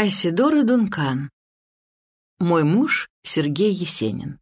Айсидора Дункан. Мой муж Сергей Есенин.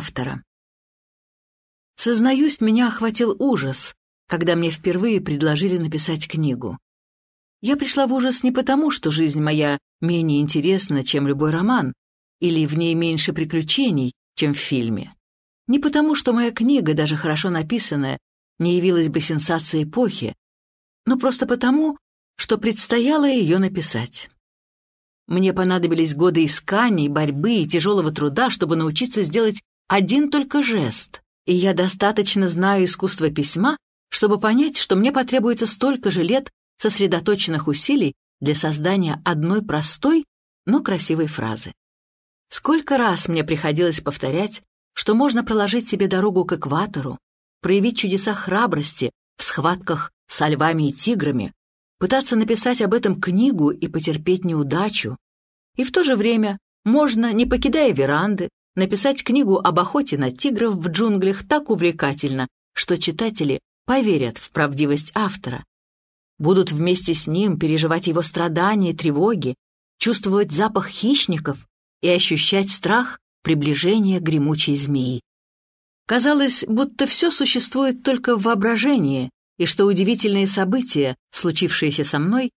автора. Сознаюсь, меня охватил ужас, когда мне впервые предложили написать книгу. Я пришла в ужас не потому, что жизнь моя менее интересна, чем любой роман, или в ней меньше приключений, чем в фильме. Не потому, что моя книга, даже хорошо написанная, не явилась бы сенсацией эпохи, но просто потому, что предстояло ее написать. Мне понадобились годы исканий, борьбы и тяжелого труда, чтобы научиться сделать один только жест, и я достаточно знаю искусство письма, чтобы понять, что мне потребуется столько же лет сосредоточенных усилий для создания одной простой, но красивой фразы. Сколько раз мне приходилось повторять, что можно проложить себе дорогу к экватору, проявить чудеса храбрости в схватках со львами и тиграми, пытаться написать об этом книгу и потерпеть неудачу, и в то же время можно, не покидая веранды, написать книгу об охоте на тигров в джунглях так увлекательно, что читатели поверят в правдивость автора, будут вместе с ним переживать его страдания и тревоги, чувствовать запах хищников и ощущать страх приближения гремучей змеи. Казалось, будто все существует только в воображении, и что удивительные события, случившиеся со мной,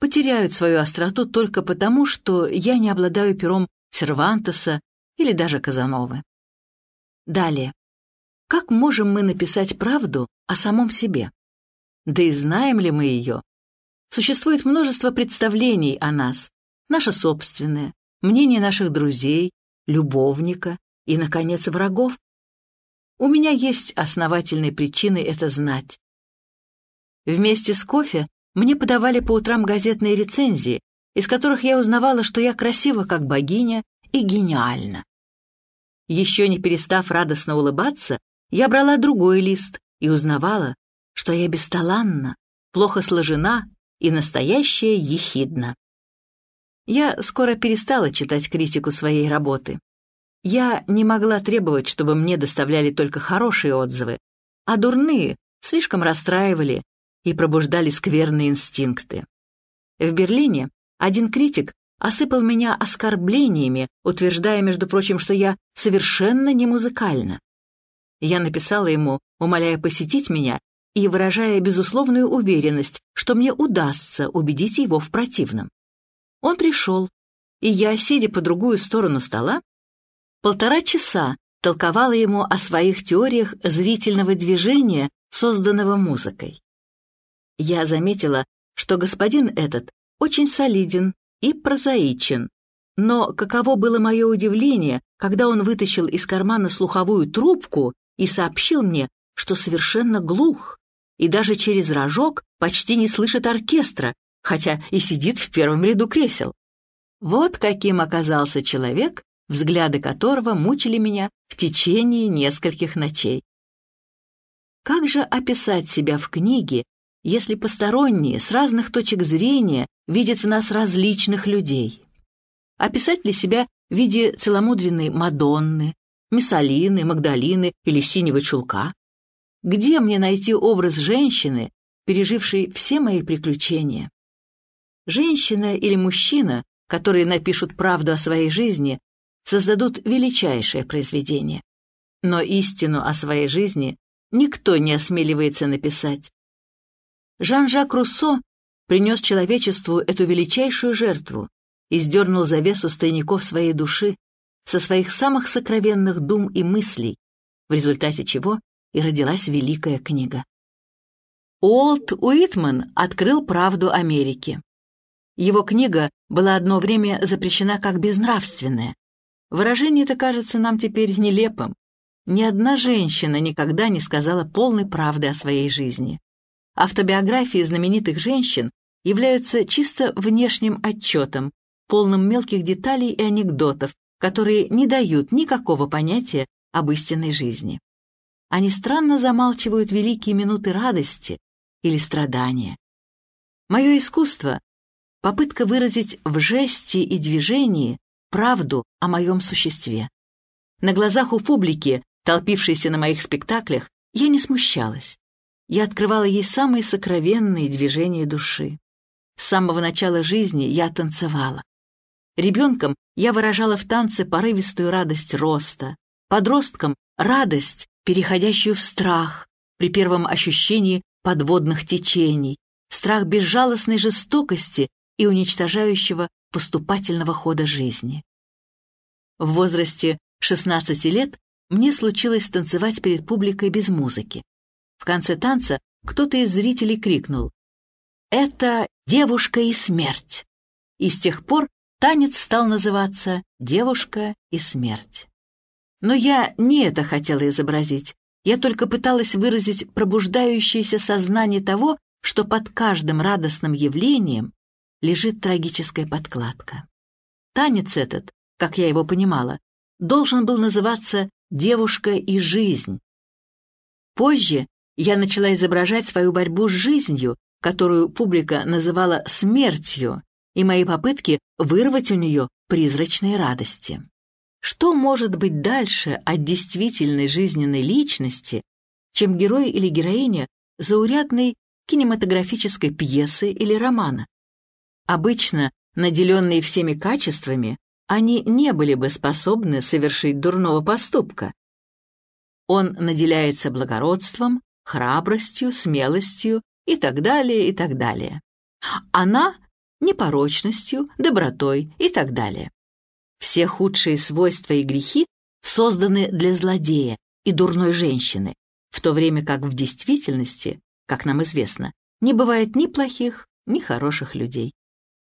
потеряют свою остроту только потому, что я не обладаю пером Сервантеса или даже Казановы. Далее. Как можем мы написать правду о самом себе? Да и знаем ли мы ее? Существует множество представлений о нас. Наше собственное, мнение наших друзей, любовника и, наконец, врагов. У меня есть основательные причины это знать. Вместе с кофе мне подавали по утрам газетные рецензии, из которых я узнавала, что я красива как богиня и гениальна. Еще не перестав радостно улыбаться, я брала другой лист и узнавала, что я бесталанна, плохо сложена и настоящая ехидна. Я скоро перестала читать критику своей работы. Я не могла требовать, чтобы мне доставляли только хорошие отзывы, а дурные слишком расстраивали и пробуждали скверные инстинкты. В Берлине один критик осыпал меня оскорблениями, утверждая, между прочим, что я совершенно не музыкальна. Я написала ему, умоляя посетить меня и выражая безусловную уверенность, что мне удастся убедить его в противном. Он пришел, и я, сидя по другую сторону стола, полтора часа толковала ему о своих теориях зрительного движения, созданного музыкой. Я заметила, что господин этот очень солиден, и прозаичен. Но каково было мое удивление, когда он вытащил из кармана слуховую трубку и сообщил мне, что совершенно глух и даже через рожок почти не слышит оркестра, хотя и сидит в первом ряду кресел. Вот каким оказался человек, взгляды которого мучили меня в течение нескольких ночей. Как же описать себя в книге, если посторонние с разных точек зрения видят в нас различных людей? Описать ли себя в виде целомудренной Мадонны, Миссалины, Магдалины или Синего Чулка? Где мне найти образ женщины, пережившей все мои приключения? Женщина или мужчина, которые напишут правду о своей жизни, создадут величайшее произведение. Но истину о своей жизни никто не осмеливается написать, Жан-Жак Руссо принес человечеству эту величайшую жертву и сдернул завесу с своей души, со своих самых сокровенных дум и мыслей, в результате чего и родилась великая книга. Уолт Уитман открыл правду Америки. Его книга была одно время запрещена как безнравственная. Выражение это кажется нам теперь нелепым. Ни одна женщина никогда не сказала полной правды о своей жизни. Автобиографии знаменитых женщин являются чисто внешним отчетом, полным мелких деталей и анекдотов, которые не дают никакого понятия об истинной жизни. Они странно замалчивают великие минуты радости или страдания. Мое искусство — попытка выразить в жесте и движении правду о моем существе. На глазах у публики, толпившейся на моих спектаклях, я не смущалась я открывала ей самые сокровенные движения души. С самого начала жизни я танцевала. Ребенком я выражала в танце порывистую радость роста, подростком — радость, переходящую в страх при первом ощущении подводных течений, страх безжалостной жестокости и уничтожающего поступательного хода жизни. В возрасте 16 лет мне случилось танцевать перед публикой без музыки. В конце танца кто-то из зрителей крикнул «Это девушка и смерть!» И с тех пор танец стал называться «Девушка и смерть». Но я не это хотела изобразить. Я только пыталась выразить пробуждающееся сознание того, что под каждым радостным явлением лежит трагическая подкладка. Танец этот, как я его понимала, должен был называться «Девушка и жизнь». Позже я начала изображать свою борьбу с жизнью, которую публика называла смертью, и мои попытки вырвать у нее призрачные радости. Что может быть дальше от действительной жизненной личности, чем герой или героиня заурядной кинематографической пьесы или романа? Обычно, наделенные всеми качествами, они не были бы способны совершить дурного поступка. Он наделяется благородством, храбростью, смелостью и так далее, и так далее. Она – непорочностью, добротой и так далее. Все худшие свойства и грехи созданы для злодея и дурной женщины, в то время как в действительности, как нам известно, не бывает ни плохих, ни хороших людей.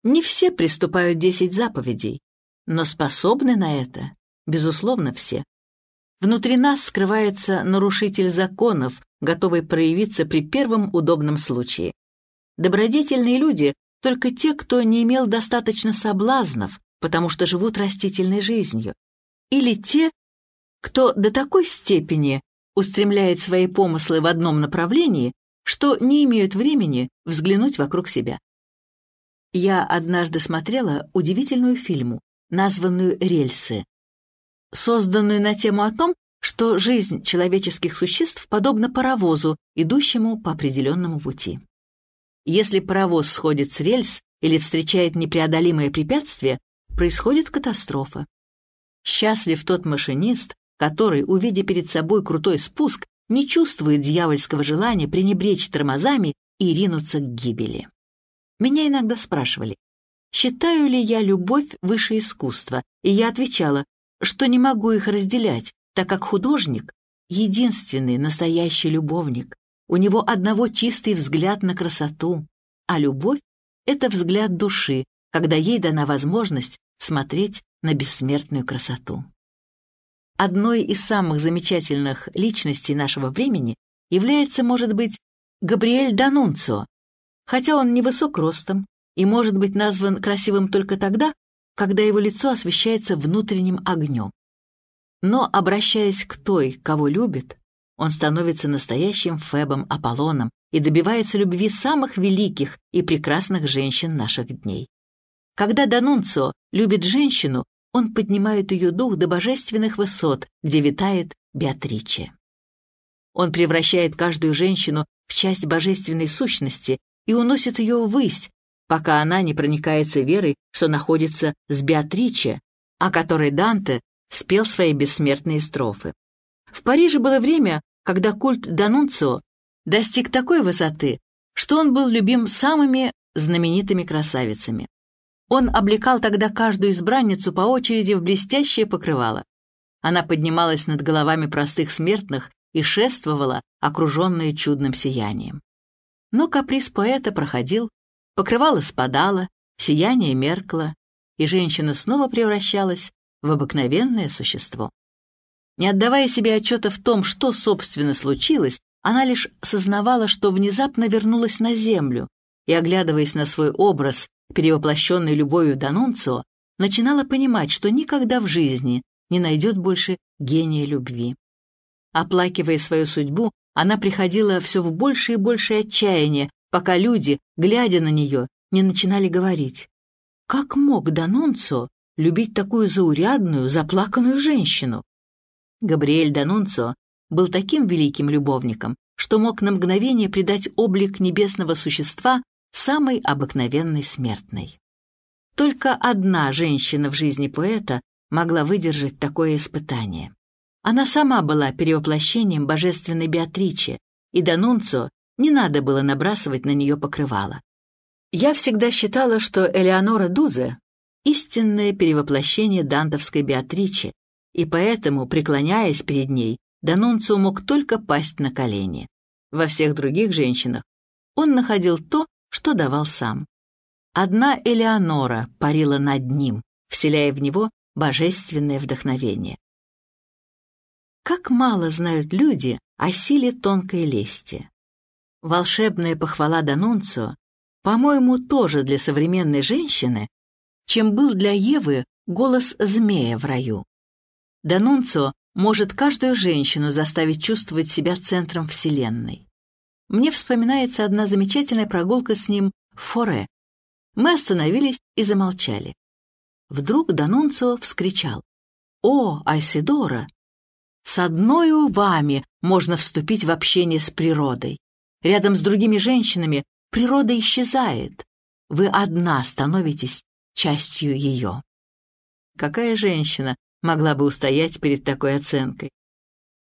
Не все приступают десять заповедей, но способны на это, безусловно, все. Внутри нас скрывается нарушитель законов, готовый проявиться при первом удобном случае. Добродетельные люди – только те, кто не имел достаточно соблазнов, потому что живут растительной жизнью, или те, кто до такой степени устремляет свои помыслы в одном направлении, что не имеют времени взглянуть вокруг себя. Я однажды смотрела удивительную фильму, названную «Рельсы», созданную на тему о том, что жизнь человеческих существ подобна паровозу, идущему по определенному пути. Если паровоз сходит с рельс или встречает непреодолимое препятствие, происходит катастрофа. Счастлив тот машинист, который, увидя перед собой крутой спуск, не чувствует дьявольского желания пренебречь тормозами и ринуться к гибели. Меня иногда спрашивали, считаю ли я любовь выше искусства, и я отвечала, что не могу их разделять, так как художник — единственный настоящий любовник, у него одного чистый взгляд на красоту, а любовь — это взгляд души, когда ей дана возможность смотреть на бессмертную красоту. Одной из самых замечательных личностей нашего времени является, может быть, Габриэль Данунцио, хотя он невысок ростом и может быть назван красивым только тогда, когда его лицо освещается внутренним огнем. Но, обращаясь к той, кого любит, он становится настоящим Фебом Аполлоном и добивается любви самых великих и прекрасных женщин наших дней. Когда Данунцо любит женщину, он поднимает ее дух до божественных высот, где витает Беатриче. Он превращает каждую женщину в часть божественной сущности и уносит ее ввысь, пока она не проникается верой, что находится с Беатриче, о которой Данте спел свои бессмертные строфы. В Париже было время, когда культ Данунцио достиг такой высоты, что он был любим самыми знаменитыми красавицами. Он облекал тогда каждую избранницу по очереди в блестящее покрывало. Она поднималась над головами простых смертных и шествовала, окруженная чудным сиянием. Но каприз поэта проходил, покрывало спадало, сияние меркло, и женщина снова превращалась в обыкновенное существо. Не отдавая себе отчета в том, что, собственно, случилось, она лишь сознавала, что внезапно вернулась на землю и, оглядываясь на свой образ, перевоплощенный любовью Данунцио, начинала понимать, что никогда в жизни не найдет больше гения любви. Оплакивая свою судьбу, она приходила все в больше и большее отчаяние, пока люди, глядя на нее, не начинали говорить. Как мог Данунцо любить такую заурядную, заплаканную женщину? Габриэль Данунцо был таким великим любовником, что мог на мгновение придать облик небесного существа самой обыкновенной смертной. Только одна женщина в жизни поэта могла выдержать такое испытание. Она сама была перевоплощением божественной Беатричи, и Данунцо не надо было набрасывать на нее покрывало. Я всегда считала, что Элеонора Дузе истинное перевоплощение дантовской Беатричи, и поэтому, преклоняясь перед ней, Данунцио мог только пасть на колени. Во всех других женщинах он находил то, что давал сам. Одна Элеонора парила над ним, вселяя в него божественное вдохновение. Как мало знают люди о силе тонкой лести. Волшебная похвала Данунцио, по-моему, тоже для современной женщины чем был для Евы голос змея в раю. Данунцо может каждую женщину заставить чувствовать себя центром Вселенной. Мне вспоминается одна замечательная прогулка с ним в Форе. Мы остановились и замолчали. Вдруг Данунцо вскричал. «О, Айсидора! С одною вами можно вступить в общение с природой. Рядом с другими женщинами природа исчезает. Вы одна становитесь частью ее. Какая женщина могла бы устоять перед такой оценкой?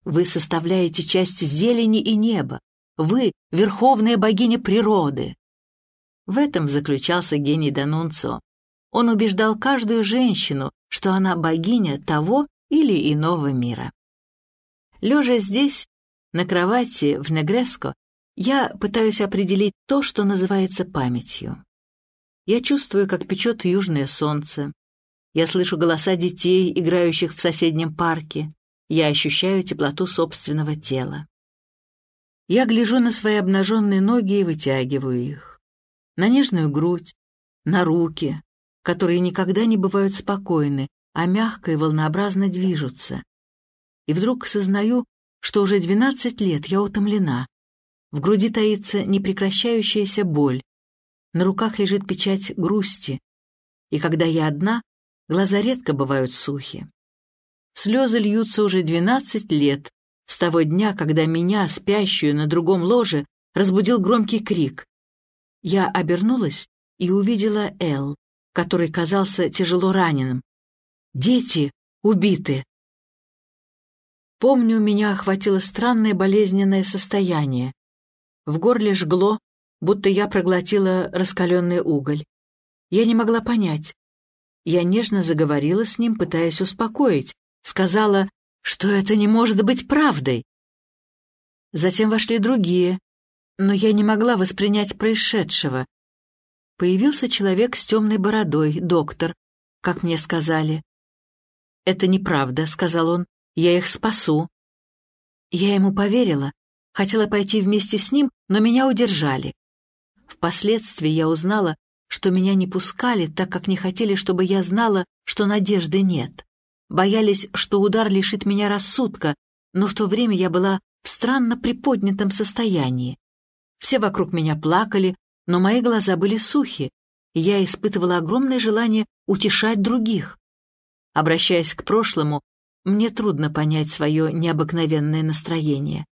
Вы составляете часть зелени и неба. Вы — верховная богиня природы. В этом заключался гений Данунцо. Он убеждал каждую женщину, что она богиня того или иного мира. Лежа здесь, на кровати в Негреско, я пытаюсь определить то, что называется памятью. Я чувствую, как печет южное солнце. Я слышу голоса детей, играющих в соседнем парке. Я ощущаю теплоту собственного тела. Я гляжу на свои обнаженные ноги и вытягиваю их. На нежную грудь, на руки, которые никогда не бывают спокойны, а мягко и волнообразно движутся. И вдруг сознаю, что уже 12 лет я утомлена. В груди таится непрекращающаяся боль, на руках лежит печать грусти, и когда я одна, глаза редко бывают сухи. Слезы льются уже двенадцать лет, с того дня, когда меня, спящую на другом ложе, разбудил громкий крик. Я обернулась и увидела Эл, который казался тяжело раненым. «Дети убиты!» Помню, меня охватило странное болезненное состояние. В горле жгло, будто я проглотила раскаленный уголь. Я не могла понять. Я нежно заговорила с ним, пытаясь успокоить, сказала, что это не может быть правдой. Затем вошли другие, но я не могла воспринять происшедшего. Появился человек с темной бородой, доктор, как мне сказали. «Это неправда», — сказал он, — «я их спасу». Я ему поверила, хотела пойти вместе с ним, но меня удержали. Впоследствии я узнала, что меня не пускали, так как не хотели, чтобы я знала, что надежды нет. Боялись, что удар лишит меня рассудка, но в то время я была в странно приподнятом состоянии. Все вокруг меня плакали, но мои глаза были сухи, и я испытывала огромное желание утешать других. Обращаясь к прошлому, мне трудно понять свое необыкновенное настроение.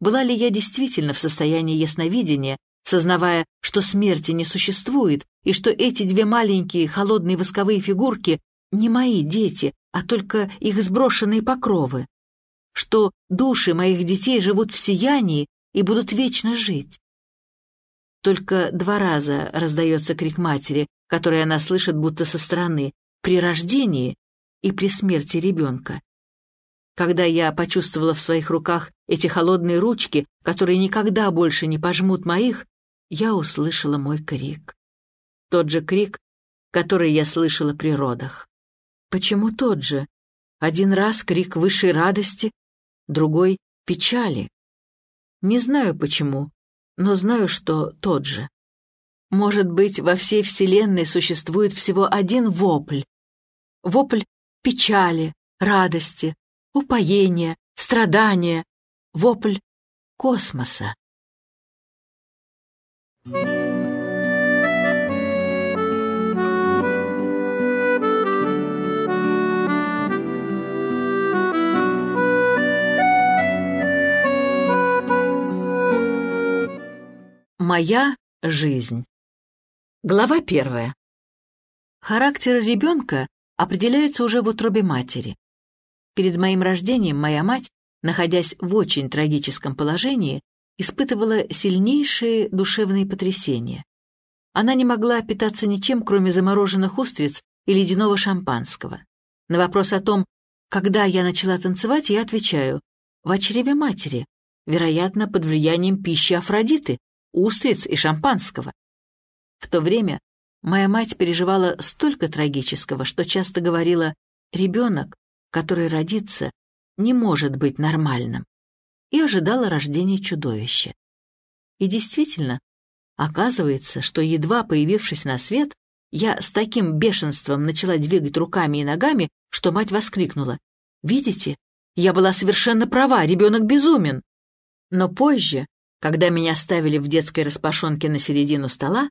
Была ли я действительно в состоянии ясновидения, сознавая, что смерти не существует и что эти две маленькие холодные восковые фигурки не мои дети, а только их сброшенные покровы, что души моих детей живут в сиянии и будут вечно жить. Только два раза раздается крик матери, который она слышит будто со стороны, при рождении и при смерти ребенка когда я почувствовала в своих руках эти холодные ручки, которые никогда больше не пожмут моих, я услышала мой крик. Тот же крик, который я слышала при родах. Почему тот же? Один раз крик высшей радости, другой — печали. Не знаю почему, но знаю, что тот же. Может быть, во всей Вселенной существует всего один вопль. Вопль печали, радости, упоение, страдание, вопль космоса. Моя жизнь. Глава первая. Характер ребенка определяется уже в утробе матери. Перед моим рождением моя мать, находясь в очень трагическом положении, испытывала сильнейшие душевные потрясения. Она не могла питаться ничем, кроме замороженных устриц и ледяного шампанского. На вопрос о том, когда я начала танцевать, я отвечаю «в чреве матери», вероятно, под влиянием пищи Афродиты, устриц и шампанского. В то время моя мать переживала столько трагического, что часто говорила «ребенок, который родится, не может быть нормальным, и ожидала рождения чудовища. И действительно, оказывается, что едва появившись на свет, я с таким бешенством начала двигать руками и ногами, что мать воскликнула. «Видите, я была совершенно права, ребенок безумен!» Но позже, когда меня ставили в детской распашонке на середину стола,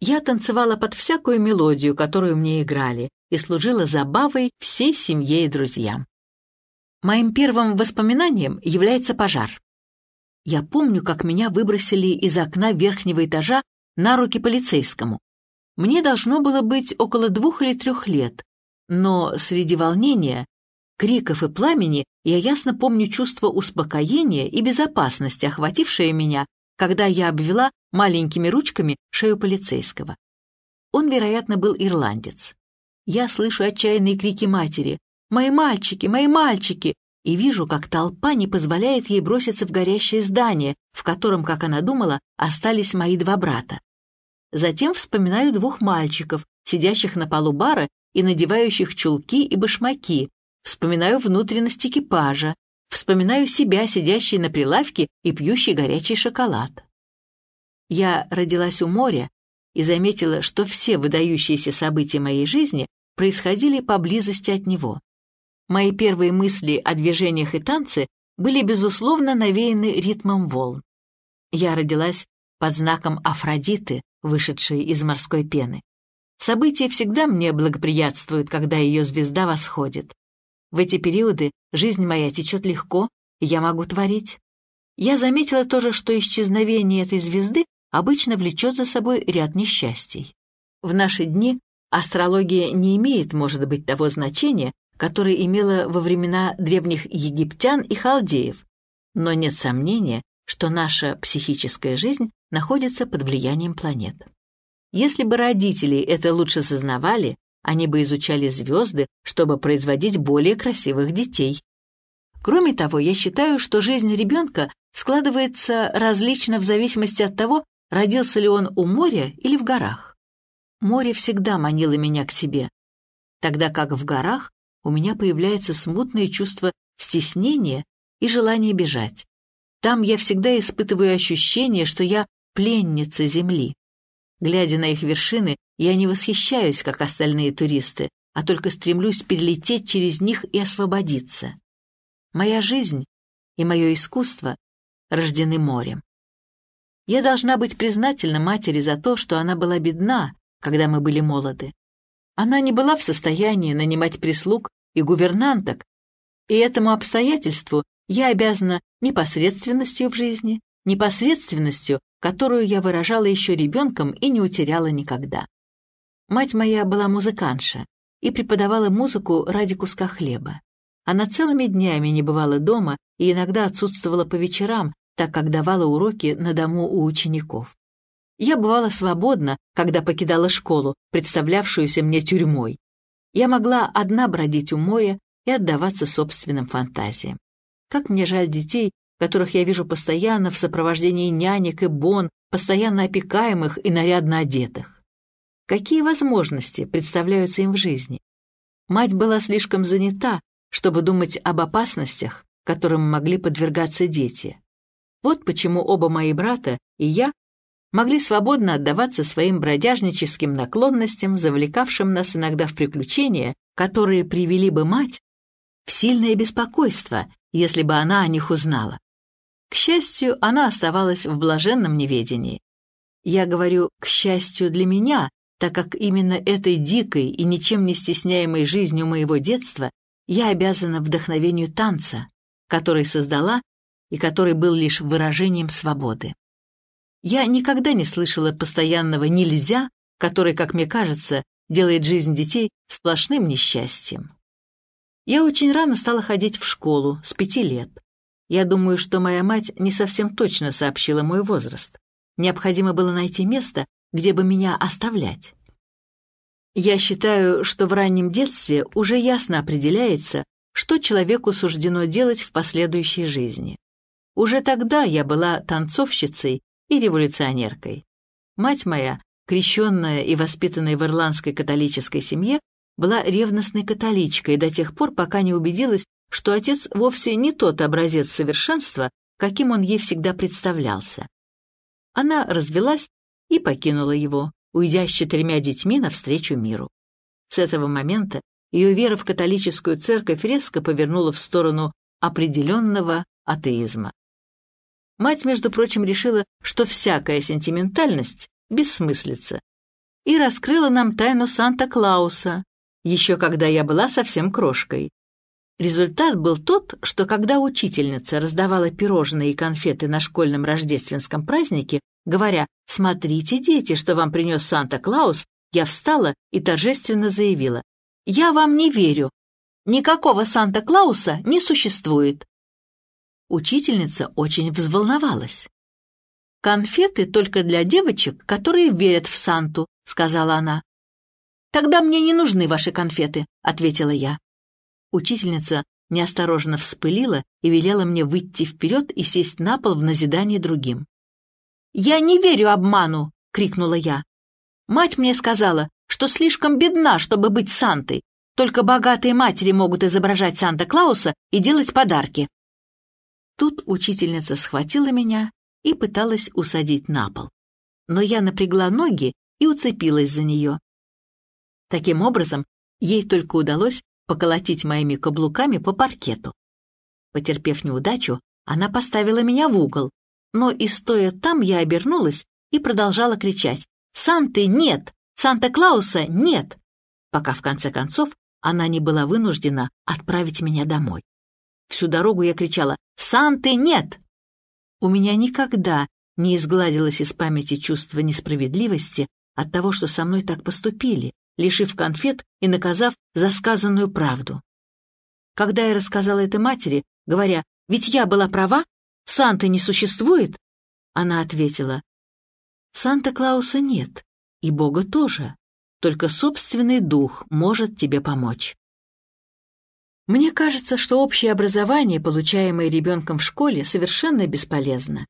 я танцевала под всякую мелодию, которую мне играли, и служила забавой всей семье и друзьям. Моим первым воспоминанием является пожар. Я помню, как меня выбросили из окна верхнего этажа на руки полицейскому. Мне должно было быть около двух или трех лет, но среди волнения, криков и пламени я ясно помню чувство успокоения и безопасности, охватившее меня, когда я обвела маленькими ручками шею полицейского. Он, вероятно, был ирландец. Я слышу отчаянные крики матери «Мои мальчики! Мои мальчики!» и вижу, как толпа не позволяет ей броситься в горящее здание, в котором, как она думала, остались мои два брата. Затем вспоминаю двух мальчиков, сидящих на полу бара и надевающих чулки и башмаки, вспоминаю внутренность экипажа, вспоминаю себя, сидящей на прилавке и пьющей горячий шоколад. Я родилась у моря и заметила, что все выдающиеся события моей жизни происходили поблизости от него. Мои первые мысли о движениях и танце были, безусловно, навеяны ритмом волн. Я родилась под знаком Афродиты, вышедшей из морской пены. События всегда мне благоприятствуют, когда ее звезда восходит. В эти периоды жизнь моя течет легко, я могу творить. Я заметила тоже, что исчезновение этой звезды обычно влечет за собой ряд несчастий. В наши дни астрология не имеет, может быть, того значения, которое имело во времена древних египтян и халдеев, но нет сомнения, что наша психическая жизнь находится под влиянием планет. Если бы родители это лучше сознавали, они бы изучали звезды, чтобы производить более красивых детей. Кроме того, я считаю, что жизнь ребенка складывается различно в зависимости от того, родился ли он у моря или в горах. Море всегда манило меня к себе, тогда как в горах у меня появляется смутное чувство стеснения и желание бежать. Там я всегда испытываю ощущение, что я пленница земли. Глядя на их вершины, я не восхищаюсь, как остальные туристы, а только стремлюсь перелететь через них и освободиться. Моя жизнь и мое искусство рождены морем. Я должна быть признательна матери за то, что она была бедна, когда мы были молоды. Она не была в состоянии нанимать прислуг и гувернанток, и этому обстоятельству я обязана непосредственностью в жизни, непосредственностью, которую я выражала еще ребенком и не утеряла никогда. Мать моя была музыканша и преподавала музыку ради куска хлеба. Она целыми днями не бывала дома и иногда отсутствовала по вечерам, так как давала уроки на дому у учеников. Я бывала свободна, когда покидала школу, представлявшуюся мне тюрьмой. Я могла одна бродить у моря и отдаваться собственным фантазиям. Как мне жаль детей, которых я вижу постоянно в сопровождении нянек и бон, постоянно опекаемых и нарядно одетых. Какие возможности представляются им в жизни? Мать была слишком занята, чтобы думать об опасностях, которым могли подвергаться дети. Вот почему оба мои брата и я могли свободно отдаваться своим бродяжническим наклонностям, завлекавшим нас иногда в приключения, которые привели бы мать в сильное беспокойство, если бы она о них узнала. К счастью, она оставалась в блаженном неведении. Я говорю «к счастью для меня», так как именно этой дикой и ничем не стесняемой жизнью моего детства я обязана вдохновению танца, который создала и который был лишь выражением свободы. Я никогда не слышала постоянного «нельзя», который, как мне кажется, делает жизнь детей сплошным несчастьем. Я очень рано стала ходить в школу, с пяти лет. Я думаю, что моя мать не совсем точно сообщила мой возраст. Необходимо было найти место, где бы меня оставлять. Я считаю, что в раннем детстве уже ясно определяется, что человеку суждено делать в последующей жизни. Уже тогда я была танцовщицей и революционеркой. Мать моя, крещенная и воспитанная в ирландской католической семье, была ревностной католичкой до тех пор, пока не убедилась, что отец вовсе не тот образец совершенства, каким он ей всегда представлялся. Она развелась и покинула его, уйдя с четырьмя детьми навстречу миру. С этого момента ее вера в католическую церковь резко повернула в сторону определенного атеизма. Мать, между прочим, решила, что всякая сентиментальность бессмыслица, и раскрыла нам тайну Санта-Клауса, еще когда я была совсем крошкой. Результат был тот, что когда учительница раздавала пирожные и конфеты на школьном рождественском празднике, говоря «Смотрите, дети, что вам принес Санта-Клаус», я встала и торжественно заявила «Я вам не верю. Никакого Санта-Клауса не существует. Учительница очень взволновалась. «Конфеты только для девочек, которые верят в Санту», — сказала она. «Тогда мне не нужны ваши конфеты», — ответила я. Учительница неосторожно вспылила и велела мне выйти вперед и сесть на пол в назидание другим. «Я не верю обману!» — крикнула я. «Мать мне сказала, что слишком бедна, чтобы быть Сантой. Только богатые матери могут изображать Санта-Клауса и делать подарки. Тут учительница схватила меня и пыталась усадить на пол. Но я напрягла ноги и уцепилась за нее. Таким образом, ей только удалось поколотить моими каблуками по паркету. Потерпев неудачу, она поставила меня в угол, но и стоя там я обернулась и продолжала кричать «Санты нет! Санта-Клауса нет!» пока в конце концов она не была вынуждена отправить меня домой. Всю дорогу я кричала «Санты нет!». У меня никогда не изгладилось из памяти чувство несправедливости от того, что со мной так поступили, лишив конфет и наказав за сказанную правду. Когда я рассказала это матери, говоря «Ведь я была права, Санты не существует», она ответила «Санта-Клауса нет, и Бога тоже, только собственный дух может тебе помочь». Мне кажется, что общее образование, получаемое ребенком в школе, совершенно бесполезно.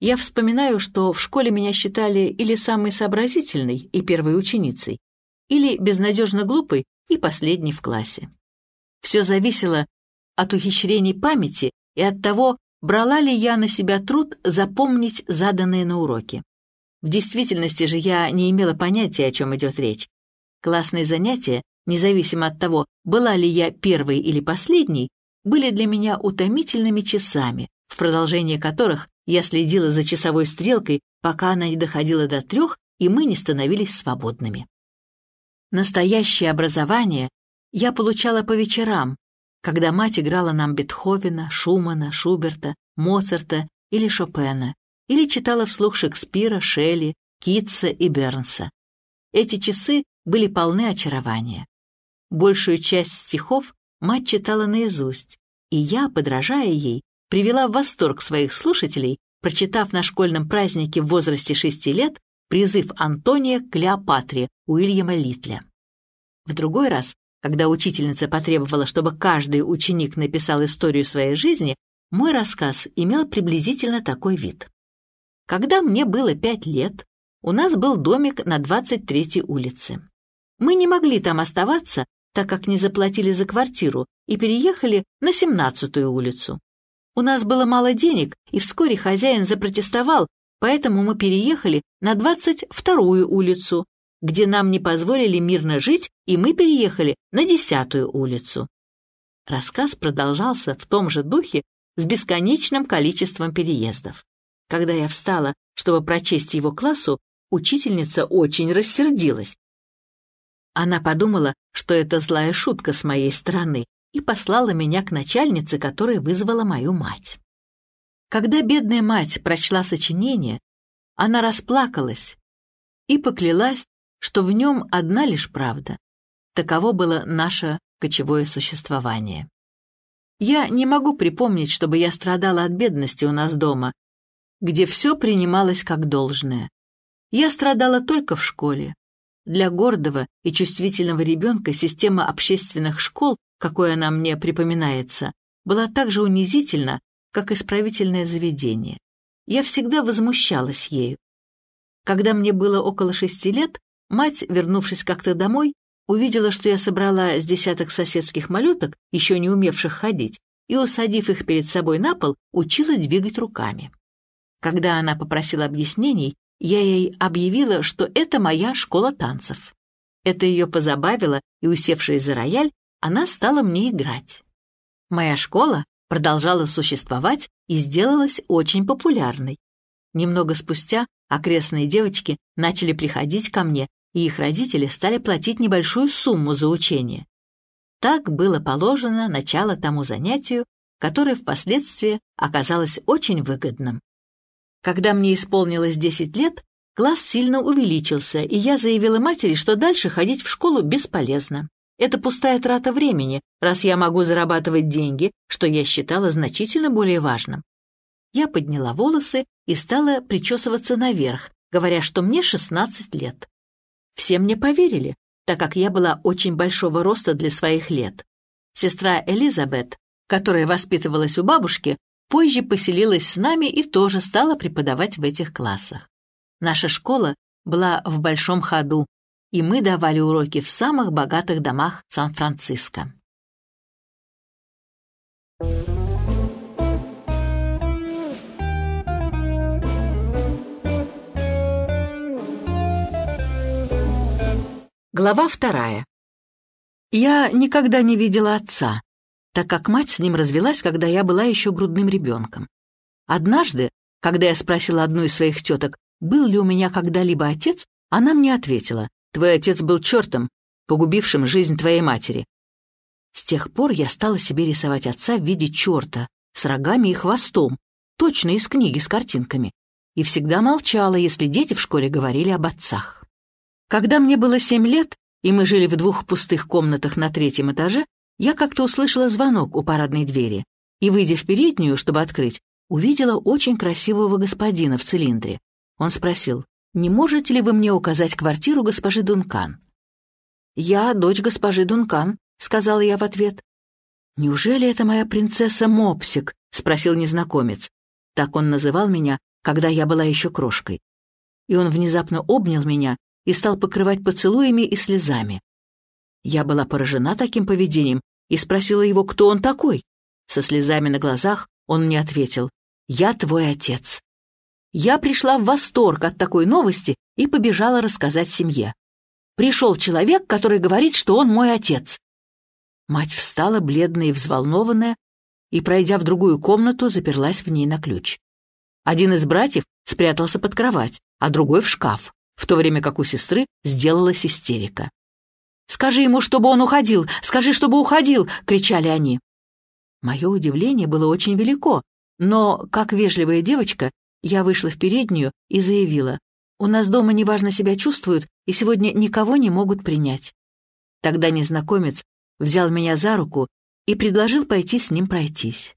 Я вспоминаю, что в школе меня считали или самой сообразительной и первой ученицей, или безнадежно глупой и последней в классе. Все зависело от ухищрений памяти и от того, брала ли я на себя труд запомнить заданные на уроке. В действительности же я не имела понятия, о чем идет речь. Классные занятия независимо от того, была ли я первой или последней, были для меня утомительными часами, в продолжение которых я следила за часовой стрелкой, пока она не доходила до трех, и мы не становились свободными. Настоящее образование я получала по вечерам, когда мать играла нам Бетховена, Шумана, Шуберта, Моцарта или Шопена, или читала вслух Шекспира, Шелли, Китса и Бернса. Эти часы были полны очарования. Большую часть стихов мать читала наизусть, и я, подражая ей, привела в восторг своих слушателей, прочитав на школьном празднике в возрасте шести лет призыв Антония к Клеопатре Уильяма Литля. В другой раз, когда учительница потребовала, чтобы каждый ученик написал историю своей жизни, мой рассказ имел приблизительно такой вид. Когда мне было пять лет, у нас был домик на 23-й улице. Мы не могли там оставаться, так как не заплатили за квартиру и переехали на 17-ю улицу. У нас было мало денег, и вскоре хозяин запротестовал, поэтому мы переехали на 22-ю улицу, где нам не позволили мирно жить, и мы переехали на 10-ю улицу. Рассказ продолжался в том же духе с бесконечным количеством переездов. Когда я встала, чтобы прочесть его классу, учительница очень рассердилась она подумала, что это злая шутка с моей стороны, и послала меня к начальнице, которая вызвала мою мать. Когда бедная мать прочла сочинение, она расплакалась и поклялась, что в нем одна лишь правда. Таково было наше кочевое существование. Я не могу припомнить, чтобы я страдала от бедности у нас дома, где все принималось как должное. Я страдала только в школе, для гордого и чувствительного ребенка система общественных школ, какой она мне припоминается, была так же унизительна, как исправительное заведение. Я всегда возмущалась ею. Когда мне было около шести лет, мать, вернувшись как-то домой, увидела, что я собрала с десяток соседских малюток, еще не умевших ходить, и, усадив их перед собой на пол, учила двигать руками. Когда она попросила объяснений, я ей объявила, что это моя школа танцев. Это ее позабавило, и, усевшись за рояль, она стала мне играть. Моя школа продолжала существовать и сделалась очень популярной. Немного спустя окрестные девочки начали приходить ко мне, и их родители стали платить небольшую сумму за учение. Так было положено начало тому занятию, которое впоследствии оказалось очень выгодным. Когда мне исполнилось 10 лет, класс сильно увеличился, и я заявила матери, что дальше ходить в школу бесполезно. Это пустая трата времени, раз я могу зарабатывать деньги, что я считала значительно более важным. Я подняла волосы и стала причесываться наверх, говоря, что мне 16 лет. Все мне поверили, так как я была очень большого роста для своих лет. Сестра Элизабет, которая воспитывалась у бабушки, позже поселилась с нами и тоже стала преподавать в этих классах. Наша школа была в большом ходу, и мы давали уроки в самых богатых домах Сан-Франциско. Глава вторая. Я никогда не видела отца, так как мать с ним развелась, когда я была еще грудным ребенком. Однажды, когда я спросила одну из своих теток, был ли у меня когда-либо отец, она мне ответила, «Твой отец был чертом, погубившим жизнь твоей матери». С тех пор я стала себе рисовать отца в виде черта, с рогами и хвостом, точно из книги с картинками, и всегда молчала, если дети в школе говорили об отцах. Когда мне было семь лет, и мы жили в двух пустых комнатах на третьем этаже, я как-то услышала звонок у парадной двери и, выйдя в переднюю, чтобы открыть, увидела очень красивого господина в цилиндре. Он спросил, «Не можете ли вы мне указать квартиру госпожи Дункан?» «Я дочь госпожи Дункан», — сказала я в ответ. «Неужели это моя принцесса Мопсик?» — спросил незнакомец. Так он называл меня, когда я была еще крошкой. И он внезапно обнял меня и стал покрывать поцелуями и слезами. Я была поражена таким поведением и спросила его, кто он такой. Со слезами на глазах он мне ответил, «Я твой отец». Я пришла в восторг от такой новости и побежала рассказать семье. Пришел человек, который говорит, что он мой отец. Мать встала, бледная и взволнованная, и, пройдя в другую комнату, заперлась в ней на ключ. Один из братьев спрятался под кровать, а другой — в шкаф, в то время как у сестры сделалась истерика. «Скажи ему, чтобы он уходил! Скажи, чтобы уходил!» — кричали они. Мое удивление было очень велико, но, как вежливая девочка, я вышла в переднюю и заявила, «У нас дома неважно себя чувствуют, и сегодня никого не могут принять». Тогда незнакомец взял меня за руку и предложил пойти с ним пройтись.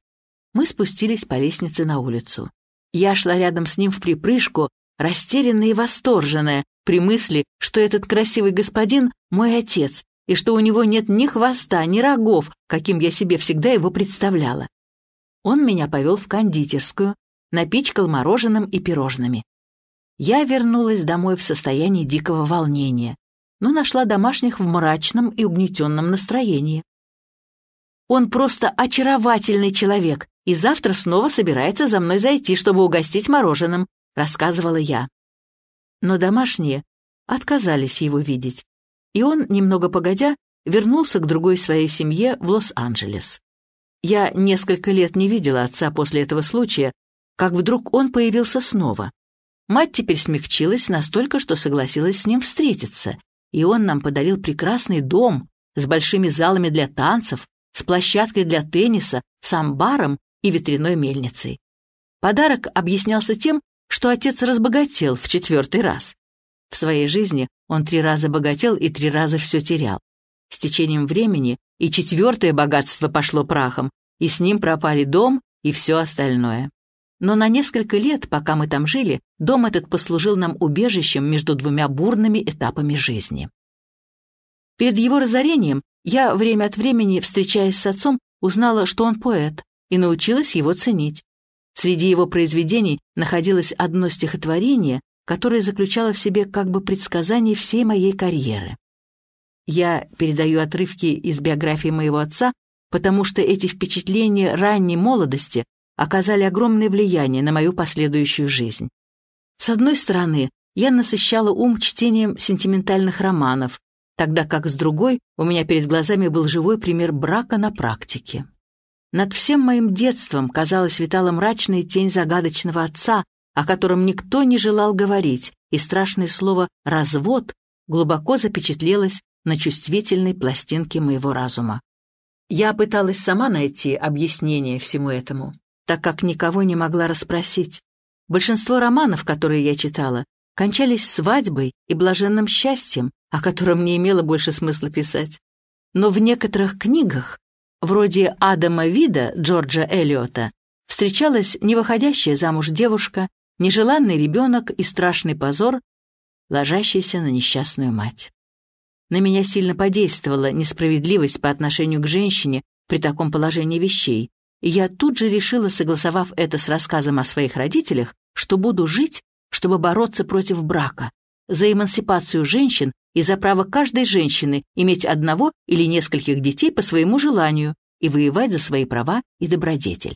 Мы спустились по лестнице на улицу. Я шла рядом с ним в припрыжку, растерянная и восторженная, при мысли, что этот красивый господин — мой отец, и что у него нет ни хвоста, ни рогов, каким я себе всегда его представляла. Он меня повел в кондитерскую, напичкал мороженым и пирожными. Я вернулась домой в состоянии дикого волнения, но нашла домашних в мрачном и угнетенном настроении. «Он просто очаровательный человек, и завтра снова собирается за мной зайти, чтобы угостить мороженым», — рассказывала я но домашние отказались его видеть, и он, немного погодя, вернулся к другой своей семье в Лос-Анджелес. Я несколько лет не видела отца после этого случая, как вдруг он появился снова. Мать теперь смягчилась настолько, что согласилась с ним встретиться, и он нам подарил прекрасный дом с большими залами для танцев, с площадкой для тенниса, с амбаром и ветряной мельницей. Подарок объяснялся тем, что отец разбогател в четвертый раз. В своей жизни он три раза богател и три раза все терял. С течением времени и четвертое богатство пошло прахом, и с ним пропали дом и все остальное. Но на несколько лет, пока мы там жили, дом этот послужил нам убежищем между двумя бурными этапами жизни. Перед его разорением я время от времени, встречаясь с отцом, узнала, что он поэт, и научилась его ценить. Среди его произведений находилось одно стихотворение, которое заключало в себе как бы предсказание всей моей карьеры. Я передаю отрывки из биографии моего отца, потому что эти впечатления ранней молодости оказали огромное влияние на мою последующую жизнь. С одной стороны, я насыщала ум чтением сентиментальных романов, тогда как с другой у меня перед глазами был живой пример брака на практике. Над всем моим детством, казалось, витала мрачная тень загадочного отца, о котором никто не желал говорить, и страшное слово «развод» глубоко запечатлелось на чувствительной пластинке моего разума. Я пыталась сама найти объяснение всему этому, так как никого не могла расспросить. Большинство романов, которые я читала, кончались свадьбой и блаженным счастьем, о котором не имело больше смысла писать. Но в некоторых книгах вроде Адама Вида Джорджа Эллиота, встречалась невыходящая замуж девушка, нежеланный ребенок и страшный позор, ложащийся на несчастную мать. На меня сильно подействовала несправедливость по отношению к женщине при таком положении вещей, и я тут же решила, согласовав это с рассказом о своих родителях, что буду жить, чтобы бороться против брака, за эмансипацию женщин и за право каждой женщины иметь одного или нескольких детей по своему желанию и воевать за свои права и добродетель.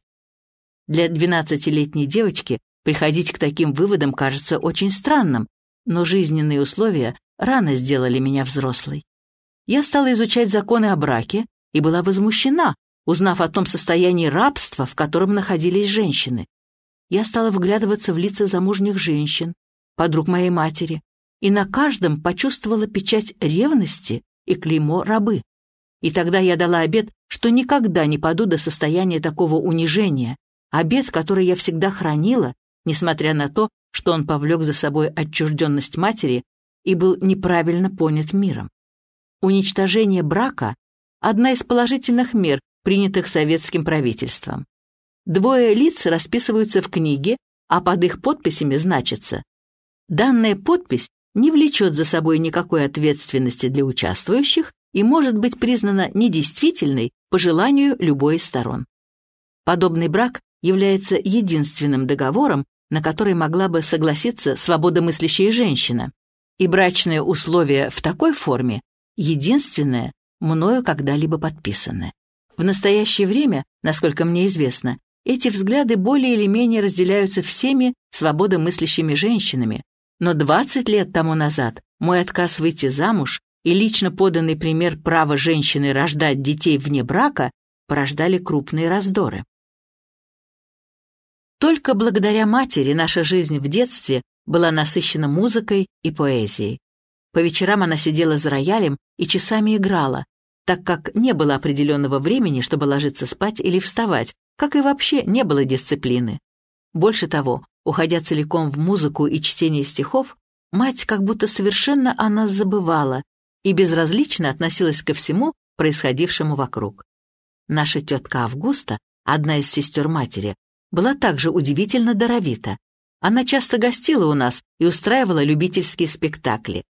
Для 12-летней девочки приходить к таким выводам кажется очень странным, но жизненные условия рано сделали меня взрослой. Я стала изучать законы о браке и была возмущена, узнав о том состоянии рабства, в котором находились женщины. Я стала вглядываться в лица замужних женщин, подруг моей матери, и на каждом почувствовала печать ревности и клеймо рабы. И тогда я дала обет, что никогда не паду до состояния такого унижения, обет, который я всегда хранила, несмотря на то, что он повлек за собой отчужденность матери и был неправильно понят миром. Уничтожение брака – одна из положительных мер, принятых советским правительством. Двое лиц расписываются в книге, а под их подписями значится «Данная подпись не влечет за собой никакой ответственности для участвующих и может быть признана недействительной по желанию любой из сторон. Подобный брак является единственным договором, на который могла бы согласиться свободомыслящая женщина, и брачные условия в такой форме единственное, мною когда-либо подписанное. В настоящее время, насколько мне известно, эти взгляды более или менее разделяются всеми свободомыслящими женщинами, но 20 лет тому назад мой отказ выйти замуж и лично поданный пример права женщины рождать детей вне брака порождали крупные раздоры. Только благодаря матери наша жизнь в детстве была насыщена музыкой и поэзией. По вечерам она сидела за роялем и часами играла, так как не было определенного времени, чтобы ложиться спать или вставать, как и вообще не было дисциплины. Больше того, Уходя целиком в музыку и чтение стихов, мать как будто совершенно о нас забывала и безразлично относилась ко всему, происходившему вокруг. Наша тетка Августа, одна из сестер матери, была также удивительно даровита. Она часто гостила у нас и устраивала любительские спектакли.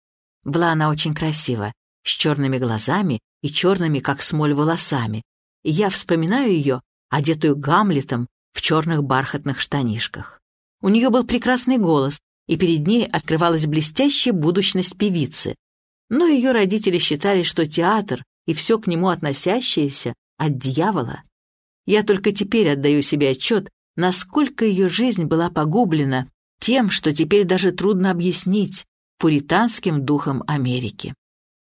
Была она очень красива, с черными глазами и черными, как смоль, волосами. И я вспоминаю ее, одетую Гамлетом в черных бархатных штанишках. У нее был прекрасный голос, и перед ней открывалась блестящая будущность певицы. Но ее родители считали, что театр и все к нему относящееся от дьявола. Я только теперь отдаю себе отчет, насколько ее жизнь была погублена тем, что теперь даже трудно объяснить, пуританским духом Америки.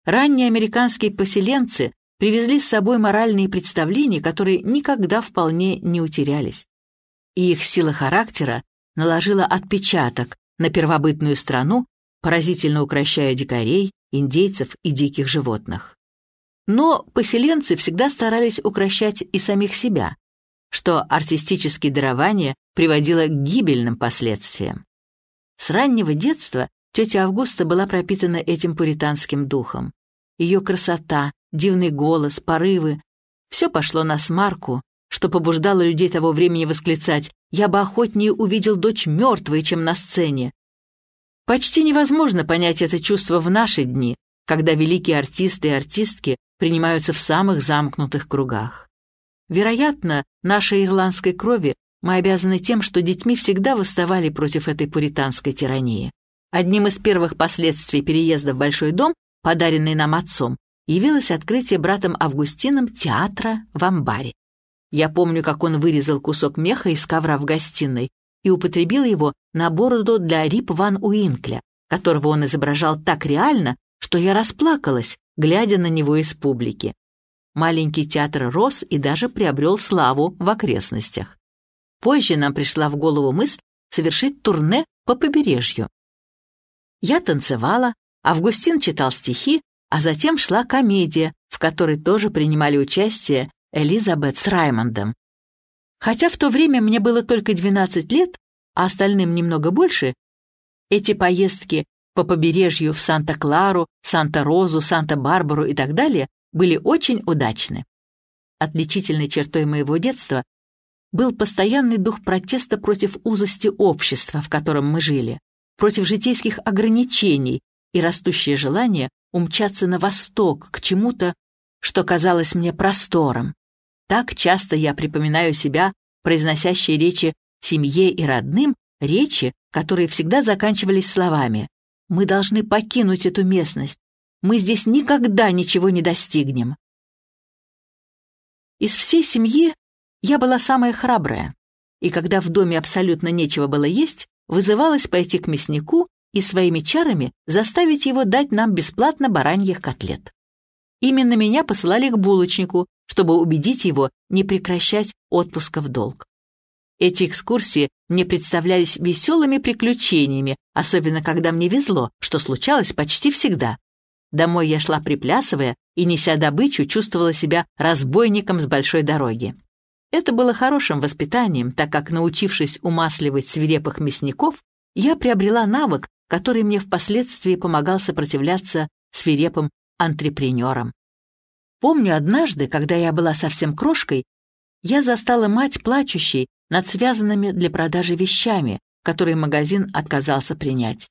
Ранние американские поселенцы привезли с собой моральные представления, которые никогда вполне не утерялись. И их сила характера наложила отпечаток на первобытную страну, поразительно укращая дикарей, индейцев и диких животных. Но поселенцы всегда старались укращать и самих себя, что артистические дарования приводило к гибельным последствиям. С раннего детства тетя Августа была пропитана этим пуританским духом. Ее красота, дивный голос, порывы — все пошло на смарку что побуждало людей того времени восклицать «Я бы охотнее увидел дочь мертвой, чем на сцене». Почти невозможно понять это чувство в наши дни, когда великие артисты и артистки принимаются в самых замкнутых кругах. Вероятно, нашей ирландской крови мы обязаны тем, что детьми всегда восставали против этой пуританской тирании. Одним из первых последствий переезда в Большой дом, подаренный нам отцом, явилось открытие братом Августином театра в амбаре. Я помню, как он вырезал кусок меха из ковра в гостиной и употребил его на бороду для Рип Ван Уинкля, которого он изображал так реально, что я расплакалась, глядя на него из публики. Маленький театр рос и даже приобрел славу в окрестностях. Позже нам пришла в голову мысль совершить турне по побережью. Я танцевала, Августин читал стихи, а затем шла комедия, в которой тоже принимали участие Элизабет с Раймондом. Хотя в то время мне было только 12 лет, а остальным немного больше, эти поездки по побережью в Санта-Клару, Санта-Розу, Санта-Барбару и так далее были очень удачны. Отличительной чертой моего детства был постоянный дух протеста против узости общества, в котором мы жили, против житейских ограничений и растущее желание умчаться на восток к чему-то, что казалось мне простором. Так часто я припоминаю себя, произносящие речи семье и родным, речи, которые всегда заканчивались словами «Мы должны покинуть эту местность, мы здесь никогда ничего не достигнем». Из всей семьи я была самая храбрая, и когда в доме абсолютно нечего было есть, вызывалась пойти к мяснику и своими чарами заставить его дать нам бесплатно бараньих котлет. Именно меня посылали к булочнику, чтобы убедить его не прекращать отпуска в долг. Эти экскурсии мне представлялись веселыми приключениями, особенно когда мне везло, что случалось почти всегда. Домой я шла приплясывая и, неся добычу, чувствовала себя разбойником с большой дороги. Это было хорошим воспитанием, так как, научившись умасливать свирепых мясников, я приобрела навык, который мне впоследствии помогал сопротивляться свирепым антрепренером. Помню однажды, когда я была совсем крошкой, я застала мать плачущей над связанными для продажи вещами, которые магазин отказался принять.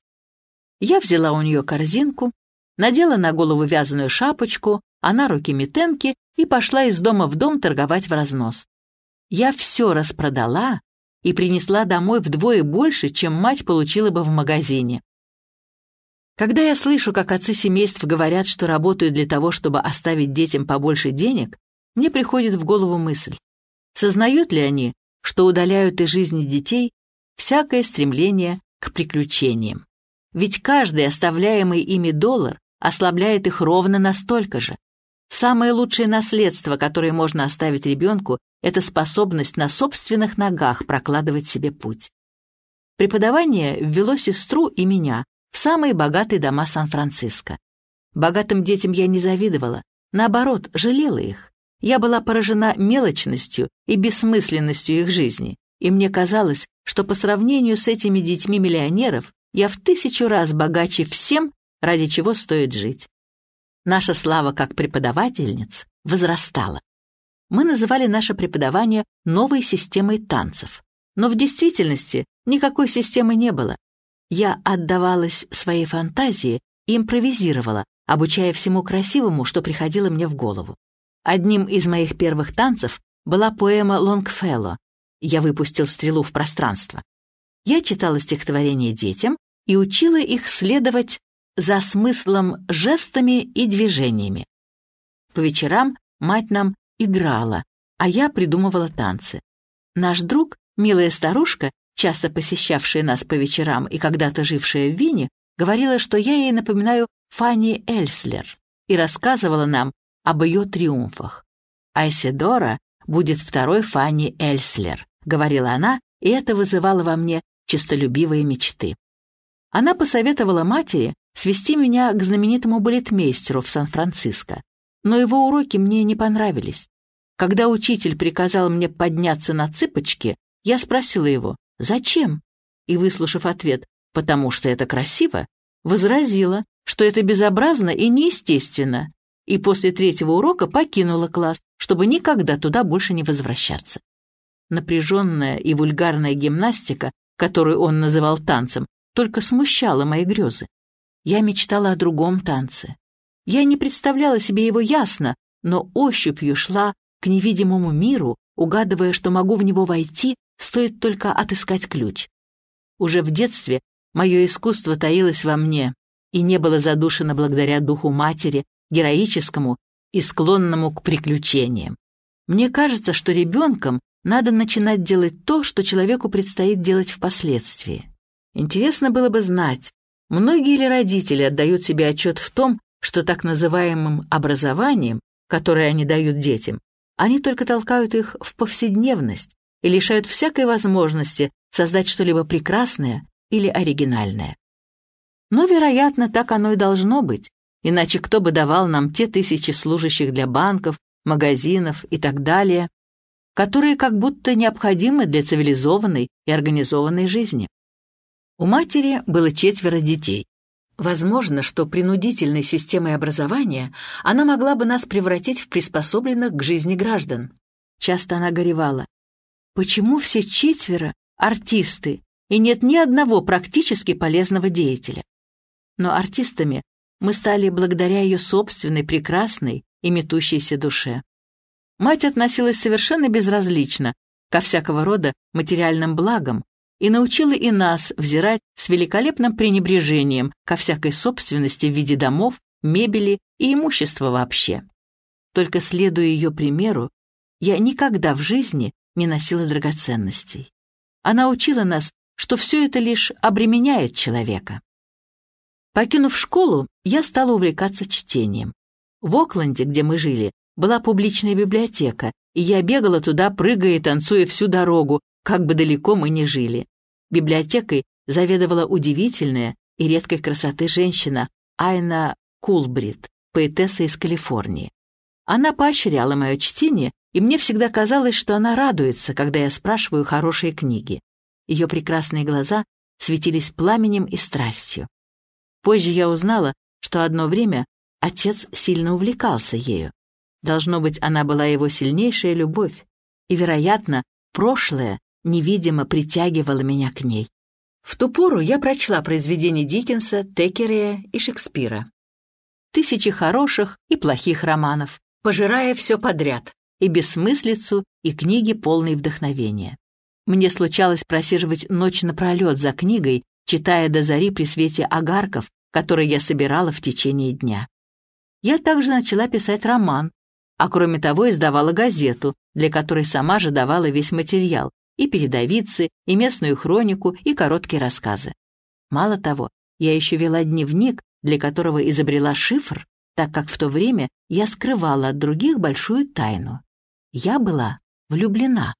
Я взяла у нее корзинку, надела на голову вязаную шапочку, а на руки метенки и пошла из дома в дом торговать в разнос. Я все распродала и принесла домой вдвое больше, чем мать получила бы в магазине. Когда я слышу, как отцы семейств говорят, что работают для того, чтобы оставить детям побольше денег, мне приходит в голову мысль, сознают ли они, что удаляют из жизни детей всякое стремление к приключениям. Ведь каждый оставляемый ими доллар ослабляет их ровно настолько же. Самое лучшее наследство, которое можно оставить ребенку, это способность на собственных ногах прокладывать себе путь. Преподавание ввело сестру и меня в самые богатые дома Сан-Франциско. Богатым детям я не завидовала, наоборот, жалела их. Я была поражена мелочностью и бессмысленностью их жизни, и мне казалось, что по сравнению с этими детьми миллионеров я в тысячу раз богаче всем, ради чего стоит жить. Наша слава как преподавательниц возрастала. Мы называли наше преподавание новой системой танцев, но в действительности никакой системы не было, я отдавалась своей фантазии и импровизировала, обучая всему красивому, что приходило мне в голову. Одним из моих первых танцев была поэма Лонгфелло «Я выпустил стрелу в пространство». Я читала стихотворение детям и учила их следовать за смыслом жестами и движениями. По вечерам мать нам играла, а я придумывала танцы. Наш друг, милая старушка, часто посещавшая нас по вечерам и когда-то жившая в Вине говорила, что я ей напоминаю Фанни Эльслер и рассказывала нам об ее триумфах. «Айседора будет второй Фанни Эльслер», — говорила она, и это вызывало во мне честолюбивые мечты. Она посоветовала матери свести меня к знаменитому балетмейстеру в Сан-Франциско, но его уроки мне не понравились. Когда учитель приказал мне подняться на цыпочки, я спросила его, «Зачем?» И, выслушав ответ «потому что это красиво», возразила, что это безобразно и неестественно, и после третьего урока покинула класс, чтобы никогда туда больше не возвращаться. Напряженная и вульгарная гимнастика, которую он называл танцем, только смущала мои грезы. Я мечтала о другом танце. Я не представляла себе его ясно, но ощупью шла к невидимому миру, угадывая, что могу в него войти, Стоит только отыскать ключ. Уже в детстве мое искусство таилось во мне и не было задушено благодаря духу матери, героическому и склонному к приключениям. Мне кажется, что ребенком надо начинать делать то, что человеку предстоит делать впоследствии. Интересно было бы знать, многие ли родители отдают себе отчет в том, что так называемым образованием, которое они дают детям, они только толкают их в повседневность, и лишают всякой возможности создать что-либо прекрасное или оригинальное. Но, вероятно, так оно и должно быть, иначе кто бы давал нам те тысячи служащих для банков, магазинов и так далее, которые как будто необходимы для цивилизованной и организованной жизни. У матери было четверо детей. Возможно, что принудительной системой образования она могла бы нас превратить в приспособленных к жизни граждан. Часто она горевала. Почему все четверо — артисты, и нет ни одного практически полезного деятеля? Но артистами мы стали благодаря ее собственной прекрасной и метущейся душе. Мать относилась совершенно безразлично ко всякого рода материальным благам и научила и нас взирать с великолепным пренебрежением ко всякой собственности в виде домов, мебели и имущества вообще. Только следуя ее примеру, я никогда в жизни не носила драгоценностей. Она учила нас, что все это лишь обременяет человека. Покинув школу, я стала увлекаться чтением. В Окленде, где мы жили, была публичная библиотека, и я бегала туда, прыгая и танцуя всю дорогу, как бы далеко мы ни жили. Библиотекой заведовала удивительная и редкой красоты женщина Айна Кулбрид, поэтесса из Калифорнии. Она поощряла мое чтение и мне всегда казалось, что она радуется, когда я спрашиваю хорошие книги. Ее прекрасные глаза светились пламенем и страстью. Позже я узнала, что одно время отец сильно увлекался ею. Должно быть, она была его сильнейшая любовь, и, вероятно, прошлое невидимо притягивало меня к ней. В ту пору я прочла произведения Диккенса, Текерея и Шекспира. Тысячи хороших и плохих романов, пожирая все подряд, и бессмыслицу, и книги, полные вдохновения. Мне случалось просиживать ночь напролет за книгой, читая до зари при свете огарков, которые я собирала в течение дня. Я также начала писать роман, а кроме того издавала газету, для которой сама же давала весь материал, и передовицы, и местную хронику, и короткие рассказы. Мало того, я еще вела дневник, для которого изобрела шифр, так как в то время я скрывала от других большую тайну. Я была влюблена.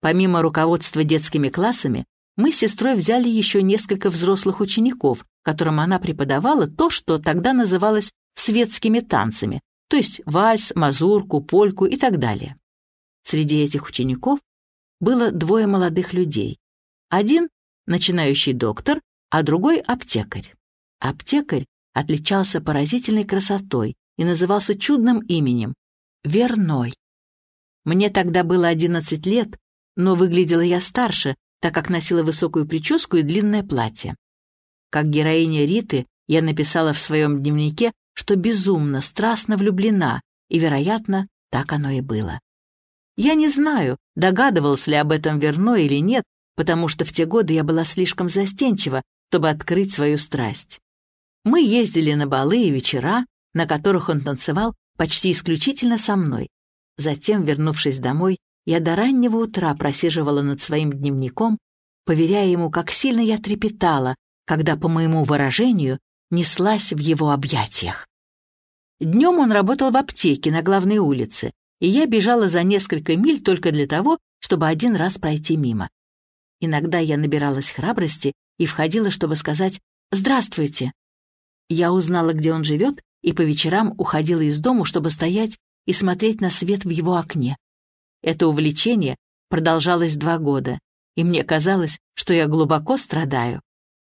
Помимо руководства детскими классами, мы с сестрой взяли еще несколько взрослых учеников, которым она преподавала то, что тогда называлось светскими танцами, то есть вальс, мазурку, польку и так далее. Среди этих учеников было двое молодых людей. Один – начинающий доктор, а другой – аптекарь. Аптекарь отличался поразительной красотой и назывался чудным именем Верной. Мне тогда было 11 лет, но выглядела я старше, так как носила высокую прическу и длинное платье. Как героиня Риты, я написала в своем дневнике, что безумно, страстно влюблена, и, вероятно, так оно и было. Я не знаю, догадывался ли об этом Верно или нет, потому что в те годы я была слишком застенчива, чтобы открыть свою страсть. Мы ездили на балы и вечера, на которых он танцевал почти исключительно со мной. Затем, вернувшись домой, я до раннего утра просиживала над своим дневником, поверяя ему, как сильно я трепетала, когда, по моему выражению, неслась в его объятиях. Днем он работал в аптеке на главной улице, и я бежала за несколько миль только для того, чтобы один раз пройти мимо. Иногда я набиралась храбрости и входила, чтобы сказать «Здравствуйте». Я узнала, где он живет, и по вечерам уходила из дому, чтобы стоять и смотреть на свет в его окне. Это увлечение продолжалось два года, и мне казалось, что я глубоко страдаю.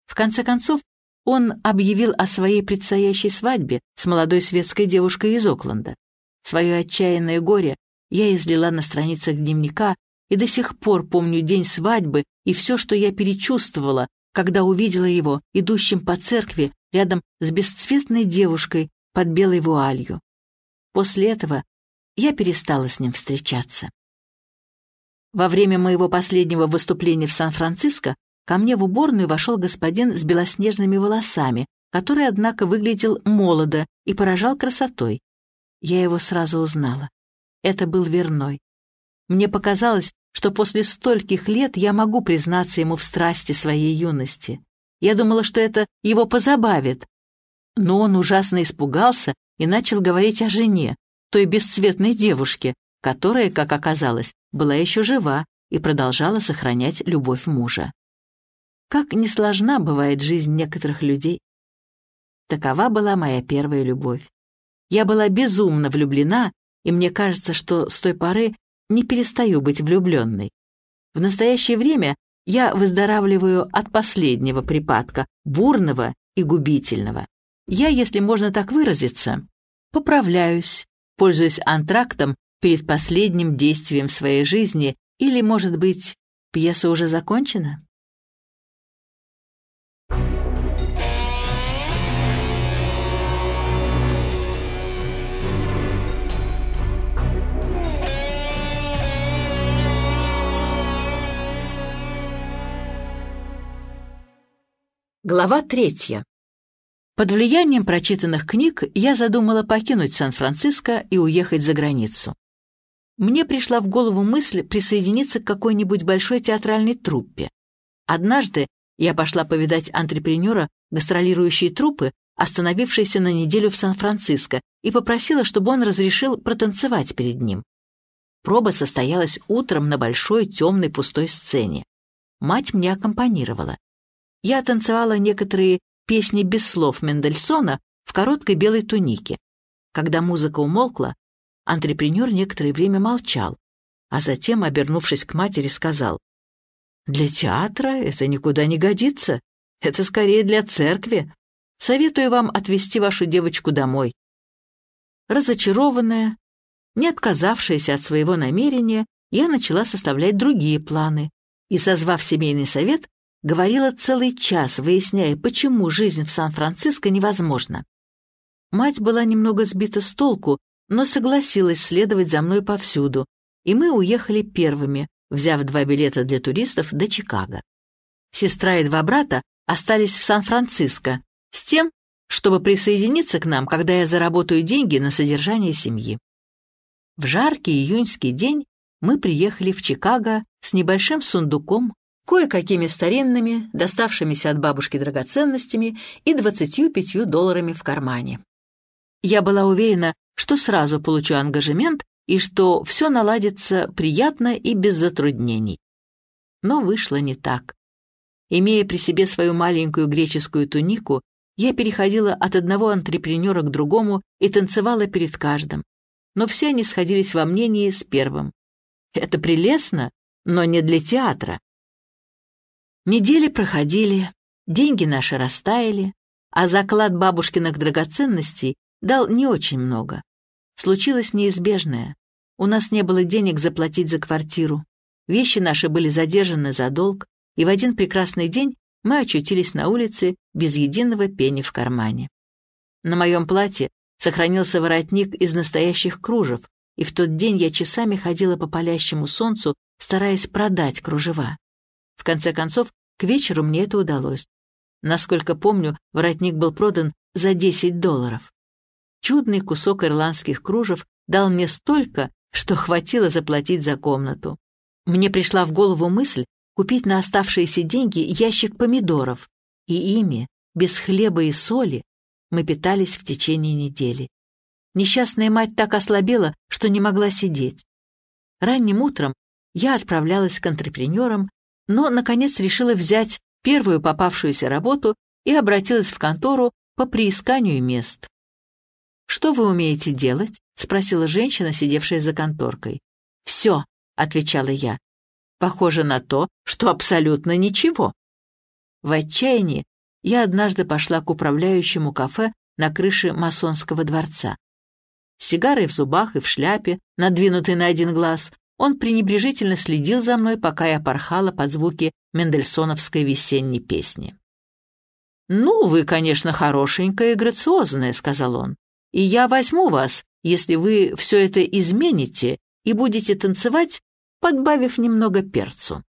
В конце концов, он объявил о своей предстоящей свадьбе с молодой светской девушкой из Окленда. Свое отчаянное горе я излила на страницах дневника и до сих пор помню день свадьбы и все, что я перечувствовала, когда увидела его, идущим по церкви, рядом с бесцветной девушкой под белой вуалью. После этого я перестала с ним встречаться. Во время моего последнего выступления в Сан-Франциско ко мне в уборную вошел господин с белоснежными волосами, который, однако, выглядел молодо и поражал красотой. Я его сразу узнала. Это был Верной. Мне показалось, что после стольких лет я могу признаться ему в страсти своей юности. Я думала, что это его позабавит. Но он ужасно испугался и начал говорить о жене, той бесцветной девушке, которая, как оказалось, была еще жива и продолжала сохранять любовь мужа. Как несложна бывает жизнь некоторых людей. Такова была моя первая любовь. Я была безумно влюблена, и мне кажется, что с той поры не перестаю быть влюбленной. В настоящее время я выздоравливаю от последнего припадка, бурного и губительного. Я, если можно так выразиться, поправляюсь, пользуясь антрактом перед последним действием своей жизни или, может быть, пьеса уже закончена? Глава третья. Под влиянием прочитанных книг я задумала покинуть Сан-Франциско и уехать за границу. Мне пришла в голову мысль присоединиться к какой-нибудь большой театральной труппе. Однажды я пошла повидать антрепренера гастролирующей труппы, остановившейся на неделю в Сан-Франциско, и попросила, чтобы он разрешил протанцевать перед ним. Проба состоялась утром на большой темной пустой сцене. Мать мне аккомпанировала. Я танцевала некоторые песни без слов Мендельсона в короткой белой тунике. Когда музыка умолкла, антрепренер некоторое время молчал, а затем, обернувшись к матери, сказал, «Для театра это никуда не годится. Это скорее для церкви. Советую вам отвезти вашу девочку домой». Разочарованная, не отказавшаяся от своего намерения, я начала составлять другие планы и, созвав семейный совет, говорила целый час, выясняя, почему жизнь в Сан-Франциско невозможна. Мать была немного сбита с толку, но согласилась следовать за мной повсюду, и мы уехали первыми, взяв два билета для туристов до Чикаго. Сестра и два брата остались в Сан-Франциско с тем, чтобы присоединиться к нам, когда я заработаю деньги на содержание семьи. В жаркий июньский день мы приехали в Чикаго с небольшим сундуком, кое-какими старинными, доставшимися от бабушки драгоценностями и двадцатью пятью долларами в кармане. Я была уверена, что сразу получу ангажемент и что все наладится приятно и без затруднений. Но вышло не так. Имея при себе свою маленькую греческую тунику, я переходила от одного антрепренера к другому и танцевала перед каждым. Но все они сходились во мнении с первым. Это прелестно, но не для театра. Недели проходили, деньги наши растаяли, а заклад бабушкиных драгоценностей дал не очень много. Случилось неизбежное. У нас не было денег заплатить за квартиру. Вещи наши были задержаны за долг, и в один прекрасный день мы очутились на улице без единого пени в кармане. На моем платье сохранился воротник из настоящих кружев, и в тот день я часами ходила по палящему солнцу, стараясь продать кружева. В конце концов, к вечеру мне это удалось. Насколько помню, воротник был продан за 10 долларов. Чудный кусок ирландских кружев дал мне столько, что хватило заплатить за комнату. Мне пришла в голову мысль купить на оставшиеся деньги ящик помидоров, и ими, без хлеба и соли, мы питались в течение недели. Несчастная мать так ослабела, что не могла сидеть. Ранним утром я отправлялась к антрепренерам но, наконец, решила взять первую попавшуюся работу и обратилась в контору по приисканию мест. «Что вы умеете делать?» — спросила женщина, сидевшая за конторкой. «Все», — отвечала я. «Похоже на то, что абсолютно ничего». В отчаянии я однажды пошла к управляющему кафе на крыше масонского дворца. С сигарой в зубах и в шляпе, надвинутой на один глаз, он пренебрежительно следил за мной, пока я порхала под звуки мендельсоновской весенней песни. «Ну, вы, конечно, хорошенькая и грациозная», — сказал он. «И я возьму вас, если вы все это измените и будете танцевать, подбавив немного перцу».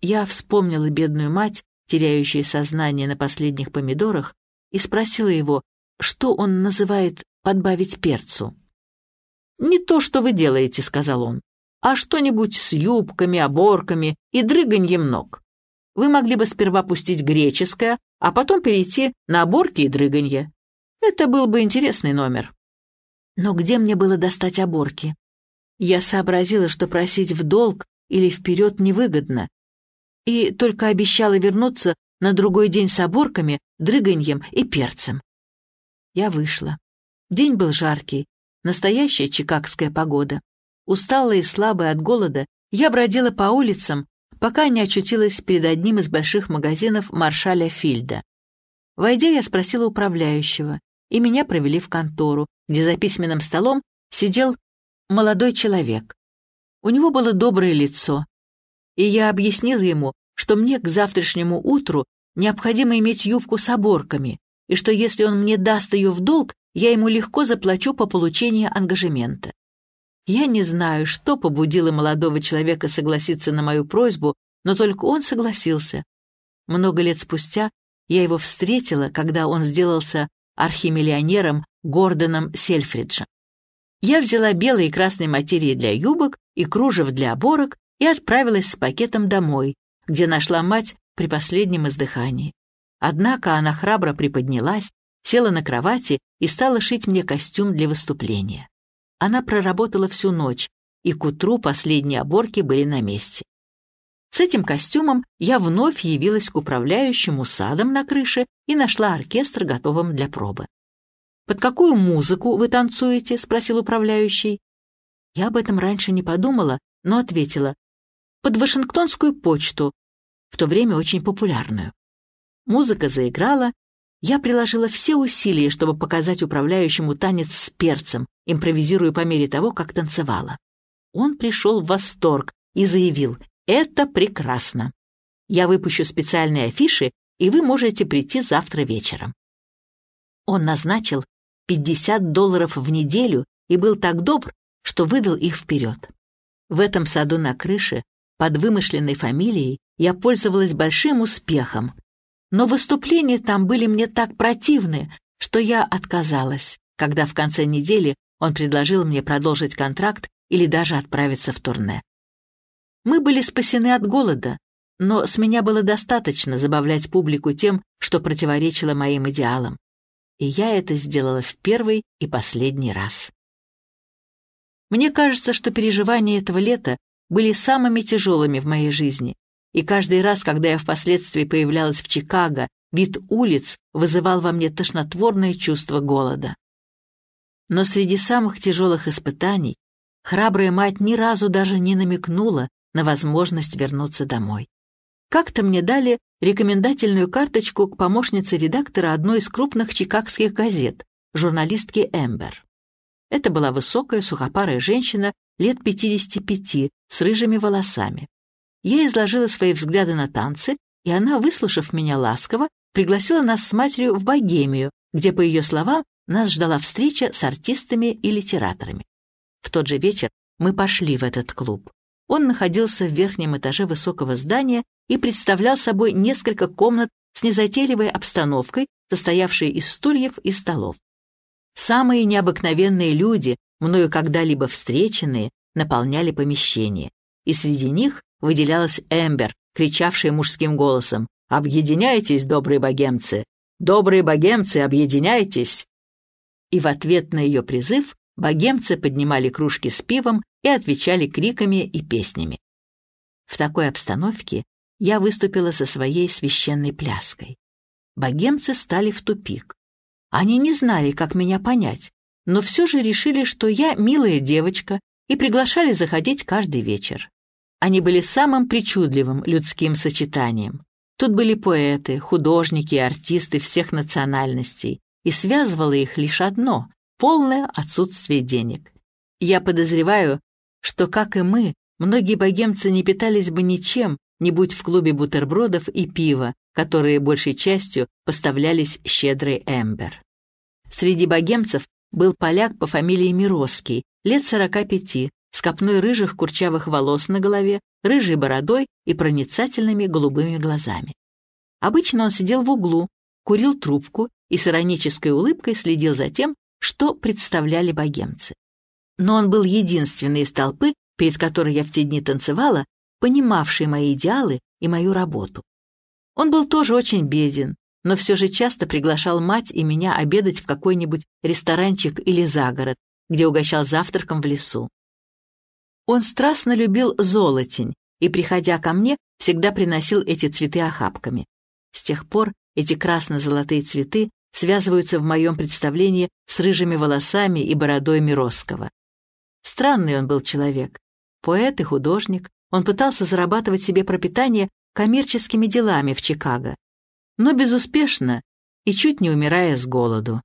Я вспомнила бедную мать, теряющую сознание на последних помидорах, и спросила его, что он называет «подбавить перцу». «Не то, что вы делаете», — сказал он а что-нибудь с юбками, оборками и дрыганьем ног. Вы могли бы сперва пустить греческое, а потом перейти на оборки и дрыганье. Это был бы интересный номер. Но где мне было достать оборки? Я сообразила, что просить в долг или вперед невыгодно, и только обещала вернуться на другой день с оборками, дрыганьем и перцем. Я вышла. День был жаркий, настоящая чикагская погода. Усталая и слабая от голода, я бродила по улицам, пока не очутилась перед одним из больших магазинов маршаля Фильда. Войдя, я спросила управляющего, и меня провели в контору, где за письменным столом сидел молодой человек. У него было доброе лицо, и я объяснила ему, что мне к завтрашнему утру необходимо иметь юбку с оборками, и что если он мне даст ее в долг, я ему легко заплачу по получению ангажемента. Я не знаю, что побудило молодого человека согласиться на мою просьбу, но только он согласился. Много лет спустя я его встретила, когда он сделался архимиллионером Гордоном Сельфриджем. Я взяла белые и красные материи для юбок и кружев для оборок и отправилась с пакетом домой, где нашла мать при последнем издыхании. Однако она храбро приподнялась, села на кровати и стала шить мне костюм для выступления. Она проработала всю ночь, и к утру последние оборки были на месте. С этим костюмом я вновь явилась к управляющему садом на крыше и нашла оркестр готовым для пробы. «Под какую музыку вы танцуете?» — спросил управляющий. Я об этом раньше не подумала, но ответила. «Под Вашингтонскую почту, в то время очень популярную». Музыка заиграла, я приложила все усилия, чтобы показать управляющему танец с перцем, импровизируя по мере того, как танцевала. Он пришел в восторг и заявил «Это прекрасно! Я выпущу специальные афиши, и вы можете прийти завтра вечером». Он назначил 50 долларов в неделю и был так добр, что выдал их вперед. В этом саду на крыше под вымышленной фамилией я пользовалась большим успехом, но выступления там были мне так противны, что я отказалась, когда в конце недели он предложил мне продолжить контракт или даже отправиться в турне. Мы были спасены от голода, но с меня было достаточно забавлять публику тем, что противоречило моим идеалам. И я это сделала в первый и последний раз. Мне кажется, что переживания этого лета были самыми тяжелыми в моей жизни, и каждый раз, когда я впоследствии появлялась в Чикаго, вид улиц вызывал во мне тошнотворное чувство голода. Но среди самых тяжелых испытаний храбрая мать ни разу даже не намекнула на возможность вернуться домой. Как-то мне дали рекомендательную карточку к помощнице редактора одной из крупных чикагских газет, журналистке Эмбер. Это была высокая, сухопарая женщина лет 55 с рыжими волосами. Я изложила свои взгляды на танцы, и она, выслушав меня ласково, пригласила нас с матерью в Богемию, где, по ее словам, нас ждала встреча с артистами и литераторами. В тот же вечер мы пошли в этот клуб. Он находился в верхнем этаже высокого здания и представлял собой несколько комнат с незатейливой обстановкой, состоявшей из стульев и столов. Самые необыкновенные люди, мною когда-либо встреченные, наполняли помещение, и среди них выделялась Эмбер, кричавшая мужским голосом. «Объединяйтесь, добрые богемцы! Добрые богемцы, объединяйтесь!» И в ответ на ее призыв богемцы поднимали кружки с пивом и отвечали криками и песнями. В такой обстановке я выступила со своей священной пляской. Богемцы стали в тупик. Они не знали, как меня понять, но все же решили, что я милая девочка, и приглашали заходить каждый вечер. Они были самым причудливым людским сочетанием. Тут были поэты, художники и артисты всех национальностей, и связывало их лишь одно — полное отсутствие денег. Я подозреваю, что, как и мы, многие богемцы не питались бы ничем, не будь в клубе бутербродов и пива, которые большей частью поставлялись щедрой Эмбер. Среди богемцев был поляк по фамилии Мироский, лет 45, с копной рыжих курчавых волос на голове, рыжей бородой и проницательными голубыми глазами. Обычно он сидел в углу, курил трубку и с иронической улыбкой следил за тем, что представляли богемцы. Но он был единственный из толпы, перед которой я в те дни танцевала, понимавший мои идеалы и мою работу. Он был тоже очень беден, но все же часто приглашал мать и меня обедать в какой-нибудь ресторанчик или загород, где угощал завтраком в лесу. Он страстно любил золотень и, приходя ко мне, всегда приносил эти цветы охапками. С тех пор эти красно-золотые цветы связываются в моем представлении с рыжими волосами и бородой Миросского. Странный он был человек. Поэт и художник, он пытался зарабатывать себе пропитание коммерческими делами в Чикаго, но безуспешно и чуть не умирая с голоду.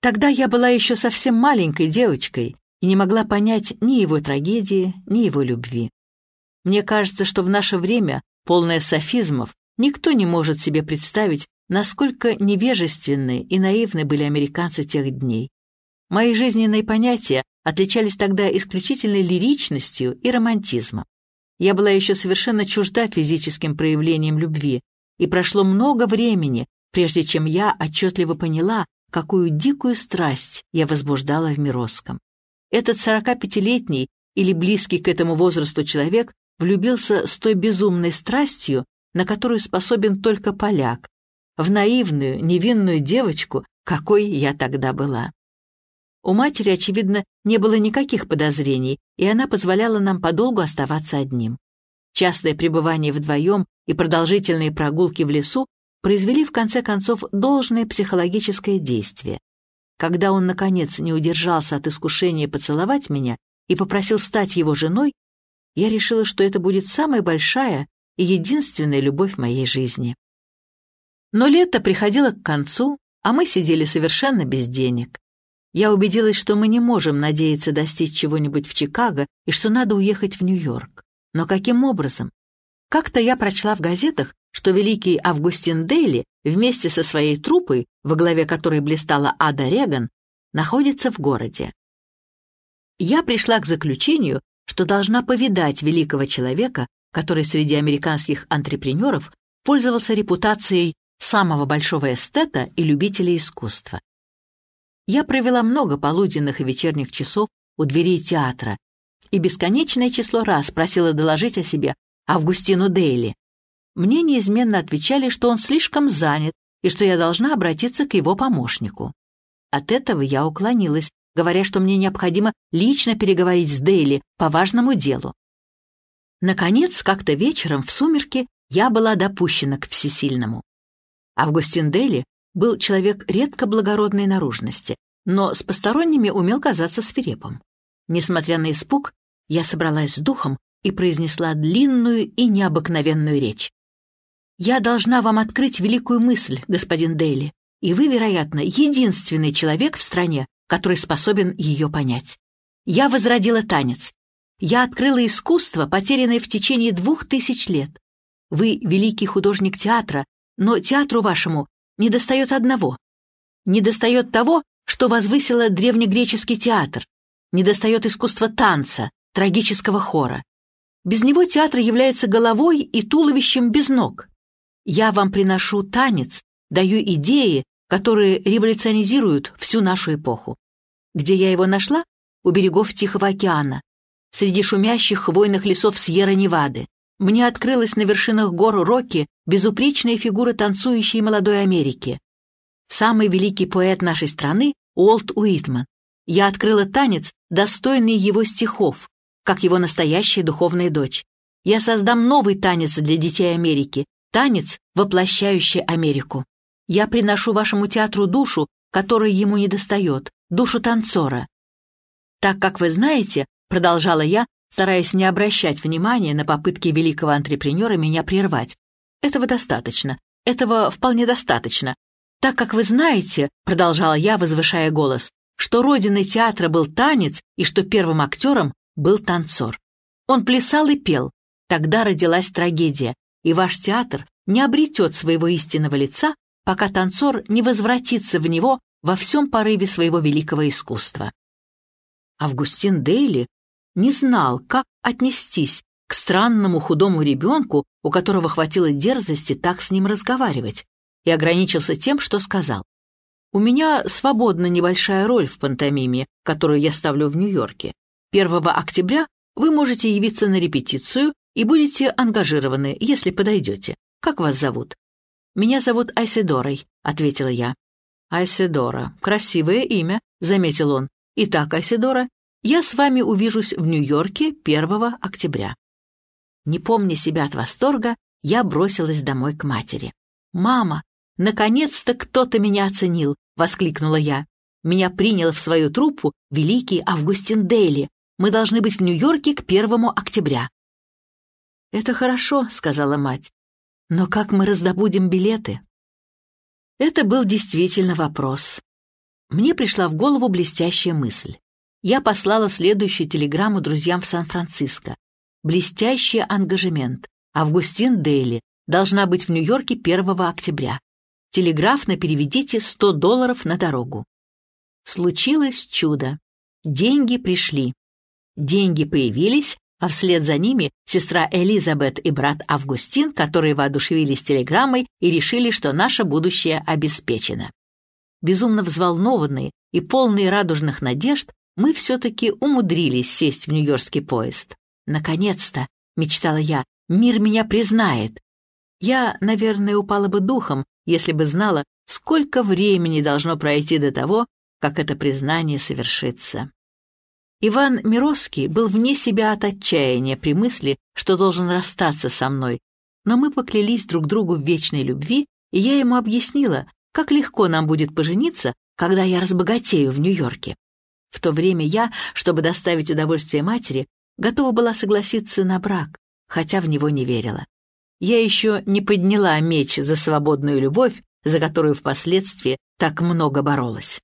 Тогда я была еще совсем маленькой девочкой и не могла понять ни его трагедии, ни его любви. Мне кажется, что в наше время, полное софизмов, никто не может себе представить, насколько невежественны и наивны были американцы тех дней. Мои жизненные понятия отличались тогда исключительно лиричностью и романтизмом. Я была еще совершенно чужда физическим проявлением любви, и прошло много времени, прежде чем я отчетливо поняла, какую дикую страсть я возбуждала в Миросском. Этот 45-летний или близкий к этому возрасту человек влюбился с той безумной страстью, на которую способен только поляк, в наивную, невинную девочку, какой я тогда была. У матери, очевидно, не было никаких подозрений, и она позволяла нам подолгу оставаться одним. Частое пребывание вдвоем и продолжительные прогулки в лесу произвели в конце концов должное психологическое действие. Когда он, наконец, не удержался от искушения поцеловать меня и попросил стать его женой, я решила, что это будет самая большая и единственная любовь моей жизни. Но лето приходило к концу, а мы сидели совершенно без денег. Я убедилась, что мы не можем надеяться достичь чего-нибудь в Чикаго и что надо уехать в Нью-Йорк. Но каким образом? Как-то я прочла в газетах, что великий Августин Дейли вместе со своей труппой, во главе которой блистала Ада Реган, находится в городе. Я пришла к заключению, что должна повидать великого человека, который среди американских антрепренеров пользовался репутацией самого большого эстета и любителя искусства. Я провела много полуденных и вечерних часов у дверей театра и бесконечное число раз просила доложить о себе Августину Дейли, мне неизменно отвечали, что он слишком занят и что я должна обратиться к его помощнику. От этого я уклонилась, говоря, что мне необходимо лично переговорить с Дейли по важному делу. Наконец, как-то вечером в сумерки я была допущена к всесильному. Августин Дейли был человек редко благородной наружности, но с посторонними умел казаться свирепым. Несмотря на испуг, я собралась с духом и произнесла длинную и необыкновенную речь. «Я должна вам открыть великую мысль, господин Дейли, и вы, вероятно, единственный человек в стране, который способен ее понять. Я возродила танец. Я открыла искусство, потерянное в течение двух тысяч лет. Вы великий художник театра, но театру вашему недостает одного. Недостает того, что возвысило древнегреческий театр. Недостает искусства танца, трагического хора. Без него театр является головой и туловищем без ног. Я вам приношу танец, даю идеи, которые революционизируют всю нашу эпоху. Где я его нашла? У берегов Тихого океана, среди шумящих хвойных лесов Сьерра-Невады. Мне открылась на вершинах гор Рокки безупречная фигура танцующей молодой Америки. Самый великий поэт нашей страны — Уолт Уитман. Я открыла танец, достойный его стихов, как его настоящая духовная дочь. Я создам новый танец для детей Америки, танец, воплощающий Америку. Я приношу вашему театру душу, которой ему недостает, душу танцора. Так как вы знаете, продолжала я, стараясь не обращать внимания на попытки великого антрепренера меня прервать. Этого достаточно. Этого вполне достаточно. Так как вы знаете, продолжала я, возвышая голос, что родиной театра был танец и что первым актером был танцор. Он плясал и пел. Тогда родилась трагедия, и ваш театр не обретет своего истинного лица, пока танцор не возвратится в него во всем порыве своего великого искусства. Августин Дейли не знал, как отнестись к странному худому ребенку, у которого хватило дерзости так с ним разговаривать, и ограничился тем, что сказал. «У меня свободна небольшая роль в пантомиме, которую я ставлю в Нью-Йорке. 1 октября вы можете явиться на репетицию и будете ангажированы, если подойдете. Как вас зовут?» «Меня зовут Айседорой», — ответила я. «Айседора. Красивое имя», — заметил он. «Итак, Айседора, я с вами увижусь в Нью-Йорке 1 октября». Не помня себя от восторга, я бросилась домой к матери. «Мама, наконец-то кто-то меня оценил!» — воскликнула я. «Меня принял в свою труппу великий Августин Дейли. Мы должны быть в Нью-Йорке к 1 октября. «Это хорошо», — сказала мать. «Но как мы раздобудем билеты?» Это был действительно вопрос. Мне пришла в голову блестящая мысль. Я послала следующую телеграмму друзьям в Сан-Франциско. «Блестящий ангажемент. Августин Дейли. Должна быть в Нью-Йорке 1 октября. Телеграфно переведите 100 долларов на дорогу». Случилось чудо. Деньги пришли. Деньги появились, а вслед за ними сестра Элизабет и брат Августин, которые воодушевились телеграммой и решили, что наше будущее обеспечено. Безумно взволнованные и полные радужных надежд, мы все-таки умудрились сесть в нью-йоркский поезд. «Наконец-то!» — мечтала я. «Мир меня признает!» Я, наверное, упала бы духом, если бы знала, сколько времени должно пройти до того, как это признание совершится. Иван Мироский был вне себя от отчаяния при мысли, что должен расстаться со мной, но мы поклялись друг другу в вечной любви, и я ему объяснила, как легко нам будет пожениться, когда я разбогатею в Нью-Йорке. В то время я, чтобы доставить удовольствие матери, готова была согласиться на брак, хотя в него не верила. Я еще не подняла меч за свободную любовь, за которую впоследствии так много боролась.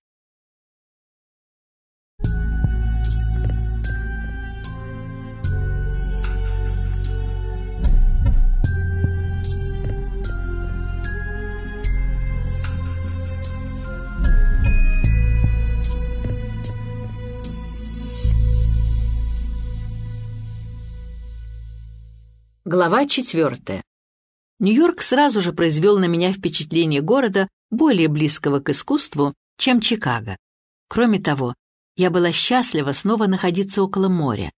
Глава четвертая. Нью-Йорк сразу же произвел на меня впечатление города, более близкого к искусству, чем Чикаго. Кроме того, я была счастлива снова находиться около моря.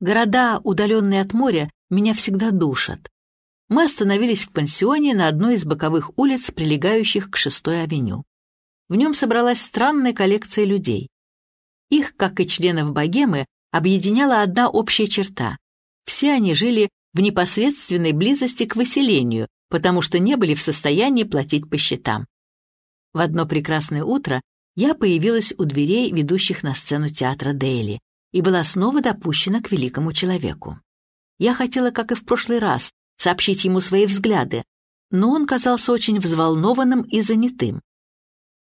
Города, удаленные от моря, меня всегда душат. Мы остановились в пансионе на одной из боковых улиц, прилегающих к шестой авеню. В нем собралась странная коллекция людей. Их, как и членов богемы, объединяла одна общая черта. Все они жили в непосредственной близости к выселению, потому что не были в состоянии платить по счетам. В одно прекрасное утро я появилась у дверей, ведущих на сцену театра Дейли, и была снова допущена к великому человеку. Я хотела, как и в прошлый раз, сообщить ему свои взгляды, но он казался очень взволнованным и занятым.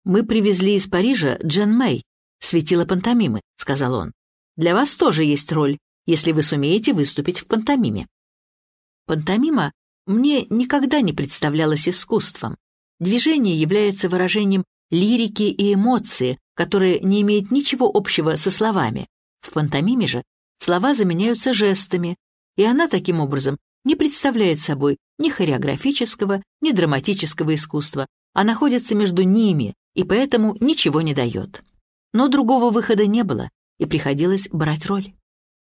«Мы привезли из Парижа Джен Мэй, светила пантомимы», — сказал он. «Для вас тоже есть роль, если вы сумеете выступить в пантомиме». Пантомима мне никогда не представлялась искусством. Движение является выражением лирики и эмоции, которые не имеют ничего общего со словами. В пантомиме же слова заменяются жестами, и она таким образом не представляет собой ни хореографического, ни драматического искусства, а находится между ними и поэтому ничего не дает. Но другого выхода не было, и приходилось брать роль.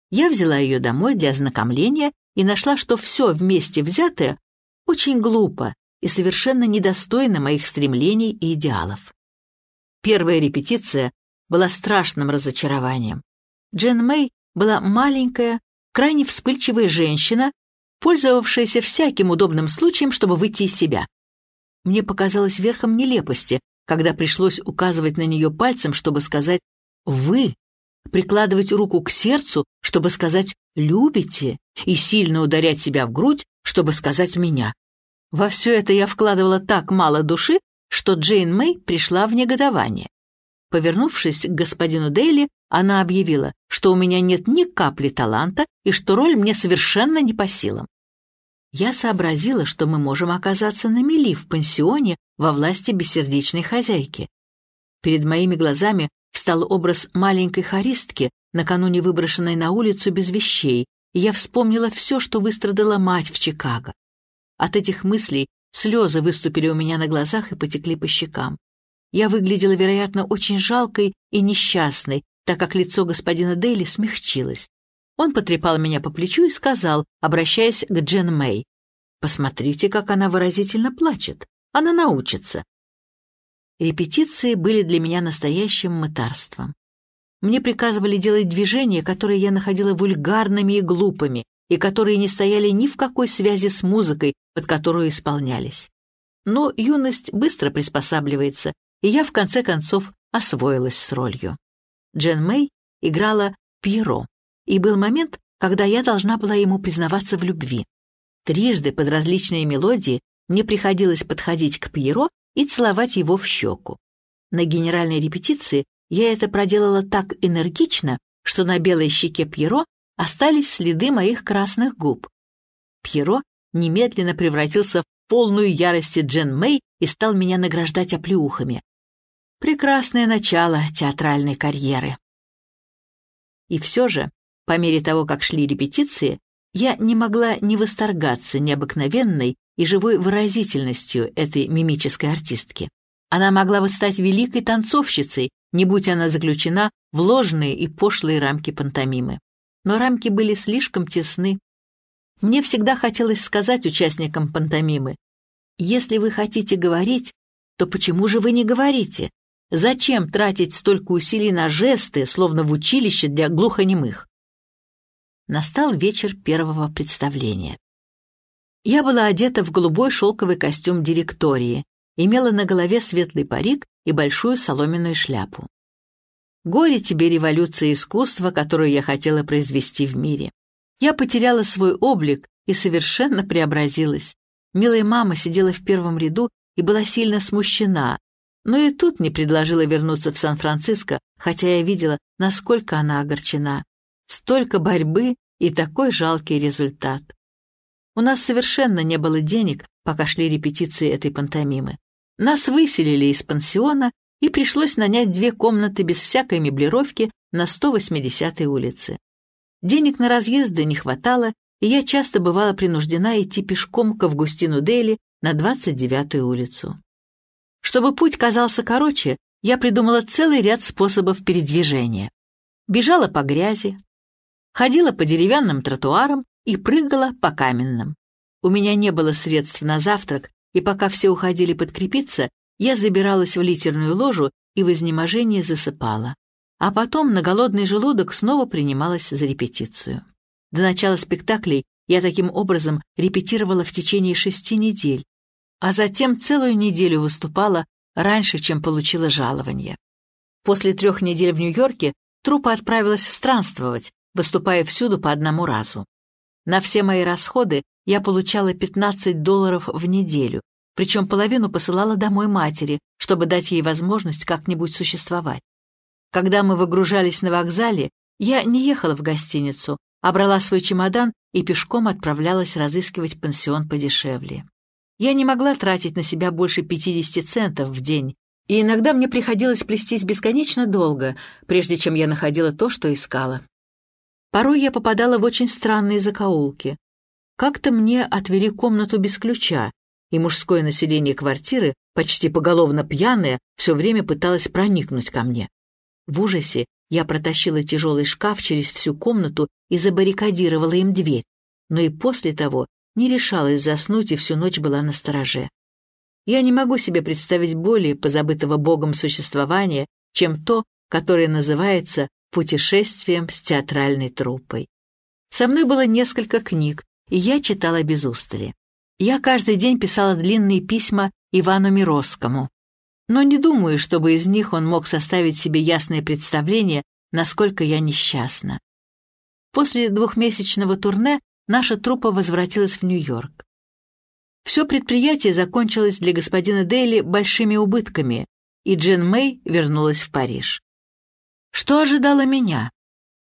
Я взяла ее домой для ознакомления и нашла, что все вместе взятое очень глупо и совершенно недостойно моих стремлений и идеалов. Первая репетиция была страшным разочарованием. Джен Мэй была маленькая, крайне вспыльчивая женщина, пользовавшаяся всяким удобным случаем, чтобы выйти из себя. Мне показалось верхом нелепости, когда пришлось указывать на нее пальцем, чтобы сказать «вы», прикладывать руку к сердцу, чтобы сказать любите, и сильно ударять себя в грудь, чтобы сказать меня. Во все это я вкладывала так мало души, что Джейн Мэй пришла в негодование. Повернувшись к господину Дейли, она объявила, что у меня нет ни капли таланта и что роль мне совершенно не по силам. Я сообразила, что мы можем оказаться на мели в пансионе во власти бессердечной хозяйки. Перед моими глазами встал образ маленькой хористки, накануне выброшенной на улицу без вещей, и я вспомнила все, что выстрадала мать в Чикаго. От этих мыслей слезы выступили у меня на глазах и потекли по щекам. Я выглядела, вероятно, очень жалкой и несчастной, так как лицо господина Дейли смягчилось. Он потрепал меня по плечу и сказал, обращаясь к Джен Мэй, «Посмотрите, как она выразительно плачет. Она научится». Репетиции были для меня настоящим мытарством. Мне приказывали делать движения, которые я находила вульгарными и глупыми, и которые не стояли ни в какой связи с музыкой, под которую исполнялись. Но юность быстро приспосабливается, и я в конце концов освоилась с ролью. Джен Мэй играла Пьеро, и был момент, когда я должна была ему признаваться в любви. Трижды под различные мелодии мне приходилось подходить к Пьеро и целовать его в щеку. На генеральной репетиции я это проделала так энергично, что на белой щеке Пьеро остались следы моих красных губ. Пьеро немедленно превратился в полную ярости Джен Мэй и стал меня награждать оплеухами. Прекрасное начало театральной карьеры. И все же, по мере того, как шли репетиции, я не могла не восторгаться необыкновенной и живой выразительностью этой мимической артистки. Она могла бы стать великой танцовщицей, не будь она заключена в ложные и пошлые рамки пантомимы. Но рамки были слишком тесны. Мне всегда хотелось сказать участникам пантомимы, «Если вы хотите говорить, то почему же вы не говорите? Зачем тратить столько усилий на жесты, словно в училище для глухонемых?» Настал вечер первого представления. Я была одета в голубой шелковый костюм директории, имела на голове светлый парик и большую соломенную шляпу. Горе тебе революция искусства, которую я хотела произвести в мире. Я потеряла свой облик и совершенно преобразилась. Милая мама сидела в первом ряду и была сильно смущена, но и тут не предложила вернуться в Сан-Франциско, хотя я видела, насколько она огорчена. Столько борьбы и такой жалкий результат. У нас совершенно не было денег, пока шли репетиции этой пантомимы. Нас выселили из пансиона, и пришлось нанять две комнаты без всякой меблировки на 180-й улице. Денег на разъезды не хватало, и я часто бывала принуждена идти пешком к Августину Дели на 29-ю улицу. Чтобы путь казался короче, я придумала целый ряд способов передвижения. Бежала по грязи, ходила по деревянным тротуарам и прыгала по каменным. У меня не было средств на завтрак, и пока все уходили подкрепиться, я забиралась в литерную ложу и в изнеможении засыпала. А потом на голодный желудок снова принималась за репетицию. До начала спектаклей я таким образом репетировала в течение шести недель, а затем целую неделю выступала раньше, чем получила жалование. После трех недель в Нью-Йорке труппа отправилась странствовать, выступая всюду по одному разу. На все мои расходы я получала 15 долларов в неделю, причем половину посылала домой матери, чтобы дать ей возможность как-нибудь существовать. Когда мы выгружались на вокзале, я не ехала в гостиницу, а брала свой чемодан и пешком отправлялась разыскивать пансион подешевле. Я не могла тратить на себя больше 50 центов в день, и иногда мне приходилось плестись бесконечно долго, прежде чем я находила то, что искала. Порой я попадала в очень странные закоулки, как-то мне отвели комнату без ключа, и мужское население квартиры, почти поголовно пьяное, все время пыталось проникнуть ко мне. В ужасе я протащила тяжелый шкаф через всю комнату и забаррикадировала им дверь, но и после того не решалась заснуть и всю ночь была на стороже. Я не могу себе представить более позабытого Богом существования, чем то, которое называется «Путешествием с театральной труппой». Со мной было несколько книг, и я читала без устали. Я каждый день писала длинные письма Ивану Мироскому, но не думаю, чтобы из них он мог составить себе ясное представление, насколько я несчастна. После двухмесячного турне наша труппа возвратилась в Нью-Йорк. Все предприятие закончилось для господина Дейли большими убытками, и Джен Мэй вернулась в Париж. Что ожидало меня?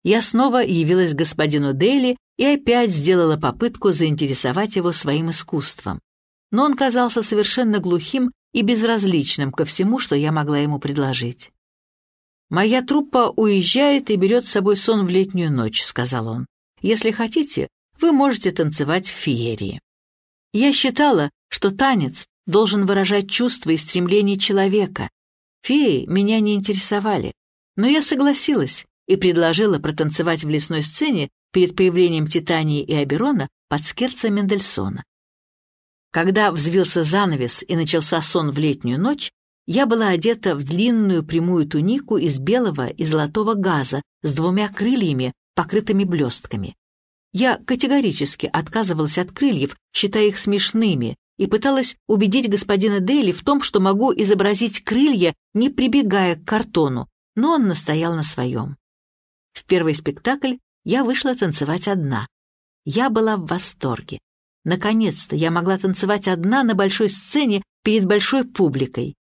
Я снова явилась господину Дейли и опять сделала попытку заинтересовать его своим искусством. Но он казался совершенно глухим и безразличным ко всему, что я могла ему предложить. «Моя труппа уезжает и берет с собой сон в летнюю ночь», — сказал он. «Если хотите, вы можете танцевать в феерии». Я считала, что танец должен выражать чувства и стремления человека. Феи меня не интересовали, но я согласилась и предложила протанцевать в лесной сцене перед появлением Титании и Аберона под скерца Мендельсона. Когда взвился занавес и начался сон в летнюю ночь, я была одета в длинную прямую тунику из белого и золотого газа с двумя крыльями, покрытыми блестками. Я категорически отказывалась от крыльев, считая их смешными, и пыталась убедить господина Дейли в том, что могу изобразить крылья, не прибегая к картону, но он настоял на своем. В первый спектакль я вышла танцевать одна. Я была в восторге. Наконец-то я могла танцевать одна на большой сцене перед большой публикой.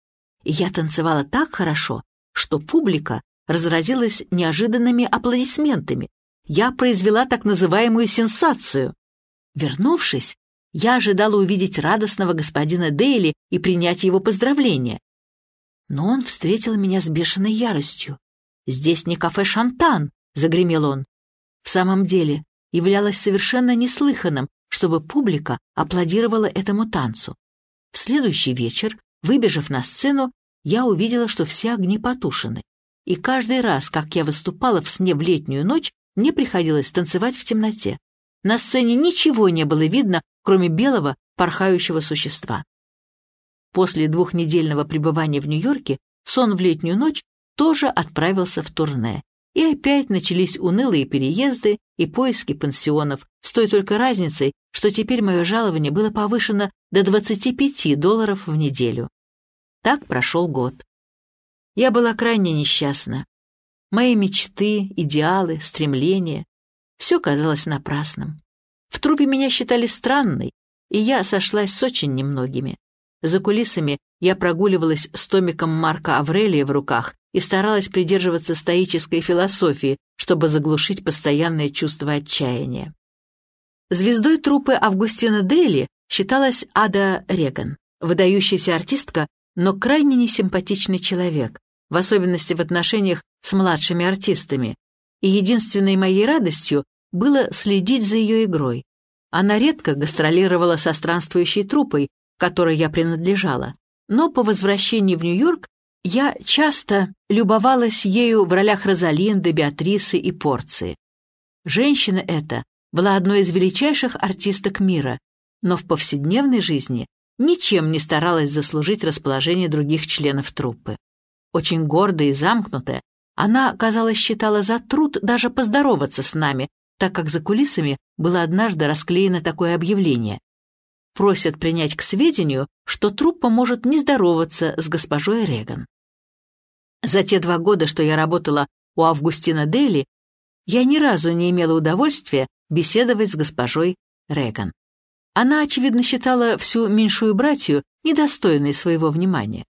И я танцевала так хорошо, что публика разразилась неожиданными аплодисментами. Я произвела так называемую сенсацию. Вернувшись, я ожидала увидеть радостного господина Дейли и принять его поздравления. Но он встретил меня с бешеной яростью. «Здесь не кафе «Шантан», — загремел он. В самом деле, являлось совершенно неслыханным, чтобы публика аплодировала этому танцу. В следующий вечер, выбежав на сцену, я увидела, что все огни потушены. И каждый раз, как я выступала в сне в летнюю ночь, мне приходилось танцевать в темноте. На сцене ничего не было видно, кроме белого, порхающего существа. После двухнедельного пребывания в Нью-Йорке сон в летнюю ночь тоже отправился в турне, и опять начались унылые переезды и поиски пансионов, с той только разницей, что теперь мое жалование было повышено до 25 долларов в неделю. Так прошел год. Я была крайне несчастна. Мои мечты, идеалы, стремления — все казалось напрасным. В трупе меня считали странной, и я сошлась с очень немногими. За кулисами я прогуливалась с томиком Марка Аврелия в руках и старалась придерживаться стоической философии, чтобы заглушить постоянное чувство отчаяния. Звездой труппы Августина Дели считалась Ада Реган, выдающаяся артистка, но крайне несимпатичный человек, в особенности в отношениях с младшими артистами, и единственной моей радостью было следить за ее игрой. Она редко гастролировала со странствующей труппой, которой я принадлежала, но по возвращении в Нью-Йорк я часто любовалась ею в ролях Розалинды, Беатрисы и Порции. Женщина эта была одной из величайших артисток мира, но в повседневной жизни ничем не старалась заслужить расположение других членов труппы. Очень гордая и замкнутая, она, казалось, считала за труд даже поздороваться с нами, так как за кулисами было однажды расклеено такое объявление просят принять к сведению, что труппа может не здороваться с госпожой Реган. За те два года, что я работала у Августина Дели, я ни разу не имела удовольствия беседовать с госпожой Реган. Она, очевидно, считала всю меньшую братью недостойной своего внимания.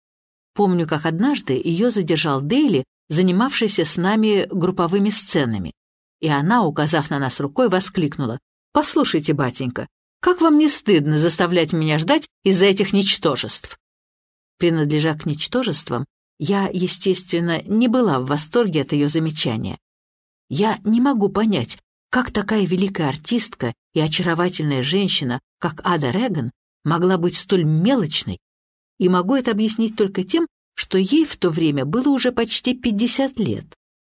Помню, как однажды ее задержал Дейли, занимавшийся с нами групповыми сценами. И она, указав на нас рукой, воскликнула. «Послушайте, батенька, как вам не стыдно заставлять меня ждать из-за этих ничтожеств?» Принадлежа к ничтожествам, я, естественно, не была в восторге от ее замечания. Я не могу понять, как такая великая артистка и очаровательная женщина, как Ада Реган, могла быть столь мелочной, и могу это объяснить только тем, что ей в то время было уже почти 50 лет.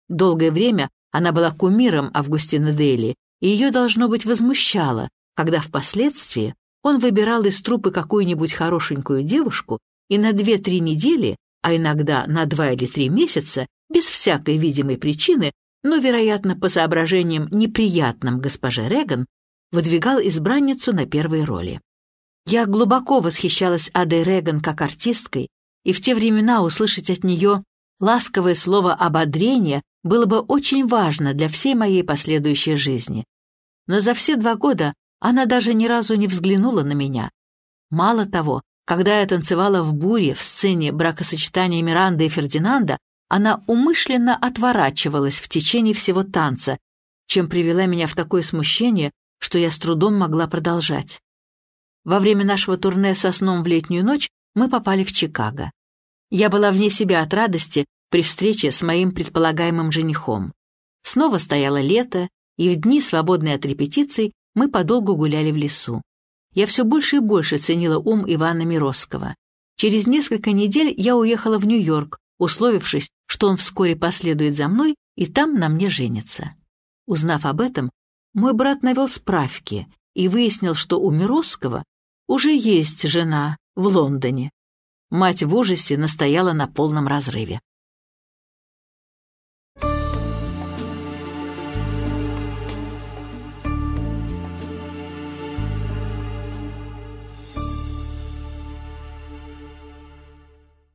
Долгое время она была кумиром Августина Дейли, и ее, должно быть, возмущало, когда впоследствии он выбирал из трупы какую-нибудь хорошенькую девушку и на 2-3 недели, а иногда на 2 или 3 месяца, без всякой видимой причины, но, вероятно, по соображениям неприятным госпоже Реган, выдвигал избранницу на первые роли. Я глубоко восхищалась Адой Реган как артисткой, и в те времена услышать от нее ласковое слово ободрения было бы очень важно для всей моей последующей жизни. Но за все два года она даже ни разу не взглянула на меня. Мало того, когда я танцевала в буре в сцене бракосочетания Миранды и Фердинанда, она умышленно отворачивалась в течение всего танца, чем привела меня в такое смущение, что я с трудом могла продолжать. Во время нашего турне со сном в летнюю ночь мы попали в Чикаго. Я была вне себя от радости при встрече с моим предполагаемым женихом. Снова стояло лето, и в дни, свободные от репетиций, мы подолгу гуляли в лесу. Я все больше и больше ценила ум Ивана Миросского. Через несколько недель я уехала в Нью-Йорк, условившись, что он вскоре последует за мной и там на мне женится. Узнав об этом, мой брат навел справки и выяснил, что у Миросского уже есть жена в Лондоне. Мать в ужасе настояла на полном разрыве.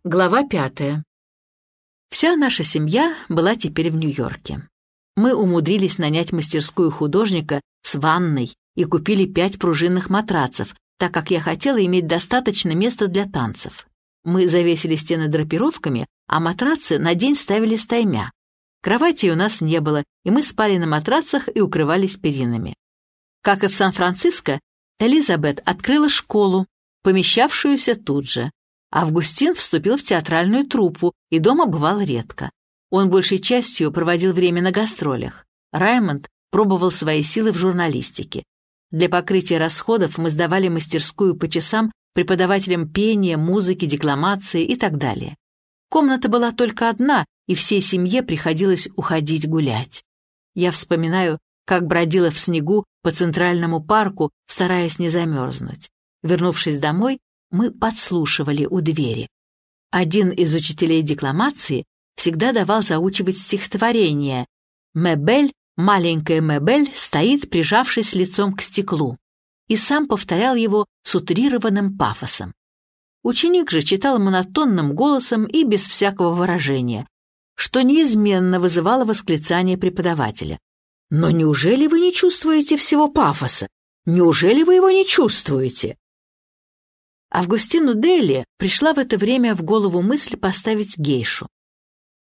Глава пятая. Вся наша семья была теперь в Нью-Йорке. Мы умудрились нанять мастерскую художника с ванной и купили пять пружинных матрацев, так как я хотела иметь достаточно места для танцев. Мы завесили стены драпировками, а матрацы на день ставили стаймя. Кроватей у нас не было, и мы спали на матрацах и укрывались перинами. Как и в Сан-Франциско, Элизабет открыла школу, помещавшуюся тут же, Августин вступил в театральную труппу и дома бывал редко. Он большей частью проводил время на гастролях. Раймонд пробовал свои силы в журналистике. Для покрытия расходов мы сдавали мастерскую по часам преподавателям пения, музыки, декламации и так далее. Комната была только одна, и всей семье приходилось уходить гулять. Я вспоминаю, как бродила в снегу по Центральному парку, стараясь не замерзнуть. Вернувшись домой, мы подслушивали у двери. Один из учителей декламации всегда давал заучивать стихотворение «Мебель, маленькая Мебель стоит, прижавшись лицом к стеклу» и сам повторял его с утрированным пафосом. Ученик же читал монотонным голосом и без всякого выражения, что неизменно вызывало восклицание преподавателя. «Но неужели вы не чувствуете всего пафоса? Неужели вы его не чувствуете?» Августину Дели пришла в это время в голову мысль поставить гейшу.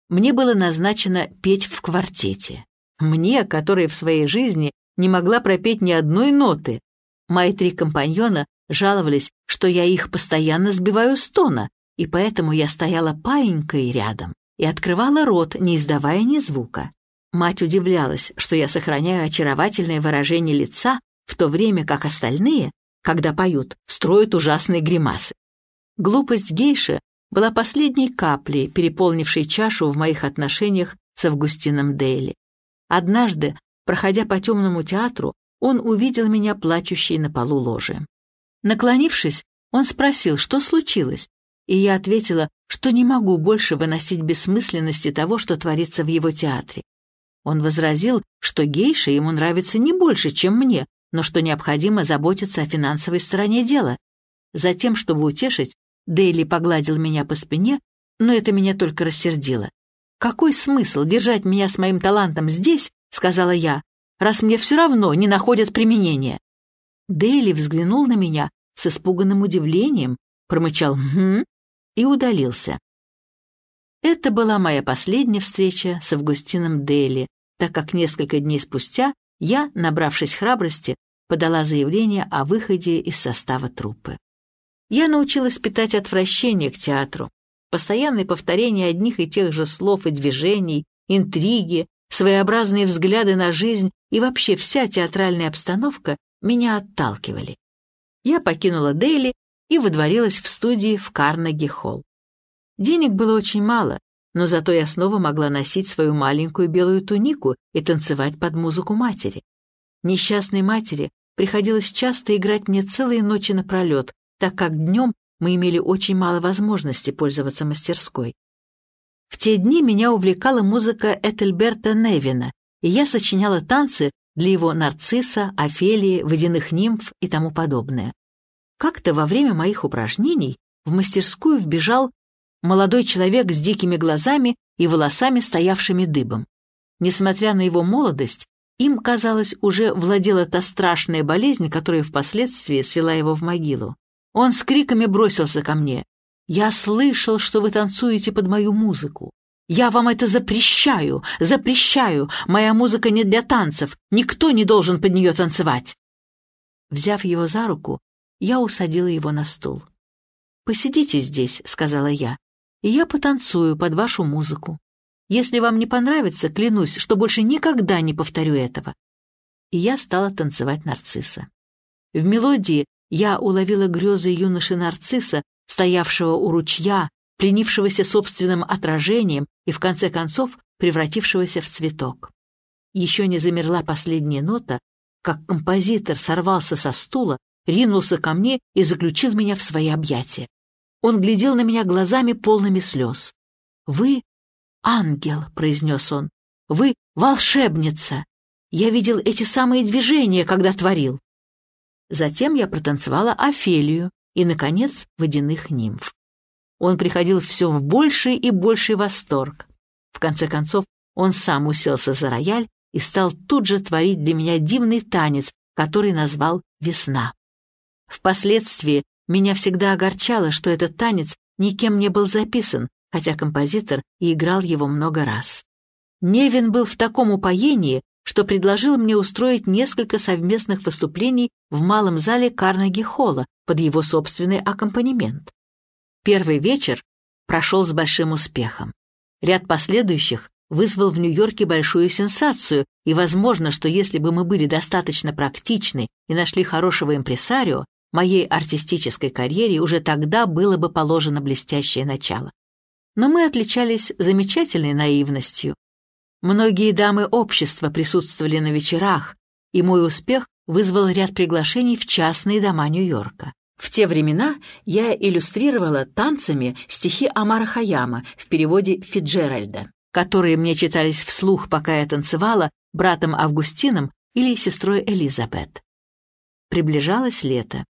Мне было назначено петь в квартете. Мне, которая в своей жизни не могла пропеть ни одной ноты. Мои три компаньона жаловались, что я их постоянно сбиваю с тона, и поэтому я стояла паенькой рядом и открывала рот, не издавая ни звука. Мать удивлялась, что я сохраняю очаровательное выражение лица, в то время как остальные когда поют, строят ужасные гримасы. Глупость гейши была последней каплей, переполнившей чашу в моих отношениях с Августином Дейли. Однажды, проходя по темному театру, он увидел меня плачущей на полу ложи. Наклонившись, он спросил, что случилось, и я ответила, что не могу больше выносить бессмысленности того, что творится в его театре. Он возразил, что гейша ему нравится не больше, чем мне, но что необходимо заботиться о финансовой стороне дела. Затем, чтобы утешить, Дейли погладил меня по спине, но это меня только рассердило. «Какой смысл держать меня с моим талантом здесь?» — сказала я, раз мне все равно не находят применения. Дейли взглянул на меня с испуганным удивлением, промычал «Хм» и удалился. Это была моя последняя встреча с Августином Дейли, так как несколько дней спустя я, набравшись храбрости, подала заявление о выходе из состава труппы. Я научилась питать отвращение к театру. Постоянное повторение одних и тех же слов и движений, интриги, своеобразные взгляды на жизнь и вообще вся театральная обстановка меня отталкивали. Я покинула Дейли и выдворилась в студии в Карнеги-холл. Денег было очень мало, но зато я снова могла носить свою маленькую белую тунику и танцевать под музыку матери. Несчастной матери приходилось часто играть мне целые ночи напролет, так как днем мы имели очень мало возможности пользоваться мастерской. В те дни меня увлекала музыка Этельберта Невина, и я сочиняла танцы для его нарцисса, офелии, водяных нимф и тому подобное. Как-то во время моих упражнений в мастерскую вбежал молодой человек с дикими глазами и волосами, стоявшими дыбом. Несмотря на его молодость, им, казалось, уже владела та страшная болезнь, которая впоследствии свела его в могилу. Он с криками бросился ко мне. «Я слышал, что вы танцуете под мою музыку. Я вам это запрещаю, запрещаю. Моя музыка не для танцев. Никто не должен под нее танцевать». Взяв его за руку, я усадила его на стул. «Посидите здесь», — сказала я, и я потанцую под вашу музыку. Если вам не понравится, клянусь, что больше никогда не повторю этого». И я стала танцевать нарцисса. В мелодии я уловила грезы юноши нарцисса, стоявшего у ручья, пленившегося собственным отражением и, в конце концов, превратившегося в цветок. Еще не замерла последняя нота, как композитор сорвался со стула, ринулся ко мне и заключил меня в свои объятия. Он глядел на меня глазами полными слез. «Вы — ангел», — произнес он. «Вы — волшебница. Я видел эти самые движения, когда творил». Затем я протанцевала Офелию и, наконец, водяных нимф. Он приходил все в больший и больший восторг. В конце концов, он сам уселся за рояль и стал тут же творить для меня дивный танец, который назвал «Весна». Впоследствии меня всегда огорчало, что этот танец никем не был записан, хотя композитор и играл его много раз. Невин был в таком упоении, что предложил мне устроить несколько совместных выступлений в малом зале Карнеги-холла под его собственный аккомпанемент. Первый вечер прошел с большим успехом. Ряд последующих вызвал в Нью-Йорке большую сенсацию, и возможно, что если бы мы были достаточно практичны и нашли хорошего импресарио, Моей артистической карьере уже тогда было бы положено блестящее начало. Но мы отличались замечательной наивностью. Многие дамы общества присутствовали на вечерах, и мой успех вызвал ряд приглашений в частные дома Нью-Йорка. В те времена я иллюстрировала танцами стихи Амара Хаяма в переводе Фиджеральда, которые мне читались вслух, пока я танцевала, братом Августином или сестрой Элизабет. Приближалось лето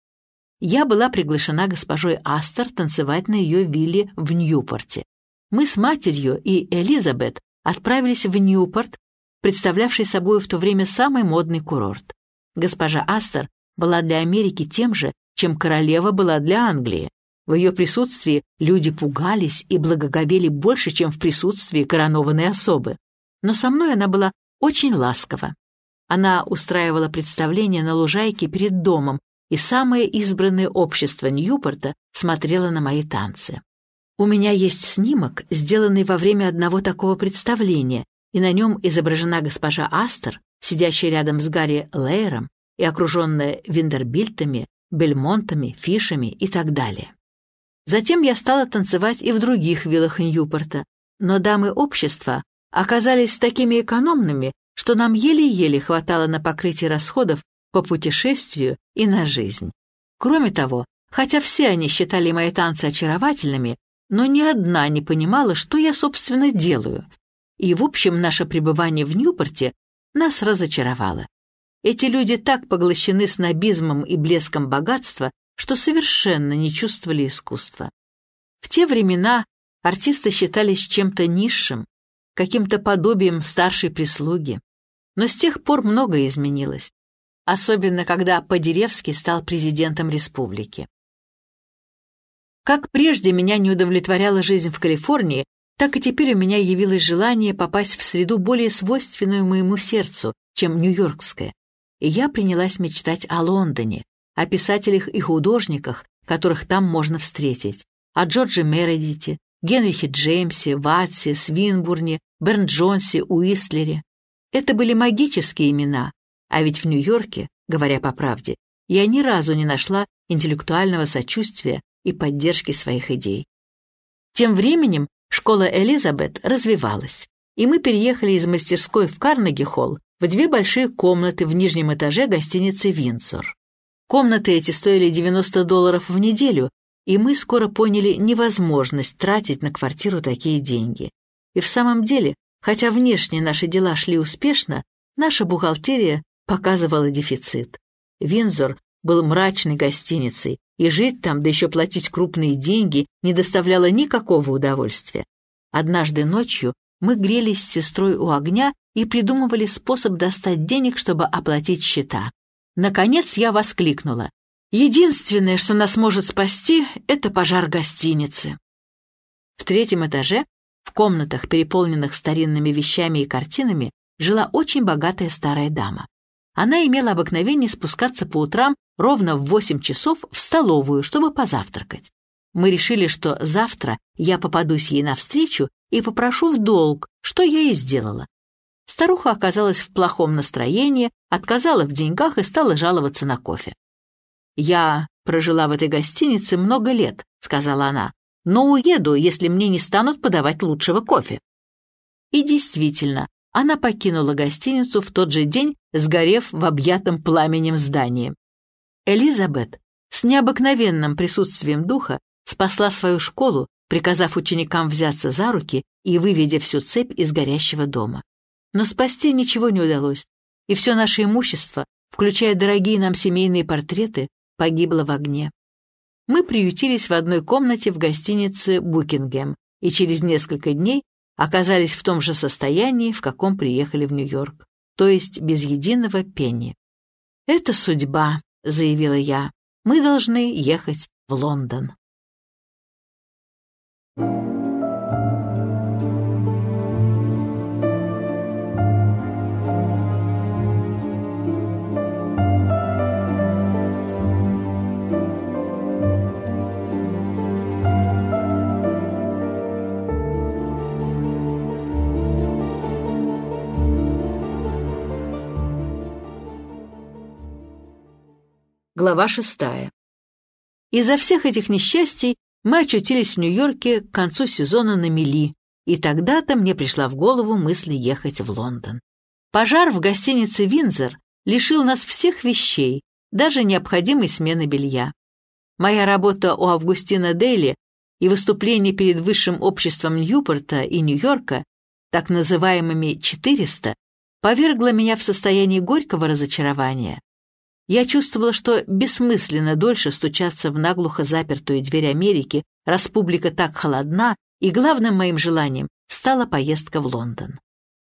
я была приглашена госпожой Астер танцевать на ее вилле в Ньюпорте. Мы с матерью и Элизабет отправились в Ньюпорт, представлявший собой в то время самый модный курорт. Госпожа Астер была для Америки тем же, чем королева была для Англии. В ее присутствии люди пугались и благоговели больше, чем в присутствии коронованной особы. Но со мной она была очень ласкова. Она устраивала представление на лужайке перед домом, и самое избранное общество Ньюпорта смотрело на мои танцы. У меня есть снимок, сделанный во время одного такого представления, и на нем изображена госпожа Астер, сидящая рядом с Гарри Лейером и окруженная виндербильтами, бельмонтами, фишами и так далее. Затем я стала танцевать и в других виллах Ньюпорта, но дамы общества оказались такими экономными, что нам еле-еле хватало на покрытие расходов по путешествию и на жизнь. Кроме того, хотя все они считали мои танцы очаровательными, но ни одна не понимала, что я, собственно, делаю. И, в общем, наше пребывание в Ньюпорте нас разочаровало. Эти люди так поглощены снобизмом и блеском богатства, что совершенно не чувствовали искусства. В те времена артисты считались чем-то низшим, каким-то подобием старшей прислуги. Но с тех пор многое изменилось особенно когда Подеревский стал президентом республики. Как прежде меня не удовлетворяла жизнь в Калифорнии, так и теперь у меня явилось желание попасть в среду более свойственную моему сердцу, чем нью-йоркская. И я принялась мечтать о Лондоне, о писателях и художниках, которых там можно встретить, о Джорджи Мередите, Генрихе Джеймсе, Ватсе, Свинбурне, Берн Джонсе, Уистлере. Это были магические имена, а ведь в Нью-Йорке, говоря по правде, я ни разу не нашла интеллектуального сочувствия и поддержки своих идей. Тем временем школа Элизабет развивалась, и мы переехали из мастерской в Карнеги-холл в две большие комнаты в нижнем этаже гостиницы «Винсор». Комнаты эти стоили 90 долларов в неделю, и мы скоро поняли невозможность тратить на квартиру такие деньги. И в самом деле, хотя внешне наши дела шли успешно, наша бухгалтерия показывала дефицит. Винзор был мрачной гостиницей, и жить там, да еще платить крупные деньги, не доставляло никакого удовольствия. Однажды ночью мы грелись с сестрой у огня и придумывали способ достать денег, чтобы оплатить счета. Наконец я воскликнула. «Единственное, что нас может спасти, это пожар гостиницы». В третьем этаже, в комнатах, переполненных старинными вещами и картинами, жила очень богатая старая дама она имела обыкновение спускаться по утрам ровно в 8 часов в столовую, чтобы позавтракать. Мы решили, что завтра я попадусь ей навстречу и попрошу в долг, что я и сделала. Старуха оказалась в плохом настроении, отказала в деньгах и стала жаловаться на кофе. «Я прожила в этой гостинице много лет», — сказала она, «но уеду, если мне не станут подавать лучшего кофе». И действительно, она покинула гостиницу в тот же день, сгорев в объятом пламенем здании. Элизабет с необыкновенным присутствием духа спасла свою школу, приказав ученикам взяться за руки и выведя всю цепь из горящего дома. Но спасти ничего не удалось, и все наше имущество, включая дорогие нам семейные портреты, погибло в огне. Мы приютились в одной комнате в гостинице «Букингем», и через несколько дней оказались в том же состоянии, в каком приехали в Нью-Йорк, то есть без единого пенни. «Это судьба», — заявила я. «Мы должны ехать в Лондон». Глава шестая. Из-за всех этих несчастий мы очутились в Нью-Йорке к концу сезона на мели, и тогда-то мне пришла в голову мысль ехать в Лондон. Пожар в гостинице Винзер лишил нас всех вещей, даже необходимой смены белья. Моя работа у Августина Дейли и выступление перед высшим обществом Ньюпорта и Нью-Йорка, так называемыми «400», повергло меня в состояние горького разочарования. Я чувствовала, что бессмысленно дольше стучаться в наглухо запертую дверь Америки, раз так холодна, и главным моим желанием стала поездка в Лондон.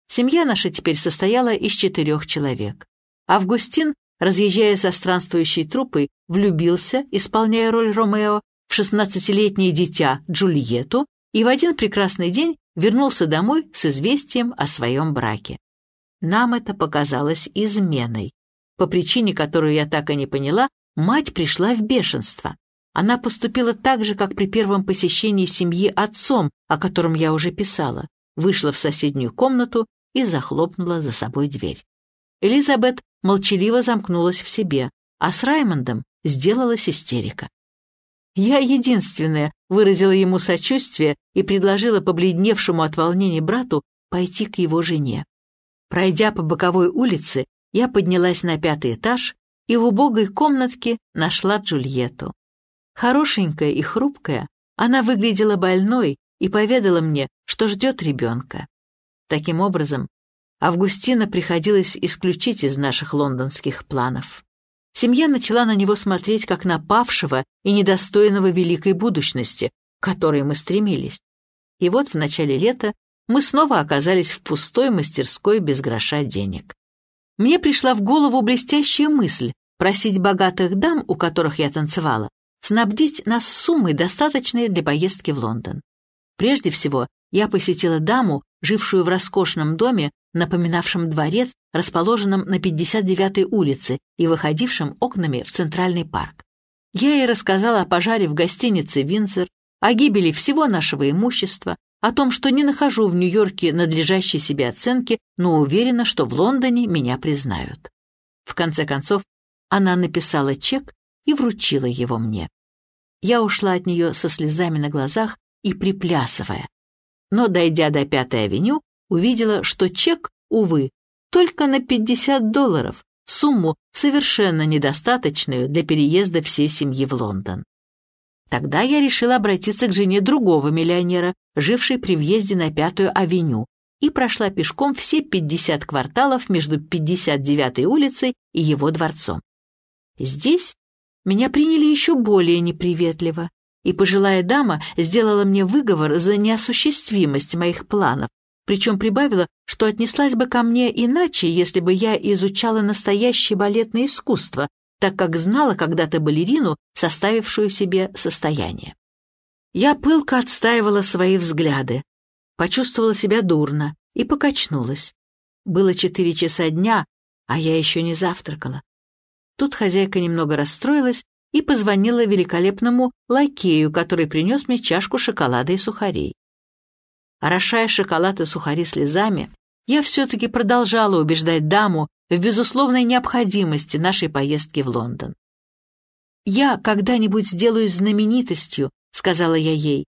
Семья наша теперь состояла из четырех человек. Августин, разъезжая со странствующей труппой, влюбился, исполняя роль Ромео, в 16-летнее дитя Джульетту и в один прекрасный день вернулся домой с известием о своем браке. Нам это показалось изменой, по причине которую я так и не поняла, мать пришла в бешенство. Она поступила так же, как при первом посещении семьи отцом, о котором я уже писала, вышла в соседнюю комнату и захлопнула за собой дверь. Элизабет молчаливо замкнулась в себе, а с Раймондом сделалась истерика. Я единственная выразила ему сочувствие и предложила побледневшему от волнения брату пойти к его жене. Пройдя по боковой улице, я поднялась на пятый этаж и в убогой комнатке нашла Джульетту. Хорошенькая и хрупкая, она выглядела больной и поведала мне, что ждет ребенка. Таким образом, Августина приходилось исключить из наших лондонских планов. Семья начала на него смотреть как на павшего и недостойного великой будущности, к которой мы стремились. И вот в начале лета мы снова оказались в пустой мастерской без гроша денег мне пришла в голову блестящая мысль просить богатых дам, у которых я танцевала, снабдить нас суммой, достаточной для поездки в Лондон. Прежде всего, я посетила даму, жившую в роскошном доме, напоминавшем дворец, расположенном на 59-й улице и выходившем окнами в Центральный парк. Я ей рассказала о пожаре в гостинице «Винзер», о гибели всего нашего имущества, о том, что не нахожу в Нью-Йорке надлежащей себе оценки, но уверена, что в Лондоне меня признают. В конце концов, она написала чек и вручила его мне. Я ушла от нее со слезами на глазах и приплясывая. Но, дойдя до Пятой авеню, увидела, что чек, увы, только на 50 долларов, сумму, совершенно недостаточную для переезда всей семьи в Лондон. Тогда я решила обратиться к жене другого миллионера, жившей при въезде на Пятую авеню, и прошла пешком все 50 кварталов между 59-й улицей и его дворцом. Здесь меня приняли еще более неприветливо, и пожилая дама сделала мне выговор за неосуществимость моих планов, причем прибавила, что отнеслась бы ко мне иначе, если бы я изучала настоящее балетное искусство, так как знала когда-то балерину, составившую себе состояние. Я пылко отстаивала свои взгляды, почувствовала себя дурно и покачнулась. Было четыре часа дня, а я еще не завтракала. Тут хозяйка немного расстроилась и позвонила великолепному лакею, который принес мне чашку шоколада и сухарей. Орошая шоколад и сухари слезами, я все-таки продолжала убеждать даму в безусловной необходимости нашей поездки в Лондон. «Я когда-нибудь сделаюсь знаменитостью», — сказала я ей,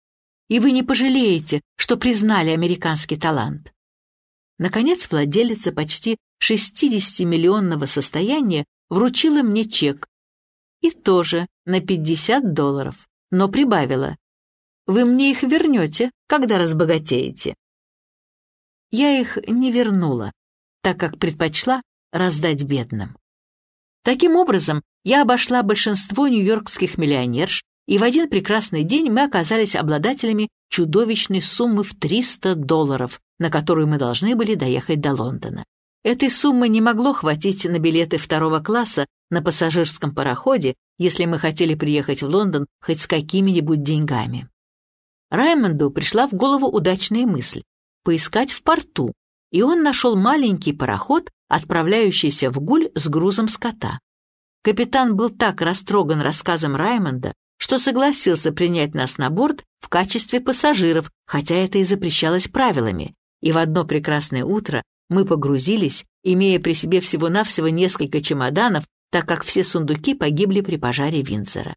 «и вы не пожалеете, что признали американский талант». Наконец, владелица почти 60-миллионного состояния вручила мне чек и тоже на 50 долларов, но прибавила. «Вы мне их вернете, когда разбогатеете». Я их не вернула, так как предпочла раздать бедным. Таким образом, я обошла большинство нью-йоркских миллионерш, и в один прекрасный день мы оказались обладателями чудовищной суммы в 300 долларов, на которую мы должны были доехать до Лондона. Этой суммы не могло хватить на билеты второго класса на пассажирском пароходе, если мы хотели приехать в Лондон хоть с какими-нибудь деньгами. Раймонду пришла в голову удачная мысль поискать в порту, и он нашел маленький пароход, отправляющийся в гуль с грузом скота. Капитан был так растроган рассказом Раймонда, что согласился принять нас на борт в качестве пассажиров, хотя это и запрещалось правилами, и в одно прекрасное утро мы погрузились, имея при себе всего-навсего несколько чемоданов, так как все сундуки погибли при пожаре Винзера.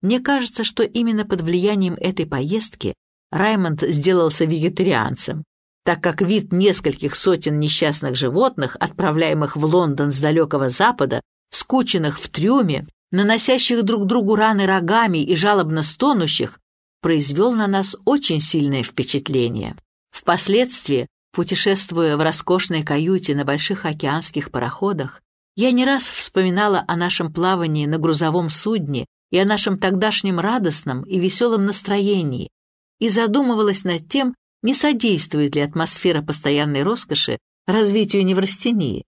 Мне кажется, что именно под влиянием этой поездки Раймонд сделался вегетарианцем, так как вид нескольких сотен несчастных животных, отправляемых в Лондон с далекого запада, скученных в трюме, наносящих друг другу раны рогами и жалобно стонущих, произвел на нас очень сильное впечатление. Впоследствии, путешествуя в роскошной каюте на больших океанских пароходах, я не раз вспоминала о нашем плавании на грузовом судне и о нашем тогдашнем радостном и веселом настроении и задумывалась над тем, не содействует ли атмосфера постоянной роскоши развитию неврастении?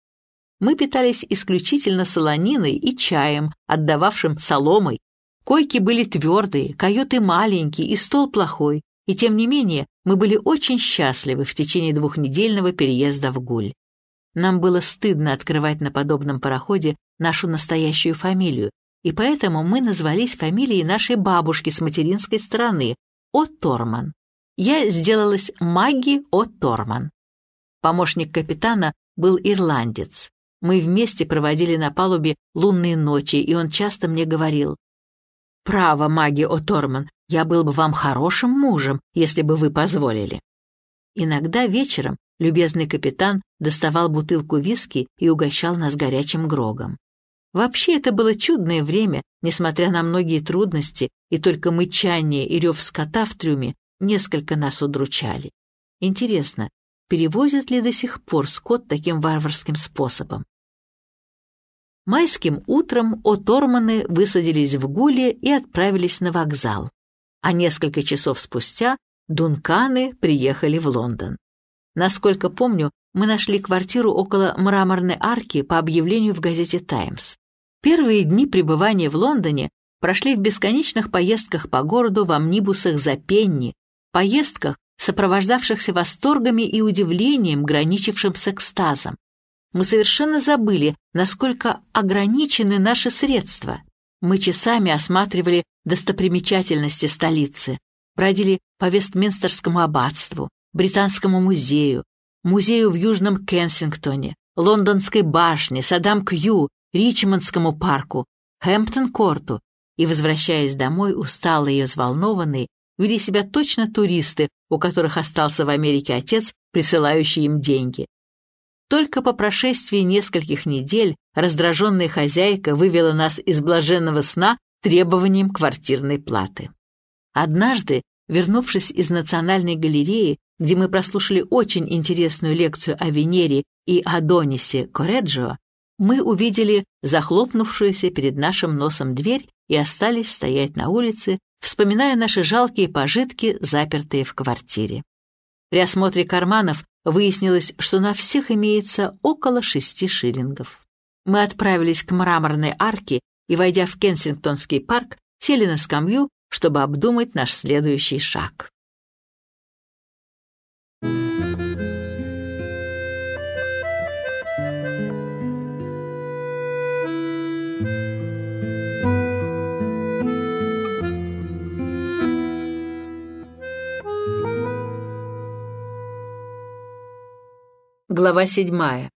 Мы питались исключительно солониной и чаем, отдававшим соломой. Койки были твердые, каюты маленькие и стол плохой, и тем не менее мы были очень счастливы в течение двухнедельного переезда в Гуль. Нам было стыдно открывать на подобном пароходе нашу настоящую фамилию, и поэтому мы назвались фамилией нашей бабушки с материнской стороны – О. Торман я сделалась Маги О'Торман. Помощник капитана был ирландец. Мы вместе проводили на палубе лунные ночи, и он часто мне говорил, «Право, Маги О'Торман, я был бы вам хорошим мужем, если бы вы позволили». Иногда вечером любезный капитан доставал бутылку виски и угощал нас горячим грогом. Вообще это было чудное время, несмотря на многие трудности, и только мычание и рев скота в трюме несколько нас удручали. Интересно, перевозят ли до сих пор скот таким варварским способом? Майским утром оторманы высадились в Гуле и отправились на вокзал, а несколько часов спустя дунканы приехали в Лондон. Насколько помню, мы нашли квартиру около мраморной арки по объявлению в газете «Таймс». Первые дни пребывания в Лондоне прошли в бесконечных поездках по городу в амнибусах за пенни, поездках, сопровождавшихся восторгами и удивлением, граничившим с экстазом. Мы совершенно забыли, насколько ограничены наши средства. Мы часами осматривали достопримечательности столицы, бродили по Вестминстерскому аббатству, Британскому музею, музею в Южном Кенсингтоне, Лондонской башне, Садам-Кью, Ричмондскому парку, Хэмптон-Корту, и, возвращаясь домой, усталые и взволнованные, вели себя точно туристы, у которых остался в Америке отец, присылающий им деньги. Только по прошествии нескольких недель раздраженная хозяйка вывела нас из блаженного сна требованием квартирной платы. Однажды, вернувшись из Национальной галереи, где мы прослушали очень интересную лекцию о Венере и Адонисе Кореджио, мы увидели захлопнувшуюся перед нашим носом дверь и остались стоять на улице, вспоминая наши жалкие пожитки, запертые в квартире. При осмотре карманов выяснилось, что на всех имеется около шести шиллингов. Мы отправились к мраморной арке и, войдя в Кенсингтонский парк, сели на скамью, чтобы обдумать наш следующий шаг. Thank you. Глава седьмая.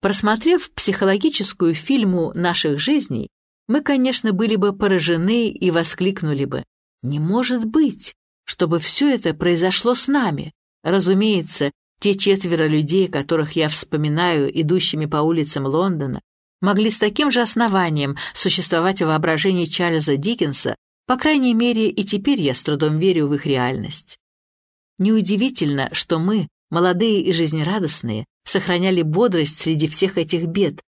Просмотрев психологическую фильму наших жизней, мы, конечно, были бы поражены и воскликнули бы «Не может быть, чтобы все это произошло с нами!» Разумеется, те четверо людей, которых я вспоминаю идущими по улицам Лондона, могли с таким же основанием существовать в воображении Чарльза Диккенса, по крайней мере, и теперь я с трудом верю в их реальность. Неудивительно, что мы, молодые и жизнерадостные, сохраняли бодрость среди всех этих бед.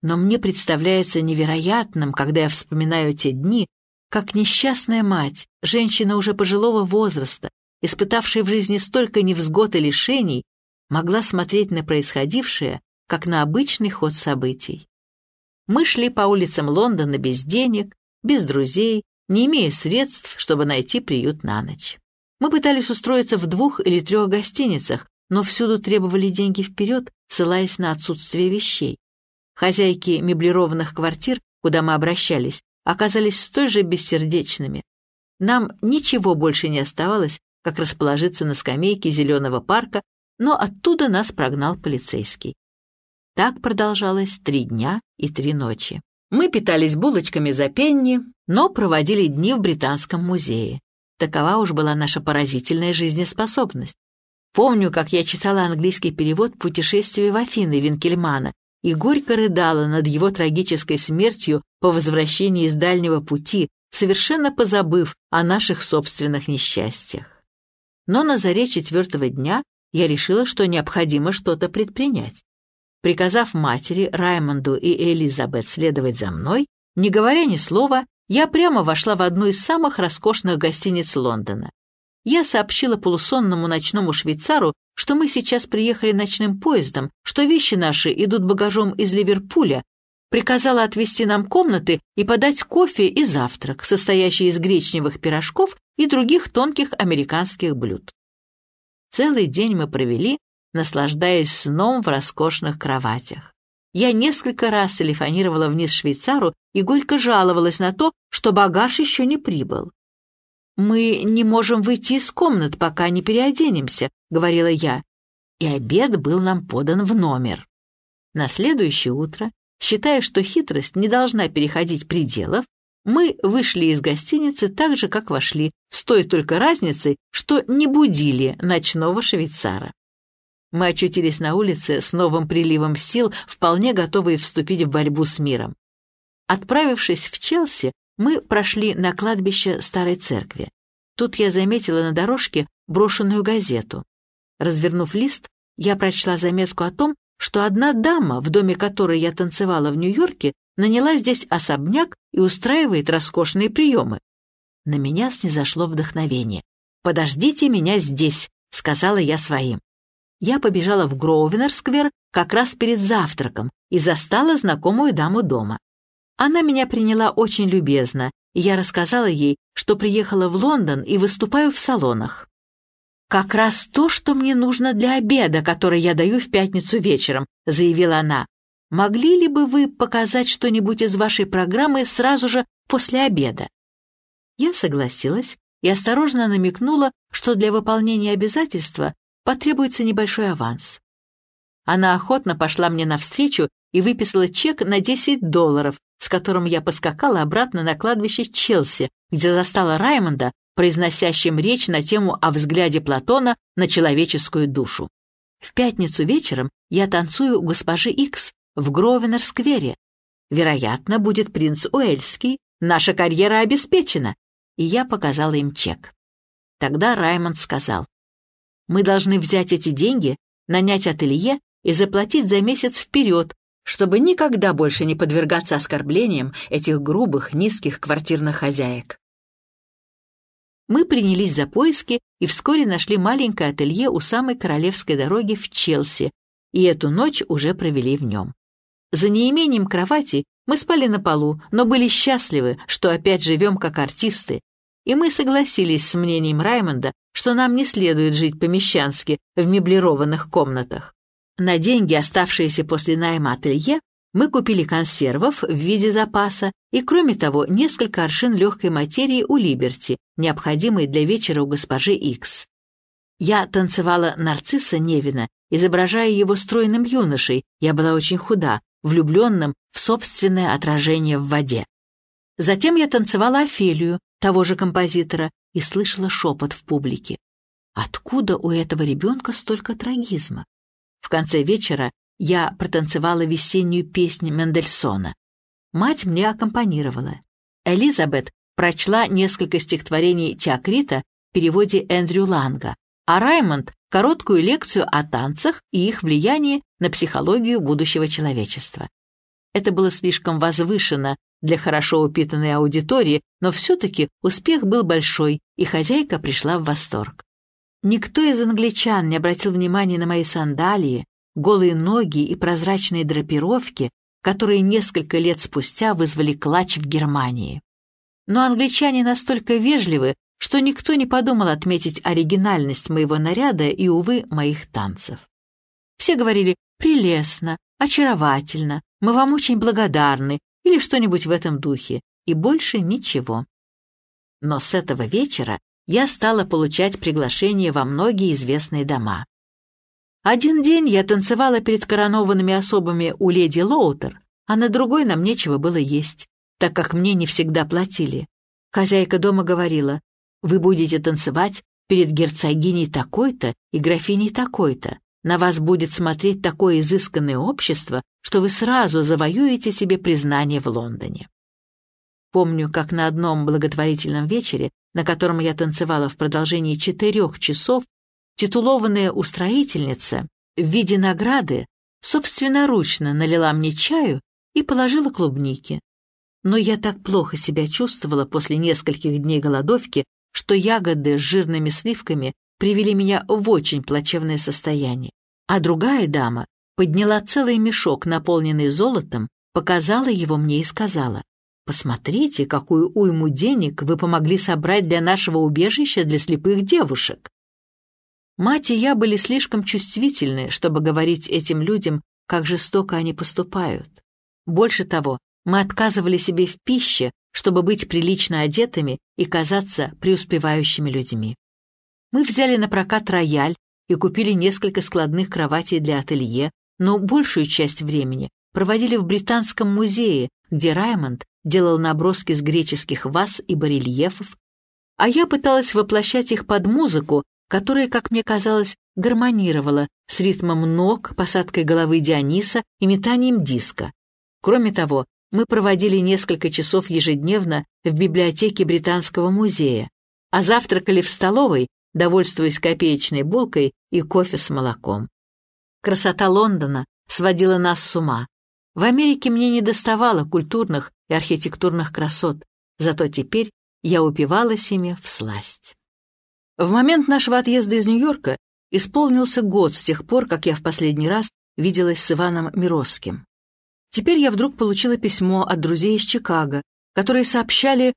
Но мне представляется невероятным, когда я вспоминаю те дни, как несчастная мать, женщина уже пожилого возраста, испытавшая в жизни столько невзгод и лишений, могла смотреть на происходившее, как на обычный ход событий. Мы шли по улицам Лондона без денег, без друзей, не имея средств, чтобы найти приют на ночь. Мы пытались устроиться в двух или трех гостиницах, но всюду требовали деньги вперед, ссылаясь на отсутствие вещей. Хозяйки меблированных квартир, куда мы обращались, оказались столь же бессердечными. Нам ничего больше не оставалось, как расположиться на скамейке зеленого парка, но оттуда нас прогнал полицейский. Так продолжалось три дня и три ночи. Мы питались булочками за пенни, но проводили дни в Британском музее. Такова уж была наша поразительная жизнеспособность. Помню, как я читала английский перевод «Путешествие в Афины» Винкельмана и горько рыдала над его трагической смертью по возвращении из дальнего пути, совершенно позабыв о наших собственных несчастьях. Но на заре четвертого дня я решила, что необходимо что-то предпринять. Приказав матери, Раймонду и Элизабет следовать за мной, не говоря ни слова, я прямо вошла в одну из самых роскошных гостиниц Лондона я сообщила полусонному ночному швейцару, что мы сейчас приехали ночным поездом, что вещи наши идут багажом из Ливерпуля, приказала отвезти нам комнаты и подать кофе и завтрак, состоящий из гречневых пирожков и других тонких американских блюд. Целый день мы провели, наслаждаясь сном в роскошных кроватях. Я несколько раз телефонировала вниз швейцару и горько жаловалась на то, что багаж еще не прибыл. «Мы не можем выйти из комнат, пока не переоденемся», — говорила я. И обед был нам подан в номер. На следующее утро, считая, что хитрость не должна переходить пределов, мы вышли из гостиницы так же, как вошли, с той только разницей, что не будили ночного швейцара. Мы очутились на улице с новым приливом сил, вполне готовые вступить в борьбу с миром. Отправившись в Челси, мы прошли на кладбище старой церкви. Тут я заметила на дорожке брошенную газету. Развернув лист, я прочла заметку о том, что одна дама, в доме которой я танцевала в Нью-Йорке, наняла здесь особняк и устраивает роскошные приемы. На меня снизошло вдохновение. «Подождите меня здесь», — сказала я своим. Я побежала в Гроувенер-сквер как раз перед завтраком и застала знакомую даму дома. Она меня приняла очень любезно, и я рассказала ей, что приехала в Лондон и выступаю в салонах. «Как раз то, что мне нужно для обеда, который я даю в пятницу вечером», — заявила она. «Могли ли бы вы показать что-нибудь из вашей программы сразу же после обеда?» Я согласилась и осторожно намекнула, что для выполнения обязательства потребуется небольшой аванс. Она охотно пошла мне навстречу и выписала чек на 10 долларов, с которым я поскакала обратно на кладбище Челси, где застала Раймонда, произносящим речь на тему о взгляде Платона на человеческую душу. В пятницу вечером я танцую у госпожи Икс в Гровенер-сквере. Вероятно, будет принц Уэльский, наша карьера обеспечена. И я показала им чек. Тогда Раймонд сказал, «Мы должны взять эти деньги, нанять ателье и заплатить за месяц вперед, чтобы никогда больше не подвергаться оскорблениям этих грубых, низких квартирных хозяек. Мы принялись за поиски и вскоре нашли маленькое ателье у самой королевской дороги в Челси, и эту ночь уже провели в нем. За неимением кровати мы спали на полу, но были счастливы, что опять живем как артисты, и мы согласились с мнением Раймонда, что нам не следует жить помещански в меблированных комнатах. На деньги, оставшиеся после найма ателье, мы купили консервов в виде запаса и, кроме того, несколько аршин легкой материи у Либерти, необходимой для вечера у госпожи Икс. Я танцевала нарцисса Невина, изображая его стройным юношей, я была очень худа, влюбленным в собственное отражение в воде. Затем я танцевала Офелию, того же композитора, и слышала шепот в публике. Откуда у этого ребенка столько трагизма? В конце вечера я протанцевала весеннюю песню Мендельсона. Мать мне аккомпанировала. Элизабет прочла несколько стихотворений Теокрита в переводе Эндрю Ланга, а Раймонд — короткую лекцию о танцах и их влиянии на психологию будущего человечества. Это было слишком возвышено для хорошо упитанной аудитории, но все-таки успех был большой, и хозяйка пришла в восторг. Никто из англичан не обратил внимания на мои сандалии, голые ноги и прозрачные драпировки, которые несколько лет спустя вызвали клач в Германии. Но англичане настолько вежливы, что никто не подумал отметить оригинальность моего наряда и, увы, моих танцев. Все говорили «прелестно», «очаровательно», «мы вам очень благодарны» или что-нибудь в этом духе, и больше ничего. Но с этого вечера я стала получать приглашения во многие известные дома. Один день я танцевала перед коронованными особами у леди Лоутер, а на другой нам нечего было есть, так как мне не всегда платили. Хозяйка дома говорила, «Вы будете танцевать перед герцогиней такой-то и графиней такой-то. На вас будет смотреть такое изысканное общество, что вы сразу завоюете себе признание в Лондоне». Помню, как на одном благотворительном вечере на котором я танцевала в продолжении четырех часов, титулованная устроительница в виде награды собственноручно налила мне чаю и положила клубники. Но я так плохо себя чувствовала после нескольких дней голодовки, что ягоды с жирными сливками привели меня в очень плачевное состояние. А другая дама подняла целый мешок, наполненный золотом, показала его мне и сказала, Посмотрите, какую уйму денег вы помогли собрать для нашего убежища для слепых девушек. Мать и я были слишком чувствительны, чтобы говорить этим людям, как жестоко они поступают. Больше того, мы отказывали себе в пище, чтобы быть прилично одетыми и казаться преуспевающими людьми. Мы взяли на прокат рояль и купили несколько складных кроватей для ателье, но большую часть времени проводили в Британском музее, где Раймонд делал наброски с греческих ваз и барельефов, а я пыталась воплощать их под музыку, которая, как мне казалось, гармонировала с ритмом ног, посадкой головы Диониса и метанием диска. Кроме того, мы проводили несколько часов ежедневно в библиотеке Британского музея, а завтракали в столовой, довольствуясь копеечной булкой и кофе с молоком. Красота Лондона сводила нас с ума, в Америке мне не доставало культурных и архитектурных красот, зато теперь я упивалась ими в сласть. В момент нашего отъезда из Нью-Йорка исполнился год с тех пор, как я в последний раз виделась с Иваном Миросским. Теперь я вдруг получила письмо от друзей из Чикаго, которые сообщали,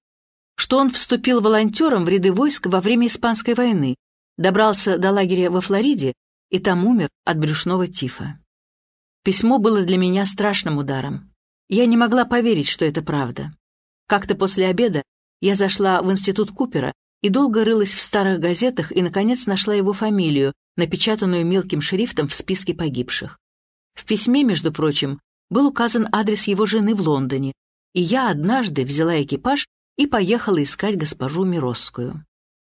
что он вступил волонтером в ряды войск во время Испанской войны, добрался до лагеря во Флориде и там умер от брюшного тифа. Письмо было для меня страшным ударом. Я не могла поверить, что это правда. Как-то после обеда я зашла в институт Купера и долго рылась в старых газетах и, наконец, нашла его фамилию, напечатанную мелким шрифтом в списке погибших. В письме, между прочим, был указан адрес его жены в Лондоне, и я однажды взяла экипаж и поехала искать госпожу Миросскую.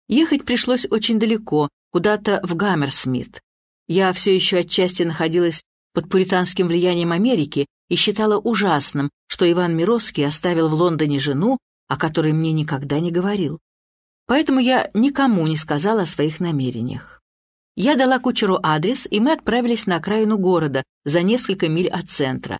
Ехать пришлось очень далеко, куда-то в Гаммерсмит. Я все еще отчасти находилась под пуританским влиянием Америки и считала ужасным, что Иван Мироский оставил в Лондоне жену, о которой мне никогда не говорил. Поэтому я никому не сказала о своих намерениях. Я дала кучеру адрес, и мы отправились на окраину города, за несколько миль от центра.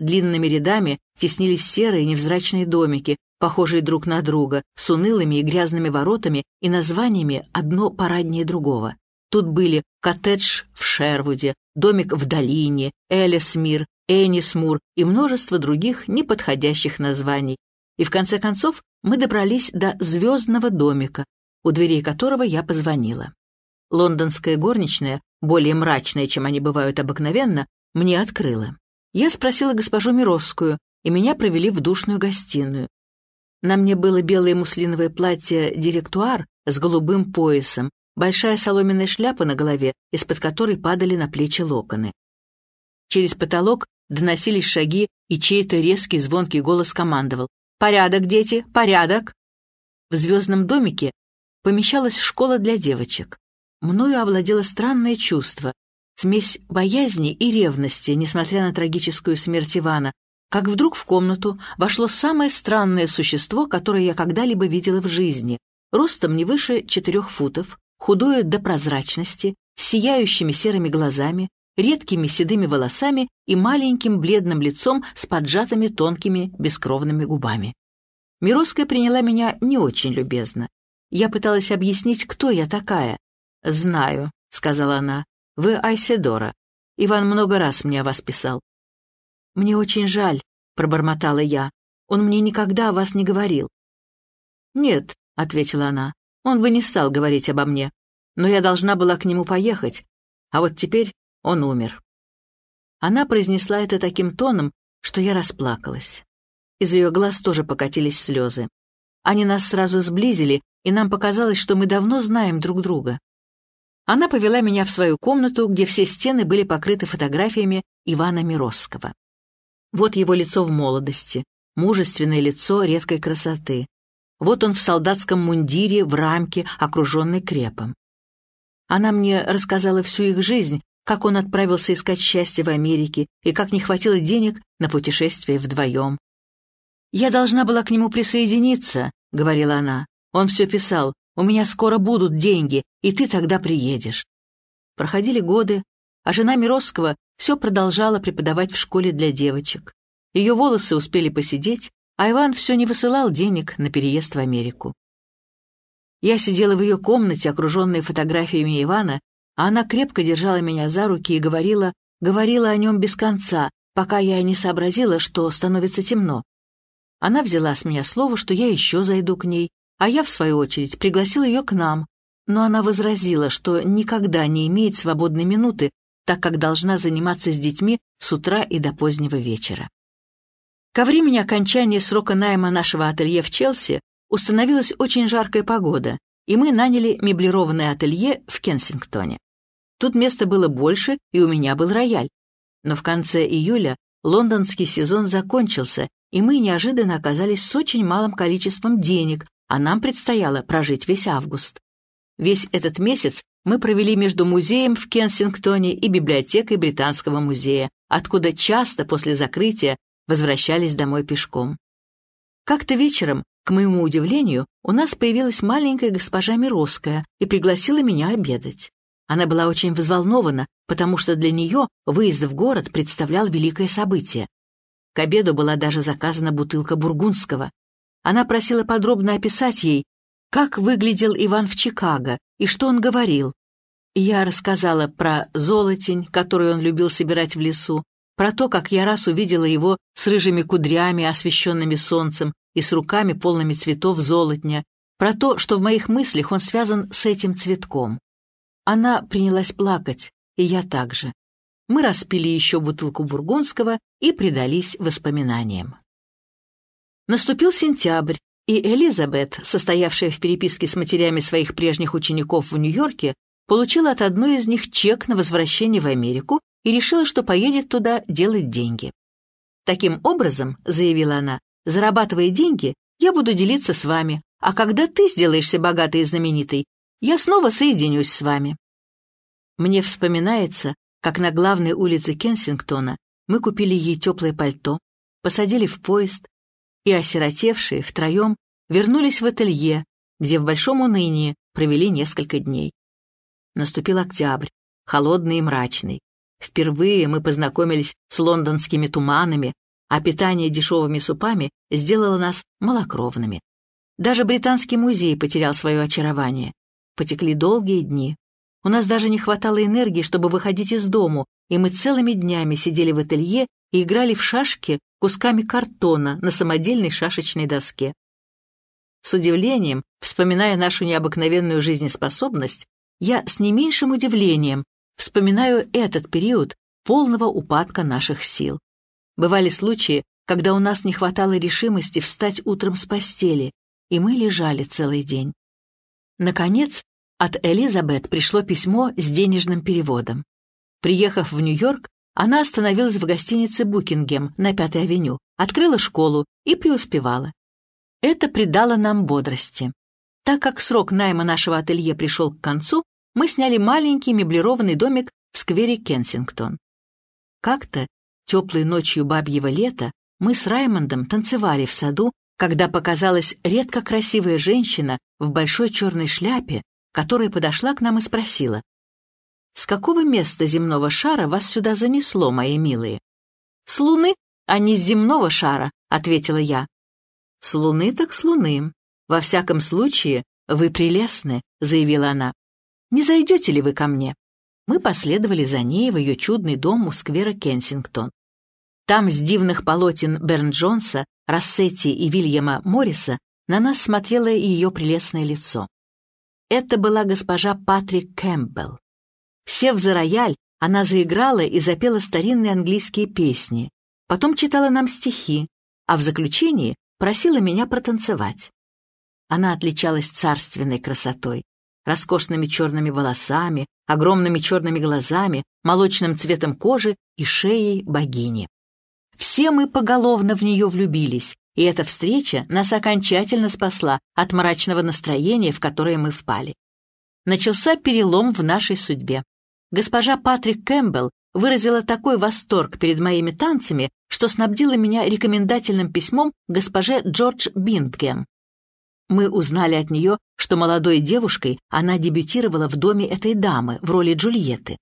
Длинными рядами теснились серые невзрачные домики, похожие друг на друга, с унылыми и грязными воротами и названиями одно параднее другого. Тут были коттедж в Шервуде, домик в долине, Элисмир, Энисмур и множество других неподходящих названий. И в конце концов мы добрались до звездного домика, у дверей которого я позвонила. Лондонская горничная, более мрачная, чем они бывают обыкновенно, мне открыла. Я спросила госпожу Миросскую, и меня провели в душную гостиную. На мне было белое муслиновое платье «Директуар» с голубым поясом, большая соломенная шляпа на голове, из-под которой падали на плечи локоны. Через потолок доносились шаги, и чей-то резкий звонкий голос командовал. «Порядок, дети, порядок!» В звездном домике помещалась школа для девочек. Мною овладело странное чувство, смесь боязни и ревности, несмотря на трагическую смерть Ивана, как вдруг в комнату вошло самое странное существо, которое я когда-либо видела в жизни, ростом не выше четырех футов, худое до прозрачности, с сияющими серыми глазами, редкими седыми волосами и маленьким бледным лицом с поджатыми тонкими бескровными губами. Мироская приняла меня не очень любезно. Я пыталась объяснить, кто я такая. «Знаю», — сказала она, — «вы Айседора. Иван много раз мне о вас писал». «Мне очень жаль», — пробормотала я. «Он мне никогда о вас не говорил». «Нет», — ответила она, он бы не стал говорить обо мне, но я должна была к нему поехать, а вот теперь он умер. Она произнесла это таким тоном, что я расплакалась. Из ее глаз тоже покатились слезы. Они нас сразу сблизили, и нам показалось, что мы давно знаем друг друга. Она повела меня в свою комнату, где все стены были покрыты фотографиями Ивана Миросского. Вот его лицо в молодости, мужественное лицо редкой красоты, вот он в солдатском мундире, в рамке, окруженный крепом. Она мне рассказала всю их жизнь, как он отправился искать счастье в Америке и как не хватило денег на путешествие вдвоем. «Я должна была к нему присоединиться», — говорила она. Он все писал, «У меня скоро будут деньги, и ты тогда приедешь». Проходили годы, а жена Миросского все продолжала преподавать в школе для девочек. Ее волосы успели посидеть, а Иван все не высылал денег на переезд в Америку. Я сидела в ее комнате, окруженная фотографиями Ивана, а она крепко держала меня за руки и говорила, говорила о нем без конца, пока я не сообразила, что становится темно. Она взяла с меня слово, что я еще зайду к ней, а я, в свою очередь, пригласила ее к нам, но она возразила, что никогда не имеет свободной минуты, так как должна заниматься с детьми с утра и до позднего вечера. Ко времени окончания срока найма нашего ателье в Челси установилась очень жаркая погода, и мы наняли меблированное ателье в Кенсингтоне. Тут места было больше, и у меня был рояль. Но в конце июля лондонский сезон закончился, и мы неожиданно оказались с очень малым количеством денег, а нам предстояло прожить весь август. Весь этот месяц мы провели между музеем в Кенсингтоне и библиотекой Британского музея, откуда часто после закрытия возвращались домой пешком. Как-то вечером, к моему удивлению, у нас появилась маленькая госпожа Мироская и пригласила меня обедать. Она была очень взволнована, потому что для нее выезд в город представлял великое событие. К обеду была даже заказана бутылка бургундского. Она просила подробно описать ей, как выглядел Иван в Чикаго и что он говорил. Я рассказала про золотень, который он любил собирать в лесу, про то, как я раз увидела его с рыжими кудрями, освещенными солнцем, и с руками, полными цветов золотня, про то, что в моих мыслях он связан с этим цветком. Она принялась плакать, и я также. Мы распили еще бутылку бургундского и предались воспоминаниям. Наступил сентябрь, и Элизабет, состоявшая в переписке с матерями своих прежних учеников в Нью-Йорке, получила от одной из них чек на возвращение в Америку и решила, что поедет туда делать деньги. «Таким образом», — заявила она, — «зарабатывая деньги, я буду делиться с вами, а когда ты сделаешься богатой и знаменитой, я снова соединюсь с вами». Мне вспоминается, как на главной улице Кенсингтона мы купили ей теплое пальто, посадили в поезд, и осиротевшие втроем вернулись в ателье, где в большом унынии провели несколько дней. Наступил октябрь, холодный и мрачный. Впервые мы познакомились с лондонскими туманами, а питание дешевыми супами сделало нас малокровными. Даже Британский музей потерял свое очарование. Потекли долгие дни. У нас даже не хватало энергии, чтобы выходить из дому, и мы целыми днями сидели в ателье и играли в шашки кусками картона на самодельной шашечной доске. С удивлением, вспоминая нашу необыкновенную жизнеспособность, я с не меньшим удивлением Вспоминаю этот период полного упадка наших сил. Бывали случаи, когда у нас не хватало решимости встать утром с постели, и мы лежали целый день. Наконец, от Элизабет пришло письмо с денежным переводом. Приехав в Нью-Йорк, она остановилась в гостинице «Букингем» на Пятой авеню, открыла школу и преуспевала. Это придало нам бодрости. Так как срок найма нашего ателье пришел к концу, мы сняли маленький меблированный домик в сквере Кенсингтон. Как-то, теплой ночью бабьего лета, мы с Раймондом танцевали в саду, когда показалась редко красивая женщина в большой черной шляпе, которая подошла к нам и спросила, «С какого места земного шара вас сюда занесло, мои милые?» «С луны, а не с земного шара», — ответила я. «С луны так с луны. Во всяком случае, вы прелестны», — заявила она не зайдете ли вы ко мне?» Мы последовали за ней в ее чудный дом у сквера Кенсингтон. Там с дивных полотен Берн Джонса, Рассетти и Вильяма Морриса на нас смотрело ее прелестное лицо. Это была госпожа Патрик Кэмпбелл. Сев за рояль, она заиграла и запела старинные английские песни, потом читала нам стихи, а в заключении просила меня протанцевать. Она отличалась царственной красотой, роскошными черными волосами, огромными черными глазами, молочным цветом кожи и шеей богини. Все мы поголовно в нее влюбились, и эта встреча нас окончательно спасла от мрачного настроения, в которое мы впали. Начался перелом в нашей судьбе. Госпожа Патрик Кэмпбелл выразила такой восторг перед моими танцами, что снабдила меня рекомендательным письмом госпоже Джордж Биндгем, мы узнали от нее, что молодой девушкой она дебютировала в доме этой дамы в роли Джульетты.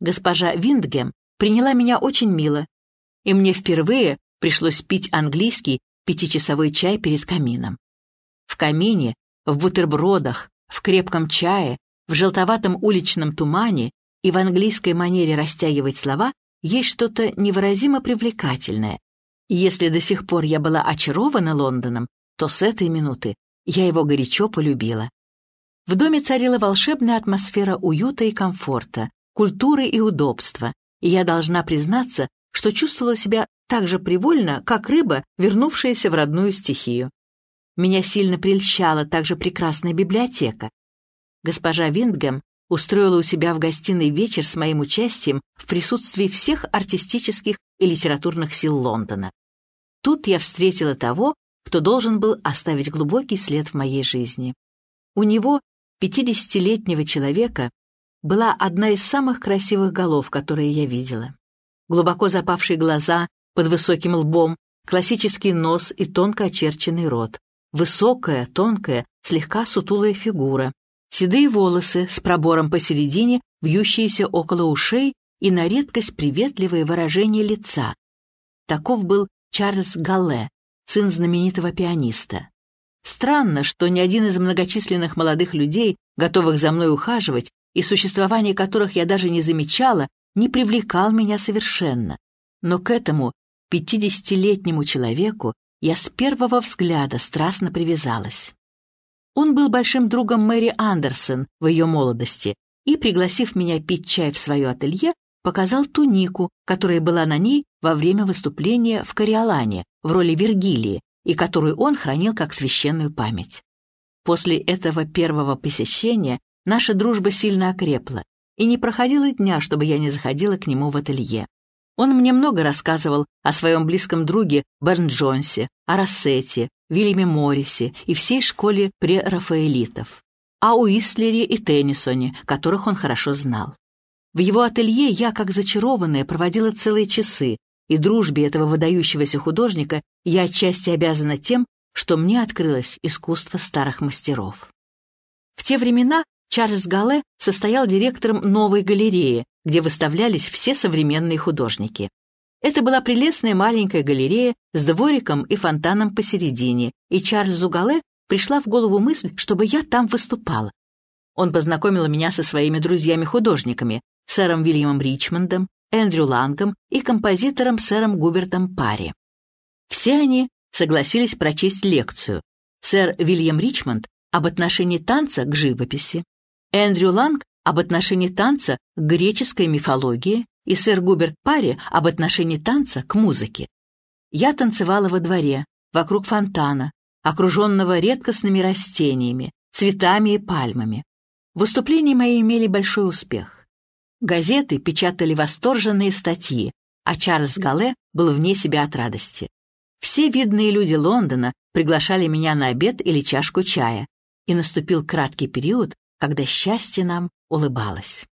Госпожа Виндгем приняла меня очень мило, и мне впервые пришлось пить английский пятичасовой чай перед камином. В камине, в бутербродах, в крепком чае, в желтоватом уличном тумане и в английской манере растягивать слова есть что-то невыразимо привлекательное. Если до сих пор я была очарована Лондоном, то с этой минуты я его горячо полюбила. В доме царила волшебная атмосфера уюта и комфорта, культуры и удобства, и я должна признаться, что чувствовала себя так же привольно, как рыба, вернувшаяся в родную стихию. Меня сильно прельщала также прекрасная библиотека. Госпожа Виндгем устроила у себя в гостиной вечер с моим участием в присутствии всех артистических и литературных сил Лондона. Тут я встретила того, кто должен был оставить глубокий след в моей жизни. У него, 50-летнего человека, была одна из самых красивых голов, которые я видела. Глубоко запавшие глаза под высоким лбом, классический нос и тонко очерченный рот, высокая, тонкая, слегка сутулая фигура, седые волосы с пробором посередине, вьющиеся около ушей и на редкость приветливое выражение лица. Таков был Чарльз Галле, сын знаменитого пианиста. Странно, что ни один из многочисленных молодых людей, готовых за мной ухаживать, и существование которых я даже не замечала, не привлекал меня совершенно. Но к этому пятидесятилетнему человеку я с первого взгляда страстно привязалась. Он был большим другом Мэри Андерсон в ее молодости, и, пригласив меня пить чай в свое ателье, показал тунику, которая была на ней во время выступления в Кориолане в роли Вергилии и которую он хранил как священную память. После этого первого посещения наша дружба сильно окрепла, и не проходило дня, чтобы я не заходила к нему в ателье. Он мне много рассказывал о своем близком друге Берн Джонсе, о Рассете, Вильяме Моррисе и всей школе прерафаэлитов, о Уистлере и Теннисоне, которых он хорошо знал. В его ателье я, как зачарованная, проводила целые часы, и дружбе этого выдающегося художника я отчасти обязана тем, что мне открылось искусство старых мастеров. В те времена Чарльз Галле состоял директором новой галереи, где выставлялись все современные художники. Это была прелестная маленькая галерея с двориком и фонтаном посередине, и Чарльзу Галле пришла в голову мысль, чтобы я там выступала. Он познакомил меня со своими друзьями-художниками, сэром Вильямом Ричмондом, Эндрю Лангом и композитором сэром Губертом Парри. Все они согласились прочесть лекцию сэр Вильям Ричмонд об отношении танца к живописи, Эндрю Ланг об отношении танца к греческой мифологии и сэр Губерт Парри об отношении танца к музыке. Я танцевала во дворе, вокруг фонтана, окруженного редкостными растениями, цветами и пальмами. Выступления мои имели большой успех. Газеты печатали восторженные статьи, а Чарльз Галле был вне себя от радости. Все видные люди Лондона приглашали меня на обед или чашку чая, и наступил краткий период, когда счастье нам улыбалось.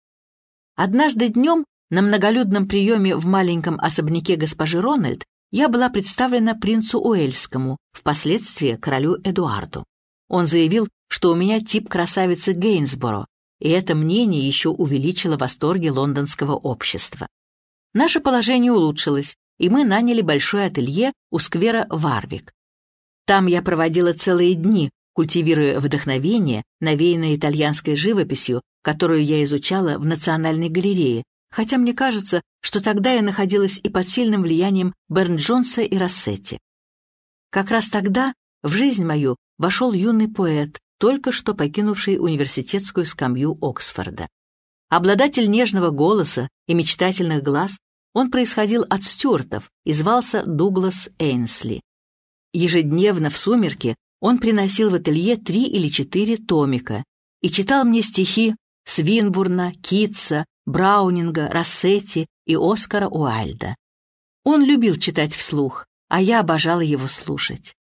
Однажды днем на многолюдном приеме в маленьком особняке госпожи Рональд я была представлена принцу Уэльскому, впоследствии королю Эдуарду. Он заявил, что у меня тип красавицы Гейнсборо, и это мнение еще увеличило восторги лондонского общества. Наше положение улучшилось, и мы наняли большое ателье у сквера Варвик. Там я проводила целые дни, культивируя вдохновение, навеянное итальянской живописью, которую я изучала в Национальной галерее, хотя мне кажется, что тогда я находилась и под сильным влиянием Берн Джонса и Рассетти. Как раз тогда в жизнь мою вошел юный поэт, только что покинувший университетскую скамью Оксфорда. Обладатель нежного голоса и мечтательных глаз, он происходил от стюартов и звался Дуглас Эйнсли. Ежедневно в сумерки он приносил в ателье три или четыре томика и читал мне стихи Свинбурна, Китса, Браунинга, Рассетти и Оскара Уальда. Он любил читать вслух, а я обожала его слушать.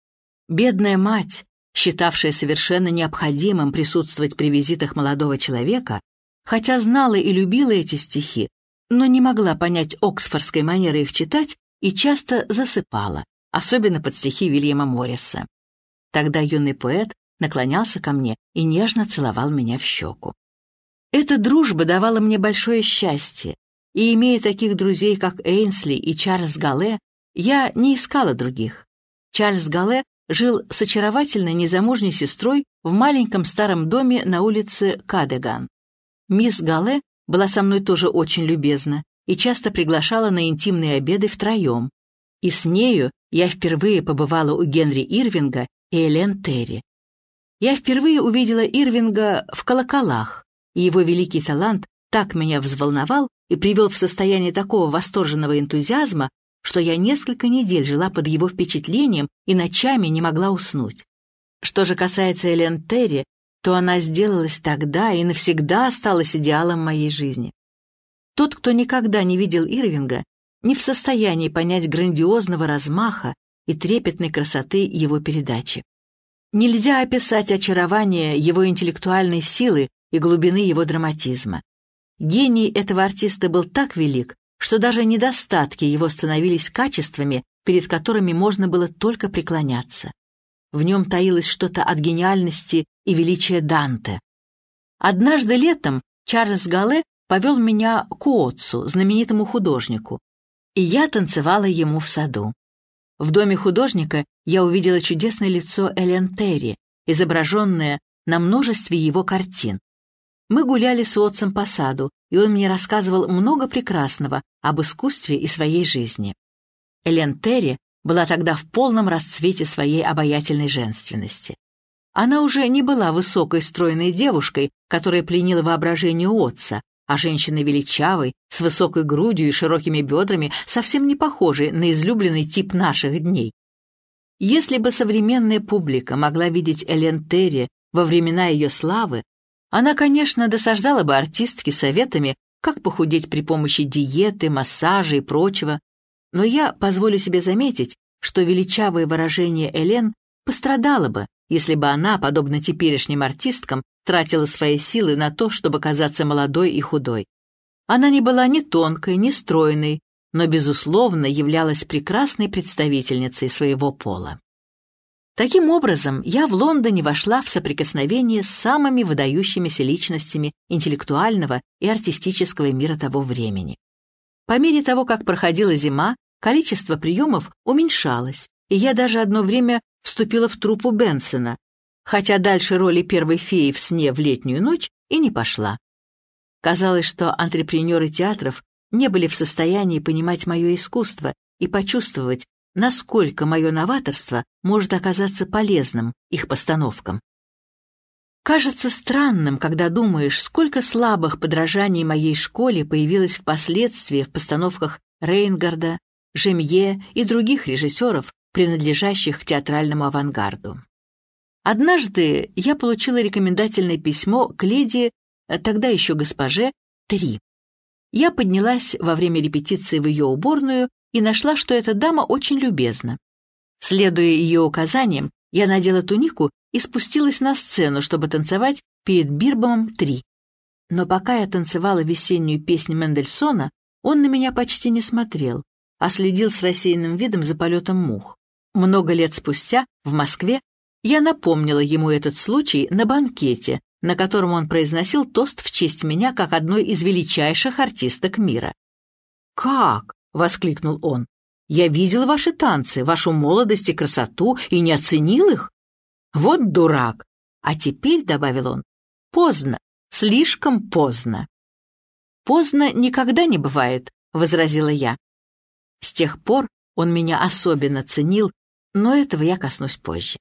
Бедная мать, считавшая совершенно необходимым присутствовать при визитах молодого человека, хотя знала и любила эти стихи, но не могла понять оксфордской манеры их читать и часто засыпала, особенно под стихи Вильяма Морриса. Тогда юный поэт наклонялся ко мне и нежно целовал меня в щеку. Эта дружба давала мне большое счастье, и, имея таких друзей, как Эйнсли и Чарльз Галле, я не искала других. Чарльз Галле жил с очаровательной незамужней сестрой в маленьком старом доме на улице Кадеган. Мисс Гале была со мной тоже очень любезна и часто приглашала на интимные обеды втроем. И с нею я впервые побывала у Генри Ирвинга и Элен Терри. Я впервые увидела Ирвинга в колоколах, и его великий талант так меня взволновал и привел в состояние такого восторженного энтузиазма, что я несколько недель жила под его впечатлением и ночами не могла уснуть. Что же касается Элен Терри, то она сделалась тогда и навсегда осталась идеалом моей жизни. Тот, кто никогда не видел Ирвинга, не в состоянии понять грандиозного размаха и трепетной красоты его передачи. Нельзя описать очарование его интеллектуальной силы и глубины его драматизма. Гений этого артиста был так велик, что даже недостатки его становились качествами, перед которыми можно было только преклоняться. В нем таилось что-то от гениальности и величия Данте. Однажды летом Чарльз Гале повел меня к Уотсу, знаменитому художнику, и я танцевала ему в саду. В доме художника я увидела чудесное лицо Элен Терри, изображенное на множестве его картин. Мы гуляли с отцом по саду, и он мне рассказывал много прекрасного об искусстве и своей жизни. Элен Терри была тогда в полном расцвете своей обаятельной женственности. Она уже не была высокой стройной девушкой, которая пленила воображение отца, а женщиной величавой, с высокой грудью и широкими бедрами, совсем не похожей на излюбленный тип наших дней. Если бы современная публика могла видеть Элен Терри во времена ее славы, она, конечно, досаждала бы артистке советами, как похудеть при помощи диеты, массажа и прочего, но я позволю себе заметить, что величавое выражение Элен пострадало бы, если бы она, подобно теперешним артисткам, тратила свои силы на то, чтобы казаться молодой и худой. Она не была ни тонкой, ни стройной, но, безусловно, являлась прекрасной представительницей своего пола. Таким образом, я в Лондоне вошла в соприкосновение с самыми выдающимися личностями интеллектуального и артистического мира того времени. По мере того, как проходила зима, количество приемов уменьшалось, и я даже одно время вступила в труппу Бенсона, хотя дальше роли первой феи в сне в летнюю ночь и не пошла. Казалось, что антрепренеры театров не были в состоянии понимать мое искусство и почувствовать, насколько мое новаторство может оказаться полезным их постановкам. Кажется странным, когда думаешь, сколько слабых подражаний моей школе появилось впоследствии в постановках Рейнгарда, Жемье и других режиссеров, принадлежащих к театральному авангарду. Однажды я получила рекомендательное письмо к леди, э, тогда еще госпоже, Три. Я поднялась во время репетиции в ее уборную и нашла, что эта дама очень любезна. Следуя ее указаниям, я надела тунику и спустилась на сцену, чтобы танцевать перед Бирбомом три. Но пока я танцевала весеннюю песню Мендельсона, он на меня почти не смотрел, а следил с рассеянным видом за полетом мух. Много лет спустя, в Москве, я напомнила ему этот случай на банкете, на котором он произносил тост в честь меня как одной из величайших артисток мира. «Как? — воскликнул он. «Я видел ваши танцы, вашу молодость и красоту, и не оценил их. Вот дурак! А теперь, — добавил он, — поздно, слишком поздно». «Поздно никогда не бывает», — возразила я. С тех пор он меня особенно ценил, но этого я коснусь позже.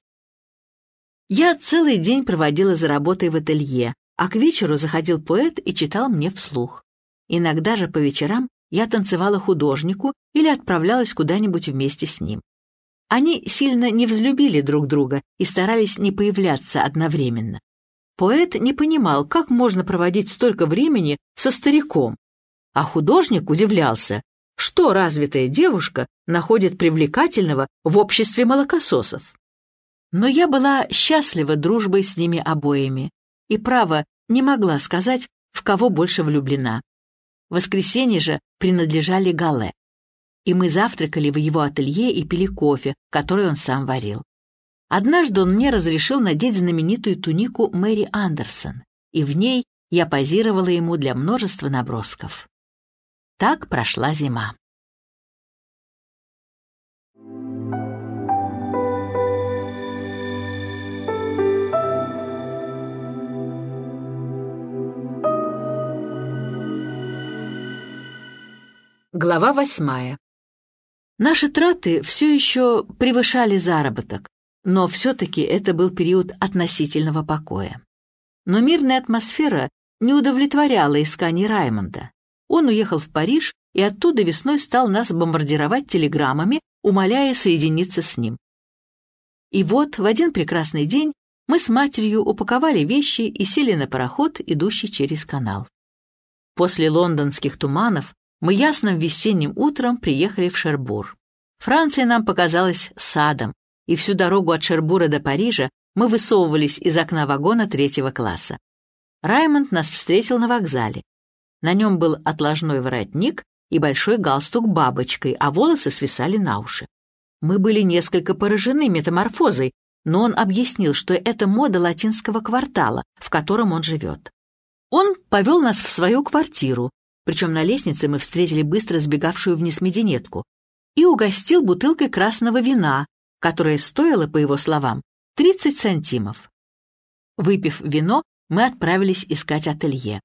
Я целый день проводила за работой в ателье, а к вечеру заходил поэт и читал мне вслух. Иногда же по вечерам я танцевала художнику или отправлялась куда-нибудь вместе с ним. Они сильно не взлюбили друг друга и старались не появляться одновременно. Поэт не понимал, как можно проводить столько времени со стариком, а художник удивлялся, что развитая девушка находит привлекательного в обществе молокососов. Но я была счастлива дружбой с ними обоими и, право, не могла сказать, в кого больше влюблена. Воскресенье же принадлежали Гале. И мы завтракали в его ателье и пили кофе, который он сам варил. Однажды он мне разрешил надеть знаменитую тунику Мэри Андерсон, и в ней я позировала ему для множества набросков. Так прошла зима. Глава восьмая. Наши траты все еще превышали заработок, но все-таки это был период относительного покоя. Но мирная атмосфера не удовлетворяла исканий Раймонда. Он уехал в Париж и оттуда весной стал нас бомбардировать телеграммами, умоляя соединиться с ним. И вот в один прекрасный день мы с матерью упаковали вещи и сели на пароход, идущий через канал. После лондонских туманов мы ясным весенним утром приехали в Шербур. Франция нам показалась садом, и всю дорогу от Шербура до Парижа мы высовывались из окна вагона третьего класса. Раймонд нас встретил на вокзале. На нем был отложной воротник и большой галстук бабочкой, а волосы свисали на уши. Мы были несколько поражены метаморфозой, но он объяснил, что это мода латинского квартала, в котором он живет. Он повел нас в свою квартиру, причем на лестнице мы встретили быстро сбегавшую вниз мединетку, и угостил бутылкой красного вина, которое стоило, по его словам, 30 сантимов. Выпив вино, мы отправились искать ателье.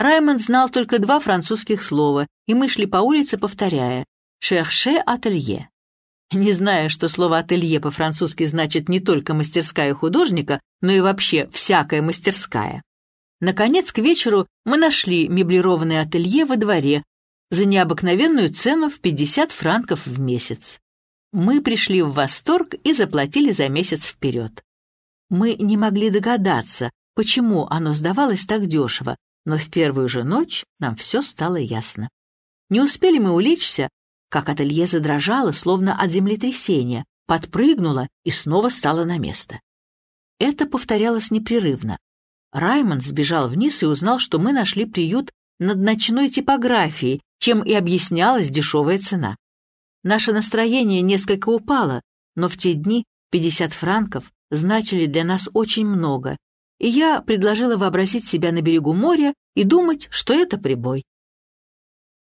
Раймонд знал только два французских слова, и мы шли по улице, повторяя «шерше ателье». Не зная, что слово «ателье» по-французски значит не только «мастерская художника», но и вообще «всякая мастерская». Наконец, к вечеру мы нашли меблированное ателье во дворе за необыкновенную цену в 50 франков в месяц. Мы пришли в восторг и заплатили за месяц вперед. Мы не могли догадаться, почему оно сдавалось так дешево, но в первую же ночь нам все стало ясно. Не успели мы улечься, как ателье задрожало, словно от землетрясения, подпрыгнуло и снова стало на место. Это повторялось непрерывно. Раймонд сбежал вниз и узнал, что мы нашли приют над ночной типографией, чем и объяснялась дешевая цена. Наше настроение несколько упало, но в те дни 50 франков значили для нас очень много, и я предложила вообразить себя на берегу моря и думать, что это прибой.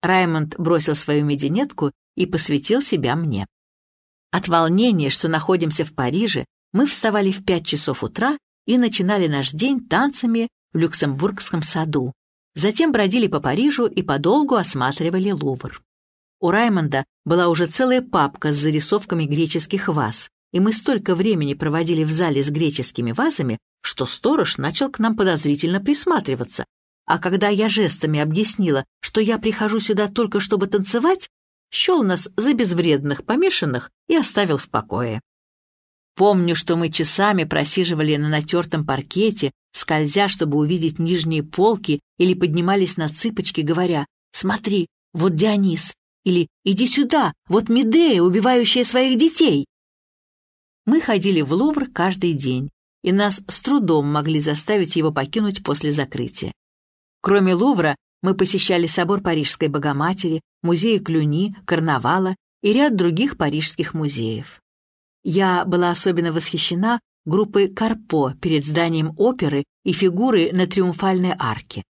Раймонд бросил свою мединетку и посвятил себя мне. От волнения, что находимся в Париже, мы вставали в пять часов утра и начинали наш день танцами в Люксембургском саду. Затем бродили по Парижу и подолгу осматривали Лувр. У Раймонда была уже целая папка с зарисовками греческих ваз, и мы столько времени проводили в зале с греческими вазами, что сторож начал к нам подозрительно присматриваться. А когда я жестами объяснила, что я прихожу сюда только чтобы танцевать, счел нас за безвредных помешанных и оставил в покое. Помню, что мы часами просиживали на натертом паркете, скользя, чтобы увидеть нижние полки, или поднимались на цыпочки, говоря «Смотри, вот Дионис!» или «Иди сюда, вот Медея, убивающая своих детей!» Мы ходили в Лувр каждый день, и нас с трудом могли заставить его покинуть после закрытия. Кроме Лувра, мы посещали собор Парижской Богоматери, музеи Клюни, Карнавала и ряд других парижских музеев. Я была особенно восхищена группой «Карпо» перед зданием оперы и фигуры на Триумфальной арке.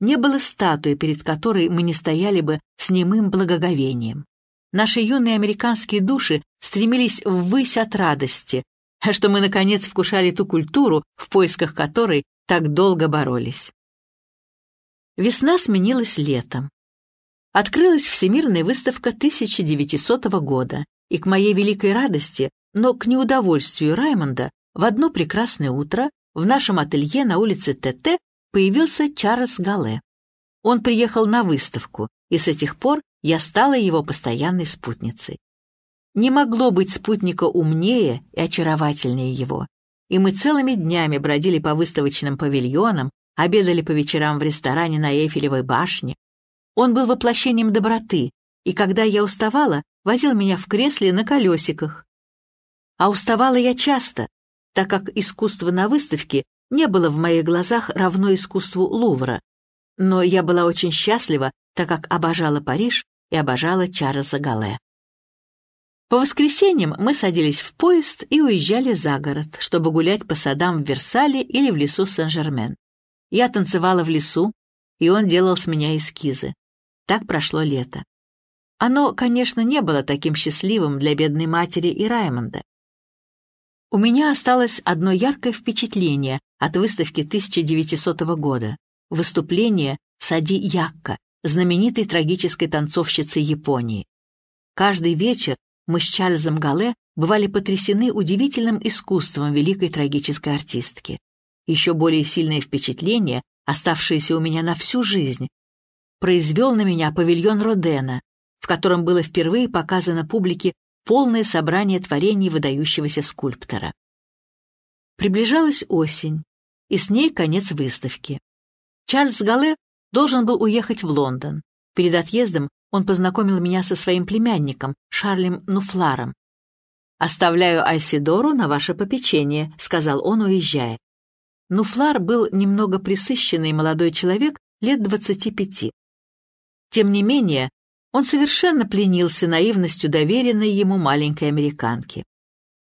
Не было статуи, перед которой мы не стояли бы с немым благоговением. Наши юные американские души стремились ввысь от радости, что мы, наконец, вкушали ту культуру, в поисках которой так долго боролись. Весна сменилась летом. Открылась Всемирная выставка 1900 года, и к моей великой радости но к неудовольствию Раймонда в одно прекрасное утро в нашем ателье на улице ТТ появился Чарльз Гале. Он приехал на выставку, и с этих пор я стала его постоянной спутницей. Не могло быть спутника умнее и очаровательнее его. И мы целыми днями бродили по выставочным павильонам, обедали по вечерам в ресторане на Эйфелевой башне. Он был воплощением доброты, и когда я уставала, возил меня в кресле на колесиках, а уставала я часто, так как искусство на выставке не было в моих глазах равно искусству Лувра. Но я была очень счастлива, так как обожала Париж и обожала Чарльза Галле. По воскресеньям мы садились в поезд и уезжали за город, чтобы гулять по садам в Версале или в лесу Сен-Жермен. Я танцевала в лесу, и он делал с меня эскизы. Так прошло лето. Оно, конечно, не было таким счастливым для бедной матери и Раймонда. У меня осталось одно яркое впечатление от выставки 1900 года – выступление Сади Якка, знаменитой трагической танцовщицы Японии. Каждый вечер мы с Чарльзом Гале бывали потрясены удивительным искусством великой трагической артистки. Еще более сильное впечатление, оставшееся у меня на всю жизнь, произвел на меня павильон Родена, в котором было впервые показано публике полное собрание творений выдающегося скульптора. Приближалась осень, и с ней конец выставки. Чарльз Галле должен был уехать в Лондон. Перед отъездом он познакомил меня со своим племянником, Шарлем Нуфларом. «Оставляю Айсидору на ваше попечение», — сказал он, уезжая. Нуфлар был немного присыщенный молодой человек лет двадцати пяти. Тем не менее, он совершенно пленился наивностью доверенной ему маленькой американки.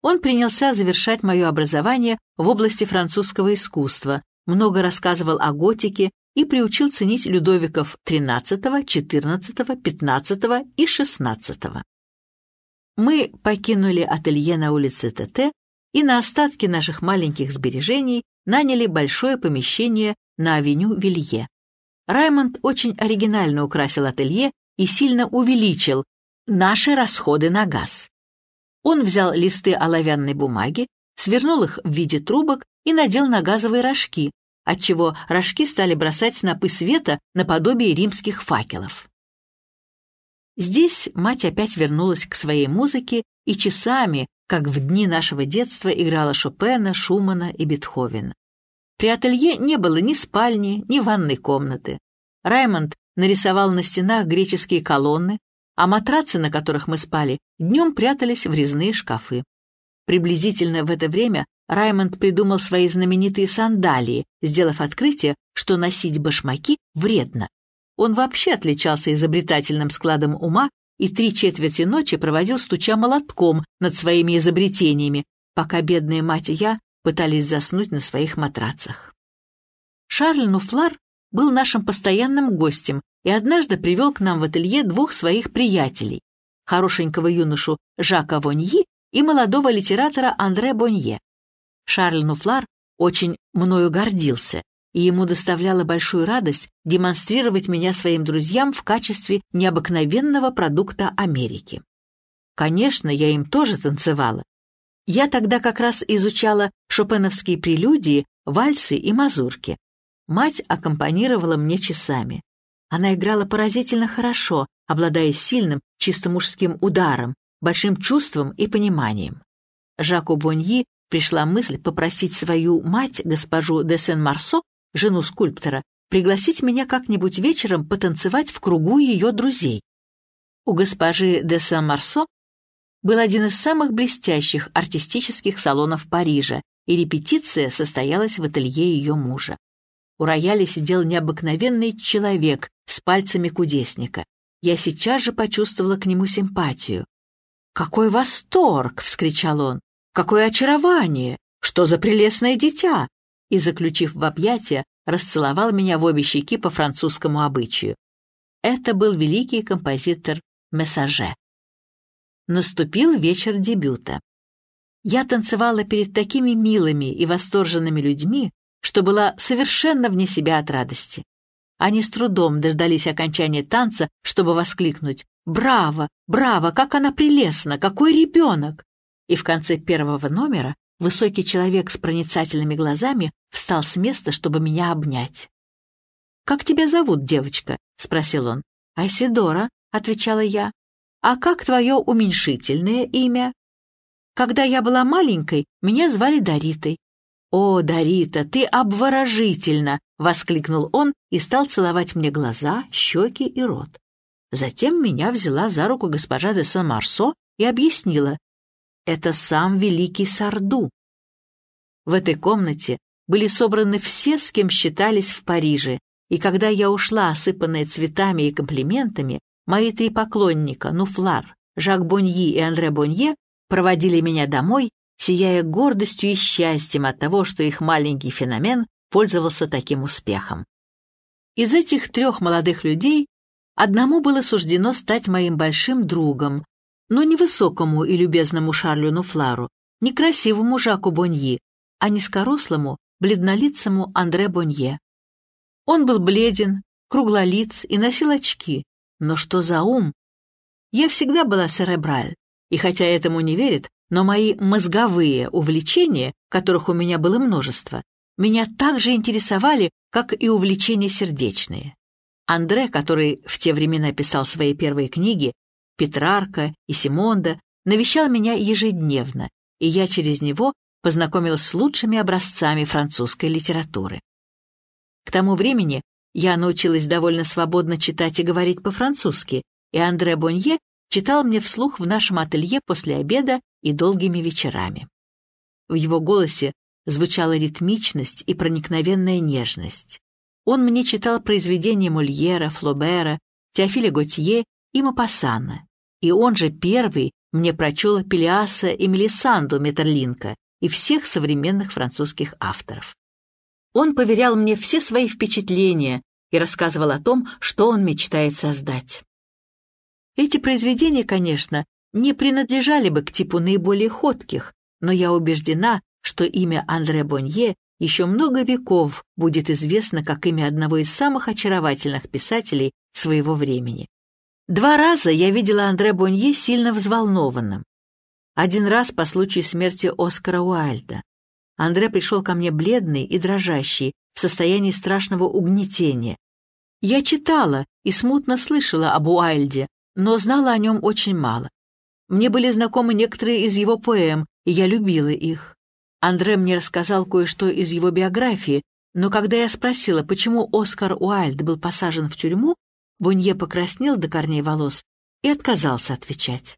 Он принялся завершать мое образование в области французского искусства, много рассказывал о готике и приучил ценить Людовиков XIII, XIV, XV и XVI. Мы покинули ателье на улице ТТ и на остатки наших маленьких сбережений наняли большое помещение на авеню Вилье. Раймонд очень оригинально украсил ателье и сильно увеличил наши расходы на газ. Он взял листы оловянной бумаги, свернул их в виде трубок и надел на газовые рожки, отчего рожки стали бросать снопы света наподобие римских факелов. Здесь мать опять вернулась к своей музыке и часами, как в дни нашего детства, играла Шопена, Шумана и Бетховена. При ателье не было ни спальни, ни ванной комнаты. Раймонд нарисовал на стенах греческие колонны, а матрацы, на которых мы спали, днем прятались в резные шкафы. Приблизительно в это время Раймонд придумал свои знаменитые сандалии, сделав открытие, что носить башмаки вредно. Он вообще отличался изобретательным складом ума и три четверти ночи проводил, стуча молотком над своими изобретениями, пока бедная мать и я пытались заснуть на своих матрацах. Шарль Нуфлар был нашим постоянным гостем и однажды привел к нам в ателье двух своих приятелей – хорошенького юношу Жака Воньи и молодого литератора Андре Бонье. Шарль Нуфлар очень мною гордился, и ему доставляло большую радость демонстрировать меня своим друзьям в качестве необыкновенного продукта Америки. Конечно, я им тоже танцевала. Я тогда как раз изучала шопеновские прелюдии, вальсы и мазурки. Мать аккомпанировала мне часами. Она играла поразительно хорошо, обладая сильным, чисто мужским ударом, большим чувством и пониманием. Жаку Боньи пришла мысль попросить свою мать, госпожу де Сен-Марсо, жену скульптора, пригласить меня как-нибудь вечером потанцевать в кругу ее друзей. У госпожи де Сен-Марсо был один из самых блестящих артистических салонов Парижа, и репетиция состоялась в ателье ее мужа. У рояля сидел необыкновенный человек с пальцами кудесника. Я сейчас же почувствовала к нему симпатию. «Какой восторг!» — вскричал он. «Какое очарование! Что за прелестное дитя!» И, заключив в объятия, расцеловал меня в обе щеки по французскому обычаю. Это был великий композитор Мессаже. Наступил вечер дебюта. Я танцевала перед такими милыми и восторженными людьми, что была совершенно вне себя от радости. Они с трудом дождались окончания танца, чтобы воскликнуть «Браво! Браво! Как она прелестна! Какой ребенок!» И в конце первого номера высокий человек с проницательными глазами встал с места, чтобы меня обнять. «Как тебя зовут, девочка?» — спросил он. «Айсидора», — отвечала я. «А как твое уменьшительное имя?» «Когда я была маленькой, меня звали Даритой, «О, Дарита, ты обворожительно!» — воскликнул он и стал целовать мне глаза, щеки и рот. Затем меня взяла за руку госпожа де Сан-Марсо и объяснила. «Это сам великий Сарду». В этой комнате были собраны все, с кем считались в Париже, и когда я ушла, осыпанная цветами и комплиментами, мои три поклонника, Нуфлар, Жак Боньи и Андре Бонье, проводили меня домой сияя гордостью и счастьем от того, что их маленький феномен пользовался таким успехом. Из этих трех молодых людей одному было суждено стать моим большим другом, но не высокому и любезному Шарлю Нуфлару, не красивому Жаку Боньи, а низкорослому, бледнолицему Андре Бонье. Он был бледен, круглолиц и носил очки, но что за ум? Я всегда была серебраль, и хотя этому не верит, но мои мозговые увлечения, которых у меня было множество, меня так же интересовали, как и увлечения сердечные. Андре, который в те времена писал свои первые книги, Петрарка и Симонда, навещал меня ежедневно, и я через него познакомилась с лучшими образцами французской литературы. К тому времени я научилась довольно свободно читать и говорить по-французски, и Андре Бонье читал мне вслух в нашем ателье после обеда и долгими вечерами. В его голосе звучала ритмичность и проникновенная нежность. Он мне читал произведения Мольера, Флобера, Теофиля Готье и Мапасана, и он же первый мне прочел Пелиаса и Мелисанду Метерлинка и всех современных французских авторов. Он поверял мне все свои впечатления и рассказывал о том, что он мечтает создать. Эти произведения, конечно, не принадлежали бы к типу наиболее ходких, но я убеждена, что имя Андре Бонье еще много веков будет известно как имя одного из самых очаровательных писателей своего времени. Два раза я видела Андре Бонье сильно взволнованным. Один раз по случаю смерти Оскара Уальда. Андре пришел ко мне бледный и дрожащий, в состоянии страшного угнетения. Я читала и смутно слышала об Уайльде, но знала о нем очень мало. Мне были знакомы некоторые из его поэм, и я любила их. Андре мне рассказал кое-что из его биографии, но когда я спросила, почему Оскар Уайльд был посажен в тюрьму, Бунье покраснел до корней волос и отказался отвечать.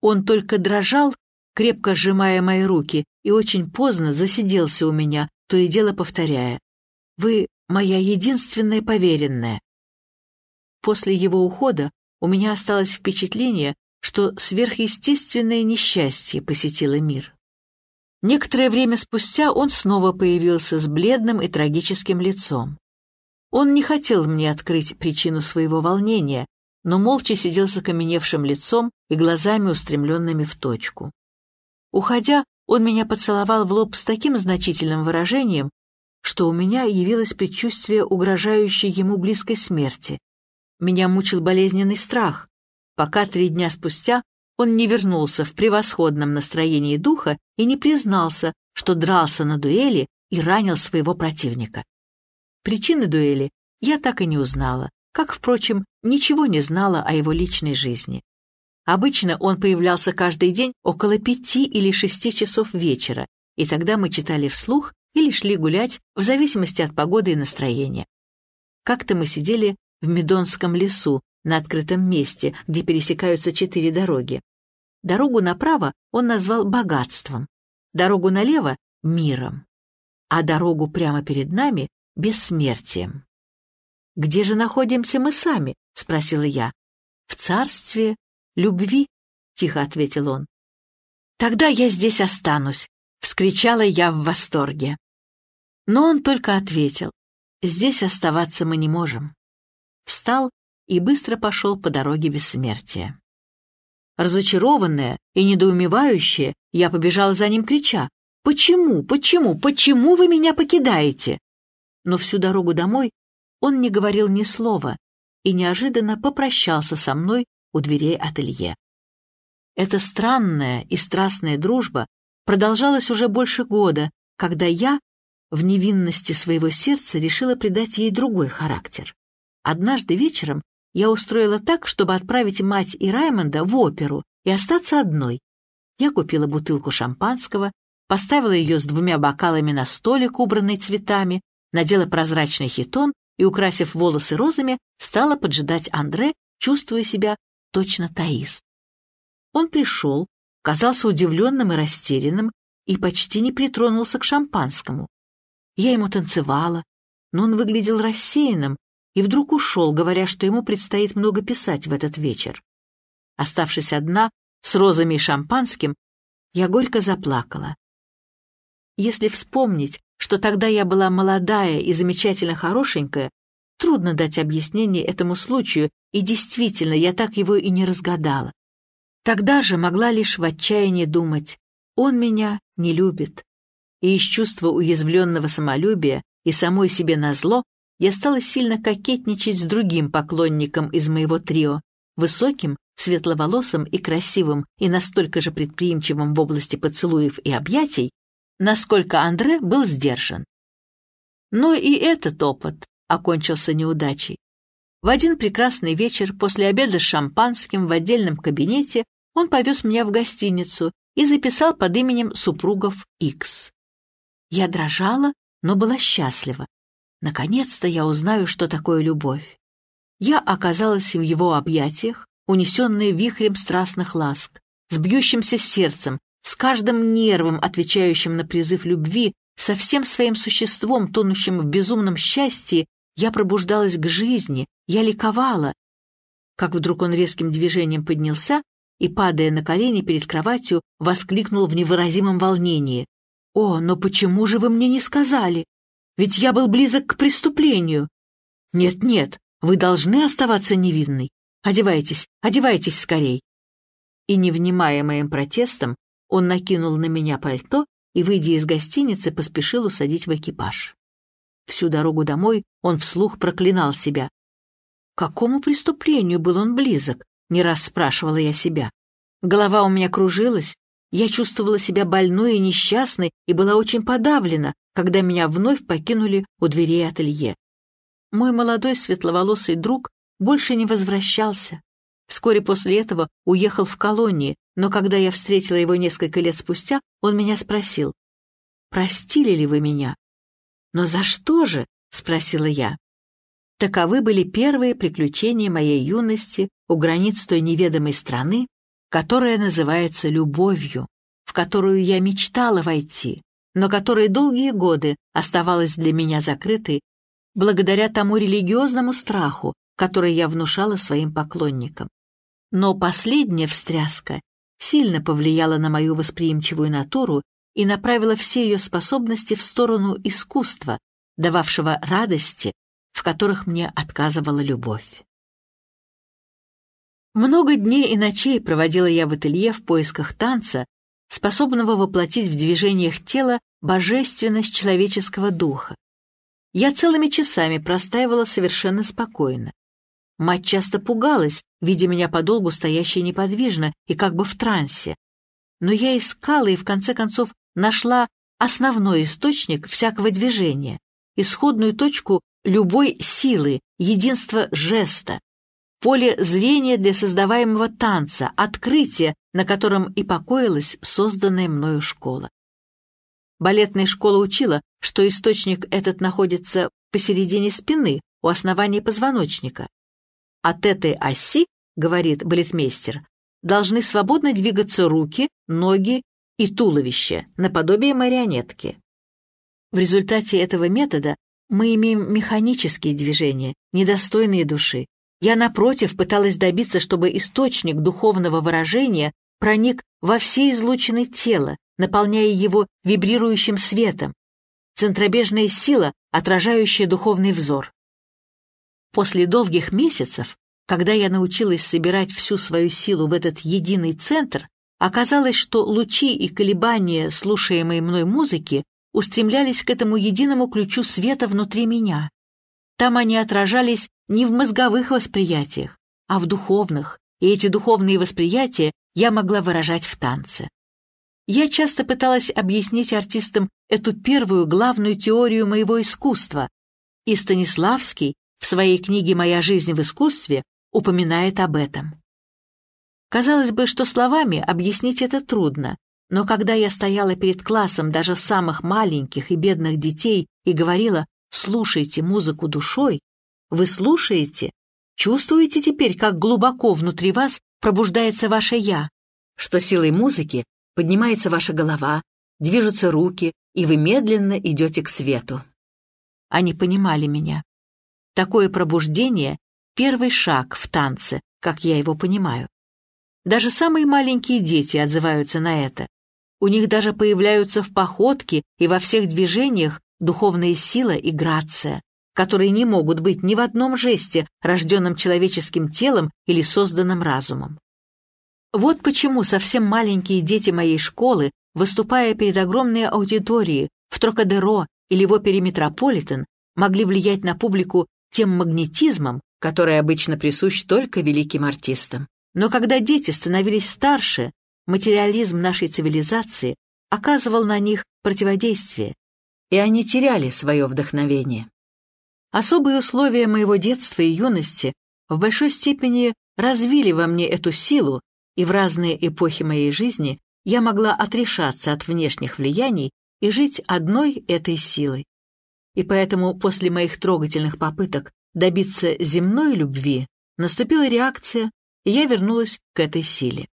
Он только дрожал, крепко сжимая мои руки, и очень поздно засиделся у меня, то и дело повторяя. «Вы моя единственная поверенная». После его ухода у меня осталось впечатление, что сверхъестественное несчастье посетило мир. Некоторое время спустя он снова появился с бледным и трагическим лицом. Он не хотел мне открыть причину своего волнения, но молча сидел с окаменевшим лицом и глазами, устремленными в точку. Уходя, он меня поцеловал в лоб с таким значительным выражением, что у меня явилось предчувствие угрожающей ему близкой смерти, меня мучил болезненный страх, пока три дня спустя он не вернулся в превосходном настроении духа и не признался, что дрался на дуэли и ранил своего противника. Причины дуэли я так и не узнала, как, впрочем, ничего не знала о его личной жизни. Обычно он появлялся каждый день около пяти или шести часов вечера, и тогда мы читали вслух или шли гулять в зависимости от погоды и настроения. Как-то мы сидели в Медонском лесу, на открытом месте, где пересекаются четыре дороги. Дорогу направо он назвал богатством, дорогу налево — миром, а дорогу прямо перед нами — бессмертием. «Где же находимся мы сами?» — спросила я. «В царстве любви», — тихо ответил он. «Тогда я здесь останусь», — вскричала я в восторге. Но он только ответил, «Здесь оставаться мы не можем» встал и быстро пошел по дороге бессмертия. Разочарованная и недоумевающая, я побежала за ним, крича «Почему, почему, почему вы меня покидаете?» Но всю дорогу домой он не говорил ни слова и неожиданно попрощался со мной у дверей ателье. Эта странная и страстная дружба продолжалась уже больше года, когда я в невинности своего сердца решила придать ей другой характер. Однажды вечером я устроила так, чтобы отправить мать и Раймонда в оперу и остаться одной. Я купила бутылку шампанского, поставила ее с двумя бокалами на столик, убранный цветами, надела прозрачный хитон и, украсив волосы розами, стала поджидать Андре, чувствуя себя точно Таис. Он пришел, казался удивленным и растерянным и почти не притронулся к шампанскому. Я ему танцевала, но он выглядел рассеянным, и вдруг ушел, говоря, что ему предстоит много писать в этот вечер. Оставшись одна, с розами и шампанским, я горько заплакала. Если вспомнить, что тогда я была молодая и замечательно хорошенькая, трудно дать объяснение этому случаю, и действительно, я так его и не разгадала. Тогда же могла лишь в отчаянии думать, он меня не любит. И из чувства уязвленного самолюбия и самой себе назло я стала сильно кокетничать с другим поклонником из моего трио, высоким, светловолосым и красивым, и настолько же предприимчивым в области поцелуев и объятий, насколько Андре был сдержан. Но и этот опыт окончился неудачей. В один прекрасный вечер после обеда с шампанским в отдельном кабинете он повез меня в гостиницу и записал под именем супругов Икс. Я дрожала, но была счастлива. Наконец-то я узнаю, что такое любовь. Я оказалась в его объятиях, унесенная вихрем страстных ласк, с бьющимся сердцем, с каждым нервом, отвечающим на призыв любви, со всем своим существом, тонущим в безумном счастье, я пробуждалась к жизни, я ликовала. Как вдруг он резким движением поднялся и, падая на колени перед кроватью, воскликнул в невыразимом волнении. «О, но почему же вы мне не сказали?» ведь я был близок к преступлению. Нет-нет, вы должны оставаться невинной. Одевайтесь, одевайтесь скорей. И, не внимая моим протестам, он накинул на меня пальто и, выйдя из гостиницы, поспешил усадить в экипаж. Всю дорогу домой он вслух проклинал себя. К какому преступлению был он близок? Не раз спрашивала я себя. Голова у меня кружилась, я чувствовала себя больной и несчастной и была очень подавлена, когда меня вновь покинули у дверей ателье. Мой молодой светловолосый друг больше не возвращался. Вскоре после этого уехал в колонии, но когда я встретила его несколько лет спустя, он меня спросил, «Простили ли вы меня?» «Но за что же?» — спросила я. Таковы были первые приключения моей юности у границ той неведомой страны, которая называется любовью, в которую я мечтала войти, но которая долгие годы оставалась для меня закрытой благодаря тому религиозному страху, который я внушала своим поклонникам. Но последняя встряска сильно повлияла на мою восприимчивую натуру и направила все ее способности в сторону искусства, дававшего радости, в которых мне отказывала любовь. Много дней и ночей проводила я в ателье в поисках танца, способного воплотить в движениях тела божественность человеческого духа. Я целыми часами простаивала совершенно спокойно. Мать часто пугалась, видя меня подолгу стоящей неподвижно и как бы в трансе. Но я искала и в конце концов нашла основной источник всякого движения, исходную точку любой силы, единство жеста, поле зрения для создаваемого танца, открытие, на котором и покоилась созданная мною школа. Балетная школа учила, что источник этот находится посередине спины, у основания позвоночника. От этой оси, говорит балетмейстер, должны свободно двигаться руки, ноги и туловище, наподобие марионетки. В результате этого метода мы имеем механические движения, недостойные души, я, напротив, пыталась добиться, чтобы источник духовного выражения проник во все излучины тела, наполняя его вибрирующим светом, центробежная сила, отражающая духовный взор. После долгих месяцев, когда я научилась собирать всю свою силу в этот единый центр, оказалось, что лучи и колебания слушаемой мной музыки устремлялись к этому единому ключу света внутри меня. Там они отражались не в мозговых восприятиях, а в духовных, и эти духовные восприятия я могла выражать в танце. Я часто пыталась объяснить артистам эту первую главную теорию моего искусства, и Станиславский в своей книге «Моя жизнь в искусстве» упоминает об этом. Казалось бы, что словами объяснить это трудно, но когда я стояла перед классом даже самых маленьких и бедных детей и говорила, слушаете музыку душой, вы слушаете, чувствуете теперь, как глубоко внутри вас пробуждается ваше «я», что силой музыки поднимается ваша голова, движутся руки, и вы медленно идете к свету. Они понимали меня. Такое пробуждение — первый шаг в танце, как я его понимаю. Даже самые маленькие дети отзываются на это. У них даже появляются в походке и во всех движениях духовная сила и грация, которые не могут быть ни в одном жесте, рожденном человеческим телом или созданном разумом. Вот почему совсем маленькие дети моей школы, выступая перед огромной аудиторией в Трокадеро или в опере «Метрополитен», могли влиять на публику тем магнетизмом, который обычно присущ только великим артистам. Но когда дети становились старше, материализм нашей цивилизации оказывал на них противодействие, и они теряли свое вдохновение. Особые условия моего детства и юности в большой степени развили во мне эту силу, и в разные эпохи моей жизни я могла отрешаться от внешних влияний и жить одной этой силой. И поэтому после моих трогательных попыток добиться земной любви наступила реакция, и я вернулась к этой силе.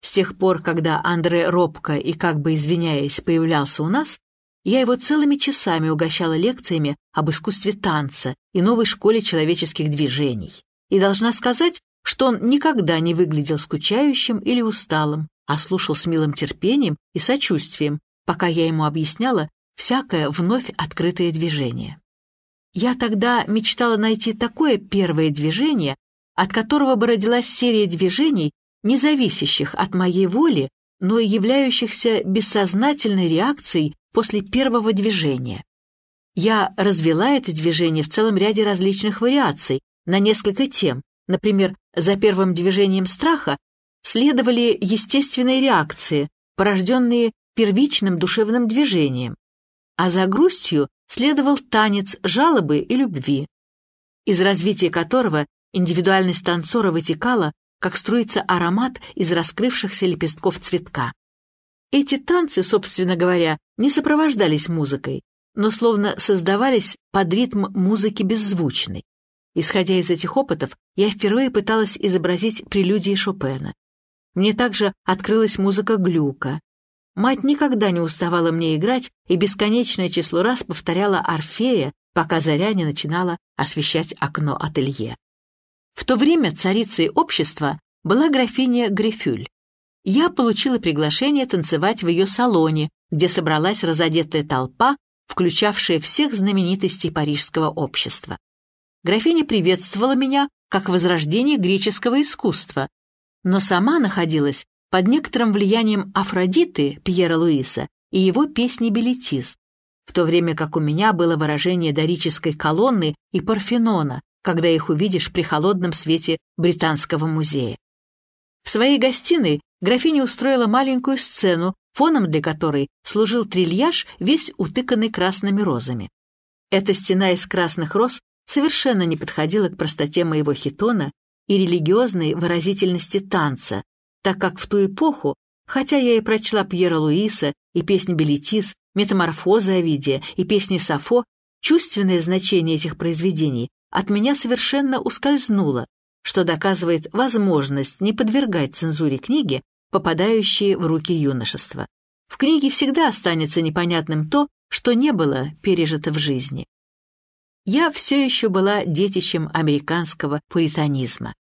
С тех пор, когда Андре робко и как бы извиняясь появлялся у нас, я его целыми часами угощала лекциями об искусстве танца и новой школе человеческих движений. И должна сказать, что он никогда не выглядел скучающим или усталым, а слушал с милым терпением и сочувствием, пока я ему объясняла всякое вновь открытое движение. Я тогда мечтала найти такое первое движение, от которого бы родилась серия движений, не зависящих от моей воли, но и являющихся бессознательной реакцией после первого движения. Я развела это движение в целом ряде различных вариаций на несколько тем. Например, за первым движением страха следовали естественные реакции, порожденные первичным душевным движением, а за грустью следовал танец жалобы и любви, из развития которого индивидуальность танцора вытекала, как струится аромат из раскрывшихся лепестков цветка. Эти танцы, собственно говоря, не сопровождались музыкой, но словно создавались под ритм музыки беззвучной. Исходя из этих опытов, я впервые пыталась изобразить прелюдии Шопена. Мне также открылась музыка Глюка. Мать никогда не уставала мне играть и бесконечное число раз повторяла «Орфея», пока заря не начинала освещать окно ателье. В то время царицей общества была графиня Грифюль я получила приглашение танцевать в ее салоне, где собралась разодетая толпа, включавшая всех знаменитостей парижского общества. Графиня приветствовала меня как возрождение греческого искусства, но сама находилась под некоторым влиянием Афродиты Пьера Луиса и его песни «Билетист», в то время как у меня было выражение дорической колонны и Парфенона, когда их увидишь при холодном свете Британского музея. В своей гостиной графиня устроила маленькую сцену, фоном для которой служил трильяж, весь утыканный красными розами. Эта стена из красных роз совершенно не подходила к простоте моего хитона и религиозной выразительности танца, так как в ту эпоху, хотя я и прочла Пьера Луиса и песни Белетис, метаморфозы Овидия и песни Сафо, чувственное значение этих произведений от меня совершенно ускользнуло, что доказывает возможность не подвергать цензуре книги, попадающие в руки юношества. В книге всегда останется непонятным то, что не было пережито в жизни. Я все еще была детищем американского пуританизма.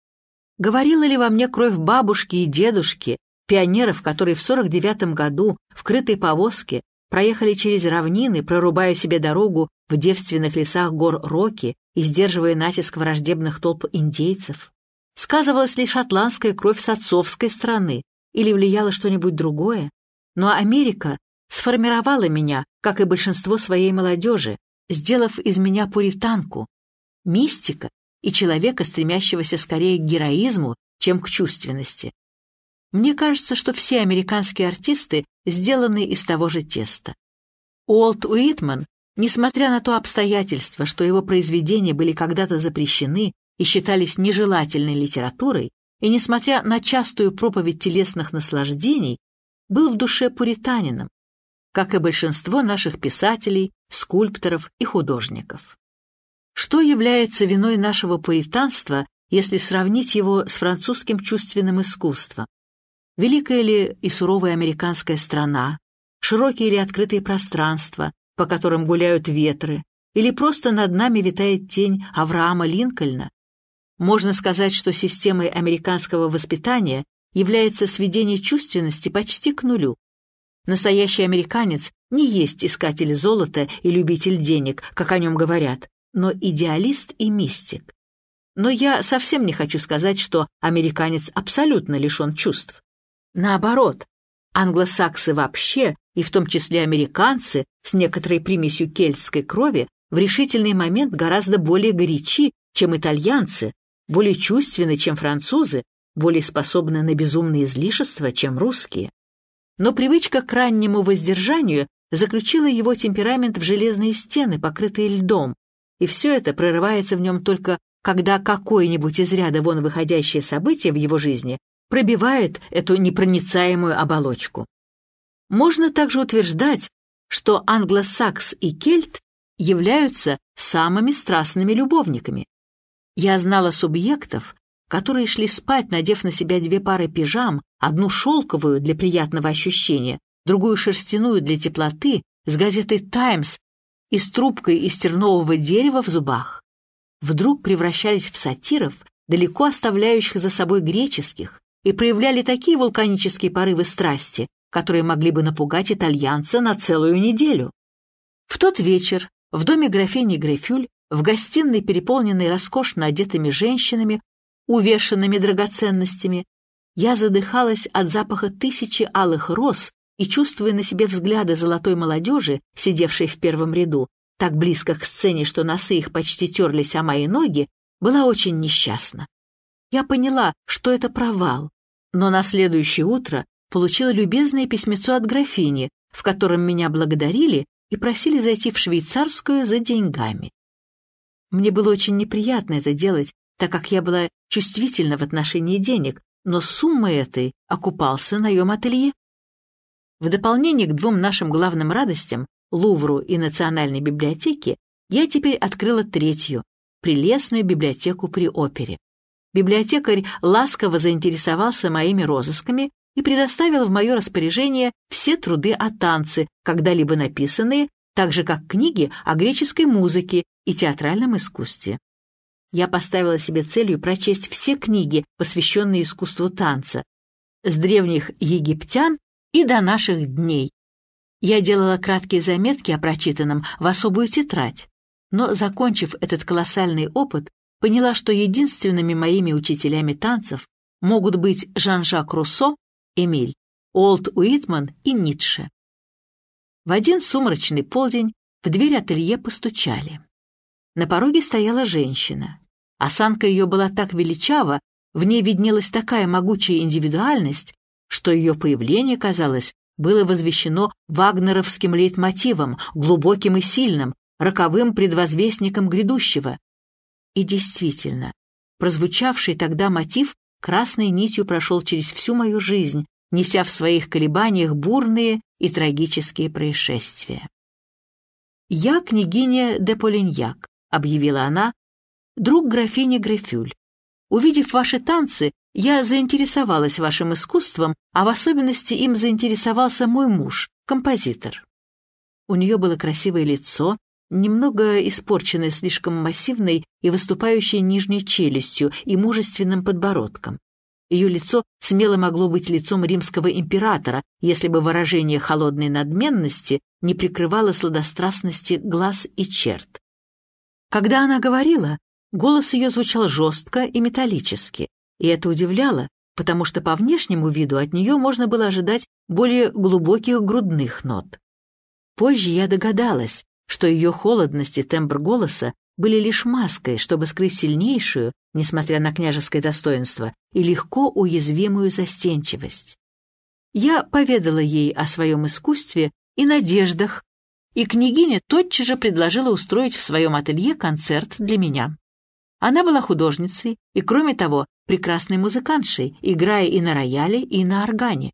Говорила ли во мне кровь бабушки и дедушки, пионеров, которые в 49 году в крытой повозке проехали через равнины, прорубая себе дорогу в девственных лесах гор Роки и сдерживая натиск враждебных толп индейцев. Сказывалась ли шотландская кровь с отцовской страны? или влияло что-нибудь другое, но Америка сформировала меня, как и большинство своей молодежи, сделав из меня пуританку, мистика и человека, стремящегося скорее к героизму, чем к чувственности. Мне кажется, что все американские артисты сделаны из того же теста. Уолт Уитман, несмотря на то обстоятельство, что его произведения были когда-то запрещены и считались нежелательной литературой, и, несмотря на частую проповедь телесных наслаждений, был в душе пуританином, как и большинство наших писателей, скульпторов и художников. Что является виной нашего пуританства, если сравнить его с французским чувственным искусством? Великая ли и суровая американская страна, широкие ли открытые пространства, по которым гуляют ветры, или просто над нами витает тень Авраама Линкольна, можно сказать, что системой американского воспитания является сведение чувственности почти к нулю. Настоящий американец не есть искатель золота и любитель денег, как о нем говорят, но идеалист и мистик. Но я совсем не хочу сказать, что американец абсолютно лишен чувств. Наоборот, англосаксы вообще, и в том числе американцы, с некоторой примесью кельтской крови, в решительный момент гораздо более горячи, чем итальянцы, более чувственны, чем французы, более способны на безумные излишества, чем русские. Но привычка к раннему воздержанию заключила его темперамент в железные стены, покрытые льдом, и все это прорывается в нем только когда какое-нибудь из ряда вон выходящее событие в его жизни пробивает эту непроницаемую оболочку. Можно также утверждать, что англосакс и кельт являются самыми страстными любовниками. Я знала субъектов, которые шли спать, надев на себя две пары пижам, одну шелковую для приятного ощущения, другую шерстяную для теплоты, с газетой «Таймс» и с трубкой из тернового дерева в зубах. Вдруг превращались в сатиров, далеко оставляющих за собой греческих, и проявляли такие вулканические порывы страсти, которые могли бы напугать итальянца на целую неделю. В тот вечер в доме графини Грефюль в гостиной, переполненной роскошно одетыми женщинами, увешанными драгоценностями, я задыхалась от запаха тысячи алых роз и, чувствуя на себе взгляды золотой молодежи, сидевшей в первом ряду, так близко к сцене, что носы их почти терлись о мои ноги, была очень несчастна. Я поняла, что это провал, но на следующее утро получила любезное письмецо от графини, в котором меня благодарили и просили зайти в швейцарскую за деньгами. Мне было очень неприятно это делать, так как я была чувствительна в отношении денег, но суммой этой окупался наем ателье. В дополнение к двум нашим главным радостям, Лувру и Национальной библиотеке, я теперь открыла третью, прелестную библиотеку при опере. Библиотекарь ласково заинтересовался моими розысками и предоставил в мое распоряжение все труды о танце, когда-либо написанные так же как книги о греческой музыке и театральном искусстве. Я поставила себе целью прочесть все книги, посвященные искусству танца, с древних египтян и до наших дней. Я делала краткие заметки о прочитанном в особую тетрадь, но, закончив этот колоссальный опыт, поняла, что единственными моими учителями танцев могут быть Жан-Жак Руссо, Эмиль, Олд Уитман и Ницше. В один сумрачный полдень в дверь ателье постучали. На пороге стояла женщина. Осанка ее была так величава, в ней виднелась такая могучая индивидуальность, что ее появление, казалось, было возвещено вагнеровским лейтмотивом, глубоким и сильным, роковым предвозвестником грядущего. И действительно, прозвучавший тогда мотив красной нитью прошел через всю мою жизнь, неся в своих колебаниях бурные и трагические происшествия. «Я княгиня де Полиньяк», — объявила она, — «друг графини Грефюль. Увидев ваши танцы, я заинтересовалась вашим искусством, а в особенности им заинтересовался мой муж, композитор». У нее было красивое лицо, немного испорченное слишком массивной и выступающей нижней челюстью и мужественным подбородком. Ее лицо смело могло быть лицом римского императора, если бы выражение холодной надменности не прикрывало сладострастности глаз и черт. Когда она говорила, голос ее звучал жестко и металлически, и это удивляло, потому что по внешнему виду от нее можно было ожидать более глубоких грудных нот. Позже я догадалась, что ее холодность и тембр голоса были лишь маской, чтобы скрыть сильнейшую, несмотря на княжеское достоинство, и легко уязвимую застенчивость. Я поведала ей о своем искусстве и надеждах, и княгиня тотчас же предложила устроить в своем ателье концерт для меня. Она была художницей и, кроме того, прекрасной музыкантшей, играя и на рояле, и на органе.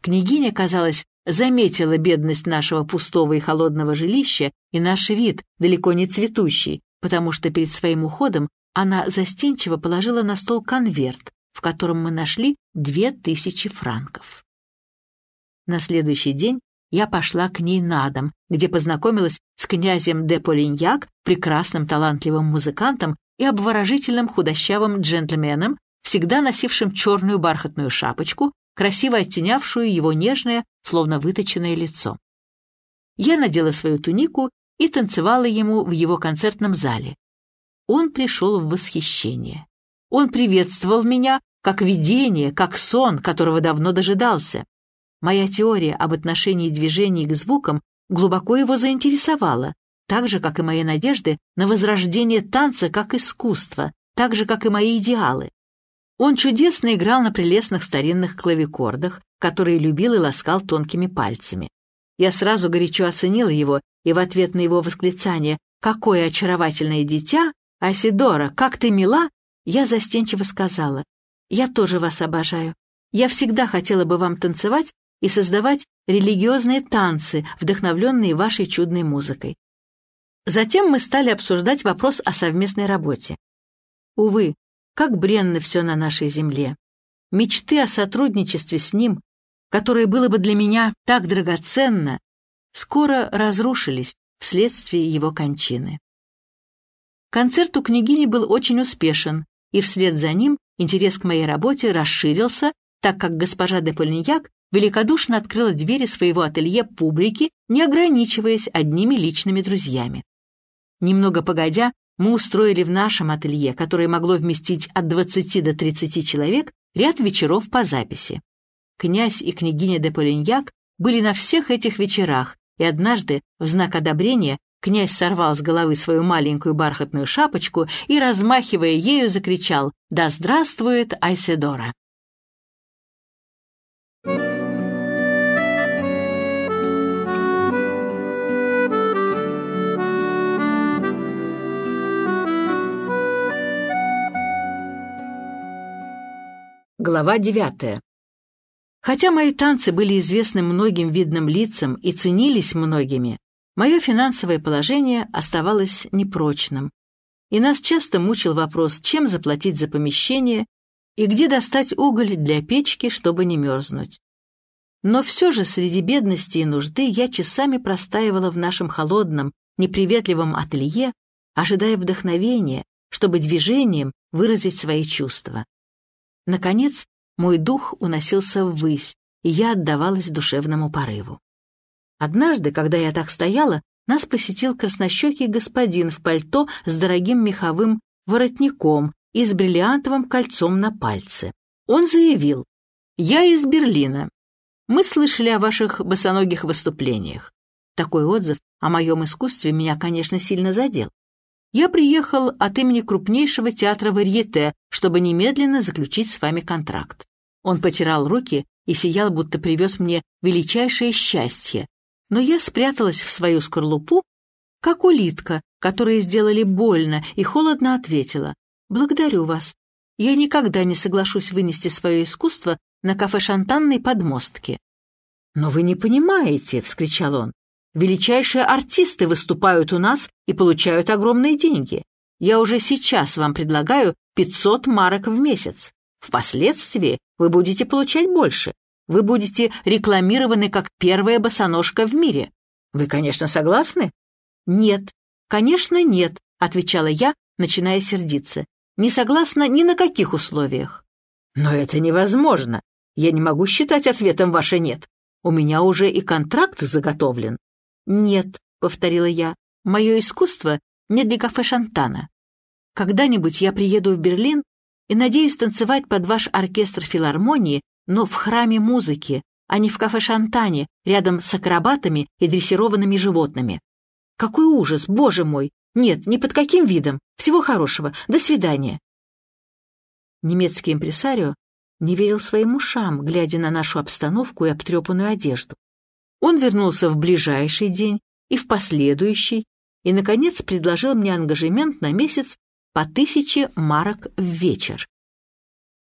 Княгиня, казалось, заметила бедность нашего пустого и холодного жилища и наш вид, далеко не цветущий, потому что перед своим уходом она застенчиво положила на стол конверт, в котором мы нашли две тысячи франков. На следующий день я пошла к ней на дом, где познакомилась с князем де Полиньяк, прекрасным талантливым музыкантом и обворожительным худощавым джентльменом, всегда носившим черную бархатную шапочку, красиво оттенявшую его нежное, словно выточенное лицо. Я надела свою тунику и танцевала ему в его концертном зале. Он пришел в восхищение. Он приветствовал меня как видение, как сон, которого давно дожидался. Моя теория об отношении движений к звукам глубоко его заинтересовала, так же, как и мои надежды на возрождение танца как искусства, так же, как и мои идеалы. Он чудесно играл на прелестных старинных клавикордах, которые любил и ласкал тонкими пальцами. Я сразу горячо оценила его, и в ответ на его восклицание «Какое очаровательное дитя!» «Асидора, как ты мила!» Я застенчиво сказала «Я тоже вас обожаю. Я всегда хотела бы вам танцевать и создавать религиозные танцы, вдохновленные вашей чудной музыкой». Затем мы стали обсуждать вопрос о совместной работе. Увы, как бренно все на нашей земле. Мечты о сотрудничестве с ним, которое было бы для меня так драгоценно, скоро разрушились вследствие его кончины. Концерт у княгини был очень успешен, и вслед за ним интерес к моей работе расширился, так как госпожа де Полиньяк великодушно открыла двери своего ателье публике, не ограничиваясь одними личными друзьями. Немного погодя, мы устроили в нашем ателье, которое могло вместить от 20 до 30 человек, ряд вечеров по записи. Князь и княгиня де Полиньяк были на всех этих вечерах, и однажды, в знак одобрения, князь сорвал с головы свою маленькую бархатную шапочку и, размахивая ею, закричал «Да здравствует Айседора!». Глава девятая. Хотя мои танцы были известны многим видным лицам и ценились многими, мое финансовое положение оставалось непрочным, и нас часто мучил вопрос, чем заплатить за помещение и где достать уголь для печки, чтобы не мерзнуть. Но все же среди бедности и нужды я часами простаивала в нашем холодном, неприветливом ателье, ожидая вдохновения, чтобы движением выразить свои чувства. Наконец, мой дух уносился ввысь, и я отдавалась душевному порыву. Однажды, когда я так стояла, нас посетил краснощекий господин в пальто с дорогим меховым воротником и с бриллиантовым кольцом на пальце. Он заявил, «Я из Берлина. Мы слышали о ваших босоногих выступлениях. Такой отзыв о моем искусстве меня, конечно, сильно задел. Я приехал от имени крупнейшего театра Варьете, чтобы немедленно заключить с вами контракт. Он потирал руки и сиял, будто привез мне величайшее счастье. Но я спряталась в свою скорлупу, как улитка, которой сделали больно, и холодно ответила. «Благодарю вас. Я никогда не соглашусь вынести свое искусство на кафе-шантанной подмостке». «Но вы не понимаете», — вскричал он. «Величайшие артисты выступают у нас и получают огромные деньги. Я уже сейчас вам предлагаю 500 марок в месяц». Впоследствии вы будете получать больше. Вы будете рекламированы как первая босоножка в мире. Вы, конечно, согласны? Нет, конечно, нет, отвечала я, начиная сердиться. Не согласна ни на каких условиях. Но это невозможно. Я не могу считать ответом ваше «нет». У меня уже и контракт заготовлен. Нет, повторила я, мое искусство не для кафе Шантана. Когда-нибудь я приеду в Берлин и надеюсь танцевать под ваш оркестр филармонии, но в храме музыки, а не в кафе Шантане, рядом с акробатами и дрессированными животными. Какой ужас, боже мой! Нет, ни под каким видом. Всего хорошего. До свидания. Немецкий импресарио не верил своим ушам, глядя на нашу обстановку и обтрепанную одежду. Он вернулся в ближайший день и в последующий, и, наконец, предложил мне ангажемент на месяц по тысяче марок в вечер.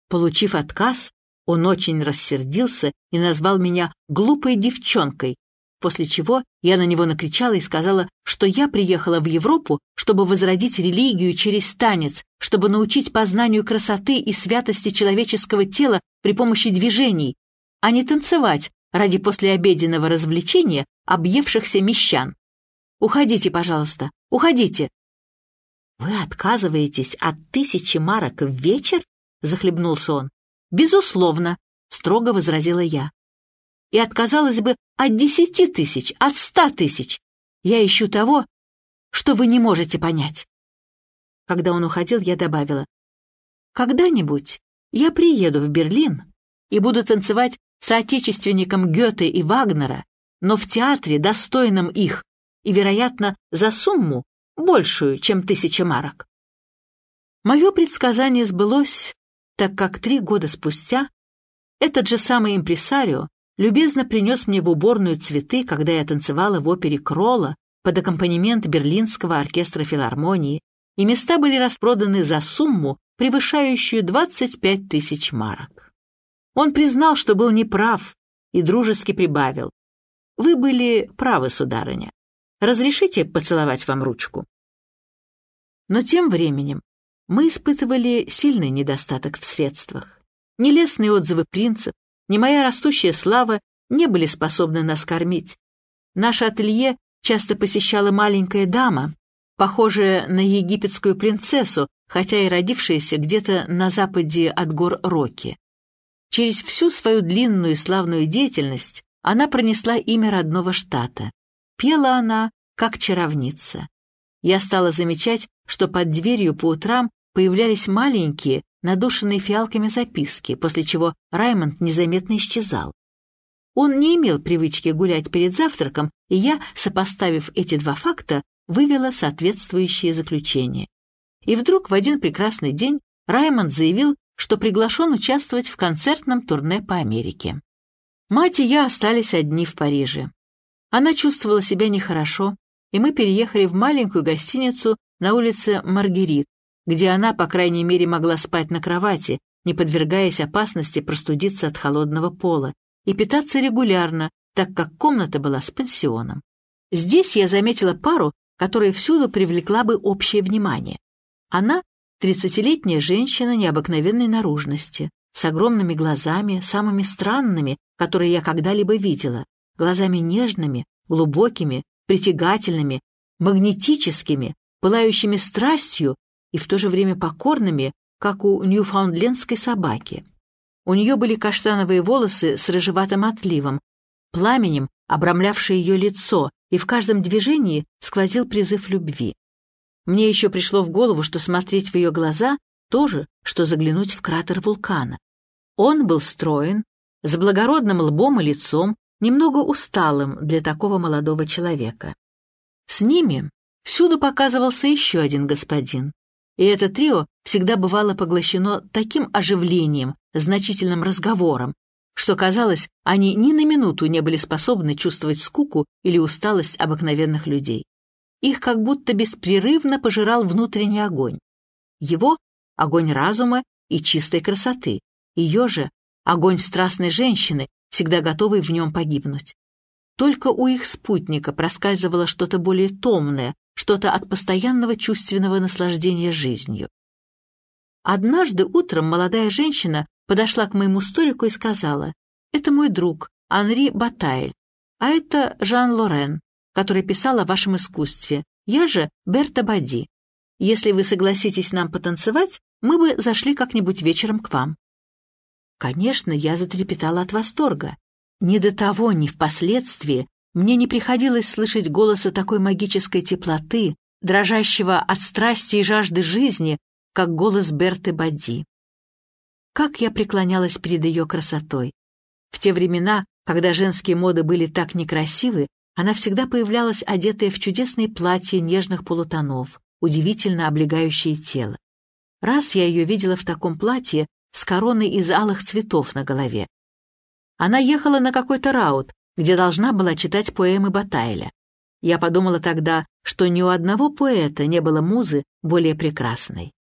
Получив отказ, он очень рассердился и назвал меня глупой девчонкой, после чего я на него накричала и сказала, что я приехала в Европу, чтобы возродить религию через танец, чтобы научить познанию красоты и святости человеческого тела при помощи движений, а не танцевать ради послеобеденного развлечения объевшихся мещан. «Уходите, пожалуйста, уходите, «Вы отказываетесь от тысячи марок в вечер?» — захлебнулся он. «Безусловно», — строго возразила я. «И отказалась бы от десяти тысяч, от ста тысяч. Я ищу того, что вы не можете понять». Когда он уходил, я добавила. «Когда-нибудь я приеду в Берлин и буду танцевать соотечественникам Гёте и Вагнера, но в театре, достойном их, и, вероятно, за сумму, большую, чем тысяча марок. Мое предсказание сбылось, так как три года спустя этот же самый импресарио любезно принес мне в уборную цветы, когда я танцевала в опере Кролла под аккомпанемент Берлинского оркестра филармонии, и места были распроданы за сумму, превышающую 25 тысяч марок. Он признал, что был неправ, и дружески прибавил. «Вы были правы, сударыня. Разрешите поцеловать вам ручку?» Но тем временем мы испытывали сильный недостаток в средствах. Нелестные отзывы принцев, ни моя растущая слава не были способны нас кормить. Наше ателье часто посещала маленькая дама, похожая на египетскую принцессу, хотя и родившаяся где-то на западе от гор Роки. Через всю свою длинную и славную деятельность она пронесла имя родного штата, Пела она, как чаровница. Я стала замечать, что под дверью по утрам появлялись маленькие, надушенные фиалками записки, после чего Раймонд незаметно исчезал. Он не имел привычки гулять перед завтраком, и я, сопоставив эти два факта, вывела соответствующие заключения. И вдруг в один прекрасный день Раймонд заявил, что приглашен участвовать в концертном турне по Америке. Мать и я остались одни в Париже. Она чувствовала себя нехорошо, и мы переехали в маленькую гостиницу на улице Маргерит, где она, по крайней мере, могла спать на кровати, не подвергаясь опасности простудиться от холодного пола, и питаться регулярно, так как комната была с пансионом. Здесь я заметила пару, которая всюду привлекла бы общее внимание. Она — тридцатилетняя женщина необыкновенной наружности, с огромными глазами, самыми странными, которые я когда-либо видела, глазами нежными, глубокими, притягательными, магнетическими, пылающими страстью и в то же время покорными, как у ньюфаундлендской собаки. У нее были каштановые волосы с рыжеватым отливом, пламенем, обрамлявшее ее лицо, и в каждом движении сквозил призыв любви. Мне еще пришло в голову, что смотреть в ее глаза — то же, что заглянуть в кратер вулкана. Он был строен, с благородным лбом и лицом, немного усталым для такого молодого человека. С ними всюду показывался еще один господин, и это трио всегда бывало поглощено таким оживлением, значительным разговором, что, казалось, они ни на минуту не были способны чувствовать скуку или усталость обыкновенных людей. Их как будто беспрерывно пожирал внутренний огонь. Его — огонь разума и чистой красоты, ее же — огонь страстной женщины всегда готовый в нем погибнуть. Только у их спутника проскальзывало что-то более томное, что-то от постоянного чувственного наслаждения жизнью. Однажды утром молодая женщина подошла к моему столику и сказала, «Это мой друг, Анри Батайль, а это Жан Лорен, который писал о вашем искусстве. Я же Берта Бади. Если вы согласитесь нам потанцевать, мы бы зашли как-нибудь вечером к вам». Конечно, я затрепетала от восторга. Ни до того, ни впоследствии мне не приходилось слышать голоса такой магической теплоты, дрожащего от страсти и жажды жизни, как голос Берты Бадди. Как я преклонялась перед ее красотой. В те времена, когда женские моды были так некрасивы, она всегда появлялась одетая в чудесные платья нежных полутонов, удивительно облегающие тело. Раз я ее видела в таком платье, с короной из алых цветов на голове. Она ехала на какой-то раут, где должна была читать поэмы Батайля. Я подумала тогда, что ни у одного поэта не было музы более прекрасной.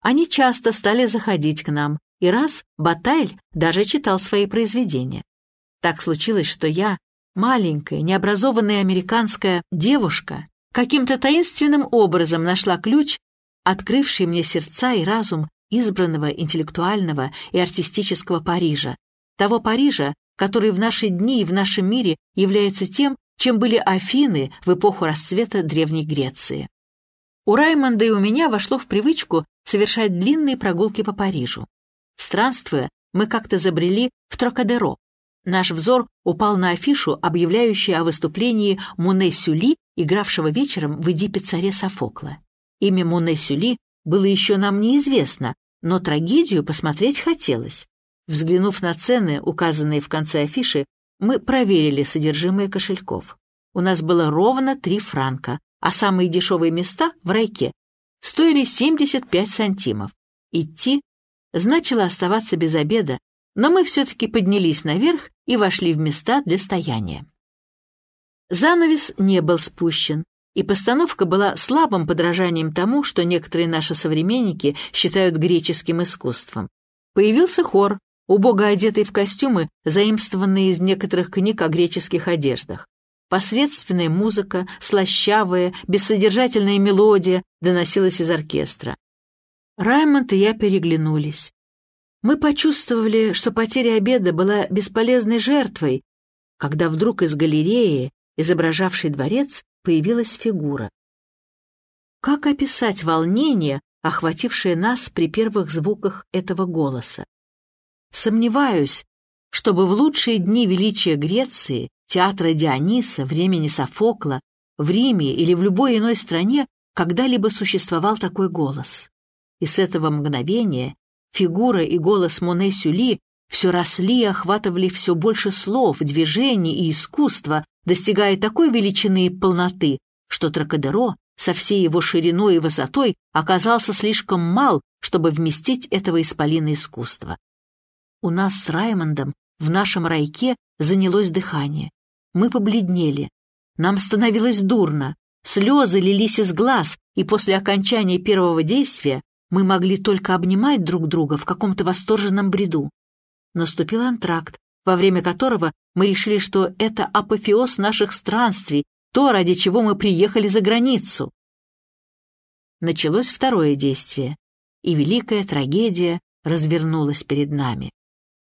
Они часто стали заходить к нам, и раз Батайль даже читал свои произведения. Так случилось, что я, маленькая, необразованная американская девушка, каким-то таинственным образом нашла ключ, открывший мне сердца и разум избранного интеллектуального и артистического Парижа, того Парижа, который в наши дни и в нашем мире является тем, чем были Афины в эпоху расцвета Древней Греции. У Раймонда и у меня вошло в привычку совершать длинные прогулки по Парижу. Странствуя, мы как-то забрели в Трокадеро. Наш взор упал на афишу, объявляющую о выступлении Моне Сюли, игравшего вечером в «Эдипе царе Софокла». Имя Моне Сюли было еще нам неизвестно, но трагедию посмотреть хотелось. Взглянув на цены, указанные в конце афиши, мы проверили содержимое кошельков. У нас было ровно 3 франка, а самые дешевые места в райке стоили 75 сантимов. Идти значило оставаться без обеда, но мы все-таки поднялись наверх и вошли в места для стояния. Занавес не был спущен, и постановка была слабым подражанием тому, что некоторые наши современники считают греческим искусством. Появился хор, убого одетый в костюмы, заимствованные из некоторых книг о греческих одеждах. Посредственная музыка, слащавая, бессодержательная мелодия доносилась из оркестра. Раймонд и я переглянулись. Мы почувствовали, что потеря обеда была бесполезной жертвой, когда вдруг из галереи, изображавшей дворец, появилась фигура. Как описать волнение, охватившее нас при первых звуках этого голоса? Сомневаюсь, чтобы в лучшие дни величия Греции, театра Диониса, времени Софокла, в Риме или в любой иной стране когда-либо существовал такой голос. И с этого мгновения фигура и голос Моне Сюли все росли и охватывали все больше слов, движений и искусства, достигая такой величины и полноты, что Тракадеро со всей его шириной и высотой оказался слишком мал, чтобы вместить этого исполина искусства. У нас с Раймондом в нашем райке занялось дыхание. Мы побледнели. Нам становилось дурно. Слезы лились из глаз, и после окончания первого действия мы могли только обнимать друг друга в каком-то восторженном бреду. Наступил антракт, во время которого мы решили, что это апофеоз наших странствий, то, ради чего мы приехали за границу. Началось второе действие, и великая трагедия развернулась перед нами.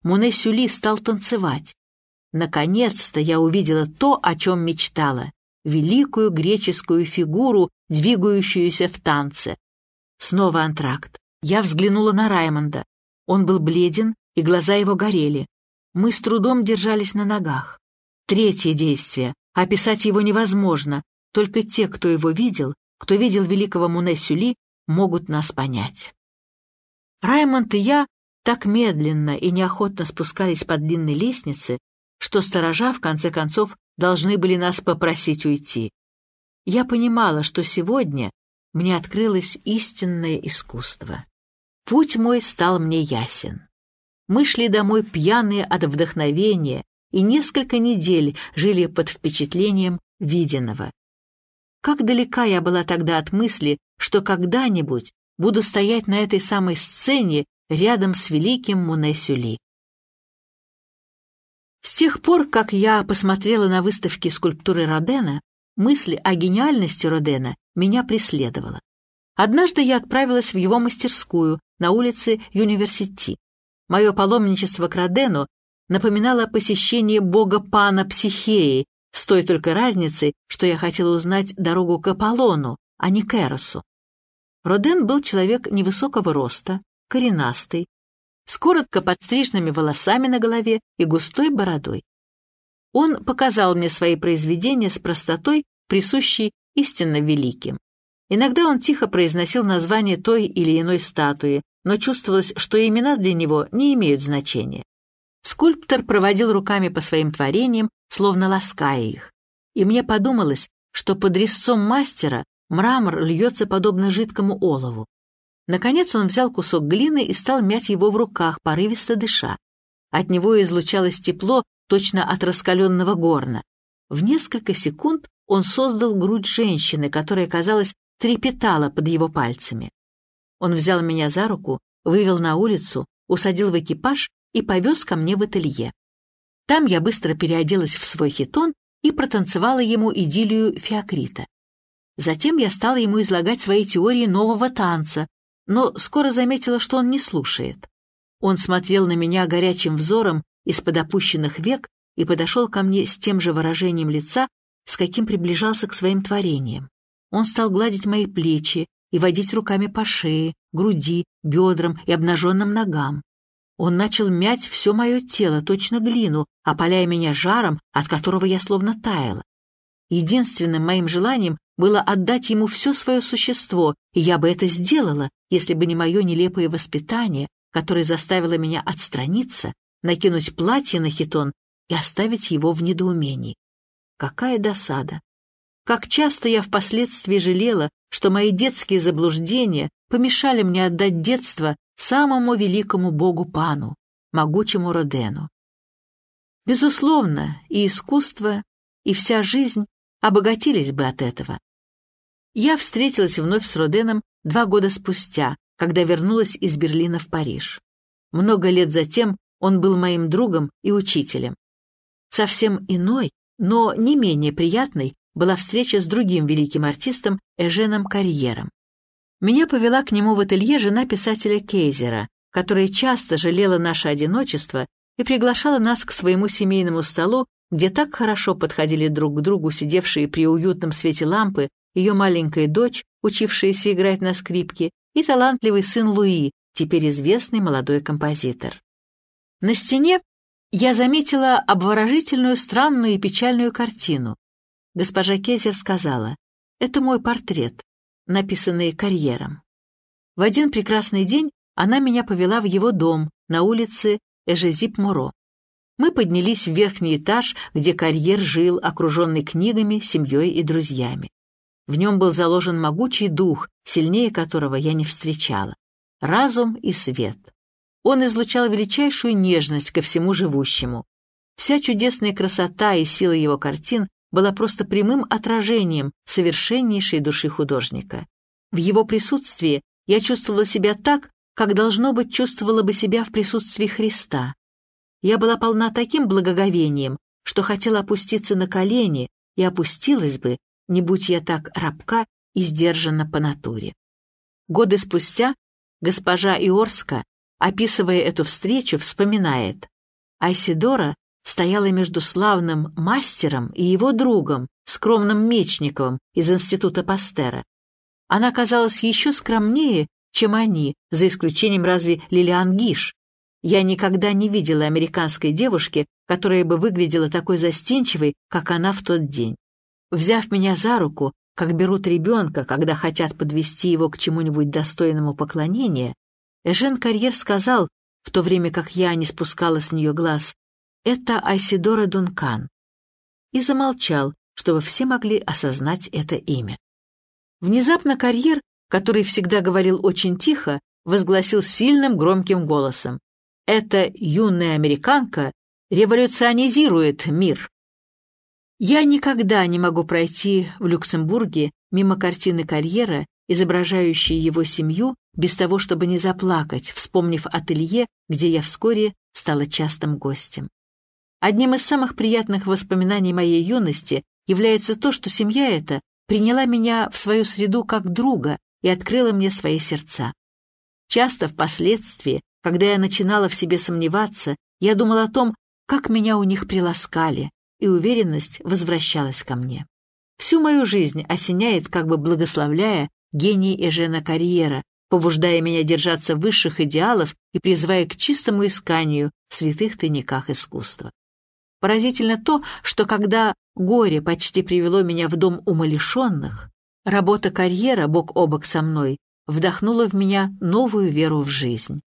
Моне Сюли стал танцевать. Наконец-то я увидела то, о чем мечтала — великую греческую фигуру, двигающуюся в танце. Снова антракт. Я взглянула на Раймонда. Он был бледен, и глаза его горели. Мы с трудом держались на ногах. Третье действие. Описать его невозможно. Только те, кто его видел, кто видел великого Муне Сюли, могут нас понять. Раймонд и я так медленно и неохотно спускались по длинной лестнице, что сторожа, в конце концов, должны были нас попросить уйти. Я понимала, что сегодня мне открылось истинное искусство. Путь мой стал мне ясен. Мы шли домой пьяные от вдохновения и несколько недель жили под впечатлением виденного. Как далека я была тогда от мысли, что когда-нибудь буду стоять на этой самой сцене рядом с великим Мунесюли. С тех пор, как я посмотрела на выставки скульптуры Родена, мысль о гениальности Родена меня преследовала. Однажды я отправилась в его мастерскую на улице Юниверсити. Мое паломничество к Родену напоминало посещение бога Пана Психеи, с той только разницей, что я хотела узнать дорогу к Аполлону, а не к Эросу. Роден был человек невысокого роста, коренастый, с коротко подстриженными волосами на голове и густой бородой. Он показал мне свои произведения с простотой, присущей истинно великим. Иногда он тихо произносил название той или иной статуи, но чувствовалось, что имена для него не имеют значения. Скульптор проводил руками по своим творениям, словно лаская их. И мне подумалось, что под резцом мастера мрамор льется подобно жидкому олову. Наконец он взял кусок глины и стал мять его в руках, порывисто дыша. От него излучалось тепло, точно от раскаленного горна. В несколько секунд он создал грудь женщины, которая, казалось, трепетала под его пальцами. Он взял меня за руку, вывел на улицу, усадил в экипаж и повез ко мне в ателье. Там я быстро переоделась в свой хитон и протанцевала ему идиллию Феокрита. Затем я стала ему излагать свои теории нового танца, но скоро заметила, что он не слушает. Он смотрел на меня горячим взором из-под опущенных век и подошел ко мне с тем же выражением лица, с каким приближался к своим творениям. Он стал гладить мои плечи, и водить руками по шее, груди, бедрам и обнаженным ногам. Он начал мять все мое тело, точно глину, опаляя меня жаром, от которого я словно таяла. Единственным моим желанием было отдать ему все свое существо, и я бы это сделала, если бы не мое нелепое воспитание, которое заставило меня отстраниться, накинуть платье на хитон и оставить его в недоумении. Какая досада! Как часто я впоследствии жалела, что мои детские заблуждения помешали мне отдать детство самому великому богу Пану, могучему Родену. Безусловно, и искусство, и вся жизнь обогатились бы от этого. Я встретилась вновь с Роденом два года спустя, когда вернулась из Берлина в Париж. Много лет затем он был моим другом и учителем. Совсем иной, но не менее приятный была встреча с другим великим артистом Эженом Карьером. Меня повела к нему в ателье жена писателя Кейзера, которая часто жалела наше одиночество и приглашала нас к своему семейному столу, где так хорошо подходили друг к другу сидевшие при уютном свете лампы ее маленькая дочь, учившаяся играть на скрипке, и талантливый сын Луи, теперь известный молодой композитор. На стене я заметила обворожительную, странную и печальную картину. Госпожа Кезер сказала, «Это мой портрет, написанный карьером». В один прекрасный день она меня повела в его дом на улице Эжезип-Моро. Мы поднялись в верхний этаж, где карьер жил, окруженный книгами, семьей и друзьями. В нем был заложен могучий дух, сильнее которого я не встречала. Разум и свет. Он излучал величайшую нежность ко всему живущему. Вся чудесная красота и сила его картин была просто прямым отражением совершеннейшей души художника. В его присутствии я чувствовала себя так, как, должно быть, чувствовала бы себя в присутствии Христа. Я была полна таким благоговением, что хотела опуститься на колени и опустилась бы, не будь я так рабка и сдержана по натуре. Годы спустя госпожа Иорска, описывая эту встречу, вспоминает. Айсидора стояла между славным мастером и его другом, скромным Мечниковым из Института Пастера. Она казалась еще скромнее, чем они, за исключением разве Лилиан Гиш. Я никогда не видела американской девушки, которая бы выглядела такой застенчивой, как она в тот день. Взяв меня за руку, как берут ребенка, когда хотят подвести его к чему-нибудь достойному поклонения, Эжен Карьер сказал, в то время как я не спускала с нее глаз, это Айсидора Дункан. И замолчал, чтобы все могли осознать это имя. Внезапно карьер, который всегда говорил очень тихо, возгласил сильным громким голосом. «Эта юная американка революционизирует мир!» Я никогда не могу пройти в Люксембурге мимо картины карьера, изображающей его семью, без того, чтобы не заплакать, вспомнив ателье, где я вскоре стала частым гостем. Одним из самых приятных воспоминаний моей юности является то, что семья эта приняла меня в свою среду как друга и открыла мне свои сердца. Часто впоследствии, когда я начинала в себе сомневаться, я думала о том, как меня у них приласкали, и уверенность возвращалась ко мне. Всю мою жизнь осеняет, как бы благословляя, гений и жена Карьера, побуждая меня держаться высших идеалов и призывая к чистому исканию в святых тайниках искусства. Поразительно то, что когда горе почти привело меня в дом умалишенных, работа-карьера бок о бок со мной вдохнула в меня новую веру в жизнь.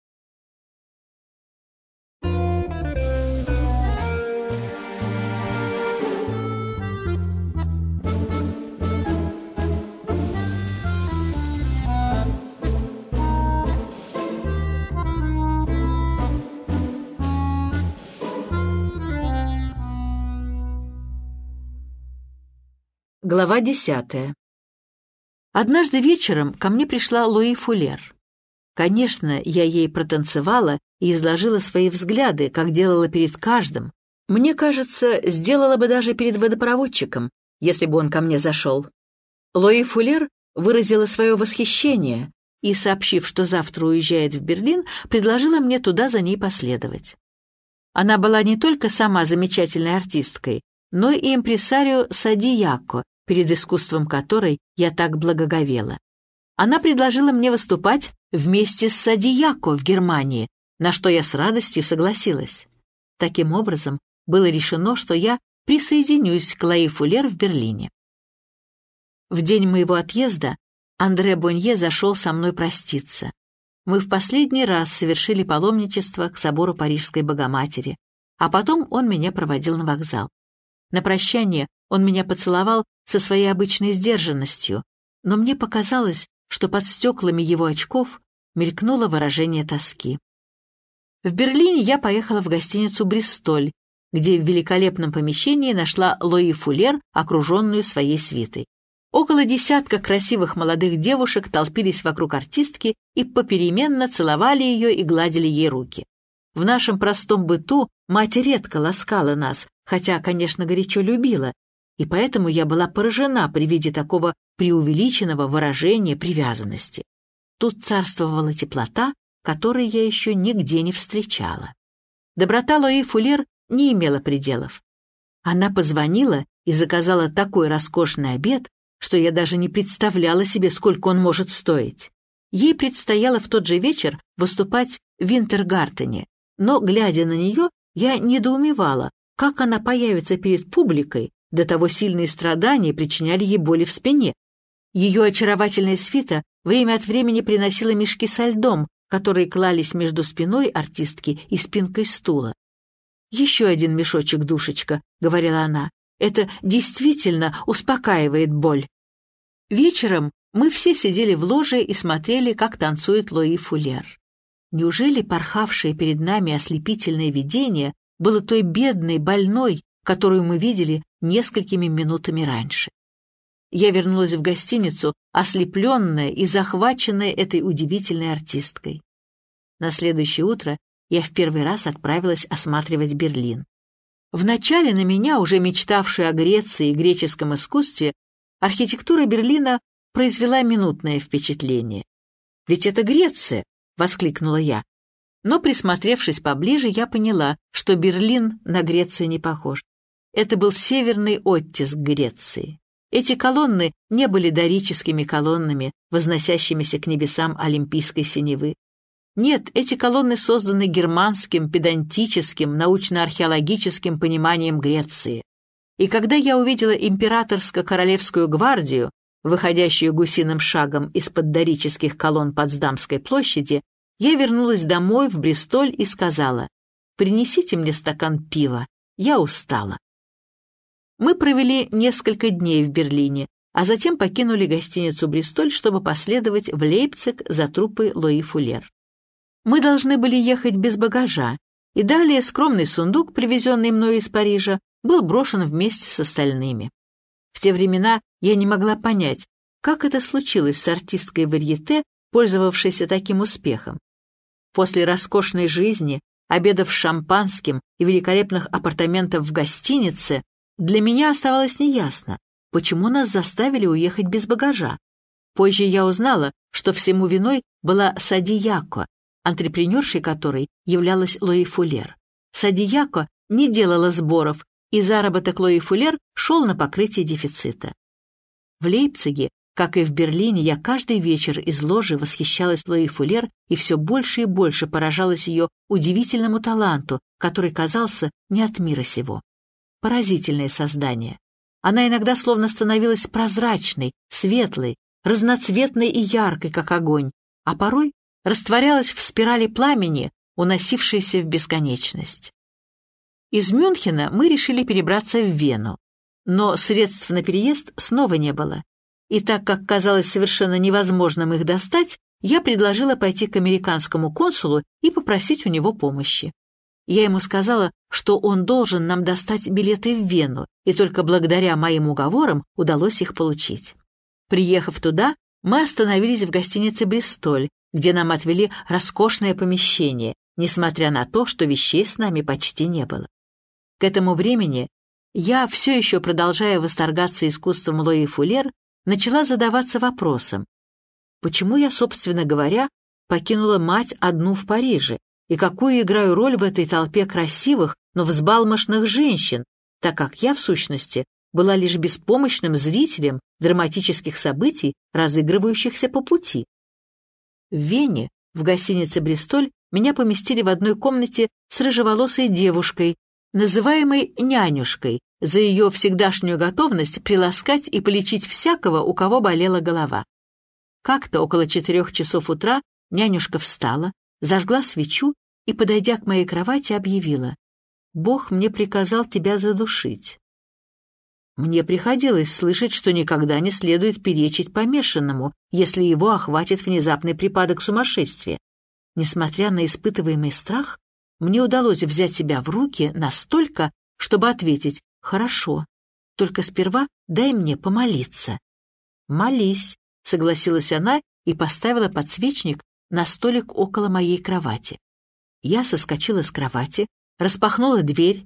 Глава десятая. Однажды вечером ко мне пришла Луи Фулер. Конечно, я ей протанцевала и изложила свои взгляды, как делала перед каждым. Мне кажется, сделала бы даже перед водопроводчиком, если бы он ко мне зашел. Луи Фулер выразила свое восхищение и, сообщив, что завтра уезжает в Берлин, предложила мне туда за ней последовать. Она была не только сама замечательной артисткой, но и импресарио Сади Яко, перед искусством которой я так благоговела. Она предложила мне выступать вместе с Садияко в Германии, на что я с радостью согласилась. Таким образом, было решено, что я присоединюсь к Лаи Фуллер в Берлине. В день моего отъезда Андре Бонье зашел со мной проститься. Мы в последний раз совершили паломничество к собору Парижской Богоматери, а потом он меня проводил на вокзал. На прощание он меня поцеловал со своей обычной сдержанностью, но мне показалось, что под стеклами его очков мелькнуло выражение тоски. В Берлине я поехала в гостиницу «Бристоль», где в великолепном помещении нашла Лои Фулер, окруженную своей свитой. Около десятка красивых молодых девушек толпились вокруг артистки и попеременно целовали ее и гладили ей руки. В нашем простом быту мать редко ласкала нас, хотя, конечно, горячо любила, и поэтому я была поражена при виде такого преувеличенного выражения привязанности. Тут царствовала теплота, которой я еще нигде не встречала. Доброта Лои Фулер не имела пределов. Она позвонила и заказала такой роскошный обед, что я даже не представляла себе, сколько он может стоить. Ей предстояло в тот же вечер выступать в Винтергартене, но, глядя на нее, я недоумевала, как она появится перед публикой до того сильные страдания причиняли ей боли в спине. Ее очаровательная свита время от времени приносила мешки со льдом, которые клались между спиной артистки и спинкой стула. «Еще один мешочек, душечка», — говорила она. «Это действительно успокаивает боль». Вечером мы все сидели в ложе и смотрели, как танцует Лои Фулер. Неужели порхавшее перед нами ослепительное видение было той бедной, больной, которую мы видели несколькими минутами раньше. Я вернулась в гостиницу, ослепленная и захваченная этой удивительной артисткой. На следующее утро я в первый раз отправилась осматривать Берлин. Вначале на меня, уже мечтавшей о Греции и греческом искусстве, архитектура Берлина произвела минутное впечатление. «Ведь это Греция!» — воскликнула я. Но, присмотревшись поближе, я поняла, что Берлин на Грецию не похож. Это был северный оттиск Греции. Эти колонны не были дорическими колоннами, возносящимися к небесам Олимпийской синевы. Нет, эти колонны созданы германским, педантическим, научно-археологическим пониманием Греции. И когда я увидела императорско-королевскую гвардию, выходящую гусиным шагом из-под дорических колонн Потсдамской площади, я вернулась домой в Бристоль и сказала, «Принесите мне стакан пива, я устала». Мы провели несколько дней в Берлине, а затем покинули гостиницу «Бристоль», чтобы последовать в Лейпциг за трупой Лои Фулер. Мы должны были ехать без багажа, и далее скромный сундук, привезенный мной из Парижа, был брошен вместе с остальными. В те времена я не могла понять, как это случилось с артисткой варьете, пользовавшейся таким успехом. После роскошной жизни, обедов шампанским и великолепных апартаментов в гостинице, для меня оставалось неясно, почему нас заставили уехать без багажа. Позже я узнала, что всему виной была Сади Яко, антрепренершей которой являлась Лои Фулер. Сади не делала сборов, и заработок Лои Фулер шел на покрытие дефицита. В Лейпциге, как и в Берлине, я каждый вечер из ложи восхищалась Лои Фулер и все больше и больше поражалась ее удивительному таланту, который казался не от мира сего. Поразительное создание. Она иногда словно становилась прозрачной, светлой, разноцветной и яркой, как огонь, а порой растворялась в спирали пламени, уносившейся в бесконечность. Из Мюнхена мы решили перебраться в Вену, но средств на переезд снова не было. И так как казалось совершенно невозможным их достать, я предложила пойти к американскому консулу и попросить у него помощи. Я ему сказала, что он должен нам достать билеты в Вену, и только благодаря моим уговорам удалось их получить. Приехав туда, мы остановились в гостинице «Бристоль», где нам отвели роскошное помещение, несмотря на то, что вещей с нами почти не было. К этому времени я, все еще продолжая восторгаться искусством Лои Фулер, начала задаваться вопросом, почему я, собственно говоря, покинула мать одну в Париже, и какую играю роль в этой толпе красивых, но взбалмошных женщин, так как я, в сущности, была лишь беспомощным зрителем драматических событий, разыгрывающихся по пути. В Вене, в гостинице «Бристоль», меня поместили в одной комнате с рыжеволосой девушкой, называемой «нянюшкой», за ее всегдашнюю готовность приласкать и полечить всякого, у кого болела голова. Как-то около четырех часов утра нянюшка встала, зажгла свечу и, подойдя к моей кровати, объявила. «Бог мне приказал тебя задушить». Мне приходилось слышать, что никогда не следует перечить помешанному, если его охватит внезапный припадок сумасшествия. Несмотря на испытываемый страх, мне удалось взять себя в руки настолько, чтобы ответить «Хорошо, только сперва дай мне помолиться». «Молись», — согласилась она и поставила подсвечник на столик около моей кровати. Я соскочила с кровати, распахнула дверь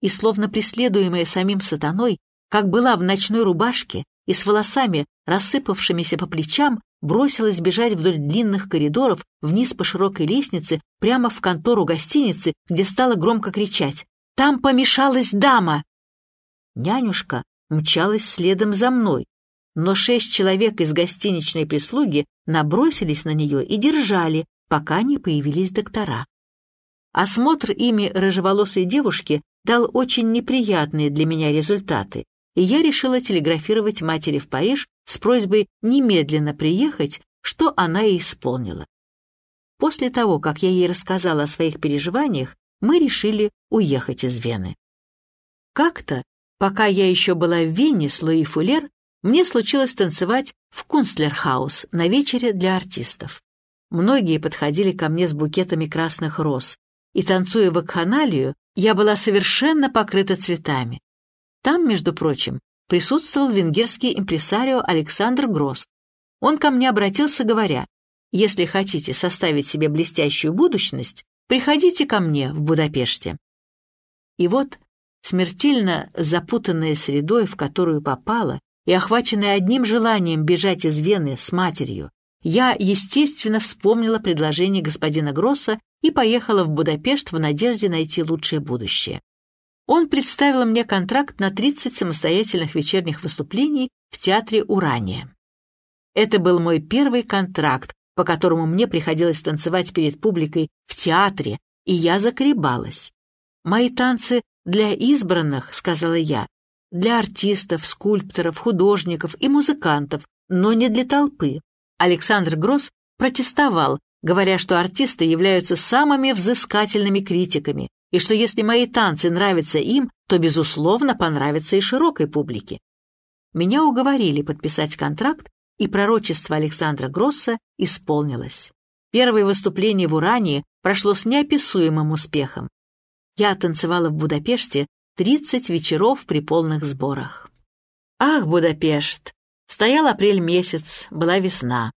и, словно преследуемая самим сатаной, как была в ночной рубашке и с волосами, рассыпавшимися по плечам, бросилась бежать вдоль длинных коридоров вниз по широкой лестнице прямо в контору гостиницы, где стала громко кричать «Там помешалась дама!». Нянюшка мчалась следом за мной, но шесть человек из гостиничной прислуги набросились на нее и держали, пока не появились доктора. Осмотр ими рыжеволосой девушки дал очень неприятные для меня результаты, и я решила телеграфировать матери в Париж с просьбой немедленно приехать, что она и исполнила. После того, как я ей рассказала о своих переживаниях, мы решили уехать из Вены. Как-то, пока я еще была в Вене с Луи Фулер, мне случилось танцевать в Кунстлерхаус на вечере для артистов. Многие подходили ко мне с букетами красных роз, и, танцуя в акханалию, я была совершенно покрыта цветами. Там, между прочим, присутствовал венгерский импресарио Александр Гросс. Он ко мне обратился, говоря, «Если хотите составить себе блестящую будущность, приходите ко мне в Будапеште». И вот, смертельно запутанная средой, в которую попала, и, охваченная одним желанием бежать из Вены с матерью, я, естественно, вспомнила предложение господина Гросса и поехала в Будапешт в надежде найти лучшее будущее. Он представил мне контракт на 30 самостоятельных вечерних выступлений в театре «Урания». Это был мой первый контракт, по которому мне приходилось танцевать перед публикой в театре, и я заколебалась. «Мои танцы для избранных», — сказала я, для артистов, скульпторов, художников и музыкантов, но не для толпы. Александр Гросс протестовал, говоря, что артисты являются самыми взыскательными критиками, и что если мои танцы нравятся им, то, безусловно, понравятся и широкой публике. Меня уговорили подписать контракт, и пророчество Александра Гросса исполнилось. Первое выступление в Урании прошло с неописуемым успехом. Я танцевала в Будапеште Тридцать вечеров при полных сборах. Ах, Будапешт! Стоял апрель месяц, была весна.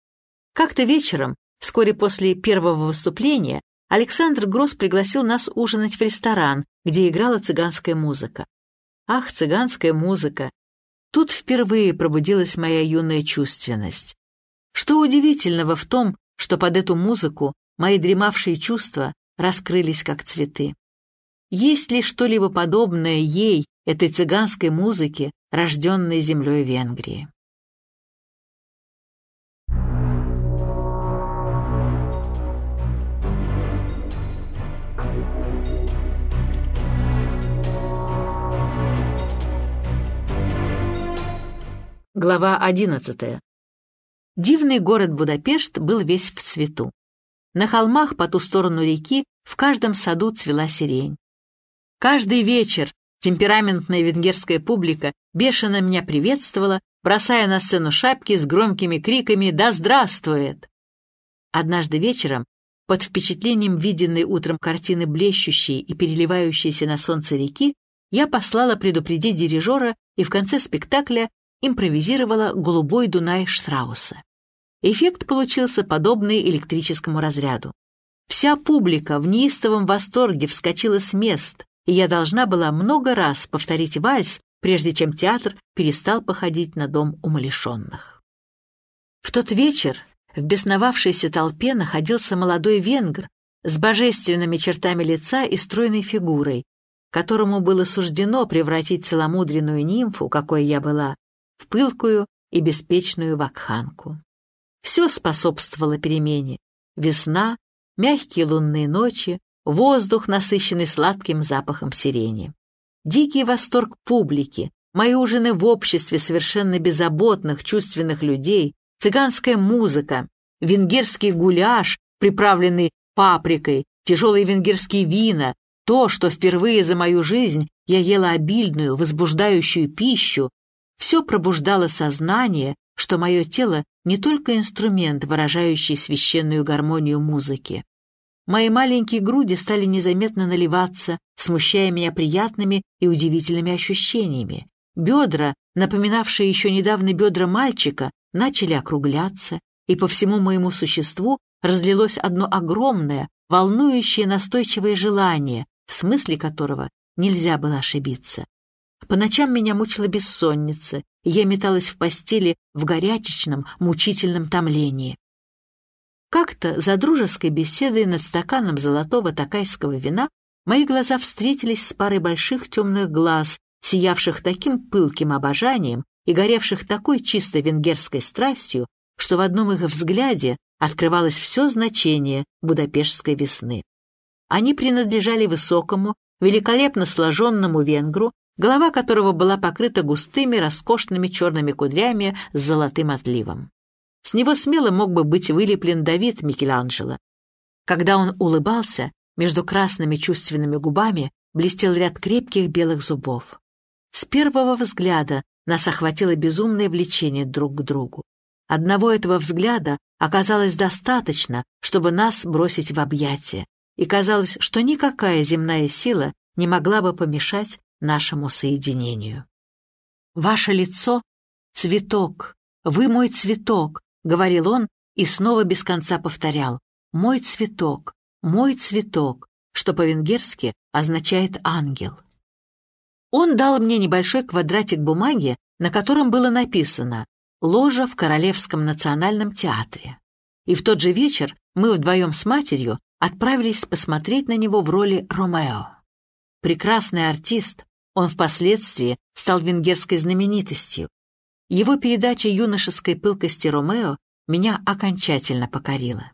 Как-то вечером, вскоре после первого выступления, Александр Гросс пригласил нас ужинать в ресторан, где играла цыганская музыка. Ах, цыганская музыка! Тут впервые пробудилась моя юная чувственность. Что удивительного в том, что под эту музыку мои дремавшие чувства раскрылись как цветы. Есть ли что-либо подобное ей, этой цыганской музыке, рожденной землей Венгрии? Глава 11. Дивный город Будапешт был весь в цвету. На холмах по ту сторону реки в каждом саду цвела сирень. Каждый вечер темпераментная венгерская публика бешено меня приветствовала, бросая на сцену шапки с громкими криками «Да здравствует!». Однажды вечером, под впечатлением виденной утром картины блещущей и переливающейся на солнце реки, я послала предупредить дирижера и в конце спектакля импровизировала «Голубой Дунай» Штрауса. Эффект получился подобный электрическому разряду. Вся публика в неистовом восторге вскочила с мест, и я должна была много раз повторить вальс, прежде чем театр перестал походить на дом умалишенных. В тот вечер в бесновавшейся толпе находился молодой венгр с божественными чертами лица и стройной фигурой, которому было суждено превратить целомудренную нимфу, какой я была, в пылкую и беспечную вакханку. Все способствовало перемене. Весна, мягкие лунные ночи, воздух, насыщенный сладким запахом сирени. Дикий восторг публики, мои ужины в обществе совершенно беззаботных, чувственных людей, цыганская музыка, венгерский гуляш, приправленный паприкой, тяжелые венгерские вина, то, что впервые за мою жизнь я ела обильную, возбуждающую пищу, все пробуждало сознание, что мое тело не только инструмент, выражающий священную гармонию музыки, Мои маленькие груди стали незаметно наливаться, смущая меня приятными и удивительными ощущениями. Бедра, напоминавшие еще недавно бедра мальчика, начали округляться, и по всему моему существу разлилось одно огромное, волнующее настойчивое желание, в смысле которого нельзя было ошибиться. По ночам меня мучила бессонница, и я металась в постели в горячечном, мучительном томлении. Как-то за дружеской беседой над стаканом золотого такайского вина мои глаза встретились с парой больших темных глаз, сиявших таким пылким обожанием и горевших такой чисто венгерской страстью, что в одном их взгляде открывалось все значение будапештской весны. Они принадлежали высокому, великолепно сложенному венгру, голова которого была покрыта густыми, роскошными черными кудрями с золотым отливом. С него смело мог бы быть вылеплен Давид Микеланджело. Когда он улыбался, между красными чувственными губами блестел ряд крепких белых зубов. С первого взгляда нас охватило безумное влечение друг к другу. Одного этого взгляда оказалось достаточно, чтобы нас бросить в объятия, и казалось, что никакая земная сила не могла бы помешать нашему соединению. «Ваше лицо — цветок, вы мой цветок, — говорил он и снова без конца повторял. «Мой цветок, мой цветок», что по-венгерски означает «ангел». Он дал мне небольшой квадратик бумаги, на котором было написано «Ложа в Королевском национальном театре». И в тот же вечер мы вдвоем с матерью отправились посмотреть на него в роли Ромео. Прекрасный артист, он впоследствии стал венгерской знаменитостью, его передача юношеской пылкости Ромео меня окончательно покорила.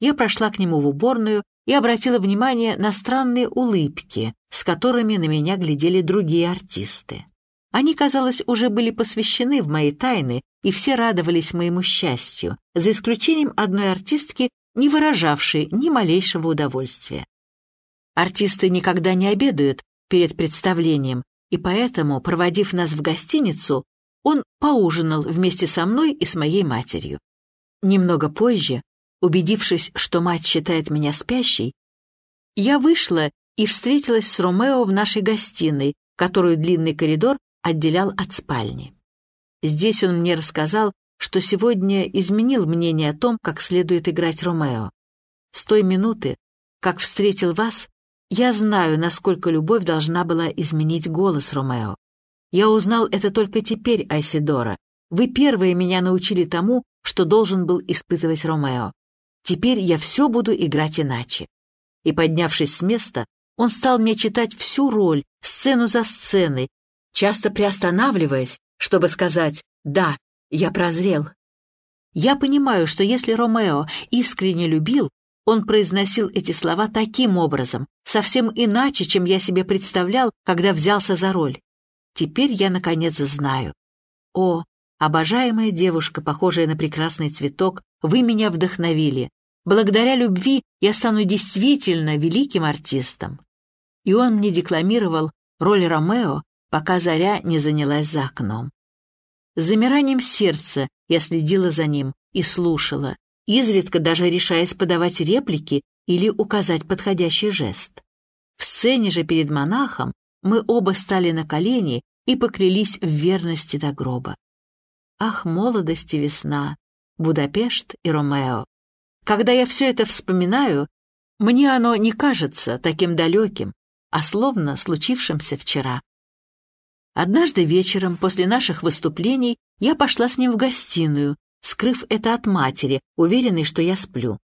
Я прошла к нему в уборную и обратила внимание на странные улыбки, с которыми на меня глядели другие артисты. Они, казалось, уже были посвящены в мои тайны, и все радовались моему счастью, за исключением одной артистки, не выражавшей ни малейшего удовольствия. Артисты никогда не обедают перед представлением, и поэтому, проводив нас в гостиницу, он поужинал вместе со мной и с моей матерью. Немного позже, убедившись, что мать считает меня спящей, я вышла и встретилась с Ромео в нашей гостиной, которую длинный коридор отделял от спальни. Здесь он мне рассказал, что сегодня изменил мнение о том, как следует играть Ромео. С той минуты, как встретил вас, я знаю, насколько любовь должна была изменить голос Ромео. Я узнал это только теперь, Айсидора. Вы первые меня научили тому, что должен был испытывать Ромео. Теперь я все буду играть иначе». И, поднявшись с места, он стал мне читать всю роль, сцену за сценой, часто приостанавливаясь, чтобы сказать «Да, я прозрел». Я понимаю, что если Ромео искренне любил, он произносил эти слова таким образом, совсем иначе, чем я себе представлял, когда взялся за роль. Теперь я, наконец, знаю. О, обожаемая девушка, похожая на прекрасный цветок, вы меня вдохновили. Благодаря любви я стану действительно великим артистом. И он мне декламировал роль Ромео, пока заря не занялась за окном. С замиранием сердца я следила за ним и слушала, изредка даже решаясь подавать реплики или указать подходящий жест. В сцене же перед монахом мы оба стали на колени и поклялись в верности до гроба. Ах, молодость и весна, Будапешт и Ромео. Когда я все это вспоминаю, мне оно не кажется таким далеким, а словно случившимся вчера. Однажды вечером после наших выступлений я пошла с ним в гостиную, скрыв это от матери, уверенной, что я сплю.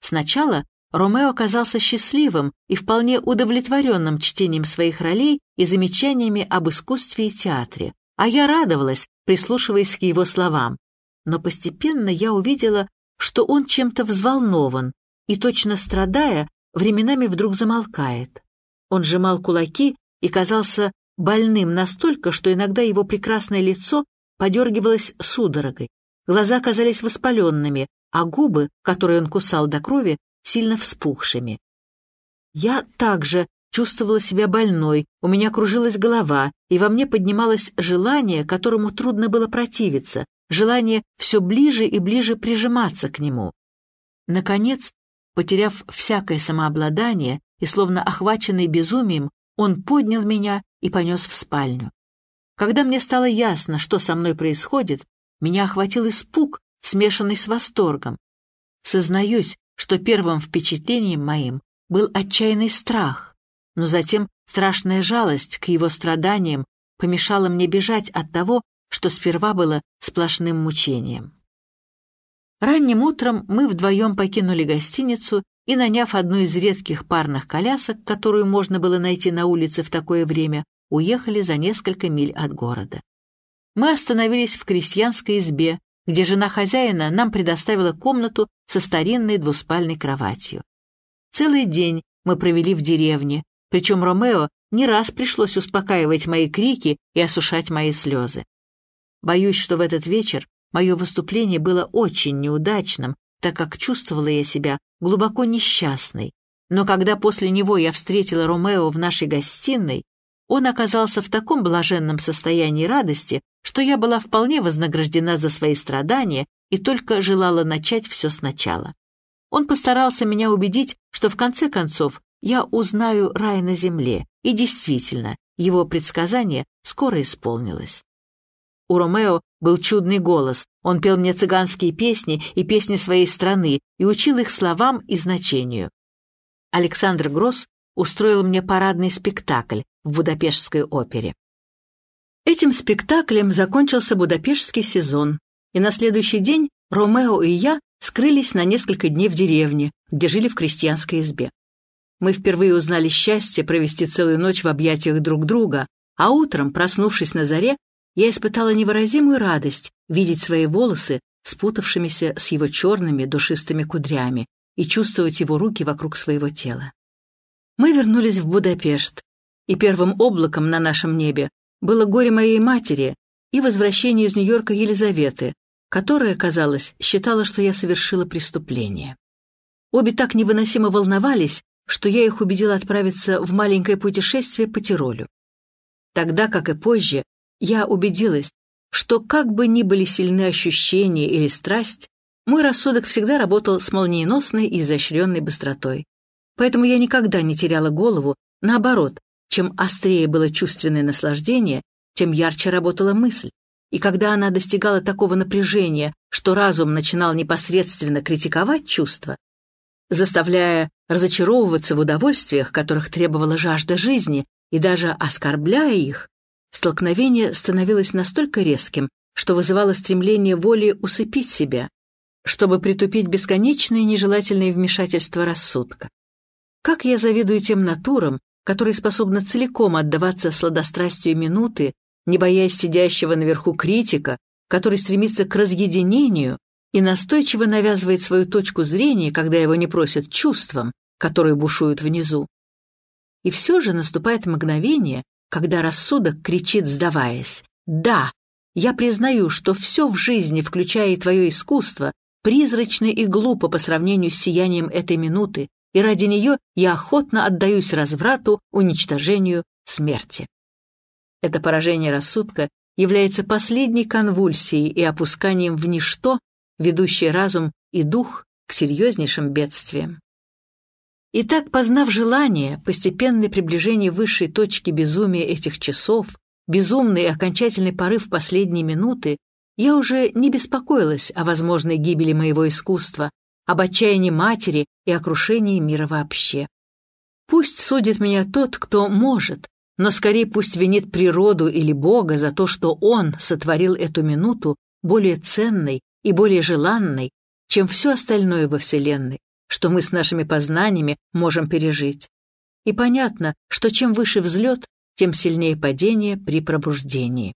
Сначала Ромео оказался счастливым и вполне удовлетворенным чтением своих ролей и замечаниями об искусстве и театре, а я радовалась, прислушиваясь к его словам. Но постепенно я увидела, что он чем-то взволнован и, точно страдая, временами вдруг замолкает. Он сжимал кулаки и казался больным настолько, что иногда его прекрасное лицо подергивалось судорогой. Глаза казались воспаленными, а губы, которые он кусал до крови, сильно вспухшими. Я также чувствовала себя больной, у меня кружилась голова, и во мне поднималось желание, которому трудно было противиться, желание все ближе и ближе прижиматься к нему. Наконец, потеряв всякое самообладание и словно охваченный безумием, он поднял меня и понес в спальню. Когда мне стало ясно, что со мной происходит, меня охватил испуг, смешанный с восторгом. Сознаюсь, что первым впечатлением моим был отчаянный страх, но затем страшная жалость к его страданиям помешала мне бежать от того, что сперва было сплошным мучением. Ранним утром мы вдвоем покинули гостиницу и, наняв одну из редких парных колясок, которую можно было найти на улице в такое время, уехали за несколько миль от города. Мы остановились в крестьянской избе, где жена хозяина нам предоставила комнату со старинной двуспальной кроватью. Целый день мы провели в деревне, причем Ромео не раз пришлось успокаивать мои крики и осушать мои слезы. Боюсь, что в этот вечер мое выступление было очень неудачным, так как чувствовала я себя глубоко несчастной. Но когда после него я встретила Ромео в нашей гостиной, он оказался в таком блаженном состоянии радости, что я была вполне вознаграждена за свои страдания и только желала начать все сначала. Он постарался меня убедить, что в конце концов я узнаю рай на земле, и действительно, его предсказание скоро исполнилось. У Ромео был чудный голос, он пел мне цыганские песни и песни своей страны и учил их словам и значению. Александр Гросс устроил мне парадный спектакль в Будапештской опере. Этим спектаклем закончился будапештский сезон, и на следующий день Ромео и я скрылись на несколько дней в деревне, где жили в крестьянской избе. Мы впервые узнали счастье провести целую ночь в объятиях друг друга, а утром, проснувшись на заре, я испытала невыразимую радость видеть свои волосы, спутавшимися с его черными душистыми кудрями, и чувствовать его руки вокруг своего тела. Мы вернулись в Будапешт, и первым облаком на нашем небе было горе моей матери и возвращение из Нью-Йорка Елизаветы, которая, казалось, считала, что я совершила преступление. Обе так невыносимо волновались, что я их убедила отправиться в маленькое путешествие по Тиролю. Тогда, как и позже, я убедилась, что как бы ни были сильны ощущения или страсть, мой рассудок всегда работал с молниеносной и изощренной быстротой. Поэтому я никогда не теряла голову, наоборот, чем острее было чувственное наслаждение, тем ярче работала мысль. И когда она достигала такого напряжения, что разум начинал непосредственно критиковать чувства, заставляя разочаровываться в удовольствиях, которых требовала жажда жизни, и даже оскорбляя их, столкновение становилось настолько резким, что вызывало стремление воли усыпить себя, чтобы притупить бесконечные нежелательные вмешательства рассудка. Как я завидую тем натурам, которая способна целиком отдаваться сладострастию минуты, не боясь сидящего наверху критика, который стремится к разъединению и настойчиво навязывает свою точку зрения, когда его не просят чувствам, которые бушуют внизу. И все же наступает мгновение, когда рассудок кричит, сдаваясь, «Да, я признаю, что все в жизни, включая и твое искусство, призрачно и глупо по сравнению с сиянием этой минуты, и ради нее я охотно отдаюсь разврату, уничтожению, смерти. Это поражение рассудка является последней конвульсией и опусканием в ничто, ведущее разум и дух к серьезнейшим бедствиям. Итак, познав желание, постепенное приближение высшей точки безумия этих часов, безумный и окончательный порыв последней минуты, я уже не беспокоилась о возможной гибели моего искусства, об отчаянии матери и о крушении мира вообще. Пусть судит меня тот, кто может, но скорее пусть винит природу или Бога за то, что Он сотворил эту минуту более ценной и более желанной, чем все остальное во Вселенной, что мы с нашими познаниями можем пережить. И понятно, что чем выше взлет, тем сильнее падение при пробуждении.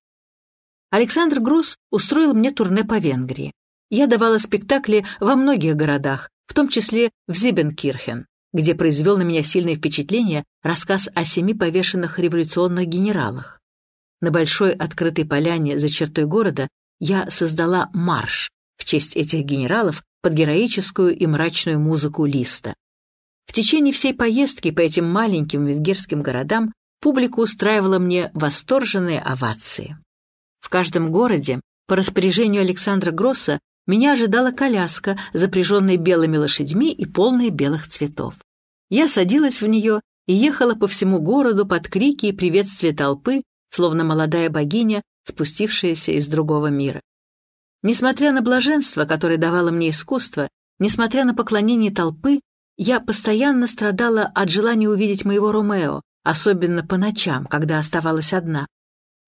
Александр Груз устроил мне турне по Венгрии. Я давала спектакли во многих городах, в том числе в Зибенкирхен, где произвел на меня сильное впечатление рассказ о семи повешенных революционных генералах. На большой открытой поляне за чертой города я создала марш в честь этих генералов под героическую и мрачную музыку Листа. В течение всей поездки по этим маленьким венгерским городам публика устраивала мне восторженные овации. В каждом городе по распоряжению Александра Гросса меня ожидала коляска, запряженная белыми лошадьми и полная белых цветов. Я садилась в нее и ехала по всему городу под крики и приветствия толпы, словно молодая богиня, спустившаяся из другого мира. Несмотря на блаженство, которое давало мне искусство, несмотря на поклонение толпы, я постоянно страдала от желания увидеть моего Ромео, особенно по ночам, когда оставалась одна.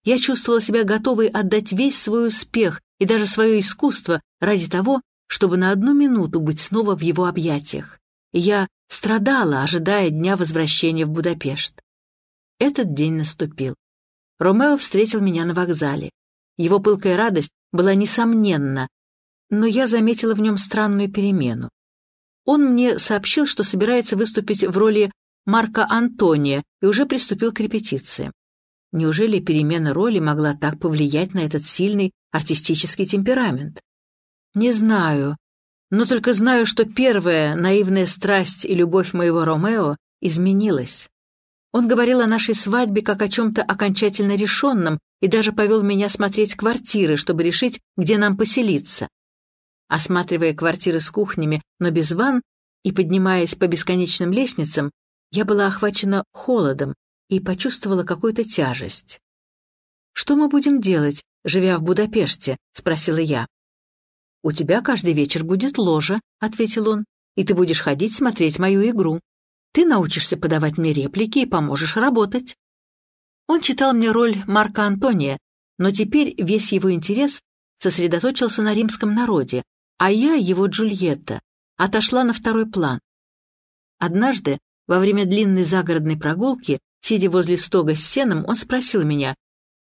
Я чувствовала себя готовой отдать весь свой успех и даже свое искусство ради того, чтобы на одну минуту быть снова в его объятиях. И я страдала, ожидая дня возвращения в Будапешт. Этот день наступил. Ромео встретил меня на вокзале. Его пылкая радость была несомненна, но я заметила в нем странную перемену. Он мне сообщил, что собирается выступить в роли Марка Антония и уже приступил к репетициям. Неужели перемена роли могла так повлиять на этот сильный артистический темперамент? Не знаю, но только знаю, что первая наивная страсть и любовь моего Ромео изменилась. Он говорил о нашей свадьбе как о чем-то окончательно решенном и даже повел меня смотреть квартиры, чтобы решить, где нам поселиться. Осматривая квартиры с кухнями, но без ванн, и поднимаясь по бесконечным лестницам, я была охвачена холодом, и почувствовала какую-то тяжесть. «Что мы будем делать, живя в Будапеште?» — спросила я. «У тебя каждый вечер будет ложа», — ответил он, «и ты будешь ходить смотреть мою игру. Ты научишься подавать мне реплики и поможешь работать». Он читал мне роль Марка Антония, но теперь весь его интерес сосредоточился на римском народе, а я, его Джульетта, отошла на второй план. Однажды, во время длинной загородной прогулки, Сидя возле стога с сеном, он спросил меня,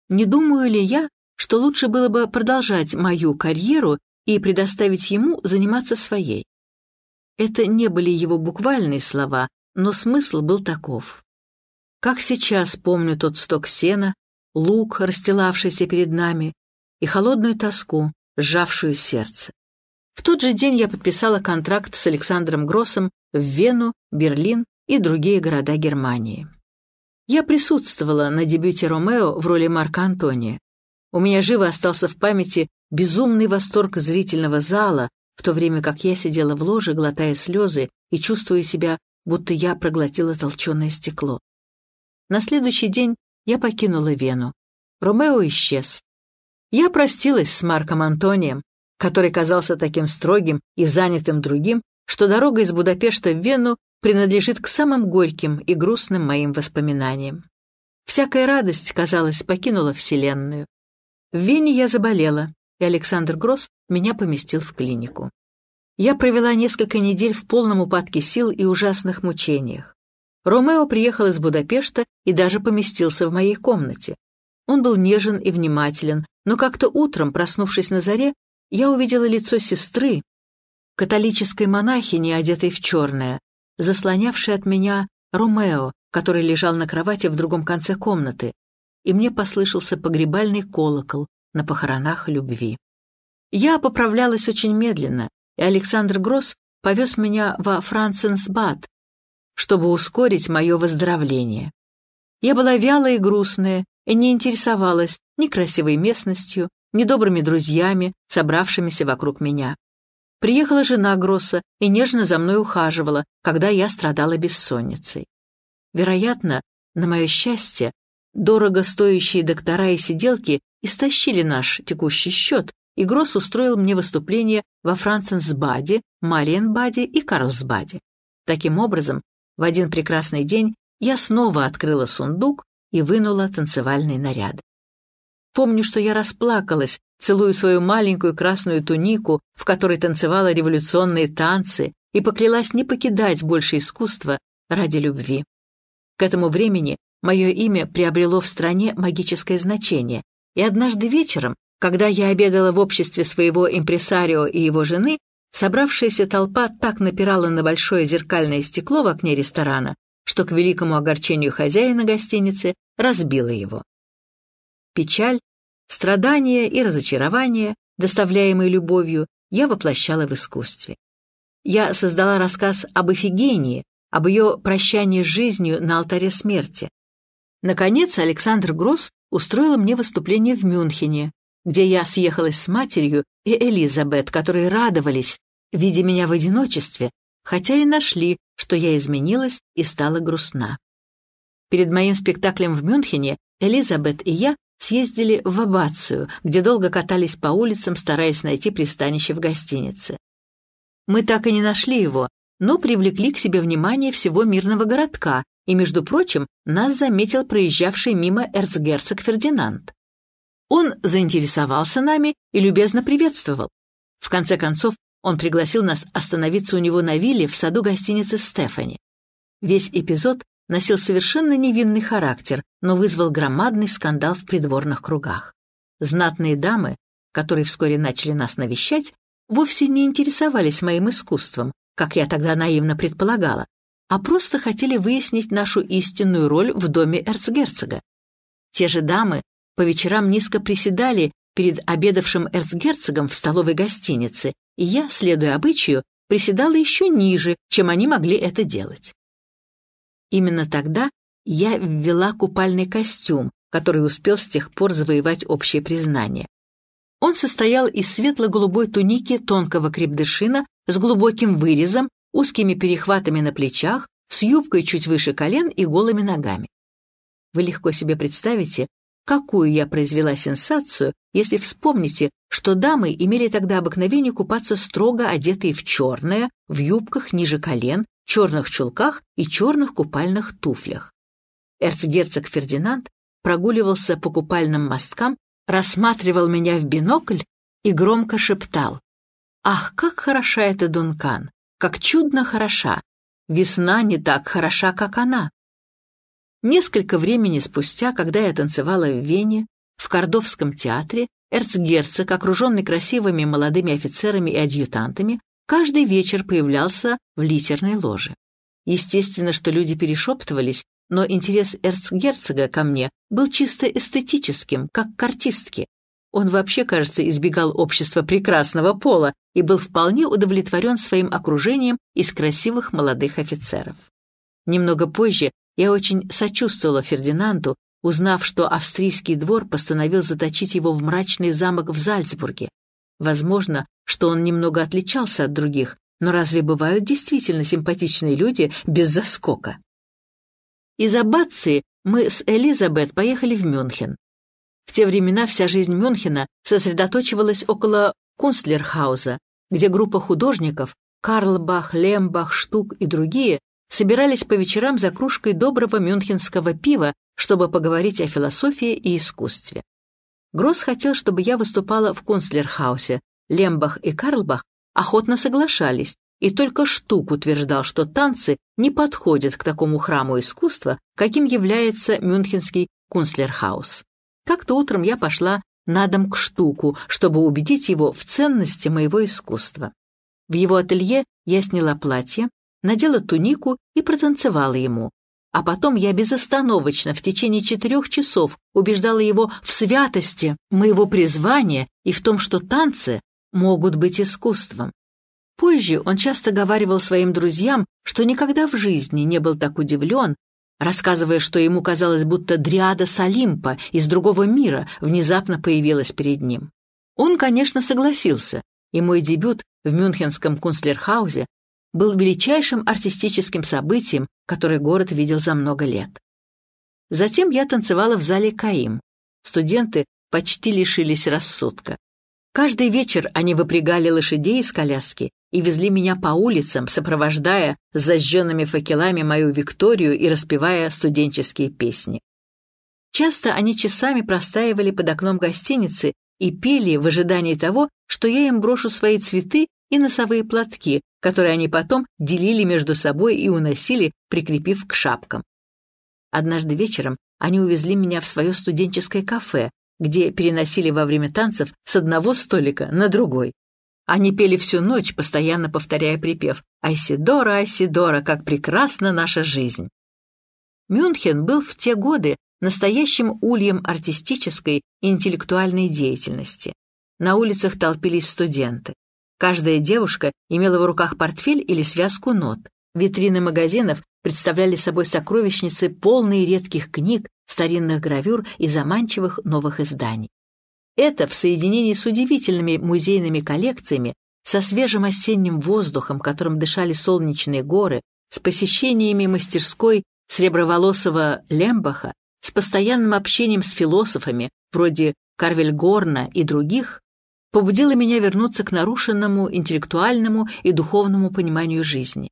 не думаю ли я, что лучше было бы продолжать мою карьеру и предоставить ему заниматься своей. Это не были его буквальные слова, но смысл был таков. Как сейчас помню тот сток сена, лук, расстилавшийся перед нами, и холодную тоску, сжавшую сердце. В тот же день я подписала контракт с Александром Гроссом в Вену, Берлин и другие города Германии. Я присутствовала на дебюте Ромео в роли Марка Антония. У меня живо остался в памяти безумный восторг зрительного зала, в то время как я сидела в ложе, глотая слезы и чувствуя себя, будто я проглотила толченое стекло. На следующий день я покинула Вену. Ромео исчез. Я простилась с Марком Антонием, который казался таким строгим и занятым другим, что дорога из Будапешта в Вену принадлежит к самым горьким и грустным моим воспоминаниям. Всякая радость, казалось, покинула Вселенную. В Вене я заболела, и Александр Гросс меня поместил в клинику. Я провела несколько недель в полном упадке сил и ужасных мучениях. Ромео приехал из Будапешта и даже поместился в моей комнате. Он был нежен и внимателен, но как-то утром, проснувшись на заре, я увидела лицо сестры, католической монахини, одетой в черное, заслонявший от меня Ромео, который лежал на кровати в другом конце комнаты, и мне послышался погребальный колокол на похоронах любви. Я поправлялась очень медленно, и Александр Гросс повез меня во Франценсбад, чтобы ускорить мое выздоровление. Я была вялая и грустная, и не интересовалась ни красивой местностью, ни добрыми друзьями, собравшимися вокруг меня. Приехала жена Гросса и нежно за мной ухаживала, когда я страдала бессонницей. Вероятно, на мое счастье, дорого стоящие доктора и сиделки истощили наш текущий счет, и Гросс устроил мне выступление во Франценсбаде, Мариенбаде и Карлсбаде. Таким образом, в один прекрасный день я снова открыла сундук и вынула танцевальный наряд. Помню, что я расплакалась, целую свою маленькую красную тунику, в которой танцевала революционные танцы, и поклялась не покидать больше искусства ради любви. К этому времени мое имя приобрело в стране магическое значение, и однажды вечером, когда я обедала в обществе своего импресарио и его жены, собравшаяся толпа так напирала на большое зеркальное стекло в окне ресторана, что к великому огорчению хозяина гостиницы разбила его печаль, страдания и разочарования, доставляемые любовью, я воплощала в искусстве. Я создала рассказ об Эфигении, об ее прощании с жизнью на алтаре смерти. Наконец, Александр Гросс устроил мне выступление в Мюнхене, где я съехалась с матерью и Элизабет, которые радовались, видя меня в одиночестве, хотя и нашли, что я изменилась и стала грустна. Перед моим спектаклем в Мюнхене Элизабет и я съездили в Абацию, где долго катались по улицам, стараясь найти пристанище в гостинице. Мы так и не нашли его, но привлекли к себе внимание всего мирного городка, и, между прочим, нас заметил проезжавший мимо эрцгерцог Фердинанд. Он заинтересовался нами и любезно приветствовал. В конце концов, он пригласил нас остановиться у него на вилле в саду гостиницы Стефани. Весь эпизод носил совершенно невинный характер, но вызвал громадный скандал в придворных кругах. Знатные дамы, которые вскоре начали нас навещать, вовсе не интересовались моим искусством, как я тогда наивно предполагала, а просто хотели выяснить нашу истинную роль в доме эрцгерцога. Те же дамы по вечерам низко приседали перед обедавшим эрцгерцогом в столовой гостинице, и я, следуя обычаю, приседала еще ниже, чем они могли это делать. Именно тогда я ввела купальный костюм, который успел с тех пор завоевать общее признание. Он состоял из светло-голубой туники тонкого крепдышина с глубоким вырезом, узкими перехватами на плечах, с юбкой чуть выше колен и голыми ногами. Вы легко себе представите, какую я произвела сенсацию, если вспомните, что дамы имели тогда обыкновение купаться строго одетые в черное, в юбках ниже колен, черных чулках и черных купальных туфлях. Эрцгерцог Фердинанд прогуливался по купальным мосткам, рассматривал меня в бинокль и громко шептал. «Ах, как хороша эта Дункан! Как чудно хороша! Весна не так хороша, как она!» Несколько времени спустя, когда я танцевала в Вене, в Кордовском театре, эрцгерцог, окруженный красивыми молодыми офицерами и адъютантами, каждый вечер появлялся в литерной ложе. Естественно, что люди перешептывались, но интерес эрцгерцога ко мне был чисто эстетическим, как к артистке. Он вообще, кажется, избегал общества прекрасного пола и был вполне удовлетворен своим окружением из красивых молодых офицеров. Немного позже я очень сочувствовала Фердинанду, узнав, что австрийский двор постановил заточить его в мрачный замок в Зальцбурге, Возможно, что он немного отличался от других, но разве бывают действительно симпатичные люди без заскока? Из Аббации мы с Элизабет поехали в Мюнхен. В те времена вся жизнь Мюнхена сосредоточивалась около Кунстлерхауза, где группа художников Карлбах, Лембах, Штук и другие собирались по вечерам за кружкой доброго мюнхенского пива, чтобы поговорить о философии и искусстве. Гросс хотел, чтобы я выступала в Кунстлерхаусе. Лембах и Карлбах охотно соглашались, и только Штук утверждал, что танцы не подходят к такому храму искусства, каким является мюнхенский Кунстлерхаус. Как-то утром я пошла на дом к Штуку, чтобы убедить его в ценности моего искусства. В его ателье я сняла платье, надела тунику и протанцевала ему. А потом я безостановочно в течение четырех часов убеждала его в святости моего призвания и в том, что танцы могут быть искусством. Позже он часто говаривал своим друзьям, что никогда в жизни не был так удивлен, рассказывая, что ему казалось, будто дриада салимпа из другого мира внезапно появилась перед ним. Он, конечно, согласился, и мой дебют в Мюнхенском Кунстлерхаузе был величайшим артистическим событием, которое город видел за много лет. Затем я танцевала в зале Каим. Студенты почти лишились рассудка. Каждый вечер они выпрягали лошадей из коляски и везли меня по улицам, сопровождая зажженными факелами мою Викторию и распевая студенческие песни. Часто они часами простаивали под окном гостиницы и пели в ожидании того, что я им брошу свои цветы и носовые платки, которые они потом делили между собой и уносили, прикрепив к шапкам. Однажды вечером они увезли меня в свое студенческое кафе, где переносили во время танцев с одного столика на другой. Они пели всю ночь, постоянно повторяя припев «Айсидора, Айсидора, как прекрасна наша жизнь!». Мюнхен был в те годы настоящим ульем артистической и интеллектуальной деятельности. На улицах толпились студенты. Каждая девушка имела в руках портфель или связку нот. Витрины магазинов представляли собой сокровищницы, полные редких книг, старинных гравюр и заманчивых новых изданий. Это в соединении с удивительными музейными коллекциями, со свежим осенним воздухом, которым дышали солнечные горы, с посещениями мастерской среброволосого Лембаха, с постоянным общением с философами, вроде Карвельгорна и других, побудило меня вернуться к нарушенному интеллектуальному и духовному пониманию жизни.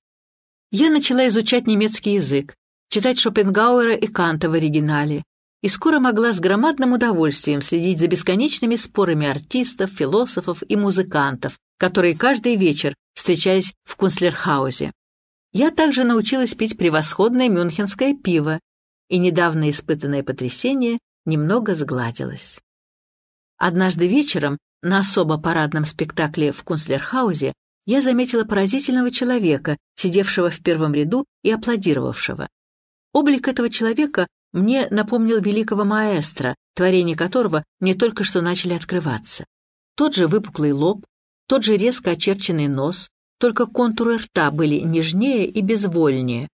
Я начала изучать немецкий язык, читать Шопенгауэра и Канта в оригинале, и скоро могла с громадным удовольствием следить за бесконечными спорами артистов, философов и музыкантов, которые каждый вечер встречались в Кунслерхаузе. Я также научилась пить превосходное мюнхенское пиво, и недавно испытанное потрясение немного сгладилось. Однажды вечером на особо парадном спектакле в Кунслерхаузе я заметила поразительного человека, сидевшего в первом ряду и аплодировавшего. Облик этого человека мне напомнил великого маэстро, творение которого мне только что начали открываться. Тот же выпуклый лоб, тот же резко очерченный нос, только контуры рта были нежнее и безвольнее.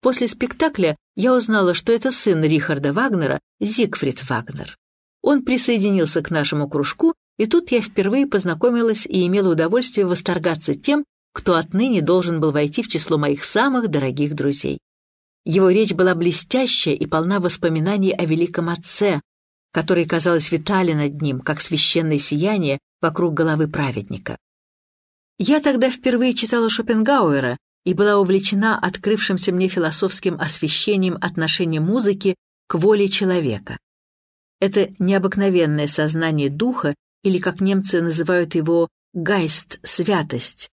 После спектакля я узнала, что это сын Рихарда Вагнера, Зигфрид Вагнер. Он присоединился к нашему кружку и тут я впервые познакомилась и имела удовольствие восторгаться тем, кто отныне должен был войти в число моих самых дорогих друзей. Его речь была блестящая и полна воспоминаний о великом отце, который, казалось, витали над ним, как священное сияние вокруг головы праведника. Я тогда впервые читала Шопенгауэра и была увлечена открывшимся мне философским освещением отношения музыки к воле человека. Это необыкновенное сознание духа или, как немцы называют его, «гайст» — святость.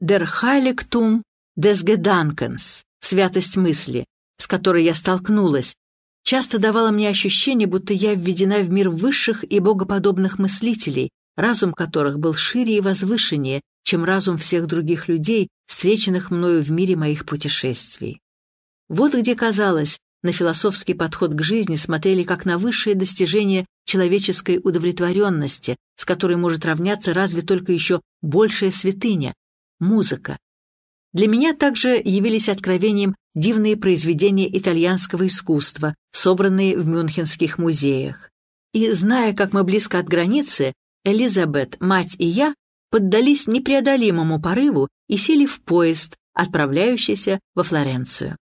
«Der Heiligtum des Gedankens» — святость мысли, с которой я столкнулась, часто давала мне ощущение, будто я введена в мир высших и богоподобных мыслителей, разум которых был шире и возвышеннее, чем разум всех других людей, встреченных мною в мире моих путешествий. Вот где казалось, на философский подход к жизни смотрели как на высшее достижение человеческой удовлетворенности, с которой может равняться разве только еще большая святыня – музыка. Для меня также явились откровением дивные произведения итальянского искусства, собранные в мюнхенских музеях. И, зная, как мы близко от границы, Элизабет, мать и я поддались непреодолимому порыву и сели в поезд, отправляющийся во Флоренцию.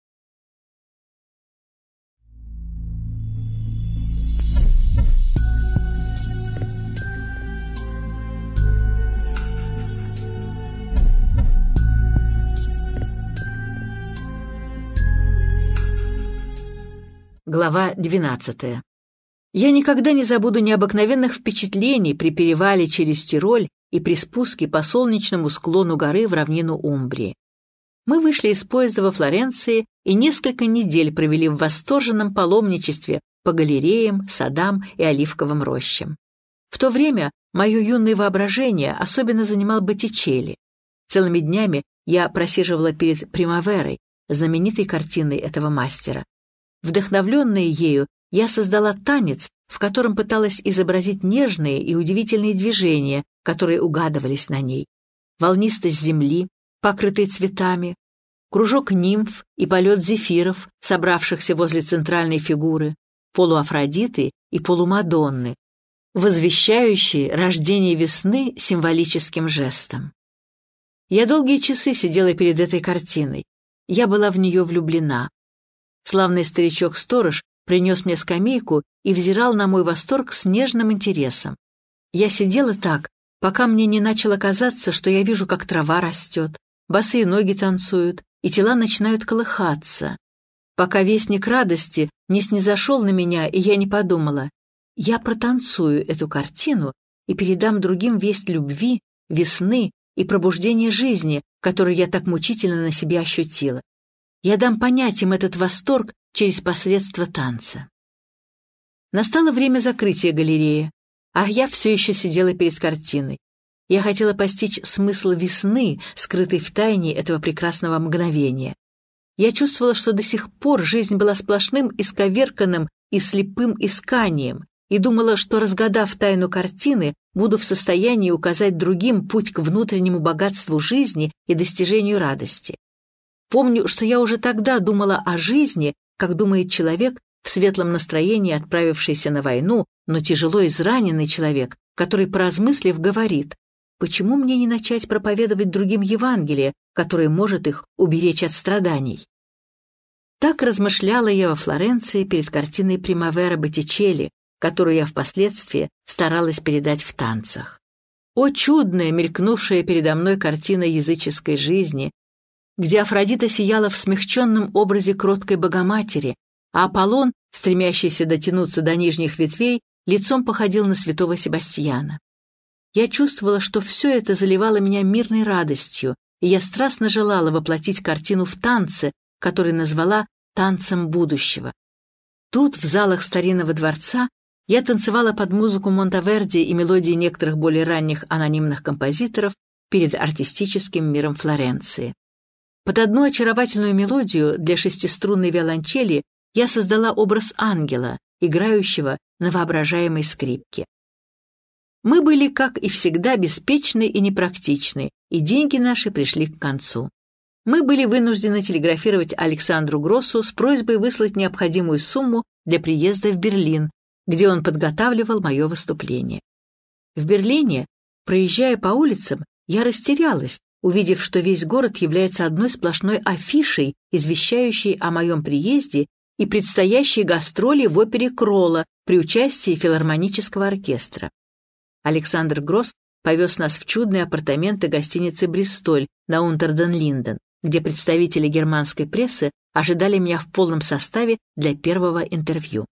Глава 12. Я никогда не забуду необыкновенных впечатлений при перевале через Тироль и при спуске по солнечному склону горы в равнину Умбрии. Мы вышли из поезда во Флоренции и несколько недель провели в восторженном паломничестве по галереям, садам и оливковым рощам. В то время мое юное воображение особенно занимал Боттичелли. Целыми днями я просиживала перед «Примаверой», знаменитой картиной этого мастера – Вдохновленная ею, я создала танец, в котором пыталась изобразить нежные и удивительные движения, которые угадывались на ней. Волнистость земли, покрытой цветами, кружок нимф и полет зефиров, собравшихся возле центральной фигуры, полуафродиты и полумадонны, возвещающие рождение весны символическим жестом. Я долгие часы сидела перед этой картиной. Я была в нее влюблена. Славный старичок-сторож принес мне скамейку и взирал на мой восторг с нежным интересом. Я сидела так, пока мне не начало казаться, что я вижу, как трава растет, босые ноги танцуют, и тела начинают колыхаться. Пока вестник радости не снизошел на меня, и я не подумала, я протанцую эту картину и передам другим весть любви, весны и пробуждения жизни, которую я так мучительно на себе ощутила. Я дам понять им этот восторг через посредство танца. Настало время закрытия галереи, а я все еще сидела перед картиной. Я хотела постичь смысл весны, скрытый в тайне этого прекрасного мгновения. Я чувствовала, что до сих пор жизнь была сплошным исковерканным и слепым исканием, и думала, что, разгадав тайну картины, буду в состоянии указать другим путь к внутреннему богатству жизни и достижению радости. Помню, что я уже тогда думала о жизни, как думает человек, в светлом настроении отправившийся на войну, но тяжело израненный человек, который, поразмыслив, говорит, «Почему мне не начать проповедовать другим Евангелие, которое может их уберечь от страданий?» Так размышляла я во Флоренции перед картиной «Примавера Боттичелли», которую я впоследствии старалась передать в танцах. О чудная, мелькнувшая передо мной картина языческой жизни, где Афродита сияла в смягченном образе кроткой богоматери, а Аполлон, стремящийся дотянуться до нижних ветвей, лицом походил на святого Себастьяна. Я чувствовала, что все это заливало меня мирной радостью, и я страстно желала воплотить картину в танце, который назвала «танцем будущего». Тут, в залах старинного дворца, я танцевала под музыку Монтаверди и мелодии некоторых более ранних анонимных композиторов перед артистическим миром Флоренции. Под одну очаровательную мелодию для шестиструнной виолончели я создала образ ангела, играющего на воображаемой скрипке. Мы были, как и всегда, беспечны и непрактичны, и деньги наши пришли к концу. Мы были вынуждены телеграфировать Александру Гроссу с просьбой выслать необходимую сумму для приезда в Берлин, где он подготавливал мое выступление. В Берлине, проезжая по улицам, я растерялась, увидев, что весь город является одной сплошной афишей, извещающей о моем приезде и предстоящей гастроли в опере Кролла при участии филармонического оркестра. Александр Гросс повез нас в чудные апартаменты гостиницы «Бристоль» на Унтерден-Линден, где представители германской прессы ожидали меня в полном составе для первого интервью.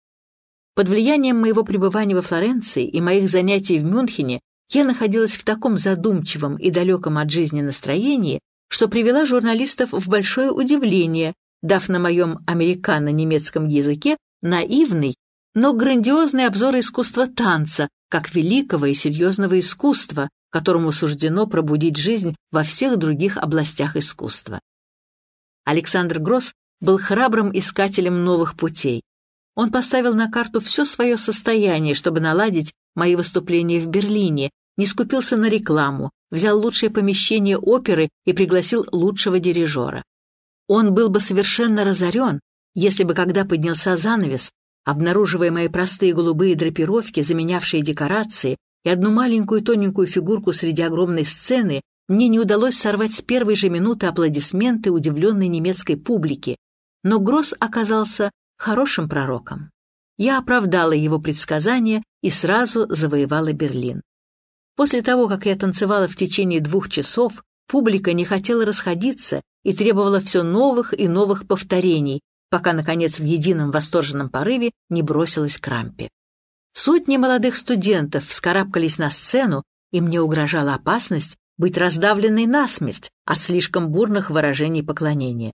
Под влиянием моего пребывания во Флоренции и моих занятий в Мюнхене я находилась в таком задумчивом и далеком от жизни настроении, что привела журналистов в большое удивление, дав на моем американо-немецком языке наивный, но грандиозный обзор искусства танца, как великого и серьезного искусства, которому суждено пробудить жизнь во всех других областях искусства. Александр Гросс был храбрым искателем новых путей. Он поставил на карту все свое состояние, чтобы наладить мои выступления в Берлине, не скупился на рекламу, взял лучшее помещение оперы и пригласил лучшего дирижера. Он был бы совершенно разорен, если бы, когда поднялся занавес, обнаруживая мои простые голубые драпировки, заменявшие декорации, и одну маленькую тоненькую фигурку среди огромной сцены, мне не удалось сорвать с первой же минуты аплодисменты удивленной немецкой публики, но Гросс оказался хорошим пророком. Я оправдала его предсказания и сразу завоевала Берлин. После того, как я танцевала в течение двух часов, публика не хотела расходиться и требовала все новых и новых повторений, пока, наконец, в едином восторженном порыве не бросилась к рампе. Сотни молодых студентов вскарабкались на сцену, и мне угрожала опасность быть раздавленной насмерть от слишком бурных выражений поклонения.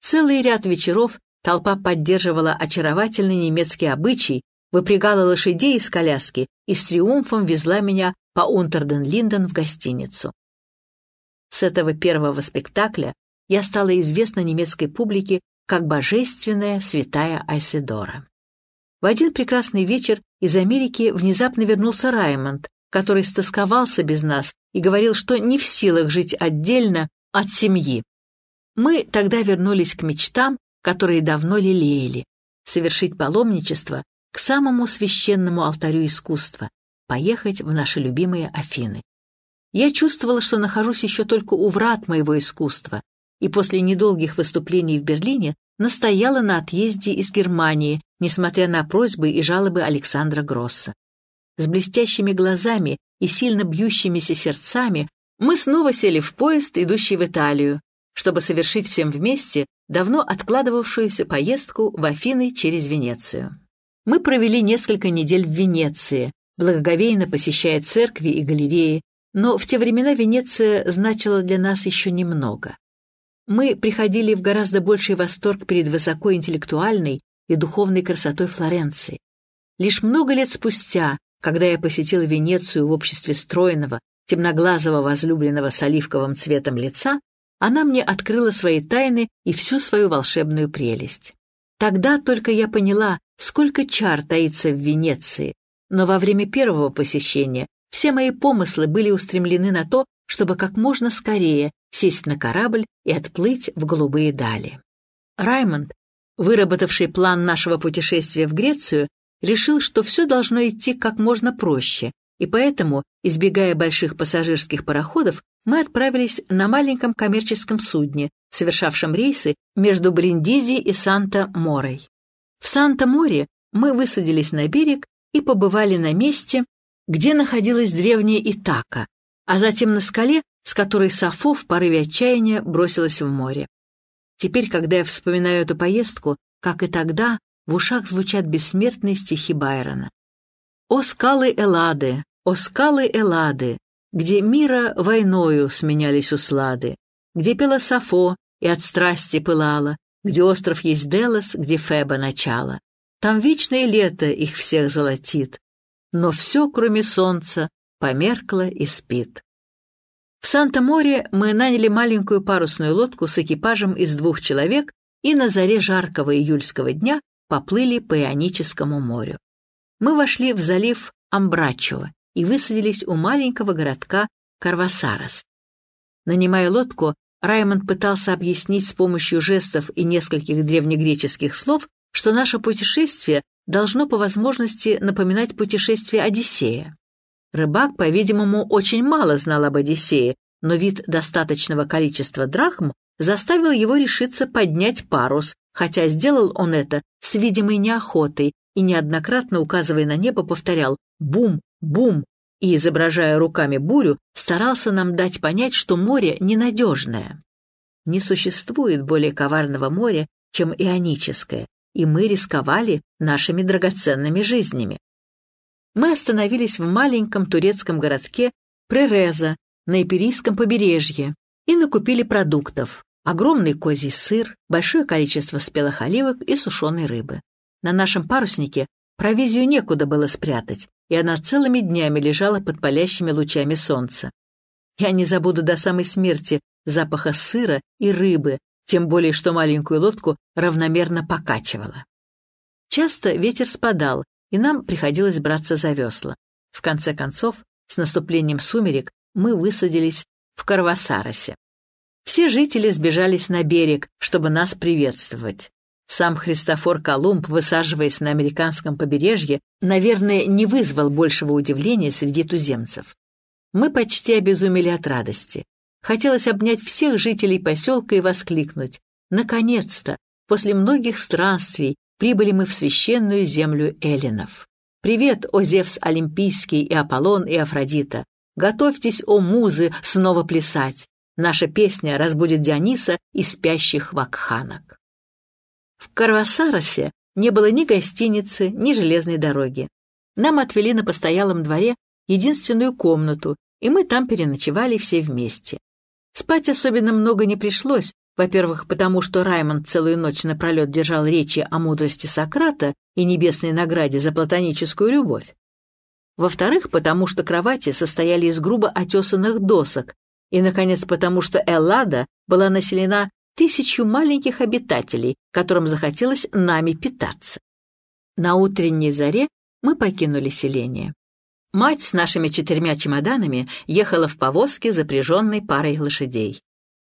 Целый ряд вечеров толпа поддерживала очаровательный немецкий обычай выпрягала лошадей из коляски и с триумфом везла меня по Унтерден-Линден в гостиницу. С этого первого спектакля я стала известна немецкой публике как божественная святая Айседора. В один прекрасный вечер из Америки внезапно вернулся Раймонд, который стосковался без нас и говорил, что не в силах жить отдельно от семьи. Мы тогда вернулись к мечтам, которые давно лелеяли. Совершить паломничество к самому священному алтарю искусства, поехать в наши любимые Афины. Я чувствовала, что нахожусь еще только у врат моего искусства, и после недолгих выступлений в Берлине настояла на отъезде из Германии, несмотря на просьбы и жалобы Александра Гросса. С блестящими глазами и сильно бьющимися сердцами мы снова сели в поезд, идущий в Италию, чтобы совершить всем вместе давно откладывавшуюся поездку в Афины через Венецию. Мы провели несколько недель в Венеции, благоговейно посещая церкви и галереи, но в те времена Венеция значила для нас еще немного. Мы приходили в гораздо больший восторг перед высокоинтеллектуальной и духовной красотой Флоренции. Лишь много лет спустя, когда я посетил Венецию в обществе стройного, темноглазого возлюбленного с оливковым цветом лица, она мне открыла свои тайны и всю свою волшебную прелесть. Тогда только я поняла, сколько чар таится в Венеции, но во время первого посещения все мои помыслы были устремлены на то, чтобы как можно скорее сесть на корабль и отплыть в голубые дали. Раймонд, выработавший план нашего путешествия в Грецию, решил, что все должно идти как можно проще, и поэтому, избегая больших пассажирских пароходов, мы отправились на маленьком коммерческом судне, совершавшим рейсы между Бриндизи и Санта-Морой. В Санта-Море мы высадились на берег и побывали на месте, где находилась древняя Итака, а затем на скале, с которой Сафо в порыве отчаяния бросилась в море. Теперь, когда я вспоминаю эту поездку, как и тогда, в ушах звучат бессмертные стихи Байрона. «О скалы Эллады, о скалы Эллады, где мира войною сменялись услады, где пела Сафо, и от страсти пылала, где остров есть Делос, где Феба начало. Там вечное лето их всех золотит, но все, кроме солнца, померкло и спит. В Санта-Море мы наняли маленькую парусную лодку с экипажем из двух человек и на заре жаркого июльского дня поплыли по Ионическому морю. Мы вошли в залив Амбрачо и высадились у маленького городка Карвасарас. Нанимая лодку, Раймонд пытался объяснить с помощью жестов и нескольких древнегреческих слов, что наше путешествие должно по возможности напоминать путешествие Одиссея. Рыбак, по-видимому, очень мало знал об Одиссее, но вид достаточного количества драхм заставил его решиться поднять парус, хотя сделал он это с видимой неохотой и неоднократно, указывая на небо, повторял «бум, бум, и, изображая руками бурю, старался нам дать понять, что море ненадежное. Не существует более коварного моря, чем ионическое, и мы рисковали нашими драгоценными жизнями. Мы остановились в маленьком турецком городке Пререза на Иперийском побережье и накупили продуктов. Огромный козий сыр, большое количество спелых оливок и сушеной рыбы. На нашем паруснике провизию некуда было спрятать, и она целыми днями лежала под палящими лучами солнца. Я не забуду до самой смерти запаха сыра и рыбы, тем более что маленькую лодку равномерно покачивала. Часто ветер спадал, и нам приходилось браться за весла. В конце концов, с наступлением сумерек мы высадились в Карвасаросе. Все жители сбежались на берег, чтобы нас приветствовать. Сам Христофор Колумб, высаживаясь на американском побережье, наверное, не вызвал большего удивления среди туземцев. Мы почти обезумели от радости. Хотелось обнять всех жителей поселка и воскликнуть. Наконец-то, после многих странствий, прибыли мы в священную землю эллинов. Привет, о Зевс Олимпийский и Аполлон и Афродита! Готовьтесь, о музы, снова плясать! Наша песня разбудит Диониса и спящих вакханок. В Карвасаросе не было ни гостиницы, ни железной дороги. Нам отвели на постоялом дворе единственную комнату, и мы там переночевали все вместе. Спать особенно много не пришлось, во-первых, потому что Раймонд целую ночь напролет держал речи о мудрости Сократа и небесной награде за платоническую любовь. Во-вторых, потому что кровати состояли из грубо отесанных досок, и, наконец, потому что Эллада была населена тысячу маленьких обитателей, которым захотелось нами питаться. На утренней заре мы покинули селение. Мать с нашими четырьмя чемоданами ехала в повозке, запряженной парой лошадей.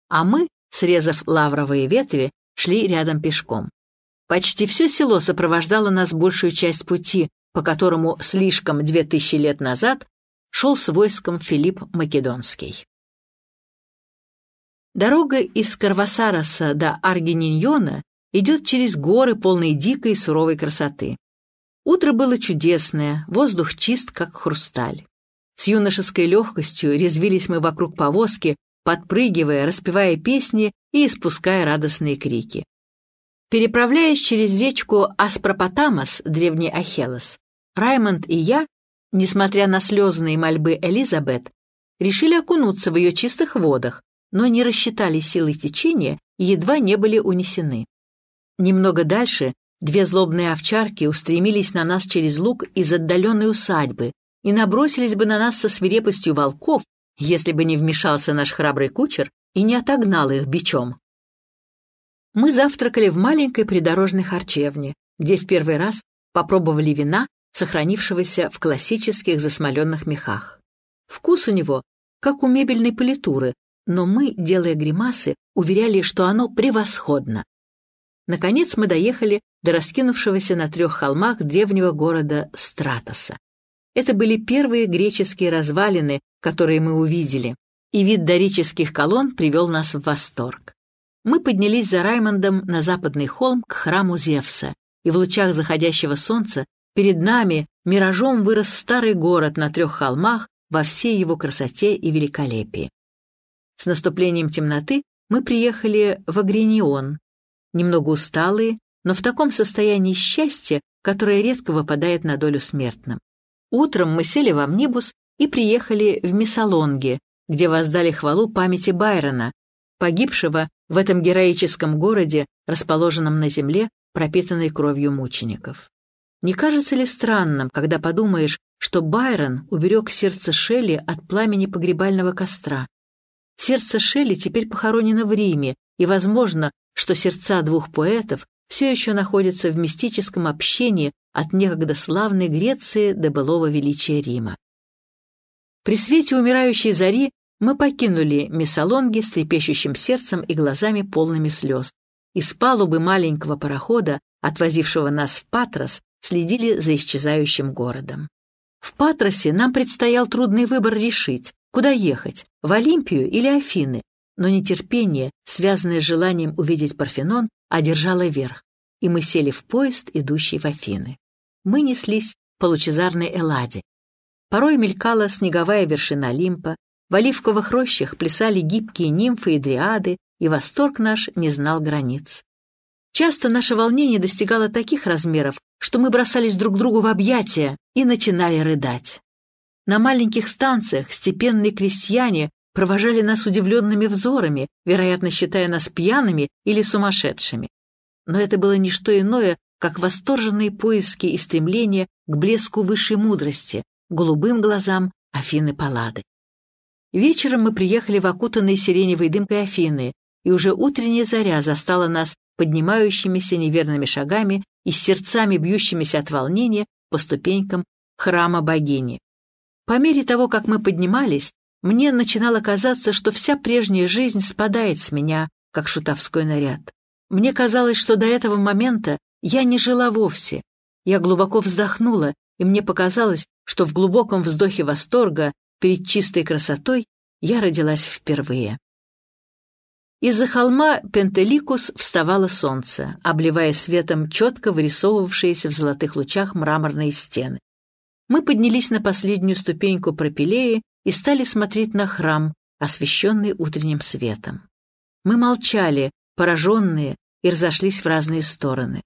А мы, срезав лавровые ветви, шли рядом пешком. Почти все село сопровождало нас большую часть пути, по которому слишком две тысячи лет назад шел с войском Филипп Македонский. Дорога из Карвасараса до Аргининьона идет через горы, полные дикой и суровой красоты. Утро было чудесное, воздух чист, как хрусталь. С юношеской легкостью резвились мы вокруг повозки, подпрыгивая, распевая песни и испуская радостные крики. Переправляясь через речку Аспропотамос, древний Ахелос, Раймонд и я, несмотря на слезные мольбы Элизабет, решили окунуться в ее чистых водах, но не рассчитали силы течения и едва не были унесены. Немного дальше две злобные овчарки устремились на нас через луг из отдаленной усадьбы и набросились бы на нас со свирепостью волков, если бы не вмешался наш храбрый кучер и не отогнал их бичом. Мы завтракали в маленькой придорожной харчевне, где в первый раз попробовали вина, сохранившегося в классических засмоленных мехах. Вкус у него, как у мебельной политуры, но мы, делая гримасы, уверяли, что оно превосходно. Наконец мы доехали до раскинувшегося на трех холмах древнего города Стратоса. Это были первые греческие развалины, которые мы увидели, и вид дорических колонн привел нас в восторг. Мы поднялись за Раймондом на западный холм к храму Зевса, и в лучах заходящего солнца перед нами миражом вырос старый город на трех холмах во всей его красоте и великолепии. С наступлением темноты мы приехали в Агренион, немного усталые, но в таком состоянии счастья, которое редко выпадает на долю смертным. Утром мы сели в амнибус и приехали в Мисалонге, где воздали хвалу памяти Байрона, погибшего в этом героическом городе, расположенном на земле, пропитанной кровью мучеников. Не кажется ли странным, когда подумаешь, что Байрон уберег сердце Шелли от пламени погребального костра, Сердце Шелли теперь похоронено в Риме, и возможно, что сердца двух поэтов все еще находятся в мистическом общении от некогда славной Греции до былого величия Рима. При свете умирающей зари мы покинули Мессалонги с трепещущим сердцем и глазами полными слез. Из палубы маленького парохода, отвозившего нас в Патрос, следили за исчезающим городом. В Патросе нам предстоял трудный выбор решить, куда ехать в Олимпию или Афины, но нетерпение, связанное с желанием увидеть Парфенон, одержало верх, и мы сели в поезд, идущий в Афины. Мы неслись по лучезарной Элладе. Порой мелькала снеговая вершина Олимпа, в оливковых рощах плясали гибкие нимфы и дриады, и восторг наш не знал границ. Часто наше волнение достигало таких размеров, что мы бросались друг другу в объятия и начинали рыдать. На маленьких станциях степенные крестьяне провожали нас удивленными взорами, вероятно, считая нас пьяными или сумасшедшими. Но это было не что иное, как восторженные поиски и стремления к блеску высшей мудрости, голубым глазам Афины Паллады. Вечером мы приехали в окутанной сиреневой дымкой Афины, и уже утренняя заря застала нас поднимающимися неверными шагами и сердцами, бьющимися от волнения по ступенькам храма богини. По мере того, как мы поднимались, мне начинало казаться, что вся прежняя жизнь спадает с меня, как шутовской наряд. Мне казалось, что до этого момента я не жила вовсе. Я глубоко вздохнула, и мне показалось, что в глубоком вздохе восторга перед чистой красотой я родилась впервые. Из-за холма Пентеликус вставало солнце, обливая светом четко вырисовывавшиеся в золотых лучах мраморные стены мы поднялись на последнюю ступеньку пропилеи и стали смотреть на храм, освещенный утренним светом. Мы молчали, пораженные, и разошлись в разные стороны.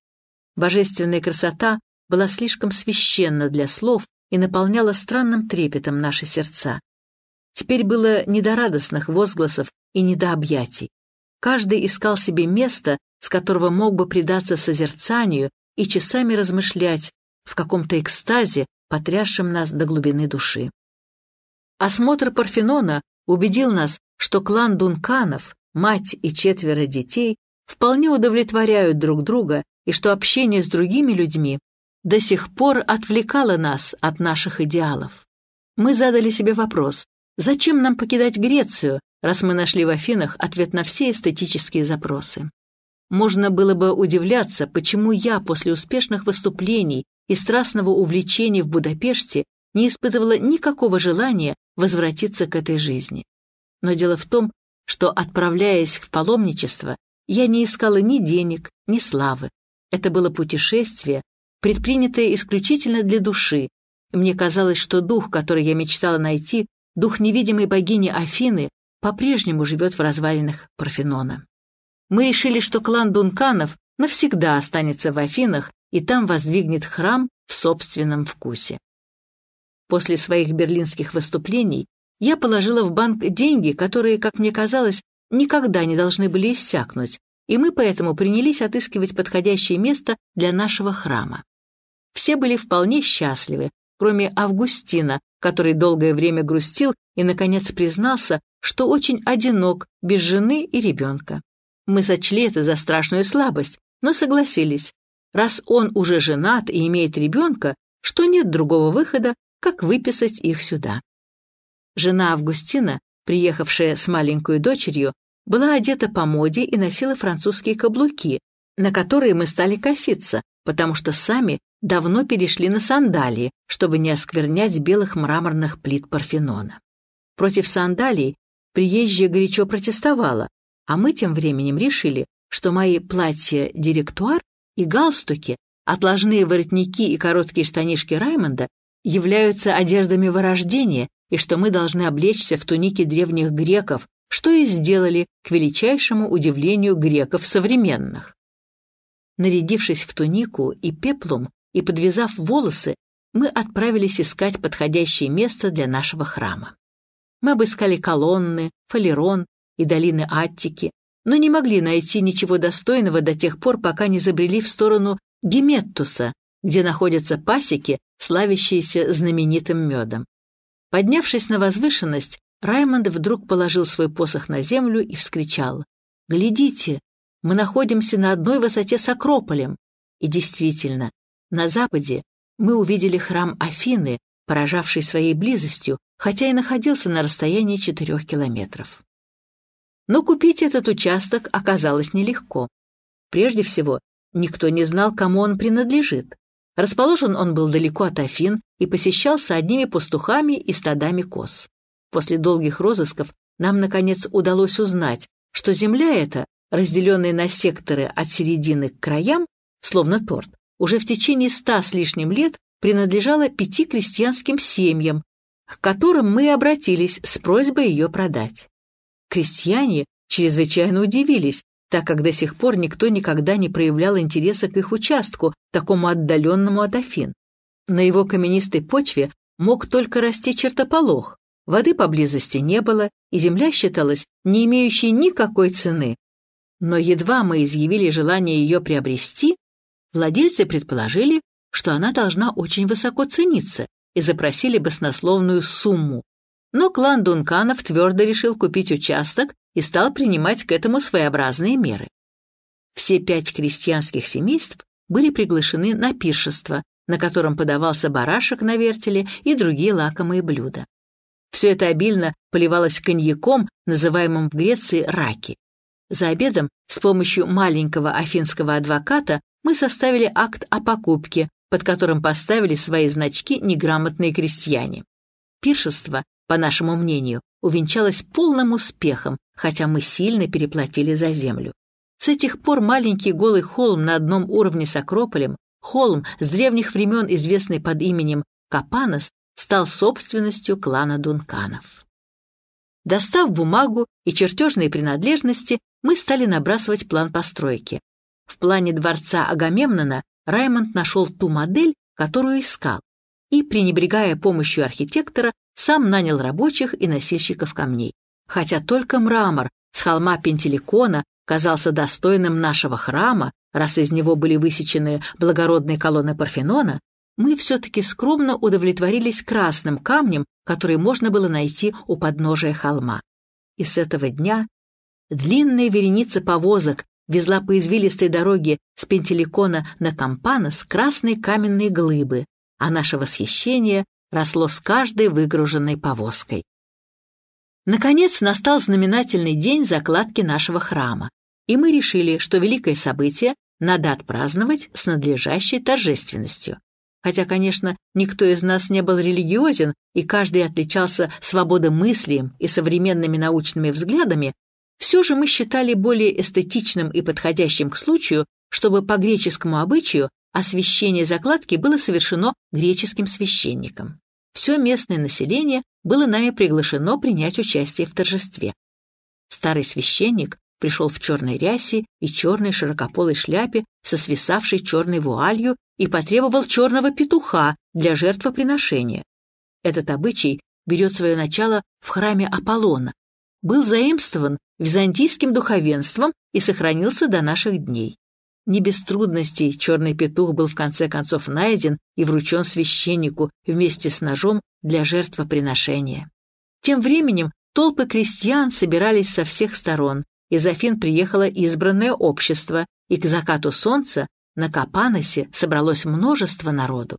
Божественная красота была слишком священна для слов и наполняла странным трепетом наши сердца. Теперь было не до радостных возгласов и не до объятий. Каждый искал себе место, с которого мог бы предаться созерцанию и часами размышлять в каком-то экстазе потрясшим нас до глубины души. Осмотр Парфенона убедил нас, что клан Дунканов, мать и четверо детей, вполне удовлетворяют друг друга и что общение с другими людьми до сих пор отвлекало нас от наших идеалов. Мы задали себе вопрос, зачем нам покидать Грецию, раз мы нашли в Афинах ответ на все эстетические запросы. Можно было бы удивляться, почему я после успешных выступлений и страстного увлечения в Будапеште не испытывала никакого желания возвратиться к этой жизни. Но дело в том, что, отправляясь в паломничество, я не искала ни денег, ни славы. Это было путешествие, предпринятое исключительно для души, мне казалось, что дух, который я мечтала найти, дух невидимой богини Афины, по-прежнему живет в развалинах Парфенона мы решили, что клан Дунканов навсегда останется в Афинах и там воздвигнет храм в собственном вкусе. После своих берлинских выступлений я положила в банк деньги, которые, как мне казалось, никогда не должны были иссякнуть, и мы поэтому принялись отыскивать подходящее место для нашего храма. Все были вполне счастливы, кроме Августина, который долгое время грустил и, наконец, признался, что очень одинок без жены и ребенка. Мы сочли это за страшную слабость, но согласились. Раз он уже женат и имеет ребенка, что нет другого выхода, как выписать их сюда. Жена Августина, приехавшая с маленькой дочерью, была одета по моде и носила французские каблуки, на которые мы стали коситься, потому что сами давно перешли на сандалии, чтобы не осквернять белых мраморных плит Парфенона. Против сандалий приезжая горячо протестовала, а мы тем временем решили, что мои платья-директуар и галстуки, отложные воротники и короткие штанишки Раймонда являются одеждами вырождения и что мы должны облечься в туники древних греков, что и сделали к величайшему удивлению греков современных. Нарядившись в тунику и пеплом и подвязав волосы, мы отправились искать подходящее место для нашего храма. Мы обыскали колонны, фалерон, и долины Аттики, но не могли найти ничего достойного до тех пор, пока не забрели в сторону Гиметтуса, где находятся пасеки, славящиеся знаменитым медом. Поднявшись на возвышенность, Раймонд вдруг положил свой посох на землю и вскричал. «Глядите, мы находимся на одной высоте с Акрополем!» И действительно, на западе мы увидели храм Афины, поражавший своей близостью, хотя и находился на расстоянии четырех километров. Но купить этот участок оказалось нелегко. Прежде всего, никто не знал, кому он принадлежит. Расположен он был далеко от Афин и посещался одними пастухами и стадами коз. После долгих розысков нам, наконец, удалось узнать, что земля эта, разделенная на секторы от середины к краям, словно торт, уже в течение ста с лишним лет принадлежала пяти крестьянским семьям, к которым мы обратились с просьбой ее продать. Крестьяне чрезвычайно удивились, так как до сих пор никто никогда не проявлял интереса к их участку, такому отдаленному от Афин. На его каменистой почве мог только расти чертополох, воды поблизости не было, и земля считалась не имеющей никакой цены. Но едва мы изъявили желание ее приобрести, владельцы предположили, что она должна очень высоко цениться, и запросили баснословную сумму, но клан Дунканов твердо решил купить участок и стал принимать к этому своеобразные меры. Все пять крестьянских семейств были приглашены на пиршество, на котором подавался барашек на вертеле и другие лакомые блюда. Все это обильно поливалось коньяком, называемым в Греции раки. За обедом с помощью маленького афинского адвоката мы составили акт о покупке, под которым поставили свои значки неграмотные крестьяне. Пиршество по нашему мнению, увенчалась полным успехом, хотя мы сильно переплатили за землю. С этих пор маленький голый холм на одном уровне с Акрополем, холм с древних времен, известный под именем Капанос, стал собственностью клана Дунканов. Достав бумагу и чертежные принадлежности, мы стали набрасывать план постройки. В плане дворца Агамемнона Раймонд нашел ту модель, которую искал, и, пренебрегая помощью архитектора, сам нанял рабочих и носильщиков камней. Хотя только мрамор с холма Пентеликона казался достойным нашего храма, раз из него были высечены благородные колонны Парфенона, мы все-таки скромно удовлетворились красным камнем, который можно было найти у подножия холма. И с этого дня длинная вереница повозок везла по извилистой дороге с Пентеликона на Кампанос красные каменные глыбы, а наше восхищение росло с каждой выгруженной повозкой. Наконец настал знаменательный день закладки нашего храма, и мы решили, что великое событие надо отпраздновать с надлежащей торжественностью. Хотя, конечно, никто из нас не был религиозен, и каждый отличался свободомыслием и современными научными взглядами, все же мы считали более эстетичным и подходящим к случаю, чтобы по греческому обычаю освящение закладки было совершено греческим священником все местное население было нами приглашено принять участие в торжестве. Старый священник пришел в черной рясе и черной широкополой шляпе со свисавшей черной вуалью и потребовал черного петуха для жертвоприношения. Этот обычай берет свое начало в храме Аполлона, был заимствован византийским духовенством и сохранился до наших дней. Не без трудностей черный петух был в конце концов найден и вручен священнику вместе с ножом для жертвоприношения. Тем временем толпы крестьян собирались со всех сторон, из Афин приехало избранное общество, и к закату солнца на Капаносе собралось множество народу.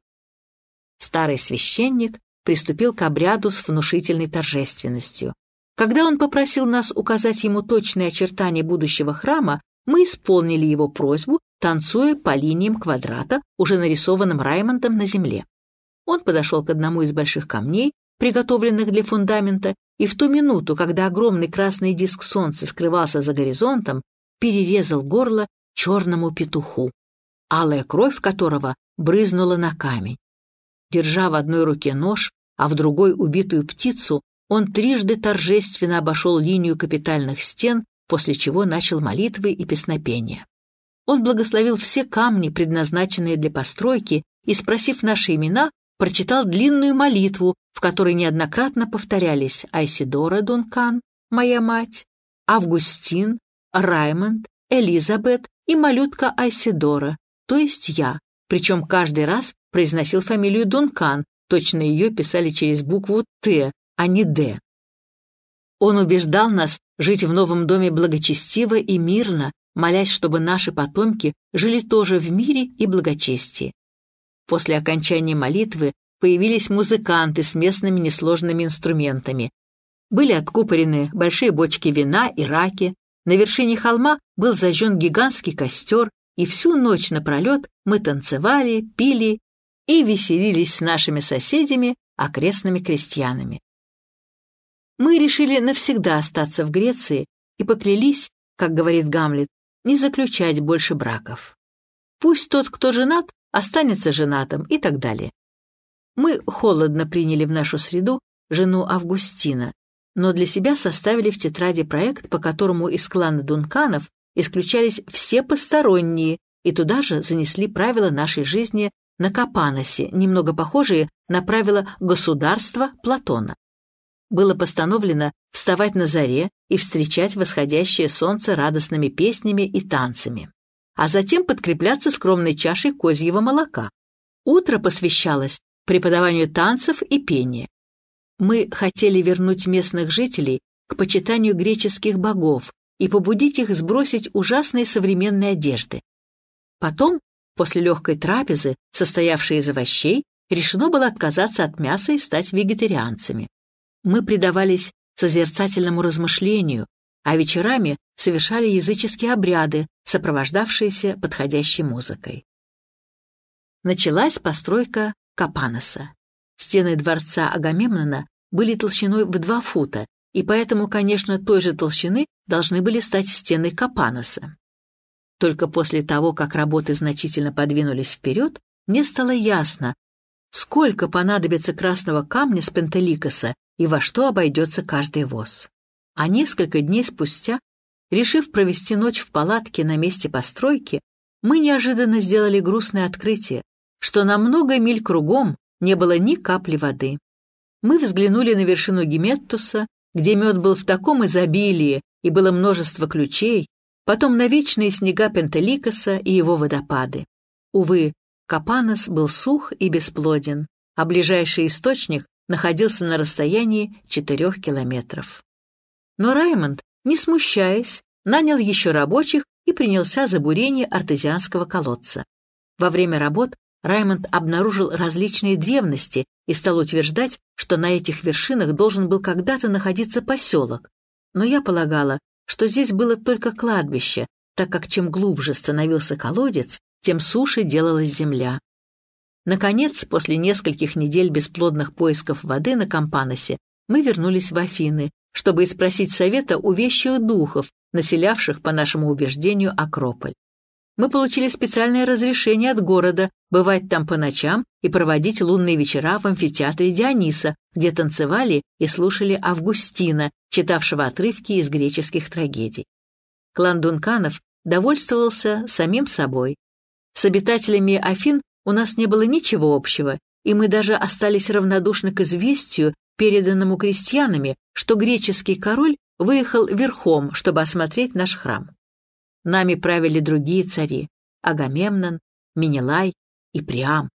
Старый священник приступил к обряду с внушительной торжественностью. Когда он попросил нас указать ему точные очертания будущего храма, мы исполнили его просьбу, танцуя по линиям квадрата, уже нарисованным Раймондом на земле. Он подошел к одному из больших камней, приготовленных для фундамента, и в ту минуту, когда огромный красный диск солнца скрывался за горизонтом, перерезал горло черному петуху, алая кровь которого брызнула на камень. Держа в одной руке нож, а в другой убитую птицу, он трижды торжественно обошел линию капитальных стен после чего начал молитвы и песнопения. Он благословил все камни, предназначенные для постройки, и, спросив наши имена, прочитал длинную молитву, в которой неоднократно повторялись Айсидора Дункан, моя мать, Августин, Раймонд, Элизабет и малютка Айсидора, то есть я, причем каждый раз произносил фамилию Дункан, точно ее писали через букву «Т», а не «Д». Он убеждал нас жить в новом доме благочестиво и мирно, молясь, чтобы наши потомки жили тоже в мире и благочестии. После окончания молитвы появились музыканты с местными несложными инструментами. Были откупорены большие бочки вина и раки, на вершине холма был зажжен гигантский костер, и всю ночь напролет мы танцевали, пили и веселились с нашими соседями, окрестными крестьянами. Мы решили навсегда остаться в Греции и поклялись, как говорит Гамлет, не заключать больше браков. Пусть тот, кто женат, останется женатым и так далее. Мы холодно приняли в нашу среду жену Августина, но для себя составили в тетради проект, по которому из клана Дунканов исключались все посторонние, и туда же занесли правила нашей жизни на Капаносе, немного похожие на правила государства Платона было постановлено вставать на заре и встречать восходящее солнце радостными песнями и танцами, а затем подкрепляться скромной чашей козьего молока. Утро посвящалось преподаванию танцев и пения. Мы хотели вернуть местных жителей к почитанию греческих богов и побудить их сбросить ужасные современные одежды. Потом, после легкой трапезы, состоявшей из овощей, решено было отказаться от мяса и стать вегетарианцами мы предавались созерцательному размышлению, а вечерами совершали языческие обряды, сопровождавшиеся подходящей музыкой. Началась постройка Капаноса. Стены дворца Агамемнона были толщиной в два фута, и поэтому, конечно, той же толщины должны были стать стены Капаноса. Только после того, как работы значительно подвинулись вперед, мне стало ясно, сколько понадобится красного камня с Пентеликоса, и во что обойдется каждый воз. А несколько дней спустя, решив провести ночь в палатке на месте постройки, мы неожиданно сделали грустное открытие, что на много миль кругом не было ни капли воды. Мы взглянули на вершину Гиметтуса, где мед был в таком изобилии и было множество ключей, потом на вечные снега Пентеликоса и его водопады. Увы, Капанос был сух и бесплоден, а ближайший источник находился на расстоянии четырех километров. Но Раймонд, не смущаясь, нанял еще рабочих и принялся за бурение артезианского колодца. Во время работ Раймонд обнаружил различные древности и стал утверждать, что на этих вершинах должен был когда-то находиться поселок. Но я полагала, что здесь было только кладбище, так как чем глубже становился колодец, тем суше делалась земля. Наконец, после нескольких недель бесплодных поисков воды на Кампаносе, мы вернулись в Афины, чтобы испросить совета у вещих духов, населявших, по нашему убеждению, Акрополь. Мы получили специальное разрешение от города бывать там по ночам и проводить лунные вечера в амфитеатре Диониса, где танцевали и слушали Августина, читавшего отрывки из греческих трагедий. Клан Дунканов довольствовался самим собой. С обитателями Афин у нас не было ничего общего, и мы даже остались равнодушны к известию, переданному крестьянами, что греческий король выехал верхом, чтобы осмотреть наш храм. Нами правили другие цари — Агамемнон, Менелай и Приам.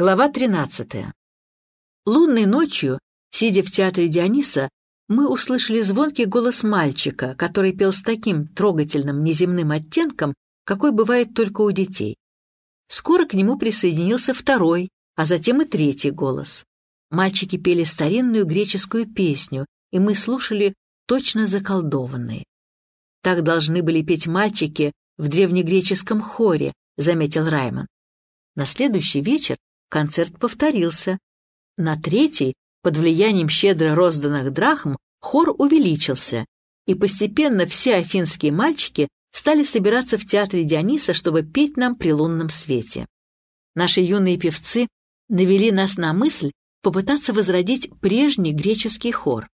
Глава 13. Лунной ночью, сидя в театре Диониса, мы услышали звонкий голос мальчика, который пел с таким трогательным неземным оттенком, какой бывает только у детей. Скоро к нему присоединился второй, а затем и третий голос. Мальчики пели старинную греческую песню, и мы слушали точно заколдованные. Так должны были петь мальчики в древнегреческом хоре, заметил Раймон. На следующий вечер концерт повторился. На третий, под влиянием щедро розданных драхм, хор увеличился, и постепенно все афинские мальчики стали собираться в театре Диониса, чтобы петь нам при лунном свете. Наши юные певцы навели нас на мысль попытаться возродить прежний греческий хор.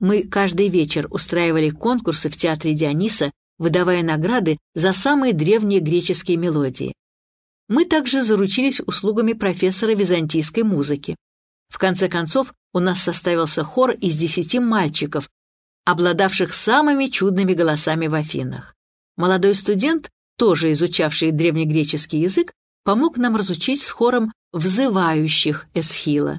Мы каждый вечер устраивали конкурсы в театре Диониса, выдавая награды за самые древние греческие мелодии. Мы также заручились услугами профессора византийской музыки. В конце концов, у нас составился хор из десяти мальчиков, обладавших самыми чудными голосами в Афинах. Молодой студент, тоже изучавший древнегреческий язык, помог нам разучить с хором «взывающих» Эсхила.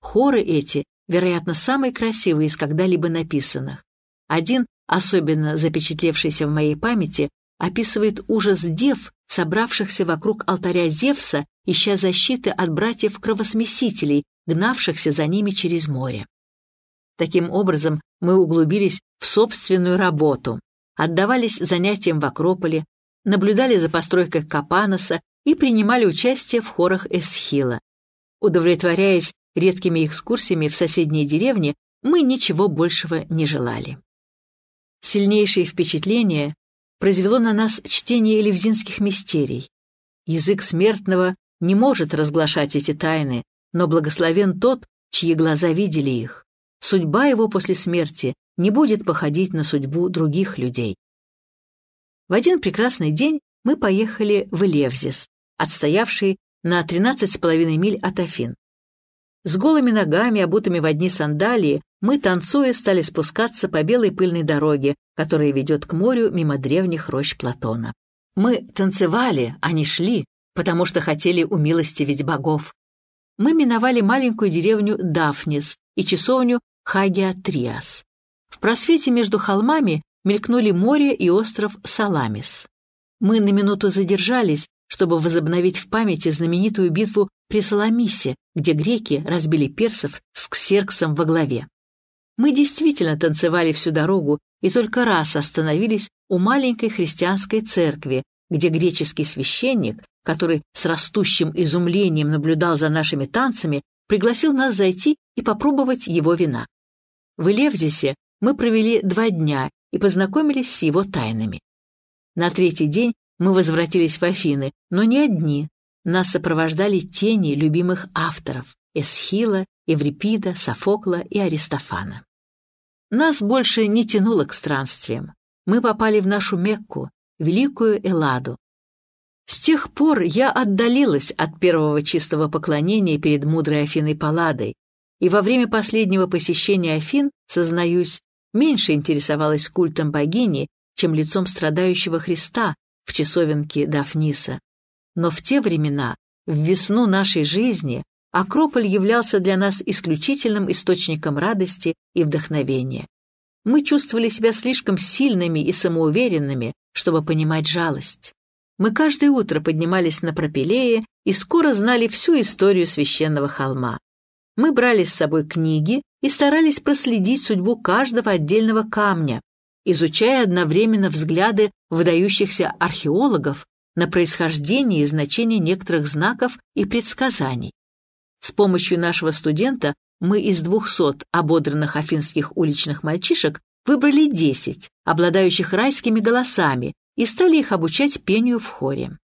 Хоры эти, вероятно, самые красивые из когда-либо написанных. Один, особенно запечатлевшийся в моей памяти, описывает ужас дев, собравшихся вокруг алтаря Зевса, ища защиты от братьев-кровосмесителей, гнавшихся за ними через море. Таким образом, мы углубились в собственную работу, отдавались занятиям в Акрополе, наблюдали за постройкой Капаноса и принимали участие в хорах Эсхила. Удовлетворяясь редкими экскурсиями в соседние деревни, мы ничего большего не желали. Сильнейшие впечатления произвело на нас чтение элевзинских мистерий. Язык смертного не может разглашать эти тайны, но благословен тот, чьи глаза видели их. Судьба его после смерти не будет походить на судьбу других людей. В один прекрасный день мы поехали в Элевзис, отстоявший на 13,5 миль от Афин. С голыми ногами, обутыми в одни сандалии, мы, танцуя, стали спускаться по белой пыльной дороге, которая ведет к морю мимо древних рощ Платона. Мы танцевали, а не шли, потому что хотели умилостивить богов. Мы миновали маленькую деревню Дафнис и часовню Хагиатриас. В просвете между холмами мелькнули море и остров Саламис. Мы на минуту задержались, чтобы возобновить в памяти знаменитую битву при Саламисе, где греки разбили персов с Ксерксом во главе. Мы действительно танцевали всю дорогу и только раз остановились у маленькой христианской церкви, где греческий священник, который с растущим изумлением наблюдал за нашими танцами, пригласил нас зайти и попробовать его вина. В Элевзисе мы провели два дня и познакомились с его тайнами. На третий день мы возвратились в Афины, но не одни. Нас сопровождали тени любимых авторов – Эсхила, Еврипида, Софокла и Аристофана. Нас больше не тянуло к странствиям. Мы попали в нашу Мекку, великую Элладу. С тех пор я отдалилась от первого чистого поклонения перед мудрой Афиной Палладой, и во время последнего посещения Афин, сознаюсь, меньше интересовалась культом богини, чем лицом страдающего Христа, в часовенке Дафниса. Но в те времена, в весну нашей жизни, Акрополь являлся для нас исключительным источником радости и вдохновения. Мы чувствовали себя слишком сильными и самоуверенными, чтобы понимать жалость. Мы каждое утро поднимались на пропилее и скоро знали всю историю священного холма. Мы брали с собой книги и старались проследить судьбу каждого отдельного камня, изучая одновременно взгляды выдающихся археологов на происхождение и значение некоторых знаков и предсказаний. С помощью нашего студента мы из 200 ободранных афинских уличных мальчишек выбрали 10, обладающих райскими голосами, и стали их обучать пению в хоре.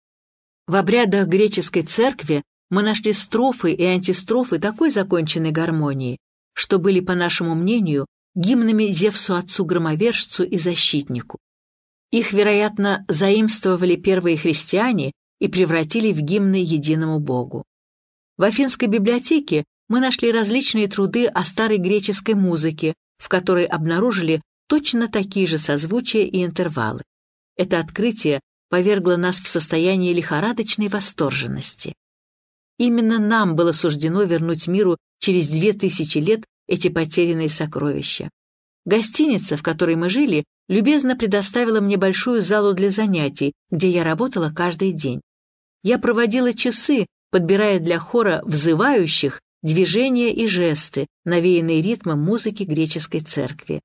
В обрядах греческой церкви мы нашли строфы и антистрофы такой законченной гармонии, что были, по нашему мнению, гимнами Зевсу-отцу-громовержцу и защитнику. Их, вероятно, заимствовали первые христиане и превратили в гимны единому Богу. В Афинской библиотеке мы нашли различные труды о старой греческой музыке, в которой обнаружили точно такие же созвучия и интервалы. Это открытие повергло нас в состояние лихорадочной восторженности. Именно нам было суждено вернуть миру через две тысячи лет эти потерянные сокровища. Гостиница, в которой мы жили, любезно предоставила мне большую залу для занятий, где я работала каждый день. Я проводила часы, подбирая для хора взывающих движения и жесты, навеянные ритмом музыки греческой церкви.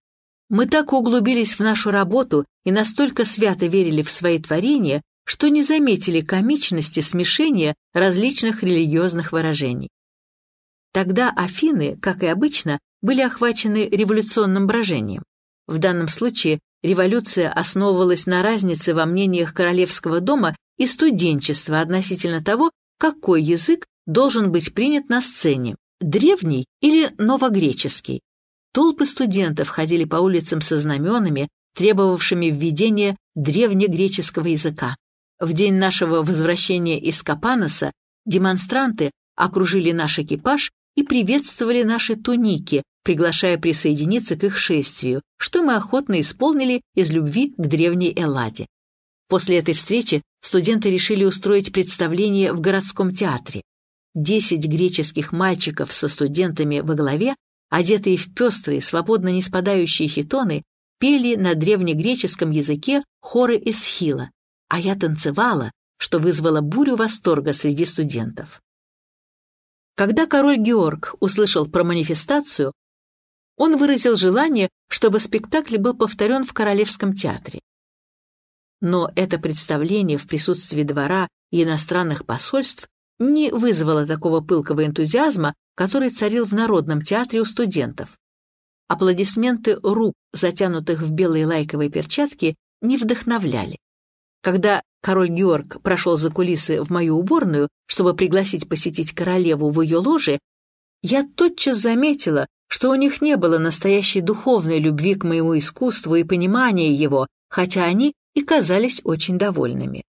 Мы так углубились в нашу работу и настолько свято верили в свои творения, что не заметили комичности смешения различных религиозных выражений. Тогда Афины, как и обычно, были охвачены революционным брожением. В данном случае революция основывалась на разнице во мнениях королевского дома и студенчества относительно того, какой язык должен быть принят на сцене – древний или новогреческий. Толпы студентов ходили по улицам со знаменами, требовавшими введения древнегреческого языка. В день нашего возвращения из Капаноса демонстранты окружили наш экипаж и приветствовали наши туники, приглашая присоединиться к их шествию, что мы охотно исполнили из любви к древней Элладе. После этой встречи студенты решили устроить представление в городском театре. Десять греческих мальчиков со студентами во главе, одетые в пестрые, свободно не спадающие хитоны, пели на древнегреческом языке хоры Эсхила, а я танцевала, что вызвало бурю восторга среди студентов. Когда король Георг услышал про манифестацию, он выразил желание, чтобы спектакль был повторен в Королевском театре. Но это представление в присутствии двора и иностранных посольств не вызвало такого пылкого энтузиазма, который царил в Народном театре у студентов. Аплодисменты рук, затянутых в белые лайковые перчатки, не вдохновляли. Когда король Георг прошел за кулисы в мою уборную, чтобы пригласить посетить королеву в ее ложе, я тотчас заметила, что у них не было настоящей духовной любви к моему искусству и понимания его, хотя они и казались очень довольными.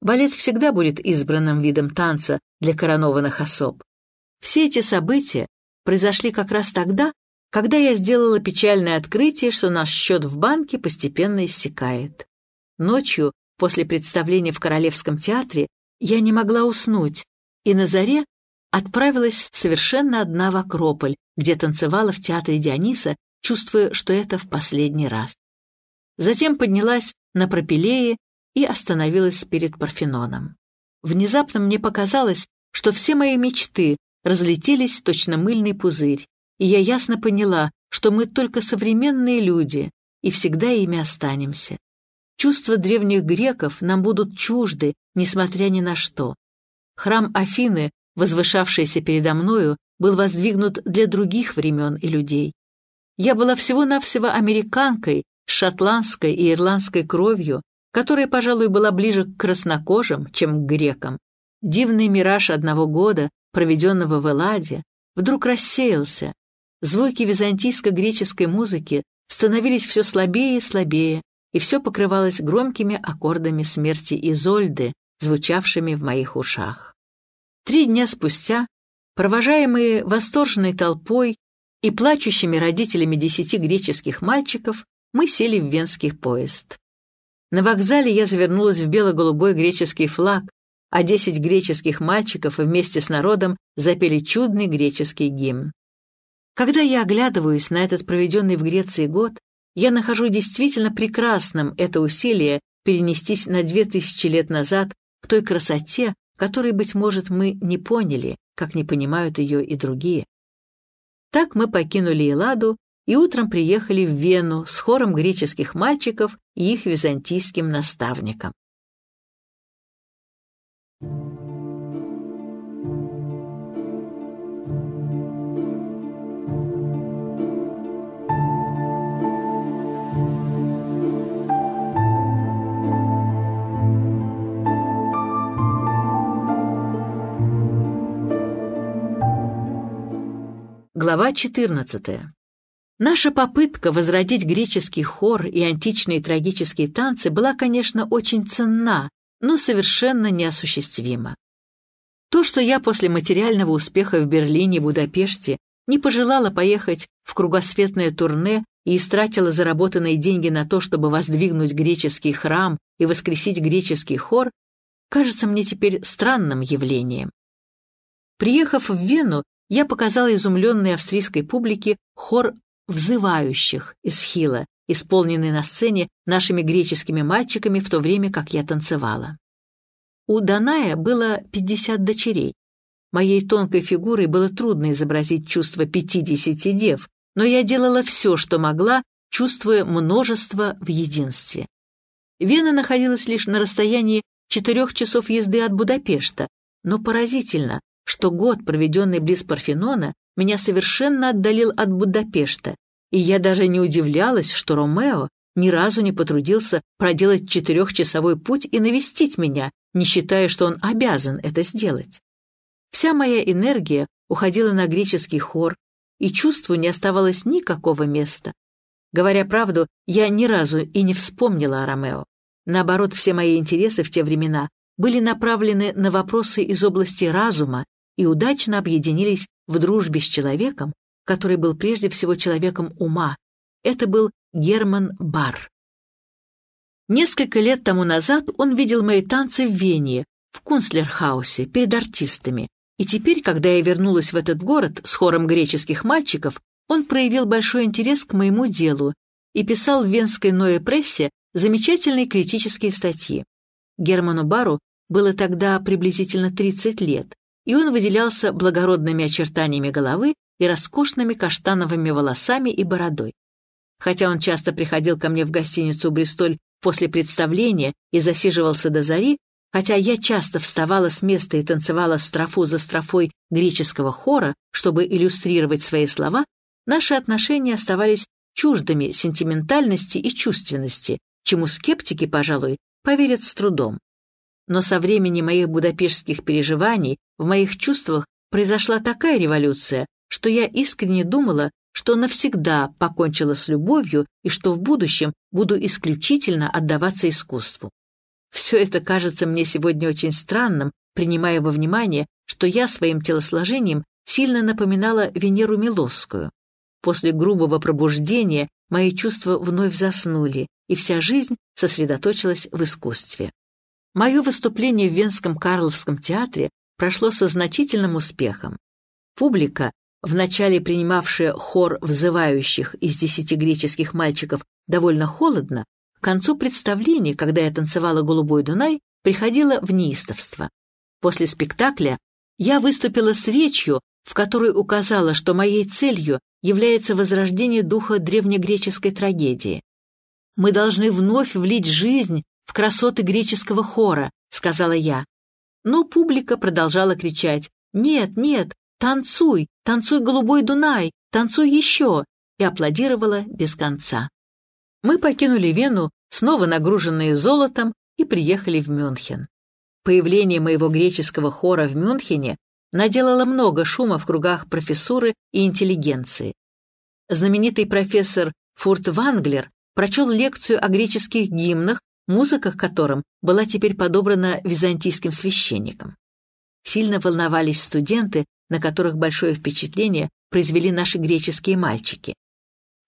Балет всегда будет избранным видом танца для коронованных особ. Все эти события произошли как раз тогда, когда я сделала печальное открытие, что наш счет в банке постепенно иссякает. Ночью После представления в Королевском театре я не могла уснуть, и на заре отправилась совершенно одна в Акрополь, где танцевала в театре Диониса, чувствуя, что это в последний раз. Затем поднялась на пропилее и остановилась перед Парфеноном. Внезапно мне показалось, что все мои мечты разлетелись точно мыльный пузырь, и я ясно поняла, что мы только современные люди и всегда ими останемся. Чувства древних греков нам будут чужды, несмотря ни на что. Храм Афины, возвышавшийся передо мною, был воздвигнут для других времен и людей. Я была всего-навсего американкой, шотландской и ирландской кровью, которая, пожалуй, была ближе к краснокожим, чем к грекам. Дивный мираж одного года, проведенного в Эладе, вдруг рассеялся. Звуки византийско-греческой музыки становились все слабее и слабее, и все покрывалось громкими аккордами смерти Изольды, звучавшими в моих ушах. Три дня спустя, провожаемые восторженной толпой и плачущими родителями десяти греческих мальчиков, мы сели в венский поезд. На вокзале я завернулась в бело-голубой греческий флаг, а десять греческих мальчиков вместе с народом запели чудный греческий гимн. Когда я оглядываюсь на этот проведенный в Греции год, я нахожу действительно прекрасным это усилие перенестись на две тысячи лет назад к той красоте, которой, быть может, мы не поняли, как не понимают ее и другие. Так мы покинули Эладу и утром приехали в Вену с хором греческих мальчиков и их византийским наставником. Thank you. Глава 14. Наша попытка возродить греческий хор и античные трагические танцы была, конечно, очень ценна, но совершенно неосуществима. То, что я после материального успеха в Берлине и Будапеште не пожелала поехать в кругосветное турне и истратила заработанные деньги на то, чтобы воздвигнуть греческий храм и воскресить греческий хор, кажется мне теперь странным явлением. Приехав в Вену, я показал изумленной австрийской публике хор взывающих из Хила, исполненный на сцене нашими греческими мальчиками в то время, как я танцевала. У Даная было 50 дочерей. Моей тонкой фигурой было трудно изобразить чувство 50 дев, но я делала все, что могла, чувствуя множество в единстве. Вена находилась лишь на расстоянии четырех часов езды от Будапешта, но поразительно, что год, проведенный близ Парфенона, меня совершенно отдалил от Будапешта, и я даже не удивлялась, что Ромео ни разу не потрудился проделать четырехчасовой путь и навестить меня, не считая, что он обязан это сделать. Вся моя энергия уходила на греческий хор, и чувству не оставалось никакого места. Говоря правду, я ни разу и не вспомнила о Ромео. Наоборот, все мои интересы в те времена были направлены на вопросы из области разума и удачно объединились в дружбе с человеком, который был прежде всего человеком ума. Это был Герман Бар. Несколько лет тому назад он видел мои танцы в Вене, в Кунслерхаусе, перед артистами. И теперь, когда я вернулась в этот город с хором греческих мальчиков, он проявил большой интерес к моему делу и писал в венской Ное прессе замечательные критические статьи. Герману Бару было тогда приблизительно 30 лет и он выделялся благородными очертаниями головы и роскошными каштановыми волосами и бородой. Хотя он часто приходил ко мне в гостиницу «Бристоль» после представления и засиживался до зари, хотя я часто вставала с места и танцевала строфу за строфой греческого хора, чтобы иллюстрировать свои слова, наши отношения оставались чуждыми сентиментальности и чувственности, чему скептики, пожалуй, поверят с трудом но со времени моих будапештских переживаний в моих чувствах произошла такая революция, что я искренне думала, что навсегда покончила с любовью и что в будущем буду исключительно отдаваться искусству. Все это кажется мне сегодня очень странным, принимая во внимание, что я своим телосложением сильно напоминала Венеру Милосскую. После грубого пробуждения мои чувства вновь заснули, и вся жизнь сосредоточилась в искусстве. Мое выступление в Венском Карловском театре прошло со значительным успехом. Публика, вначале принимавшая хор взывающих из десяти греческих мальчиков довольно холодно, к концу представления, когда я танцевала «Голубой Дунай», приходила в неистовство. После спектакля я выступила с речью, в которой указала, что моей целью является возрождение духа древнегреческой трагедии. Мы должны вновь влить жизнь в красоты греческого хора», — сказала я. Но публика продолжала кричать «Нет, нет, танцуй, танцуй, голубой Дунай, танцуй еще!» и аплодировала без конца. Мы покинули Вену, снова нагруженные золотом, и приехали в Мюнхен. Появление моего греческого хора в Мюнхене наделало много шума в кругах профессуры и интеллигенции. Знаменитый профессор Фурт Ванглер прочел лекцию о греческих гимнах музыка к которым была теперь подобрана византийским священником. Сильно волновались студенты, на которых большое впечатление произвели наши греческие мальчики.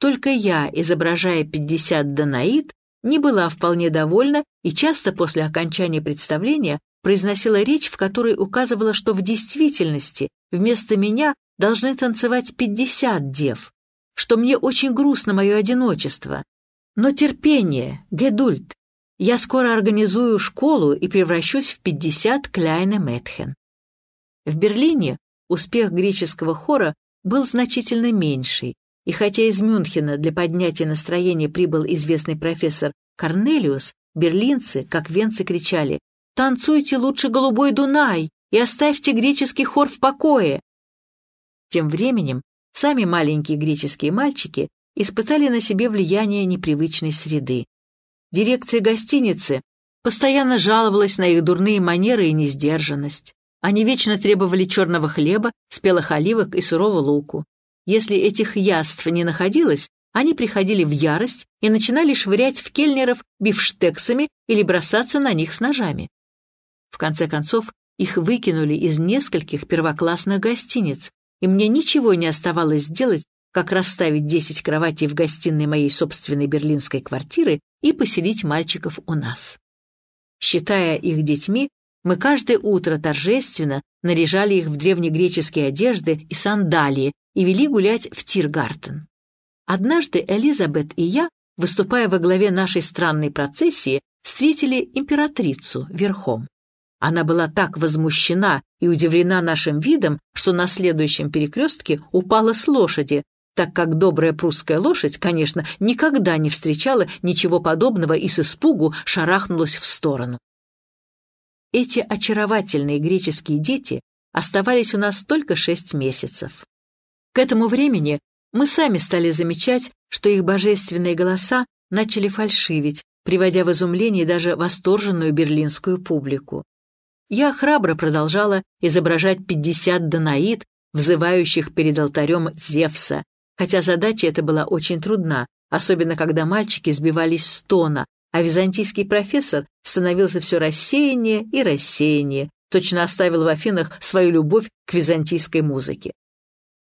Только я, изображая 50 данаид, не была вполне довольна и часто после окончания представления произносила речь, в которой указывала, что в действительности вместо меня должны танцевать 50 дев, что мне очень грустно мое одиночество. Но терпение, Гедульт, я скоро организую школу и превращусь в 50 Кляйна Мэтхен. В Берлине успех греческого хора был значительно меньший, и хотя из Мюнхена для поднятия настроения прибыл известный профессор Корнелиус, берлинцы, как венцы, кричали «Танцуйте лучше голубой Дунай и оставьте греческий хор в покое!» Тем временем сами маленькие греческие мальчики испытали на себе влияние непривычной среды. Дирекция гостиницы постоянно жаловалась на их дурные манеры и несдержанность. Они вечно требовали черного хлеба, спелых оливок и сырого луку. Если этих яств не находилось, они приходили в ярость и начинали швырять в кельнеров бифштексами или бросаться на них с ножами. В конце концов, их выкинули из нескольких первоклассных гостиниц, и мне ничего не оставалось сделать, как расставить 10 кроватей в гостиной моей собственной берлинской квартиры и поселить мальчиков у нас. Считая их детьми, мы каждое утро торжественно наряжали их в древнегреческие одежды и сандалии и вели гулять в Тиргартен. Однажды Элизабет и я, выступая во главе нашей странной процессии, встретили императрицу верхом. Она была так возмущена и удивлена нашим видом, что на следующем перекрестке упала с лошади, так как добрая прусская лошадь, конечно, никогда не встречала ничего подобного и с испугу шарахнулась в сторону. Эти очаровательные греческие дети оставались у нас только шесть месяцев. К этому времени мы сами стали замечать, что их божественные голоса начали фальшивить, приводя в изумление даже восторженную берлинскую публику. Я храбро продолжала изображать пятьдесят данаид, взывающих перед алтарем Зевса, хотя задача эта была очень трудна, особенно когда мальчики сбивались с тона, а византийский профессор становился все рассеяннее и рассеяннее, точно оставил в Афинах свою любовь к византийской музыке.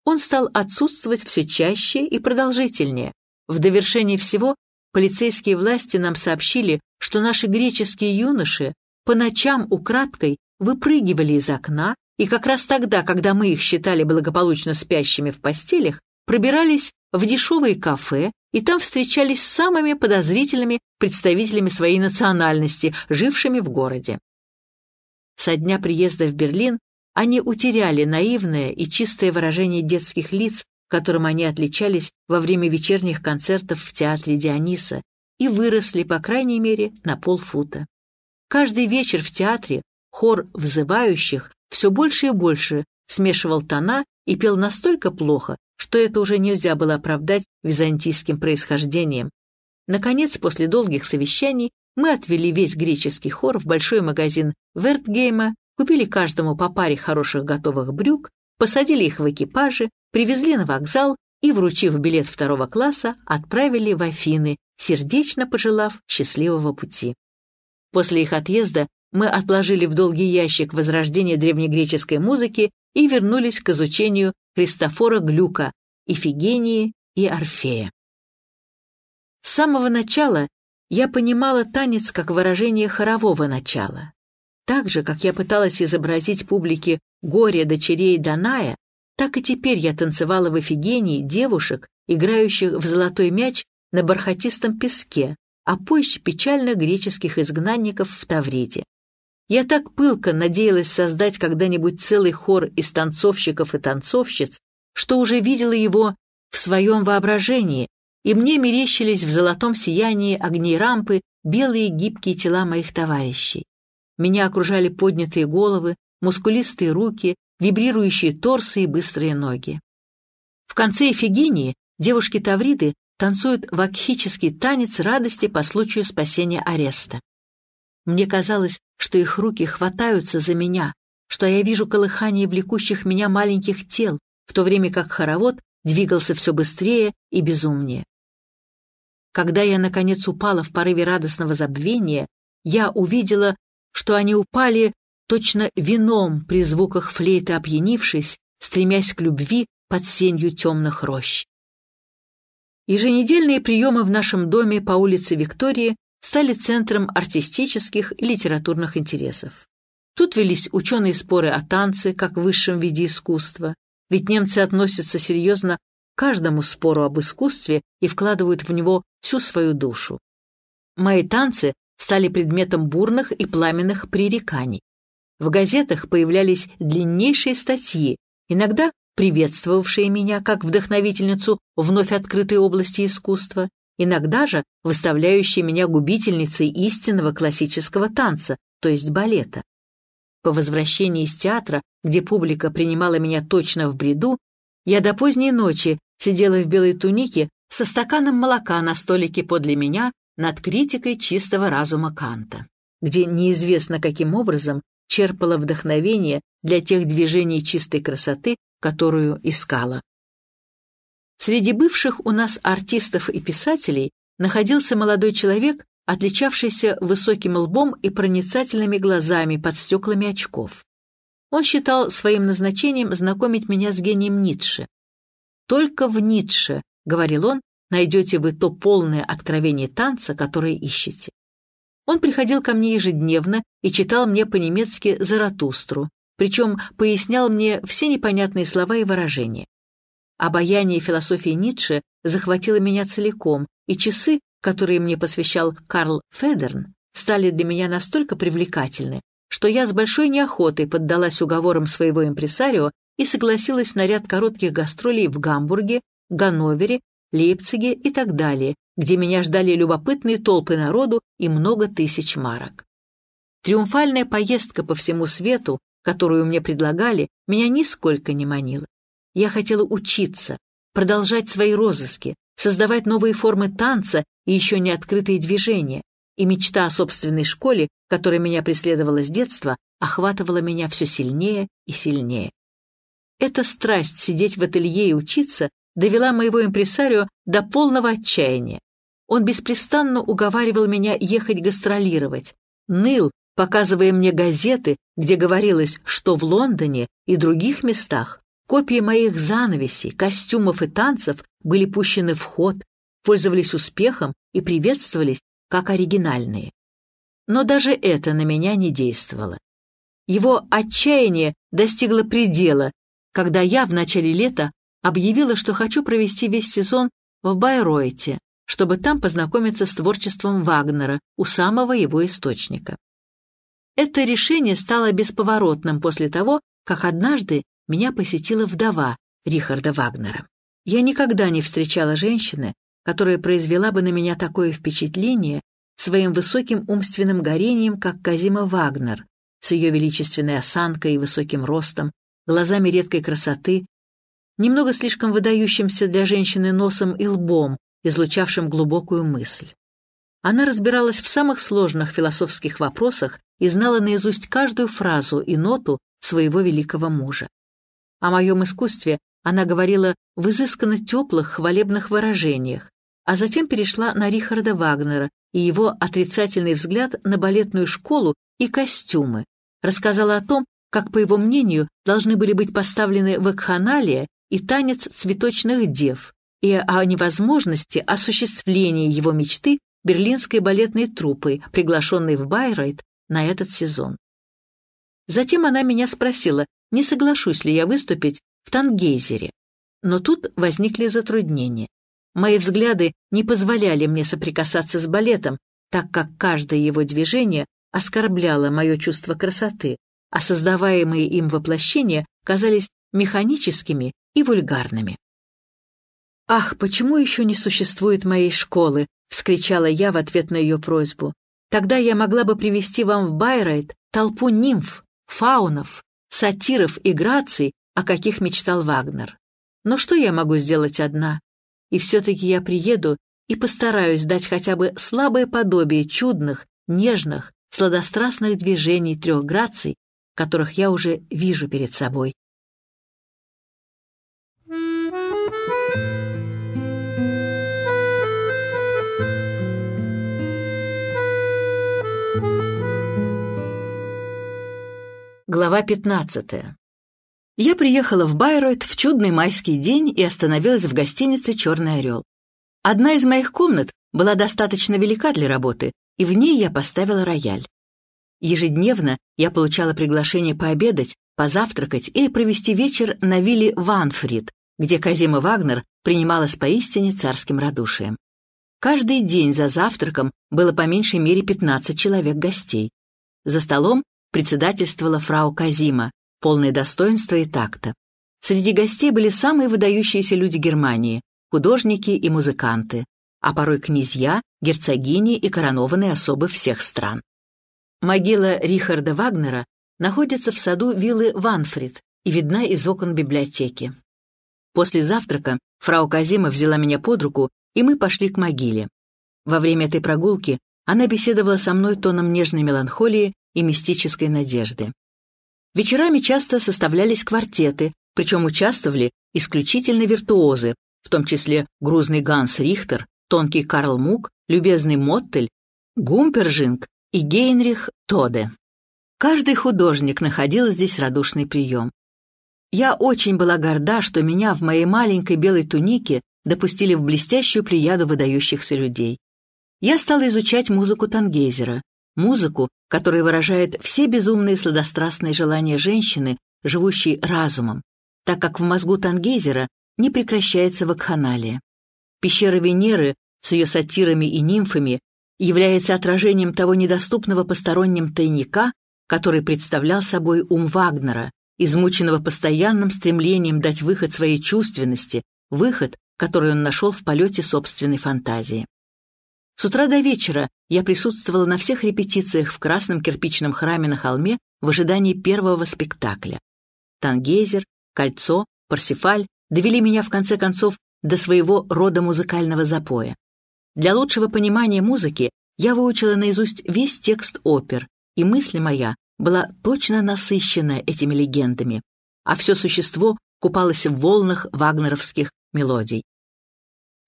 Он стал отсутствовать все чаще и продолжительнее. В довершение всего полицейские власти нам сообщили, что наши греческие юноши по ночам украдкой выпрыгивали из окна, и как раз тогда, когда мы их считали благополучно спящими в постелях, пробирались в дешевые кафе и там встречались с самыми подозрительными представителями своей национальности, жившими в городе. Со дня приезда в Берлин они утеряли наивное и чистое выражение детских лиц, которым они отличались во время вечерних концертов в театре Диониса, и выросли, по крайней мере, на полфута. Каждый вечер в театре хор взывающих все больше и больше смешивал тона и пел настолько плохо, что это уже нельзя было оправдать византийским происхождением. Наконец, после долгих совещаний, мы отвели весь греческий хор в большой магазин Вертгейма, купили каждому по паре хороших готовых брюк, посадили их в экипажи, привезли на вокзал и, вручив билет второго класса, отправили в Афины, сердечно пожелав счастливого пути. После их отъезда мы отложили в долгий ящик возрождение древнегреческой музыки и вернулись к изучению Христофора Глюка, Ифигении и Орфея. С самого начала я понимала танец как выражение хорового начала. Так же, как я пыталась изобразить публике горе дочерей Даная, так и теперь я танцевала в офигении девушек, играющих в золотой мяч на бархатистом песке, а позже печально греческих изгнанников в Тавриде. Я так пылко надеялась создать когда-нибудь целый хор из танцовщиков и танцовщиц, что уже видела его в своем воображении, и мне мерещились в золотом сиянии огней рампы белые гибкие тела моих товарищей. Меня окружали поднятые головы, мускулистые руки, вибрирующие торсы и быстрые ноги. В конце эфигении девушки-тавриды танцуют вакхический танец радости по случаю спасения ареста. Мне казалось, что их руки хватаются за меня, что я вижу колыхание влекущих меня маленьких тел, в то время как хоровод двигался все быстрее и безумнее. Когда я, наконец, упала в порыве радостного забвения, я увидела, что они упали точно вином при звуках флейты опьянившись, стремясь к любви под сенью темных рощ. Еженедельные приемы в нашем доме по улице Виктории стали центром артистических и литературных интересов. Тут велись ученые споры о танце как высшем виде искусства, ведь немцы относятся серьезно к каждому спору об искусстве и вкладывают в него всю свою душу. Мои танцы стали предметом бурных и пламенных пререканий. В газетах появлялись длиннейшие статьи, иногда приветствовавшие меня как вдохновительницу вновь открытой области искусства, иногда же выставляющий меня губительницей истинного классического танца, то есть балета. По возвращении из театра, где публика принимала меня точно в бреду, я до поздней ночи сидела в белой тунике со стаканом молока на столике подле меня над критикой чистого разума Канта, где неизвестно каким образом черпала вдохновение для тех движений чистой красоты, которую искала. Среди бывших у нас артистов и писателей находился молодой человек, отличавшийся высоким лбом и проницательными глазами под стеклами очков. Он считал своим назначением знакомить меня с гением Ницше. «Только в Ницше», — говорил он, — «найдете вы то полное откровение танца, которое ищете». Он приходил ко мне ежедневно и читал мне по-немецки «Заратустру», причем пояснял мне все непонятные слова и выражения. Обаяние философии Ницше захватило меня целиком, и часы, которые мне посвящал Карл Федерн, стали для меня настолько привлекательны, что я с большой неохотой поддалась уговорам своего импресарио и согласилась на ряд коротких гастролей в Гамбурге, Ганновере, Лейпциге и так далее, где меня ждали любопытные толпы народу и много тысяч марок. Триумфальная поездка по всему свету, которую мне предлагали, меня нисколько не манила. Я хотела учиться, продолжать свои розыски, создавать новые формы танца и еще не открытые движения, и мечта о собственной школе, которая меня преследовала с детства, охватывала меня все сильнее и сильнее. Эта страсть сидеть в ателье и учиться довела моего импресарио до полного отчаяния. Он беспрестанно уговаривал меня ехать гастролировать, ныл, показывая мне газеты, где говорилось, что в Лондоне и других местах Копии моих занавесей, костюмов и танцев были пущены в ход, пользовались успехом и приветствовались как оригинальные. Но даже это на меня не действовало. Его отчаяние достигло предела, когда я в начале лета объявила, что хочу провести весь сезон в Байройте, чтобы там познакомиться с творчеством Вагнера у самого его источника. Это решение стало бесповоротным после того, как однажды меня посетила вдова Рихарда Вагнера. Я никогда не встречала женщины, которая произвела бы на меня такое впечатление своим высоким умственным горением, как Казима Вагнер, с ее величественной осанкой и высоким ростом, глазами редкой красоты, немного слишком выдающимся для женщины носом и лбом, излучавшим глубокую мысль. Она разбиралась в самых сложных философских вопросах и знала наизусть каждую фразу и ноту своего великого мужа. О моем искусстве она говорила в изысканно теплых хвалебных выражениях, а затем перешла на Рихарда Вагнера и его отрицательный взгляд на балетную школу и костюмы, рассказала о том, как, по его мнению, должны были быть поставлены вакханалия и танец цветочных дев, и о невозможности осуществления его мечты берлинской балетной труппой, приглашенной в Байрайт на этот сезон. Затем она меня спросила, не соглашусь ли я выступить в Тангейзере. Но тут возникли затруднения. Мои взгляды не позволяли мне соприкасаться с балетом, так как каждое его движение оскорбляло мое чувство красоты, а создаваемые им воплощения казались механическими и вульгарными. «Ах, почему еще не существует моей школы?» — вскричала я в ответ на ее просьбу. «Тогда я могла бы привести вам в Байрайт толпу нимф, фаунов, сатиров и граций, о каких мечтал Вагнер. Но что я могу сделать одна? И все-таки я приеду и постараюсь дать хотя бы слабое подобие чудных, нежных, сладострастных движений трех граций, которых я уже вижу перед собой. Глава 15. Я приехала в Байройт в чудный майский день и остановилась в гостинице «Черный орел». Одна из моих комнат была достаточно велика для работы, и в ней я поставила рояль. Ежедневно я получала приглашение пообедать, позавтракать или провести вечер на вилле Ванфрид, где Казима Вагнер принималась поистине царским радушием. Каждый день за завтраком было по меньшей мере 15 человек гостей. За столом председательствовала фрау Казима, полное достоинства и такта. Среди гостей были самые выдающиеся люди Германии, художники и музыканты, а порой князья, герцогини и коронованные особы всех стран. Могила Рихарда Вагнера находится в саду виллы Ванфрид и видна из окон библиотеки. После завтрака фрау Казима взяла меня под руку, и мы пошли к могиле. Во время этой прогулки она беседовала со мной тоном нежной меланхолии и мистической надежды. Вечерами часто составлялись квартеты, причем участвовали исключительно виртуозы, в том числе грузный Ганс Рихтер, тонкий Карл Мук, любезный Моттель, Гумпержинг и Гейнрих Тоде. Каждый художник находил здесь радушный прием. Я очень была горда, что меня в моей маленькой белой тунике допустили в блестящую плеяду выдающихся людей. Я стала изучать музыку Тангейзера, музыку, который выражает все безумные сладострастные желания женщины, живущей разумом, так как в мозгу Тангейзера не прекращается вакханалия. Пещера Венеры с ее сатирами и нимфами является отражением того недоступного посторонним тайника, который представлял собой ум Вагнера, измученного постоянным стремлением дать выход своей чувственности, выход, который он нашел в полете собственной фантазии. С утра до вечера я присутствовала на всех репетициях в красном кирпичном храме на холме в ожидании первого спектакля. Тангейзер, Кольцо, Парсифаль довели меня, в конце концов, до своего рода музыкального запоя. Для лучшего понимания музыки я выучила наизусть весь текст опер, и мысль моя была точно насыщена этими легендами, а все существо купалось в волнах вагнеровских мелодий.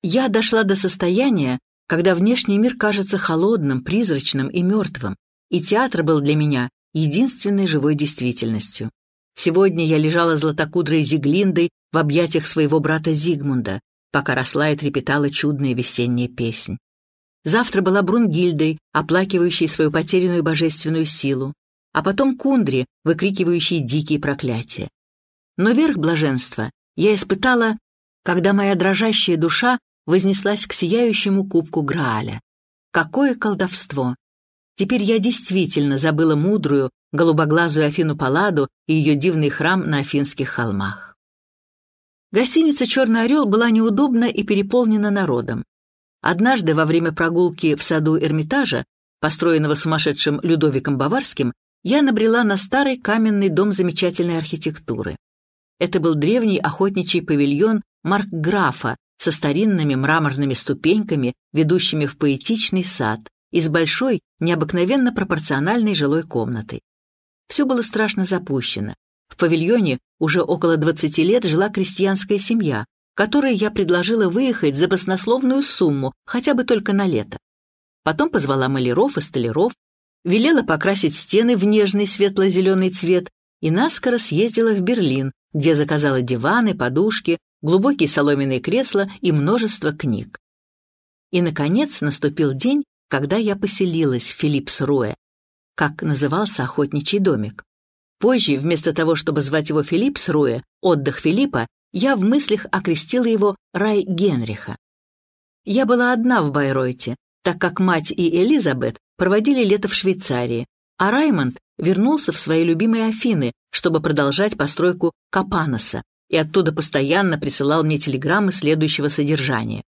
Я дошла до состояния, когда внешний мир кажется холодным, призрачным и мертвым, и театр был для меня единственной живой действительностью. Сегодня я лежала златокудрой Зиглиндой в объятиях своего брата Зигмунда, пока росла и трепетала чудная весенняя песнь. Завтра была Брунгильдой, оплакивающей свою потерянную божественную силу, а потом Кундри, выкрикивающей дикие проклятия. Но верх блаженства я испытала, когда моя дрожащая душа вознеслась к сияющему кубку Грааля. Какое колдовство! Теперь я действительно забыла мудрую, голубоглазую Афину Паладу и ее дивный храм на Афинских холмах. Гостиница «Черный орел» была неудобна и переполнена народом. Однажды во время прогулки в саду Эрмитажа, построенного сумасшедшим Людовиком Баварским, я набрела на старый каменный дом замечательной архитектуры. Это был древний охотничий павильон Марк Графа, со старинными мраморными ступеньками, ведущими в поэтичный сад, и с большой, необыкновенно пропорциональной жилой комнатой. Все было страшно запущено. В павильоне уже около 20 лет жила крестьянская семья, которой я предложила выехать за баснословную сумму, хотя бы только на лето. Потом позвала маляров и столяров, велела покрасить стены в нежный светло-зеленый цвет и наскоро съездила в Берлин, где заказала диваны, подушки, глубокие соломенные кресла и множество книг. И, наконец, наступил день, когда я поселилась в Филиппс руэ как назывался охотничий домик. Позже, вместо того, чтобы звать его Филиппс руэ отдых Филиппа, я в мыслях окрестила его Рай Генриха. Я была одна в Байройте, так как мать и Элизабет проводили лето в Швейцарии, а Раймонд вернулся в свои любимые Афины, чтобы продолжать постройку Капаноса, и оттуда постоянно присылал мне телеграммы следующего содержания.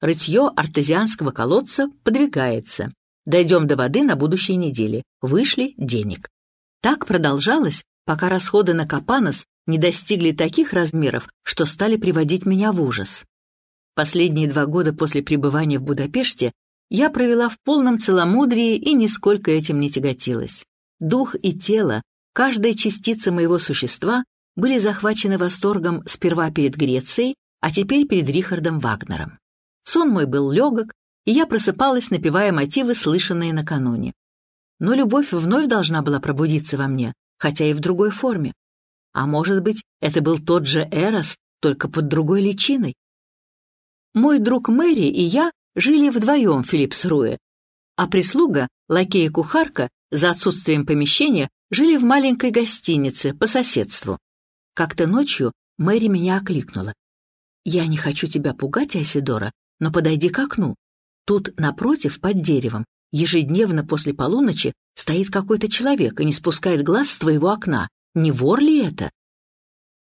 Рытье артезианского колодца подвигается. Дойдем до воды на будущей неделе. Вышли денег. Так продолжалось, пока расходы на Капанос не достигли таких размеров, что стали приводить меня в ужас. Последние два года после пребывания в Будапеште я провела в полном целомудрии и нисколько этим не тяготилась. Дух и тело, каждая частица моего существа были захвачены восторгом сперва перед Грецией, а теперь перед Рихардом Вагнером. Сон мой был легок, и я просыпалась, напевая мотивы, слышанные накануне. Но любовь вновь должна была пробудиться во мне, хотя и в другой форме. А может быть, это был тот же Эрос, только под другой личиной? Мой друг Мэри и я жили вдвоем в Филипсруе, а прислуга, лакея, кухарка, за отсутствием помещения, жили в маленькой гостинице по соседству. Как-то ночью Мэри меня окликнула. «Я не хочу тебя пугать, Айсидора, но подойди к окну. Тут, напротив, под деревом, ежедневно после полуночи стоит какой-то человек и не спускает глаз с твоего окна. Не вор ли это?»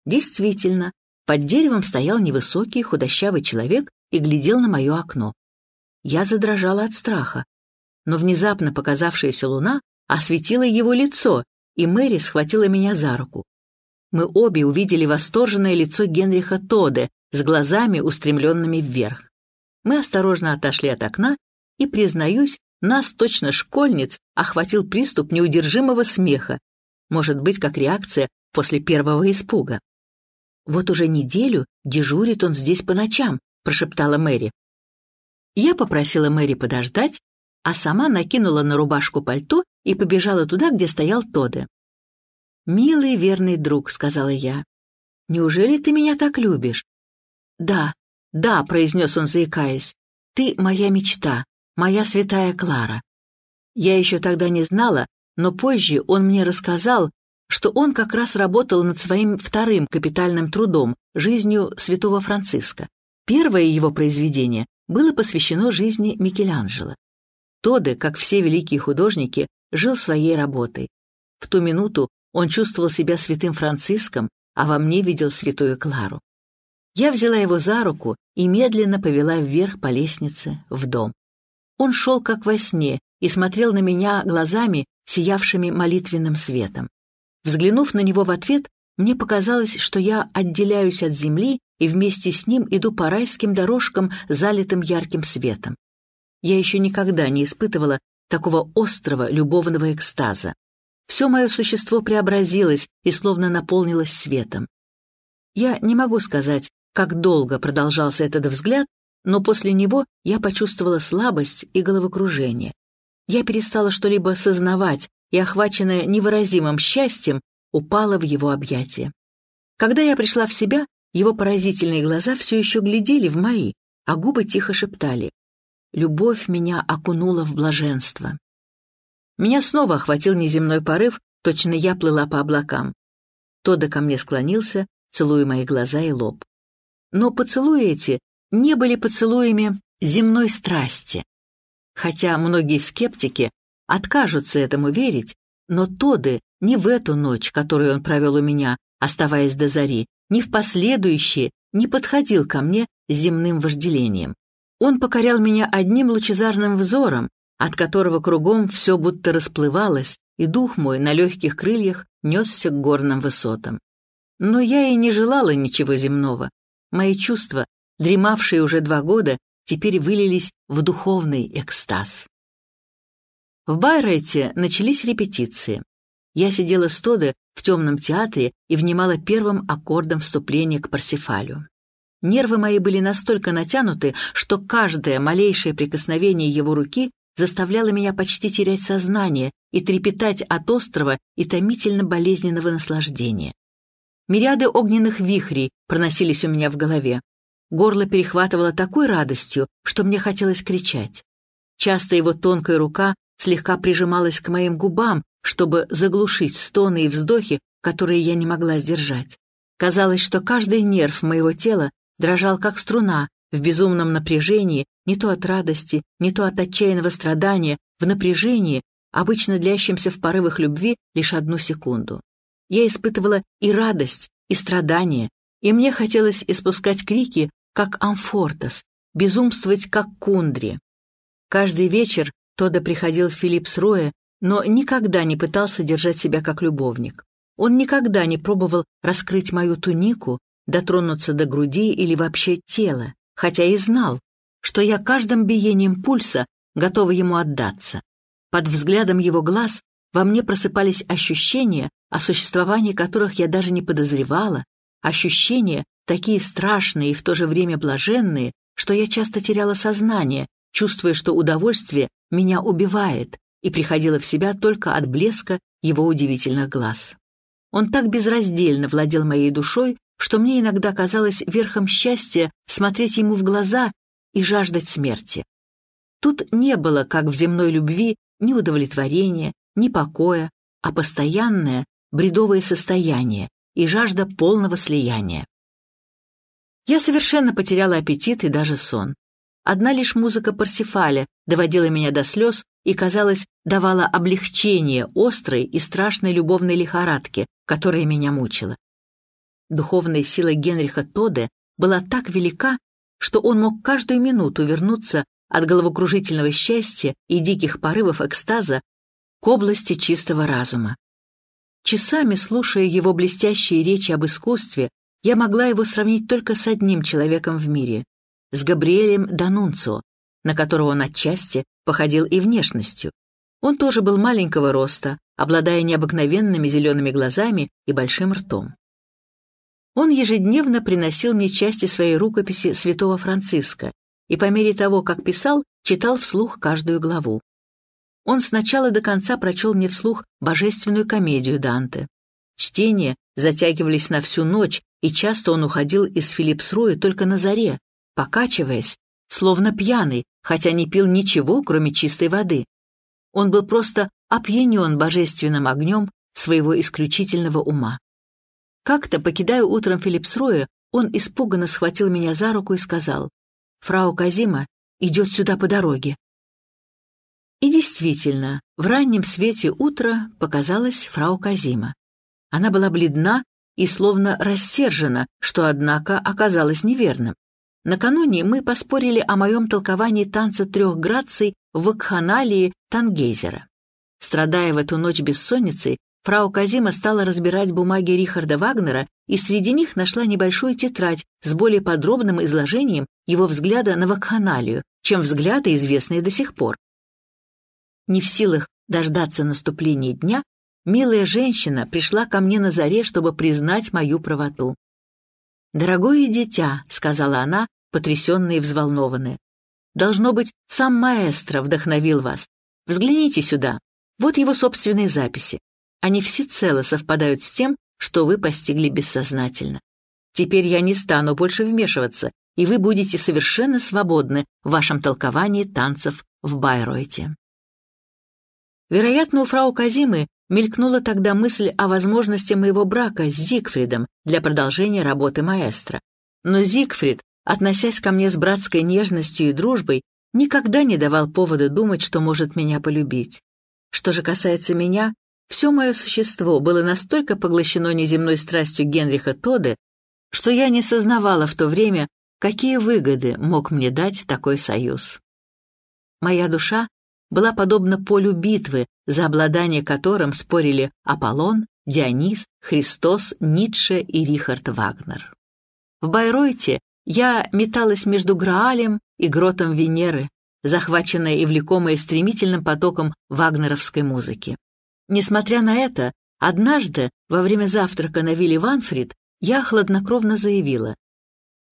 Действительно, под деревом стоял невысокий худощавый человек и глядел на мое окно. Я задрожала от страха, но внезапно показавшаяся луна осветила его лицо, и Мэри схватила меня за руку. Мы обе увидели восторженное лицо Генриха Тоде с глазами, устремленными вверх. Мы осторожно отошли от окна, и, признаюсь, нас, точно школьниц, охватил приступ неудержимого смеха, может быть, как реакция после первого испуга. «Вот уже неделю дежурит он здесь по ночам», — прошептала Мэри. Я попросила Мэри подождать, а сама накинула на рубашку пальто и побежала туда, где стоял Тоде. «Милый верный друг», — сказала я, — «неужели ты меня так любишь?» «Да, да», — произнес он, заикаясь, — «ты моя мечта, моя святая Клара». Я еще тогда не знала, но позже он мне рассказал, что он как раз работал над своим вторым капитальным трудом «Жизнью святого Франциска». Первое его произведение было посвящено жизни Микеланджело. Тоды, как все великие художники, жил своей работой. В ту минуту он чувствовал себя святым Франциском, а во мне видел святую Клару. Я взяла его за руку и медленно повела вверх по лестнице, в дом. Он шел как во сне и смотрел на меня глазами, сиявшими молитвенным светом. Взглянув на него в ответ, мне показалось, что я отделяюсь от земли и вместе с ним иду по райским дорожкам, залитым ярким светом. Я еще никогда не испытывала такого острого любовного экстаза. Все мое существо преобразилось и словно наполнилось светом. Я не могу сказать, как долго продолжался этот взгляд, но после него я почувствовала слабость и головокружение. Я перестала что-либо осознавать и, охваченная невыразимым счастьем, упала в его объятия. Когда я пришла в себя, его поразительные глаза все еще глядели в мои, а губы тихо шептали. «Любовь меня окунула в блаженство». Меня снова охватил неземной порыв, точно я плыла по облакам. Тода ко мне склонился, целуя мои глаза и лоб. Но поцелуи эти не были поцелуями земной страсти. Хотя многие скептики откажутся этому верить, но Тоды ни в эту ночь, которую он провел у меня, оставаясь до зари, ни в последующие не подходил ко мне земным вожделением. Он покорял меня одним лучезарным взором, от которого кругом все будто расплывалось, и дух мой на легких крыльях несся к горным высотам. Но я и не желала ничего земного. Мои чувства, дремавшие уже два года, теперь вылились в духовный экстаз. В Байрете начались репетиции. Я сидела с Тодо в темном театре и внимала первым аккордом вступления к Парсифалю. Нервы мои были настолько натянуты, что каждое малейшее прикосновение его руки заставляла меня почти терять сознание и трепетать от острого и томительно болезненного наслаждения. Мириады огненных вихрей проносились у меня в голове. Горло перехватывало такой радостью, что мне хотелось кричать. Часто его тонкая рука слегка прижималась к моим губам, чтобы заглушить стоны и вздохи, которые я не могла сдержать. Казалось, что каждый нерв моего тела дрожал как струна, в безумном напряжении, не то от радости, не то от отчаянного страдания, в напряжении, обычно длящемся в порывах любви лишь одну секунду. Я испытывала и радость, и страдание, и мне хотелось испускать крики, как амфортас, безумствовать, как кундри. Каждый вечер Тодда приходил Филипп с Роя, но никогда не пытался держать себя как любовник. Он никогда не пробовал раскрыть мою тунику, дотронуться до груди или вообще тела хотя и знал, что я каждым биением пульса готова ему отдаться. Под взглядом его глаз во мне просыпались ощущения, о существовании которых я даже не подозревала, ощущения, такие страшные и в то же время блаженные, что я часто теряла сознание, чувствуя, что удовольствие меня убивает, и приходила в себя только от блеска его удивительных глаз. Он так безраздельно владел моей душой, что мне иногда казалось верхом счастья смотреть ему в глаза и жаждать смерти. Тут не было, как в земной любви, ни удовлетворения, ни покоя, а постоянное, бредовое состояние и жажда полного слияния. Я совершенно потеряла аппетит и даже сон. Одна лишь музыка Парсифаля доводила меня до слез и, казалось, давала облегчение острой и страшной любовной лихорадке, которая меня мучила. Духовная сила Генриха Тоде была так велика, что он мог каждую минуту вернуться от головокружительного счастья и диких порывов экстаза к области чистого разума. Часами, слушая его блестящие речи об искусстве, я могла его сравнить только с одним человеком в мире — с Габриэлем Данунцио, на которого он отчасти походил и внешностью. Он тоже был маленького роста, обладая необыкновенными зелеными глазами и большим ртом. Он ежедневно приносил мне части своей рукописи святого Франциска и по мере того, как писал, читал вслух каждую главу. Он сначала до конца прочел мне вслух божественную комедию Данте. Чтения затягивались на всю ночь, и часто он уходил из Филипсруя только на заре, покачиваясь, словно пьяный, хотя не пил ничего, кроме чистой воды. Он был просто опьянен божественным огнем своего исключительного ума. Как-то, покидая утром Филипсрое, он испуганно схватил меня за руку и сказал, «Фрау Казима идет сюда по дороге». И действительно, в раннем свете утра показалась фрау Казима. Она была бледна и словно рассержена, что, однако, оказалось неверным. Накануне мы поспорили о моем толковании танца трех граций в Акханалии Тангейзера. Страдая в эту ночь бессонницей, Фрау Казима стала разбирать бумаги Рихарда Вагнера и среди них нашла небольшую тетрадь с более подробным изложением его взгляда на вакханалию, чем взгляды, известные до сих пор. Не в силах дождаться наступления дня, милая женщина пришла ко мне на заре, чтобы признать мою правоту. «Дорогое дитя», — сказала она, потрясенная и взволнованная, — «должно быть, сам маэстро вдохновил вас. Взгляните сюда. Вот его собственные записи. Они всецело совпадают с тем, что вы постигли бессознательно. Теперь я не стану больше вмешиваться, и вы будете совершенно свободны в вашем толковании танцев в Байройте. Вероятно, у фрау Казимы мелькнула тогда мысль о возможности моего брака с Зигфридом для продолжения работы маэстро. Но Зигфрид, относясь ко мне с братской нежностью и дружбой, никогда не давал повода думать, что может меня полюбить. Что же касается меня, все мое существо было настолько поглощено неземной страстью Генриха Тоды, что я не сознавала в то время, какие выгоды мог мне дать такой союз. Моя душа была подобна полю битвы, за обладание которым спорили Аполлон, Дионис, Христос, Ницше и Рихард Вагнер. В Байройте я металась между Граалем и гротом Венеры, захваченная и влекомая стремительным потоком вагнеровской музыки. Несмотря на это, однажды, во время завтрака на Вилли Ванфрид, я хладнокровно заявила.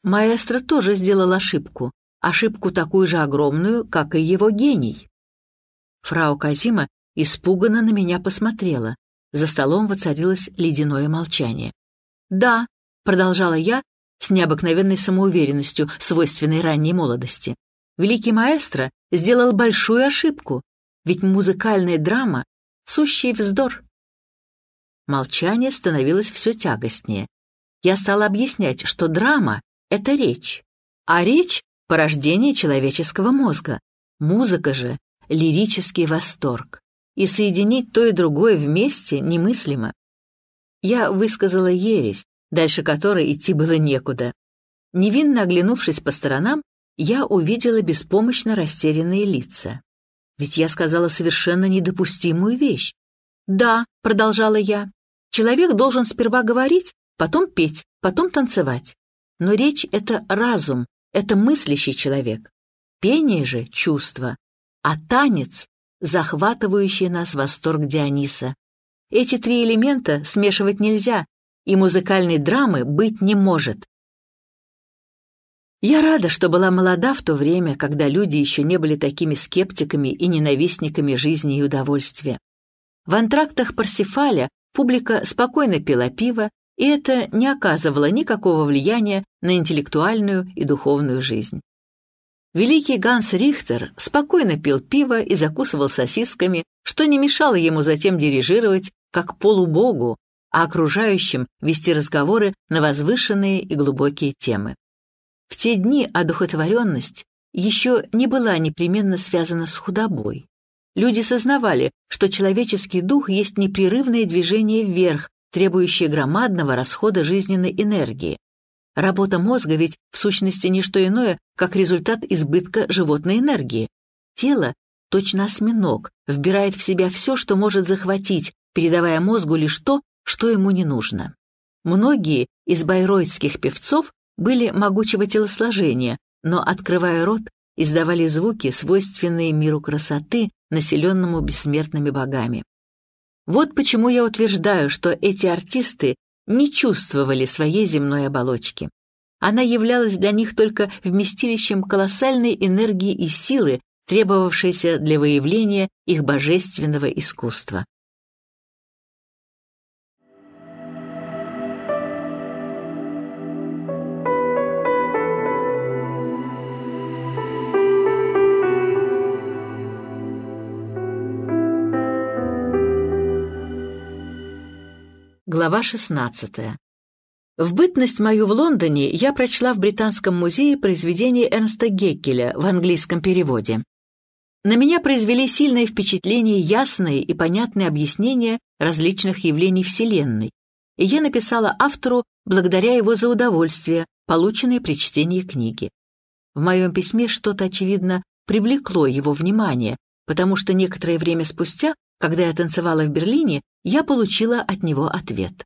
Маэстро тоже сделал ошибку, ошибку такую же огромную, как и его гений. Фрау Казима испуганно на меня посмотрела. За столом воцарилось ледяное молчание. «Да», — продолжала я с необыкновенной самоуверенностью, свойственной ранней молодости. «Великий маэстро сделал большую ошибку, ведь музыкальная драма Сущий вздор. Молчание становилось все тягостнее. Я стала объяснять, что драма — это речь, а речь — порождение человеческого мозга. Музыка же — лирический восторг. И соединить то и другое вместе немыслимо. Я высказала ересь, дальше которой идти было некуда. Невинно оглянувшись по сторонам, я увидела беспомощно растерянные лица. Ведь я сказала совершенно недопустимую вещь. «Да», — продолжала я, — «человек должен сперва говорить, потом петь, потом танцевать. Но речь — это разум, это мыслящий человек. Пение же — чувство, а танец — захватывающий нас восторг Диониса. Эти три элемента смешивать нельзя, и музыкальной драмы быть не может. Я рада, что была молода в то время, когда люди еще не были такими скептиками и ненавистниками жизни и удовольствия. В антрактах Парсифаля публика спокойно пила пиво, и это не оказывало никакого влияния на интеллектуальную и духовную жизнь. Великий Ганс Рихтер спокойно пил пиво и закусывал сосисками, что не мешало ему затем дирижировать как полубогу, а окружающим вести разговоры на возвышенные и глубокие темы. В те дни одухотворенность еще не была непременно связана с худобой. Люди сознавали, что человеческий дух есть непрерывное движение вверх, требующее громадного расхода жизненной энергии. Работа мозга ведь в сущности не что иное, как результат избытка животной энергии. Тело, точно осьминог, вбирает в себя все, что может захватить, передавая мозгу лишь то, что ему не нужно. Многие из байройтских певцов были могучего телосложения, но, открывая рот, издавали звуки, свойственные миру красоты, населенному бессмертными богами. Вот почему я утверждаю, что эти артисты не чувствовали своей земной оболочки. Она являлась для них только вместилищем колоссальной энергии и силы, требовавшейся для выявления их божественного искусства. Глава 16. В бытность мою в Лондоне я прочла в Британском музее произведение Эрнста Геккеля в английском переводе. На меня произвели сильное впечатление ясные и понятные объяснения различных явлений Вселенной, и я написала автору благодаря его за удовольствие, полученное при чтении книги. В моем письме что-то, очевидно, привлекло его внимание, потому что некоторое время спустя когда я танцевала в Берлине, я получила от него ответ.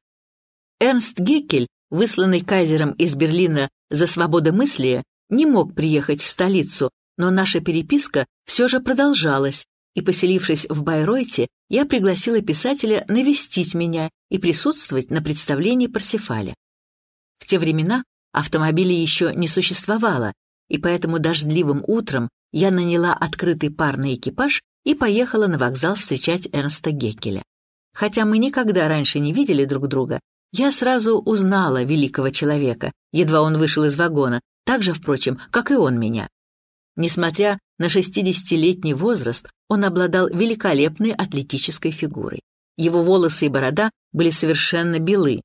Эрнст Геккель, высланный кайзером из Берлина за свободомыслие, не мог приехать в столицу, но наша переписка все же продолжалась, и, поселившись в Байройте, я пригласила писателя навестить меня и присутствовать на представлении Парсифаля. В те времена автомобилей еще не существовало, и поэтому дождливым утром я наняла открытый парный экипаж и поехала на вокзал встречать Эрнста Геккеля. Хотя мы никогда раньше не видели друг друга, я сразу узнала великого человека, едва он вышел из вагона, так же, впрочем, как и он меня. Несмотря на 60-летний возраст, он обладал великолепной атлетической фигурой. Его волосы и борода были совершенно белы.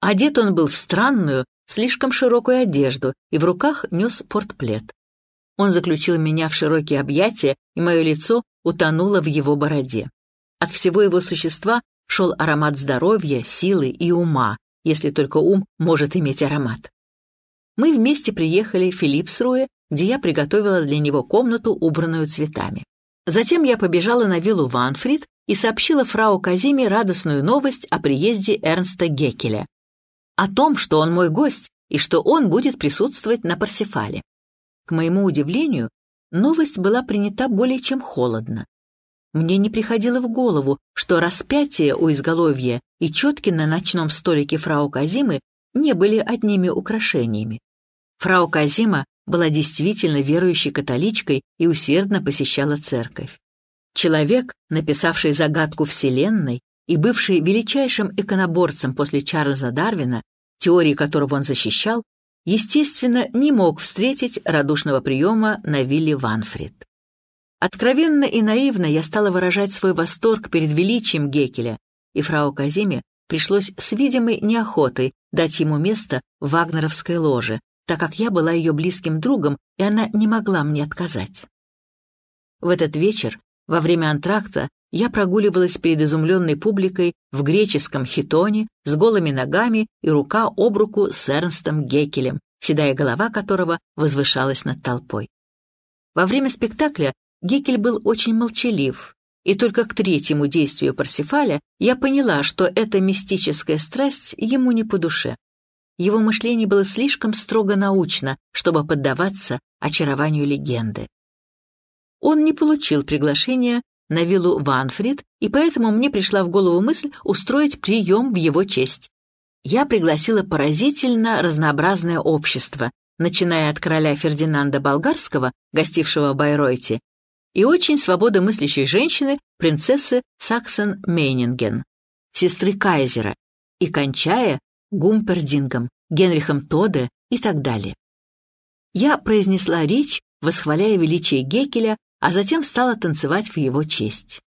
Одет он был в странную, слишком широкую одежду и в руках нес портплет. Он заключил меня в широкие объятия, и мое лицо утонуло в его бороде. От всего его существа шел аромат здоровья, силы и ума, если только ум может иметь аромат. Мы вместе приехали в Филипсруе, где я приготовила для него комнату, убранную цветами. Затем я побежала на виллу Ванфрид и сообщила фрау Казиме радостную новость о приезде Эрнста Гекеля. О том, что он мой гость и что он будет присутствовать на Парсифале. К моему удивлению, новость была принята более чем холодно. Мне не приходило в голову, что распятие у изголовья и четки на ночном столике фрау Казимы не были одними украшениями. Фрау Казима была действительно верующей католичкой и усердно посещала церковь. Человек, написавший загадку Вселенной и бывший величайшим иконоборцем после Чарльза Дарвина, теории которого он защищал, естественно, не мог встретить радушного приема на вилле Ванфрид. Откровенно и наивно я стала выражать свой восторг перед величием Гекеля, и фрау Казиме пришлось с видимой неохотой дать ему место в вагнеровской ложе, так как я была ее близким другом, и она не могла мне отказать. В этот вечер во время антракта я прогуливалась перед изумленной публикой в греческом хитоне с голыми ногами и рука об руку с Эрнстом Гекелем, седая голова которого возвышалась над толпой. Во время спектакля Гекель был очень молчалив, и только к третьему действию Парсифаля я поняла, что эта мистическая страсть ему не по душе. Его мышление было слишком строго научно, чтобы поддаваться очарованию легенды. Он не получил приглашения на виллу Ванфрид, и поэтому мне пришла в голову мысль устроить прием в его честь. Я пригласила поразительно разнообразное общество, начиная от короля Фердинанда Болгарского, гостившего в Байройте, и очень свободомыслящей женщины, принцессы Саксон-Мейнинген, сестры Кайзера, и кончая Гумпердингом, Генрихом Тоде и так далее. Я произнесла речь, восхваляя величие Гекеля а затем стала танцевать в его честь.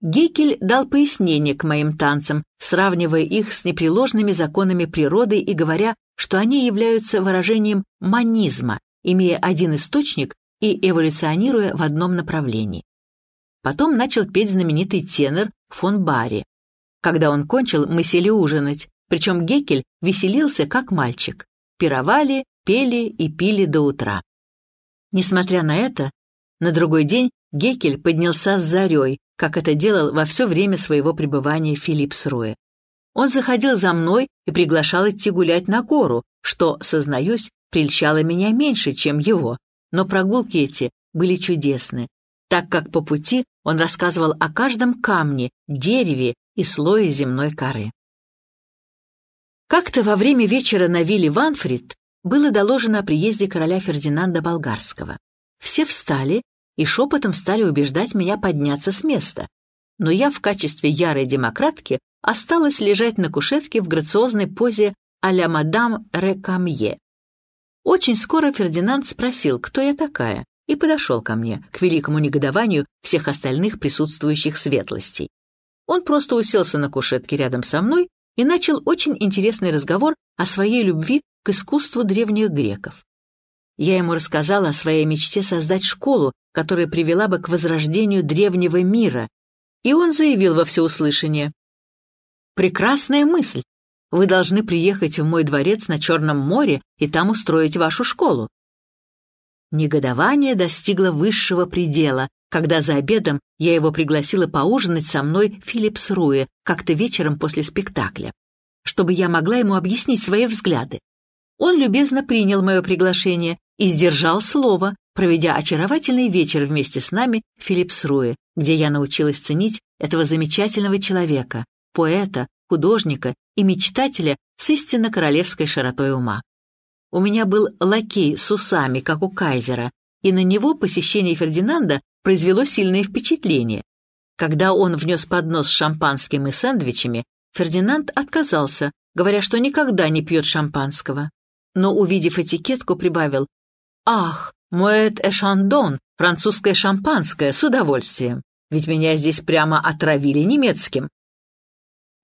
Гекель дал пояснение к моим танцам, сравнивая их с непреложными законами природы и говоря, что они являются выражением манизма, имея один источник и эволюционируя в одном направлении. Потом начал петь знаменитый тенор фон Барри. Когда он кончил, мы сели ужинать, причем Гекель веселился как мальчик. Пировали, пели и пили до утра. Несмотря на это, на другой день Гекель поднялся с зарей, как это делал во все время своего пребывания Филипп Сруэ. Он заходил за мной и приглашал идти гулять на гору, что, сознаюсь, прельщало меня меньше, чем его. Но прогулки эти были чудесны, так как по пути он рассказывал о каждом камне, дереве и слое земной коры. Как-то во время вечера на вилле Ванфрид было доложено о приезде короля Фердинанда Болгарского. Все встали и шепотом стали убеждать меня подняться с места. Но я в качестве ярой демократки осталась лежать на кушетке в грациозной позе а-ля мадам Рекамье. Очень скоро Фердинанд спросил, кто я такая, и подошел ко мне, к великому негодованию всех остальных присутствующих светлостей. Он просто уселся на кушетке рядом со мной и начал очень интересный разговор о своей любви к искусству древних греков. Я ему рассказала о своей мечте создать школу, которая привела бы к возрождению древнего мира, и он заявил во всеуслышание. «Прекрасная мысль! Вы должны приехать в мой дворец на Черном море и там устроить вашу школу». Негодование достигло высшего предела, когда за обедом я его пригласила поужинать со мной Филиппс Руэ как-то вечером после спектакля, чтобы я могла ему объяснить свои взгляды. Он любезно принял мое приглашение и сдержал слово, проведя очаровательный вечер вместе с нами в Филипсруе, где я научилась ценить этого замечательного человека, поэта, художника и мечтателя с истинно королевской широтой ума. У меня был лакей с усами, как у кайзера, и на него посещение Фердинанда произвело сильное впечатление. Когда он внес поднос с шампанским и сэндвичами, Фердинанд отказался, говоря, что никогда не пьет шампанского но, увидев этикетку, прибавил «Ах, Моэт Эшандон, французское шампанское, с удовольствием, ведь меня здесь прямо отравили немецким».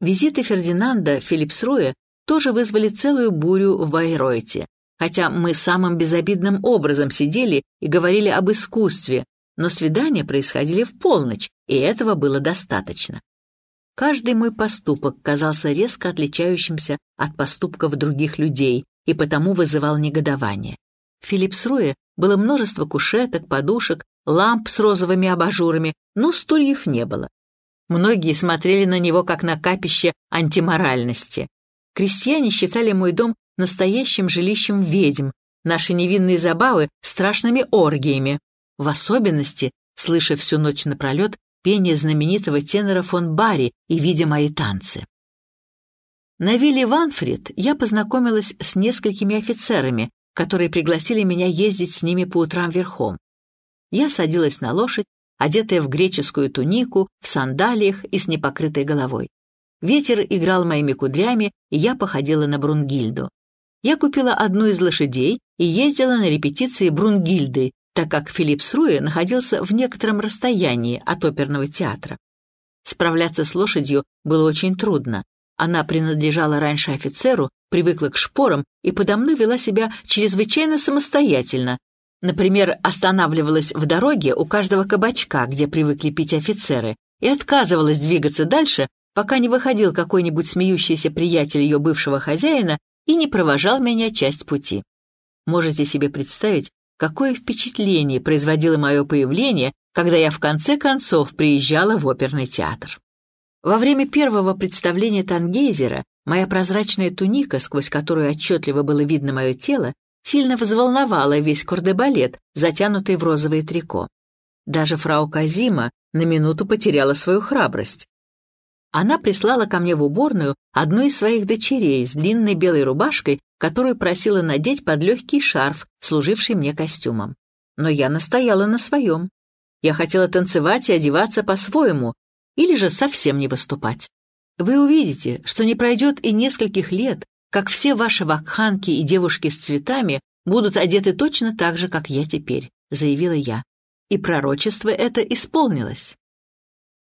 Визиты Фердинанда Филипсруя тоже вызвали целую бурю в Байройте, хотя мы самым безобидным образом сидели и говорили об искусстве, но свидания происходили в полночь, и этого было достаточно. Каждый мой поступок казался резко отличающимся от поступков других людей, и потому вызывал негодование. В филипс было множество кушеток, подушек, ламп с розовыми абажурами, но стульев не было. Многие смотрели на него как на капище антиморальности. Крестьяне считали мой дом настоящим жилищем ведьм, наши невинные забавы страшными оргиями. В особенности, слыша всю ночь напролет пение знаменитого тенора фон Барри и видя мои танцы. На вилле Ванфрид я познакомилась с несколькими офицерами, которые пригласили меня ездить с ними по утрам верхом. Я садилась на лошадь, одетая в греческую тунику, в сандалиях и с непокрытой головой. Ветер играл моими кудрями, и я походила на Брунгильду. Я купила одну из лошадей и ездила на репетиции Брунгильды, так как Филипп Сруе находился в некотором расстоянии от оперного театра. Справляться с лошадью было очень трудно, она принадлежала раньше офицеру, привыкла к шпорам и подо мной вела себя чрезвычайно самостоятельно. Например, останавливалась в дороге у каждого кабачка, где привыкли пить офицеры, и отказывалась двигаться дальше, пока не выходил какой-нибудь смеющийся приятель ее бывшего хозяина и не провожал меня часть пути. Можете себе представить, какое впечатление производило мое появление, когда я в конце концов приезжала в оперный театр. Во время первого представления Тангейзера моя прозрачная туника, сквозь которую отчетливо было видно мое тело, сильно взволновала весь кордебалет, затянутый в розовое трико. Даже фрау Казима на минуту потеряла свою храбрость. Она прислала ко мне в уборную одну из своих дочерей с длинной белой рубашкой, которую просила надеть под легкий шарф, служивший мне костюмом. Но я настояла на своем. Я хотела танцевать и одеваться по-своему, или же совсем не выступать. Вы увидите, что не пройдет и нескольких лет, как все ваши вакханки и девушки с цветами будут одеты точно так же, как я теперь», — заявила я. И пророчество это исполнилось.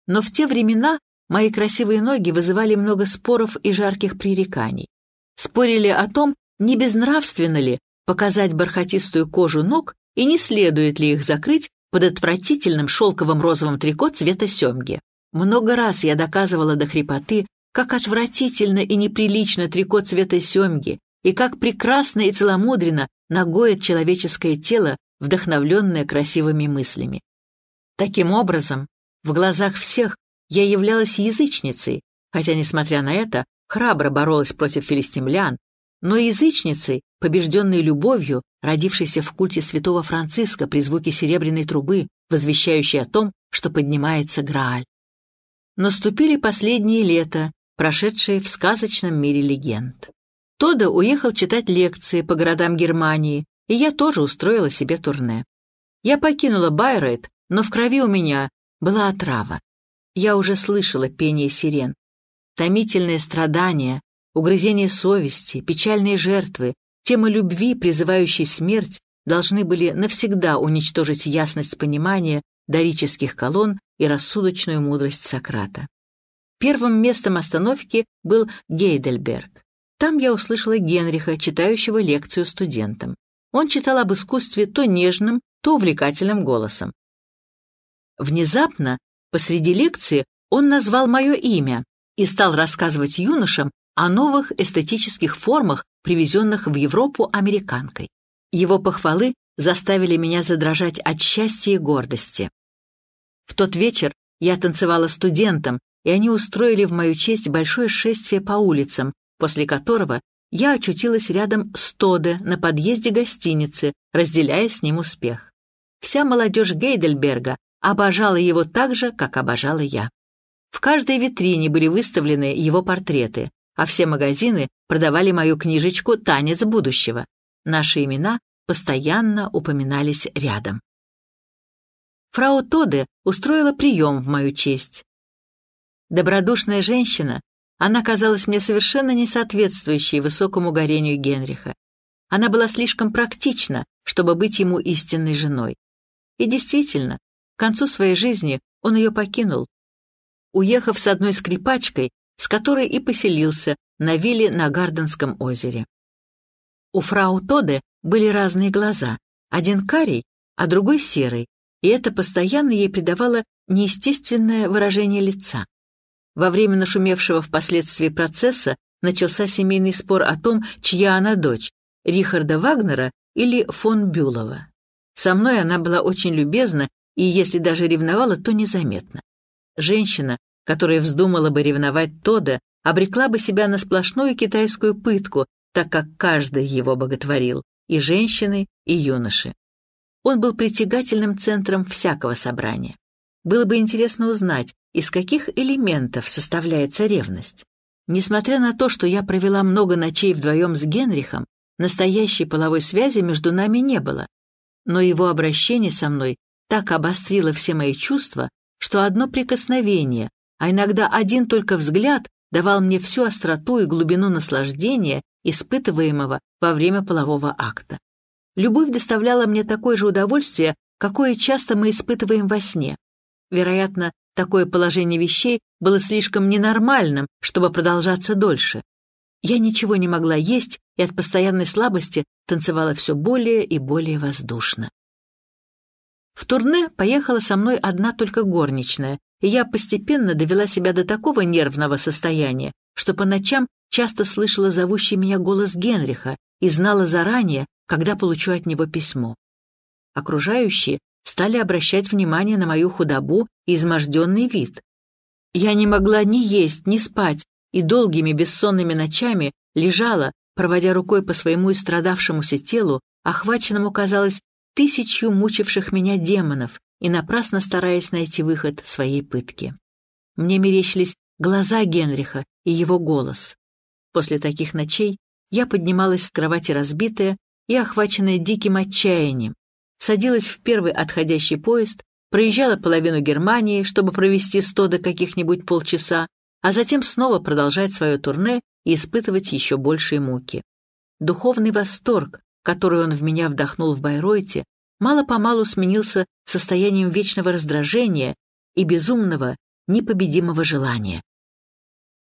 Но в те времена мои красивые ноги вызывали много споров и жарких пререканий. Спорили о том, не безнравственно ли показать бархатистую кожу ног и не следует ли их закрыть под отвратительным шелковым розовым трико цвета семги. Много раз я доказывала до хрипоты, как отвратительно и неприлично трико цвета семги, и как прекрасно и целомудренно нагоет человеческое тело, вдохновленное красивыми мыслями. Таким образом, в глазах всех я являлась язычницей, хотя, несмотря на это, храбро боролась против филистимлян, но язычницей, побежденной любовью, родившейся в культе святого Франциска при звуке серебряной трубы, возвещающей о том, что поднимается Грааль наступили последние лета, прошедшие в сказочном мире легенд. Тода уехал читать лекции по городам Германии, и я тоже устроила себе турне. Я покинула Байрет, но в крови у меня была отрава. Я уже слышала пение сирен. Томительные страдания, угрызения совести, печальные жертвы, тема любви, призывающей смерть, должны были навсегда уничтожить ясность понимания, дорических колонн и рассудочную мудрость Сократа. Первым местом остановки был Гейдельберг. Там я услышала Генриха, читающего лекцию студентам. Он читал об искусстве то нежным, то увлекательным голосом. Внезапно, посреди лекции, он назвал мое имя и стал рассказывать юношам о новых эстетических формах, привезенных в Европу американкой. Его похвалы заставили меня задрожать от счастья и гордости. В тот вечер я танцевала студентам, и они устроили в мою честь большое шествие по улицам, после которого я очутилась рядом с Тоде на подъезде гостиницы, разделяя с ним успех. Вся молодежь Гейдельберга обожала его так же, как обожала я. В каждой витрине были выставлены его портреты, а все магазины продавали мою книжечку «Танец будущего». Наши имена постоянно упоминались рядом. Фрау Тоде устроила прием в мою честь. Добродушная женщина, она казалась мне совершенно не соответствующей высокому горению Генриха. Она была слишком практична, чтобы быть ему истинной женой. И действительно, к концу своей жизни он ее покинул, уехав с одной скрипачкой, с которой и поселился на вилле на Гарденском озере. У фрау Тоде были разные глаза, один карий, а другой серый, и это постоянно ей придавало неестественное выражение лица. Во время нашумевшего впоследствии процесса начался семейный спор о том, чья она дочь – Рихарда Вагнера или фон Бюлова. Со мной она была очень любезна и, если даже ревновала, то незаметно. Женщина, которая вздумала бы ревновать Тода, обрекла бы себя на сплошную китайскую пытку, так как каждый его боготворил и женщины, и юноши. Он был притягательным центром всякого собрания. Было бы интересно узнать, из каких элементов составляется ревность. Несмотря на то, что я провела много ночей вдвоем с Генрихом, настоящей половой связи между нами не было. Но его обращение со мной так обострило все мои чувства, что одно прикосновение, а иногда один только взгляд давал мне всю остроту и глубину наслаждения испытываемого во время полового акта. Любовь доставляла мне такое же удовольствие, какое часто мы испытываем во сне. Вероятно, такое положение вещей было слишком ненормальным, чтобы продолжаться дольше. Я ничего не могла есть и от постоянной слабости танцевала все более и более воздушно. В турне поехала со мной одна только горничная, и я постепенно довела себя до такого нервного состояния, что по ночам часто слышала зовущий меня голос Генриха и знала заранее, когда получу от него письмо. Окружающие стали обращать внимание на мою худобу и изможденный вид. Я не могла ни есть, ни спать, и долгими бессонными ночами лежала, проводя рукой по своему истрадавшемуся телу, охваченному, казалось, тысячу мучивших меня демонов, и напрасно стараясь найти выход своей пытки. Мне мерещились глаза Генриха и его голос. После таких ночей я поднималась с кровати разбитая и охваченная диким отчаянием, садилась в первый отходящий поезд, проезжала половину Германии, чтобы провести сто до каких-нибудь полчаса, а затем снова продолжать свое турне и испытывать еще большие муки. Духовный восторг, который он в меня вдохнул в Байройте, мало-помалу сменился состоянием вечного раздражения и безумного, непобедимого желания.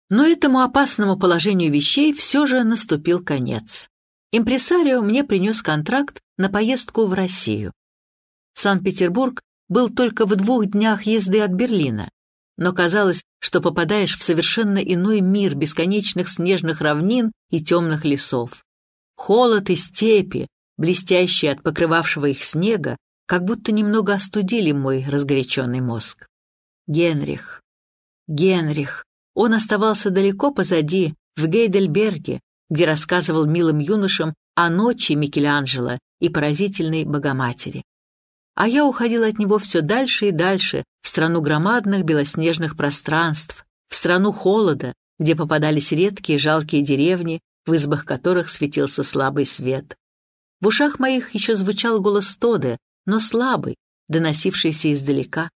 Но этому опасному положению вещей все же наступил конец. Импресарио мне принес контракт на поездку в Россию. Санкт-Петербург был только в двух днях езды от Берлина, но казалось, что попадаешь в совершенно иной мир бесконечных снежных равнин и темных лесов. Холод и степи, блестящие от покрывавшего их снега, как будто немного остудили мой разгоряченный мозг. Генрих. Генрих. Он оставался далеко позади, в Гейдельберге, где рассказывал милым юношам о ночи Микеланджело и поразительной Богоматери. А я уходил от него все дальше и дальше, в страну громадных белоснежных пространств, в страну холода, где попадались редкие жалкие деревни, в избах которых светился слабый свет. В ушах моих еще звучал голос Тоды, но слабый, доносившийся издалека.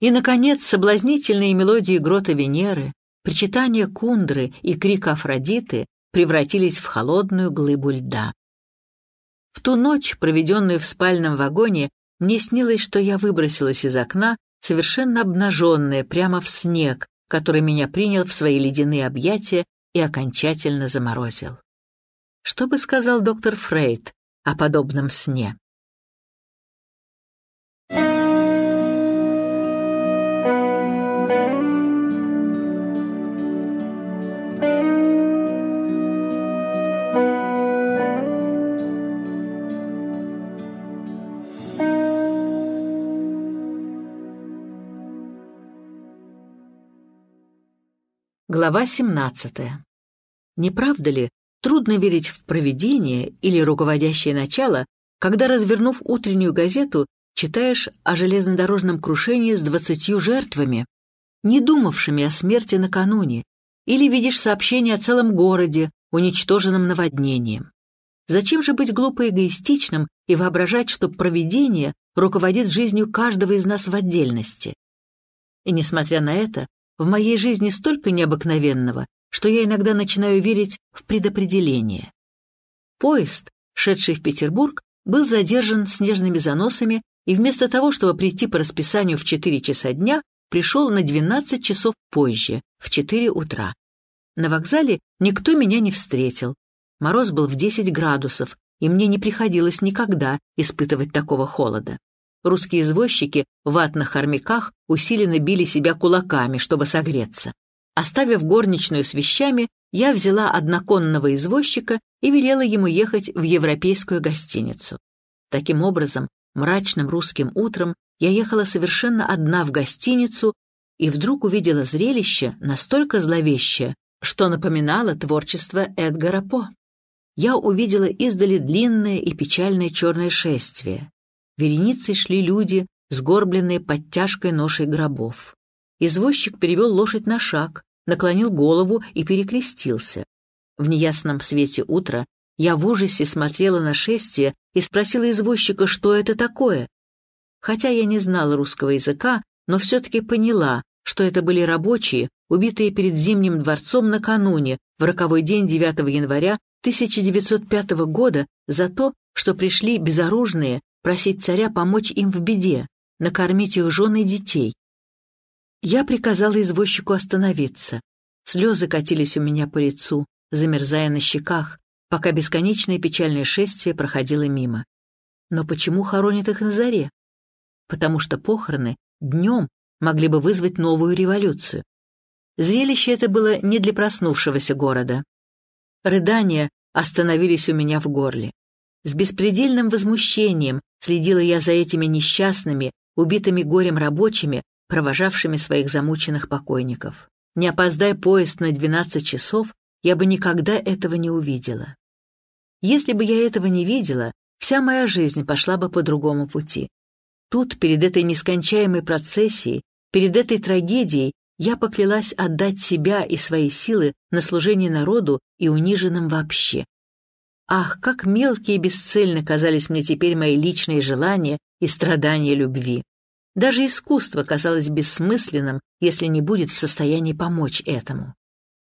И, наконец, соблазнительные мелодии грота Венеры, причитание кундры и крик Афродиты превратились в холодную глыбу льда. В ту ночь, проведенную в спальном вагоне, мне снилось, что я выбросилась из окна, совершенно обнаженная, прямо в снег, который меня принял в свои ледяные объятия и окончательно заморозил. Что бы сказал доктор Фрейд, о подобном сне. Глава 17. Не правда ли, Трудно верить в провидение или руководящее начало, когда, развернув утреннюю газету, читаешь о железнодорожном крушении с двадцатью жертвами, не думавшими о смерти накануне, или видишь сообщение о целом городе, уничтоженном наводнением. Зачем же быть глупо эгоистичным и воображать, что провидение руководит жизнью каждого из нас в отдельности? И несмотря на это, в моей жизни столько необыкновенного, что я иногда начинаю верить в предопределение. Поезд, шедший в Петербург, был задержан снежными заносами и вместо того, чтобы прийти по расписанию в 4 часа дня, пришел на 12 часов позже, в 4 утра. На вокзале никто меня не встретил. Мороз был в 10 градусов, и мне не приходилось никогда испытывать такого холода. Русские извозчики в ватных армяках усиленно били себя кулаками, чтобы согреться. Оставив горничную с вещами, я взяла одноконного извозчика и велела ему ехать в европейскую гостиницу. Таким образом, мрачным русским утром я ехала совершенно одна в гостиницу и вдруг увидела зрелище настолько зловещее, что напоминало творчество Эдгара По. Я увидела издали длинное и печальное черное шествие. Вереницей шли люди, сгорбленные под тяжкой ношей гробов. Извозчик перевел лошадь на шаг, наклонил голову и перекрестился. В неясном свете утра я в ужасе смотрела на шествие и спросила извозчика, что это такое. Хотя я не знала русского языка, но все-таки поняла, что это были рабочие, убитые перед Зимним дворцом накануне, в роковой день 9 января 1905 года, за то, что пришли безоружные просить царя помочь им в беде, накормить их жены и детей, я приказала извозчику остановиться. Слезы катились у меня по лицу, замерзая на щеках, пока бесконечное печальное шествие проходило мимо. Но почему хоронят их на заре? Потому что похороны днем могли бы вызвать новую революцию. Зрелище это было не для проснувшегося города. Рыдания остановились у меня в горле. С беспредельным возмущением следила я за этими несчастными, убитыми горем рабочими, провожавшими своих замученных покойников. Не опоздай поезд на 12 часов, я бы никогда этого не увидела. Если бы я этого не видела, вся моя жизнь пошла бы по другому пути. Тут, перед этой нескончаемой процессией, перед этой трагедией, я поклялась отдать себя и свои силы на служение народу и униженным вообще. Ах, как мелкие и бесцельны казались мне теперь мои личные желания и страдания любви. Даже искусство казалось бессмысленным, если не будет в состоянии помочь этому.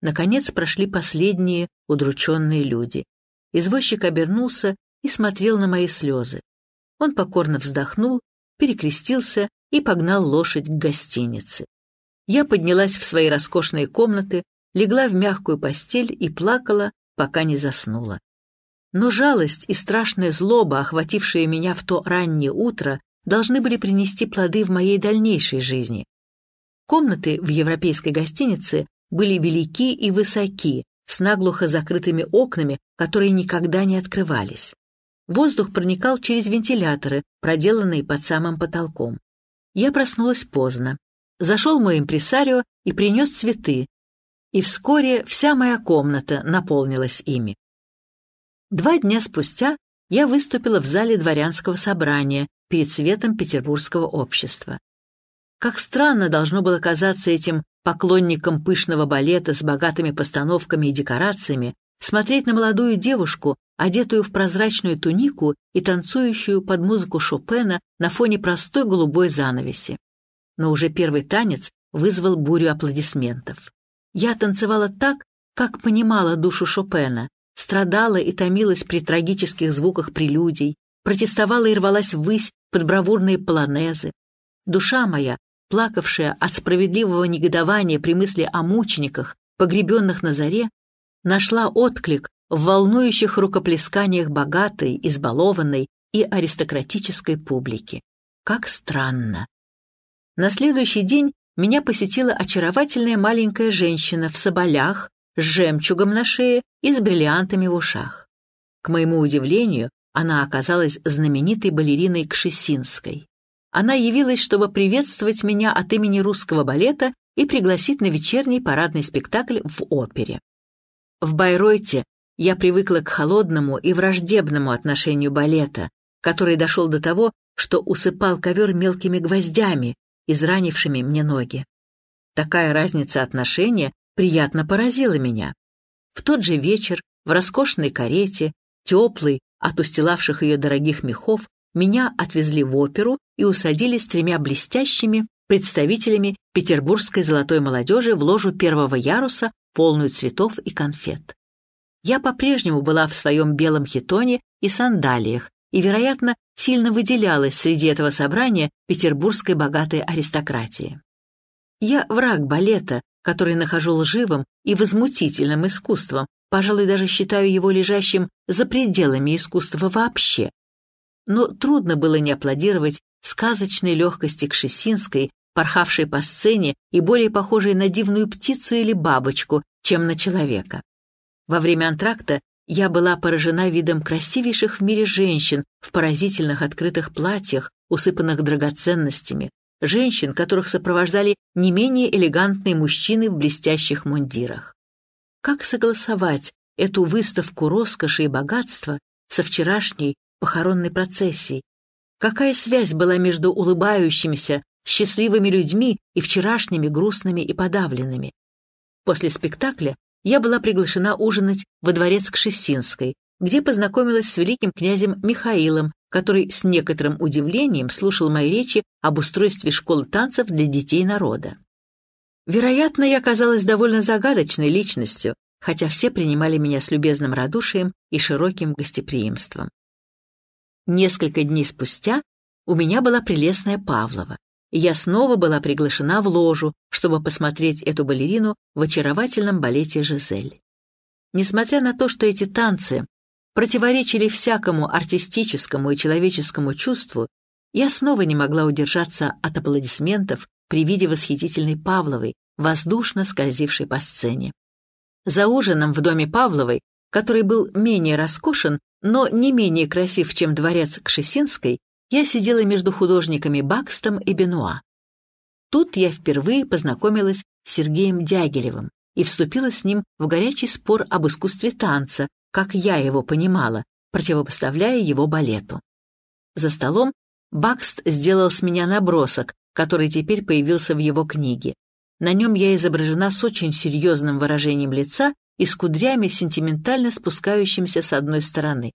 Наконец прошли последние удрученные люди. Извозчик обернулся и смотрел на мои слезы. Он покорно вздохнул, перекрестился и погнал лошадь к гостинице. Я поднялась в свои роскошные комнаты, легла в мягкую постель и плакала, пока не заснула. Но жалость и страшная злоба, охватившие меня в то раннее утро, должны были принести плоды в моей дальнейшей жизни. Комнаты в европейской гостинице были велики и высоки, с наглухо закрытыми окнами, которые никогда не открывались. Воздух проникал через вентиляторы, проделанные под самым потолком. Я проснулась поздно. Зашел мой импресарио и принес цветы, и вскоре вся моя комната наполнилась ими. Два дня спустя я выступила в зале дворянского собрания перед светом петербургского общества. Как странно должно было казаться этим поклонникам пышного балета с богатыми постановками и декорациями смотреть на молодую девушку, одетую в прозрачную тунику и танцующую под музыку Шопена на фоне простой голубой занавеси. Но уже первый танец вызвал бурю аплодисментов. Я танцевала так, как понимала душу Шопена, страдала и томилась при трагических звуках прелюдий, протестовала и рвалась ввысь под бравурные полонезы. Душа моя, плакавшая от справедливого негодования при мысли о мучениках, погребенных на заре, нашла отклик в волнующих рукоплесканиях богатой, избалованной и аристократической публики. Как странно. На следующий день меня посетила очаровательная маленькая женщина в соболях, с жемчугом на шее и с бриллиантами в ушах. К моему удивлению, она оказалась знаменитой балериной Кшесинской. Она явилась, чтобы приветствовать меня от имени русского балета и пригласить на вечерний парадный спектакль в опере. В Байройте я привыкла к холодному и враждебному отношению балета, который дошел до того, что усыпал ковер мелкими гвоздями, изранившими мне ноги. Такая разница отношения приятно поразило меня. В тот же вечер в роскошной карете, теплой от устилавших ее дорогих мехов, меня отвезли в оперу и усадили с тремя блестящими представителями петербургской золотой молодежи в ложу первого яруса, полную цветов и конфет. Я по-прежнему была в своем белом хитоне и сандалиях и, вероятно, сильно выделялась среди этого собрания петербургской богатой аристократии. Я враг балета, который нахожу лживым и возмутительным искусством, пожалуй, даже считаю его лежащим за пределами искусства вообще. Но трудно было не аплодировать сказочной легкости Кшесинской, порхавшей по сцене и более похожей на дивную птицу или бабочку, чем на человека. Во время антракта я была поражена видом красивейших в мире женщин в поразительных открытых платьях, усыпанных драгоценностями, женщин, которых сопровождали не менее элегантные мужчины в блестящих мундирах. Как согласовать эту выставку роскоши и богатства со вчерашней похоронной процессией? Какая связь была между улыбающимися, счастливыми людьми и вчерашними грустными и подавленными? После спектакля я была приглашена ужинать во дворец Кшесинской, где познакомилась с великим князем Михаилом, который с некоторым удивлением слушал мои речи об устройстве школ танцев для детей народа. Вероятно, я казалась довольно загадочной личностью, хотя все принимали меня с любезным радушием и широким гостеприимством. Несколько дней спустя у меня была прелестная Павлова, и я снова была приглашена в ложу, чтобы посмотреть эту балерину в очаровательном балете «Жизель». Несмотря на то, что эти танцы противоречили всякому артистическому и человеческому чувству, я снова не могла удержаться от аплодисментов при виде восхитительной Павловой, воздушно скользившей по сцене. За ужином в доме Павловой, который был менее роскошен, но не менее красив, чем дворец Кшесинской, я сидела между художниками Бакстом и Бенуа. Тут я впервые познакомилась с Сергеем Дягилевым и вступила с ним в горячий спор об искусстве танца, как я его понимала, противопоставляя его балету. За столом Бакст сделал с меня набросок, который теперь появился в его книге. На нем я изображена с очень серьезным выражением лица и с кудрями, сентиментально спускающимся с одной стороны.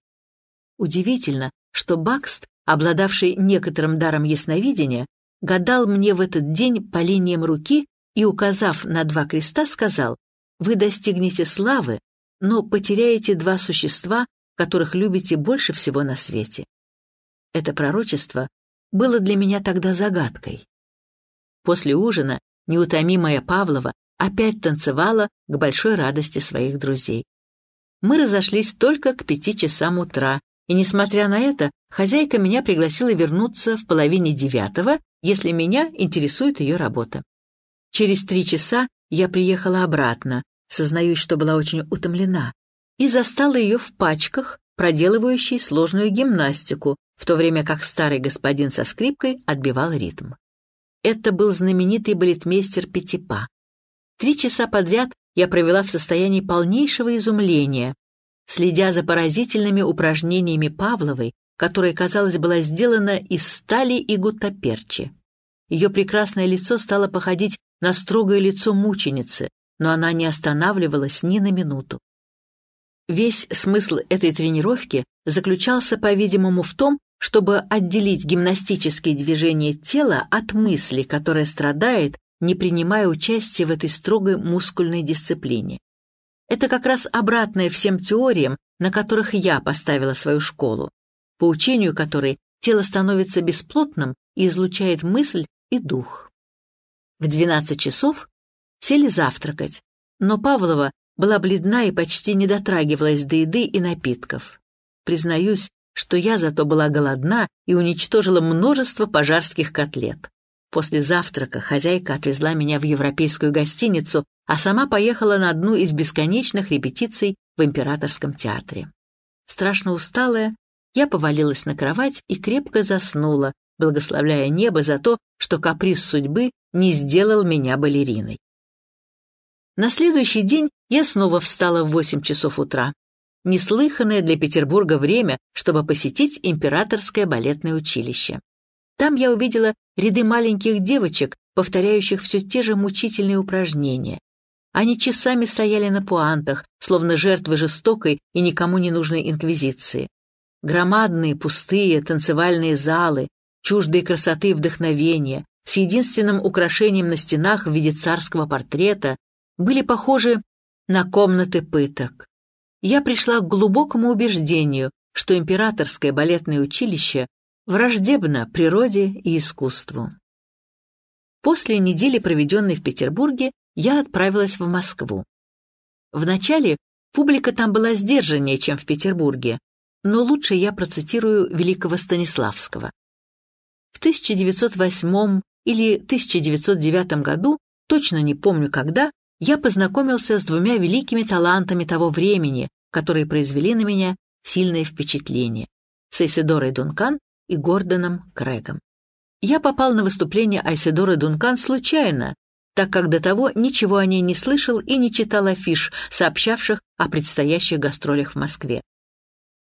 Удивительно, что Бакст, обладавший некоторым даром ясновидения, гадал мне в этот день по линиям руки и, указав на два креста, сказал, «Вы достигнете славы, но потеряете два существа, которых любите больше всего на свете. Это пророчество было для меня тогда загадкой. После ужина неутомимая Павлова опять танцевала к большой радости своих друзей. Мы разошлись только к пяти часам утра, и, несмотря на это, хозяйка меня пригласила вернуться в половине девятого, если меня интересует ее работа. Через три часа я приехала обратно, сознаюсь, что была очень утомлена, и застала ее в пачках, проделывающей сложную гимнастику, в то время как старый господин со скрипкой отбивал ритм. Это был знаменитый балетмейстер Петипа. Три часа подряд я провела в состоянии полнейшего изумления, следя за поразительными упражнениями Павловой, которая, казалось, была сделана из стали и гуттаперчи. Ее прекрасное лицо стало походить на строгое лицо мученицы, но она не останавливалась ни на минуту. Весь смысл этой тренировки заключался, по-видимому, в том, чтобы отделить гимнастические движения тела от мысли, которая страдает, не принимая участия в этой строгой мускульной дисциплине. Это как раз обратное всем теориям, на которых я поставила свою школу, по учению которой тело становится бесплотным и излучает мысль и дух. В 12 часов Сели завтракать, но Павлова была бледна и почти не дотрагивалась до еды и напитков. Признаюсь, что я зато была голодна и уничтожила множество пожарских котлет. После завтрака хозяйка отвезла меня в европейскую гостиницу, а сама поехала на одну из бесконечных репетиций в Императорском театре. Страшно усталая, я повалилась на кровать и крепко заснула, благословляя небо за то, что каприз судьбы не сделал меня балериной. На следующий день я снова встала в 8 часов утра. Неслыханное для Петербурга время, чтобы посетить императорское балетное училище. Там я увидела ряды маленьких девочек, повторяющих все те же мучительные упражнения. Они часами стояли на пуантах, словно жертвы жестокой и никому не нужной инквизиции. Громадные, пустые, танцевальные залы, чуждые красоты и вдохновения, с единственным украшением на стенах в виде царского портрета, были похожи на комнаты пыток. Я пришла к глубокому убеждению, что императорское балетное училище враждебно природе и искусству. После недели, проведенной в Петербурге, я отправилась в Москву. Вначале публика там была сдержаннее, чем в Петербурге, но лучше я процитирую великого Станиславского. В 1908 или 1909 году, точно не помню когда, я познакомился с двумя великими талантами того времени, которые произвели на меня сильное впечатление — с Айседорой Дункан и Гордоном Крэгом. Я попал на выступление Айседоры Дункан случайно, так как до того ничего о ней не слышал и не читал афиш, сообщавших о предстоящих гастролях в Москве.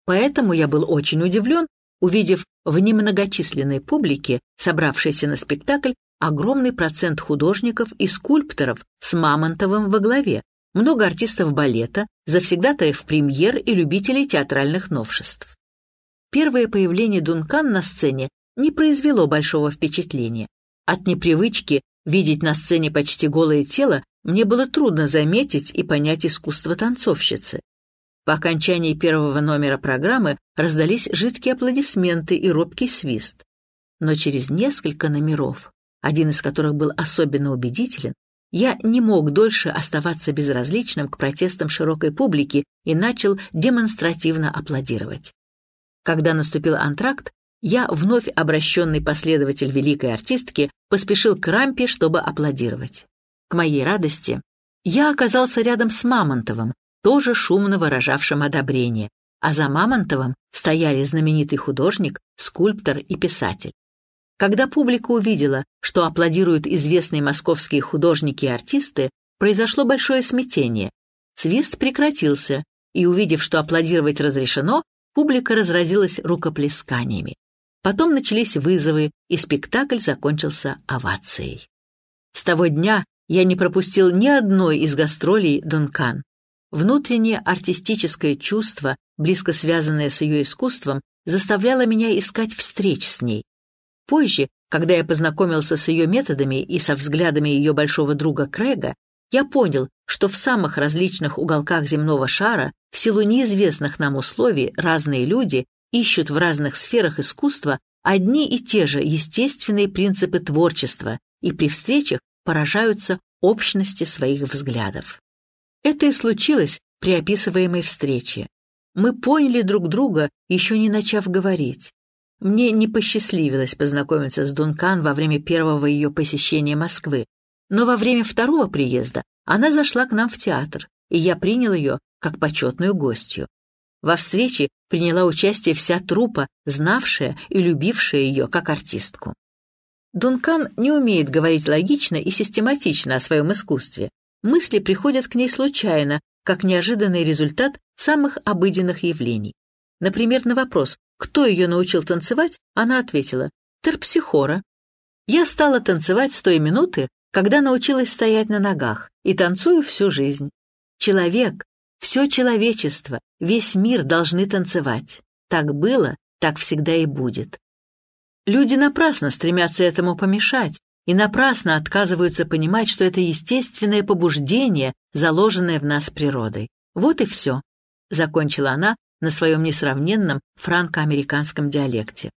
Поэтому я был очень удивлен, увидев в немногочисленной публике, собравшейся на спектакль, огромный процент художников и скульпторов с Мамонтовым во главе, много артистов балета, завсегдатаев премьер и любителей театральных новшеств. Первое появление Дункан на сцене не произвело большого впечатления. От непривычки видеть на сцене почти голое тело мне было трудно заметить и понять искусство танцовщицы. По окончании первого номера программы раздались жидкие аплодисменты и робкий свист. Но через несколько номеров один из которых был особенно убедителен, я не мог дольше оставаться безразличным к протестам широкой публики и начал демонстративно аплодировать. Когда наступил антракт, я, вновь обращенный последователь великой артистки, поспешил к рампе, чтобы аплодировать. К моей радости, я оказался рядом с Мамонтовым, тоже шумно выражавшим одобрение, а за Мамонтовым стояли знаменитый художник, скульптор и писатель. Когда публика увидела, что аплодируют известные московские художники и артисты, произошло большое смятение. Свист прекратился, и, увидев, что аплодировать разрешено, публика разразилась рукоплесканиями. Потом начались вызовы, и спектакль закончился овацией. С того дня я не пропустил ни одной из гастролей Дункан. Внутреннее артистическое чувство, близко связанное с ее искусством, заставляло меня искать встреч с ней. Позже, когда я познакомился с ее методами и со взглядами ее большого друга Крэга, я понял, что в самых различных уголках земного шара, в силу неизвестных нам условий, разные люди ищут в разных сферах искусства одни и те же естественные принципы творчества и при встречах поражаются общности своих взглядов. Это и случилось при описываемой встрече. Мы поняли друг друга, еще не начав говорить. Мне не посчастливилось познакомиться с Дункан во время первого ее посещения Москвы, но во время второго приезда она зашла к нам в театр, и я принял ее как почетную гостью. Во встрече приняла участие вся труппа, знавшая и любившая ее как артистку. Дункан не умеет говорить логично и систематично о своем искусстве. Мысли приходят к ней случайно, как неожиданный результат самых обыденных явлений. Например, на вопрос кто ее научил танцевать, она ответила «Терпсихора». Я стала танцевать с той минуты, когда научилась стоять на ногах, и танцую всю жизнь. Человек, все человечество, весь мир должны танцевать. Так было, так всегда и будет. Люди напрасно стремятся этому помешать и напрасно отказываются понимать, что это естественное побуждение, заложенное в нас природой. Вот и все, — закончила она, на своем несравненном франко-американском диалекте.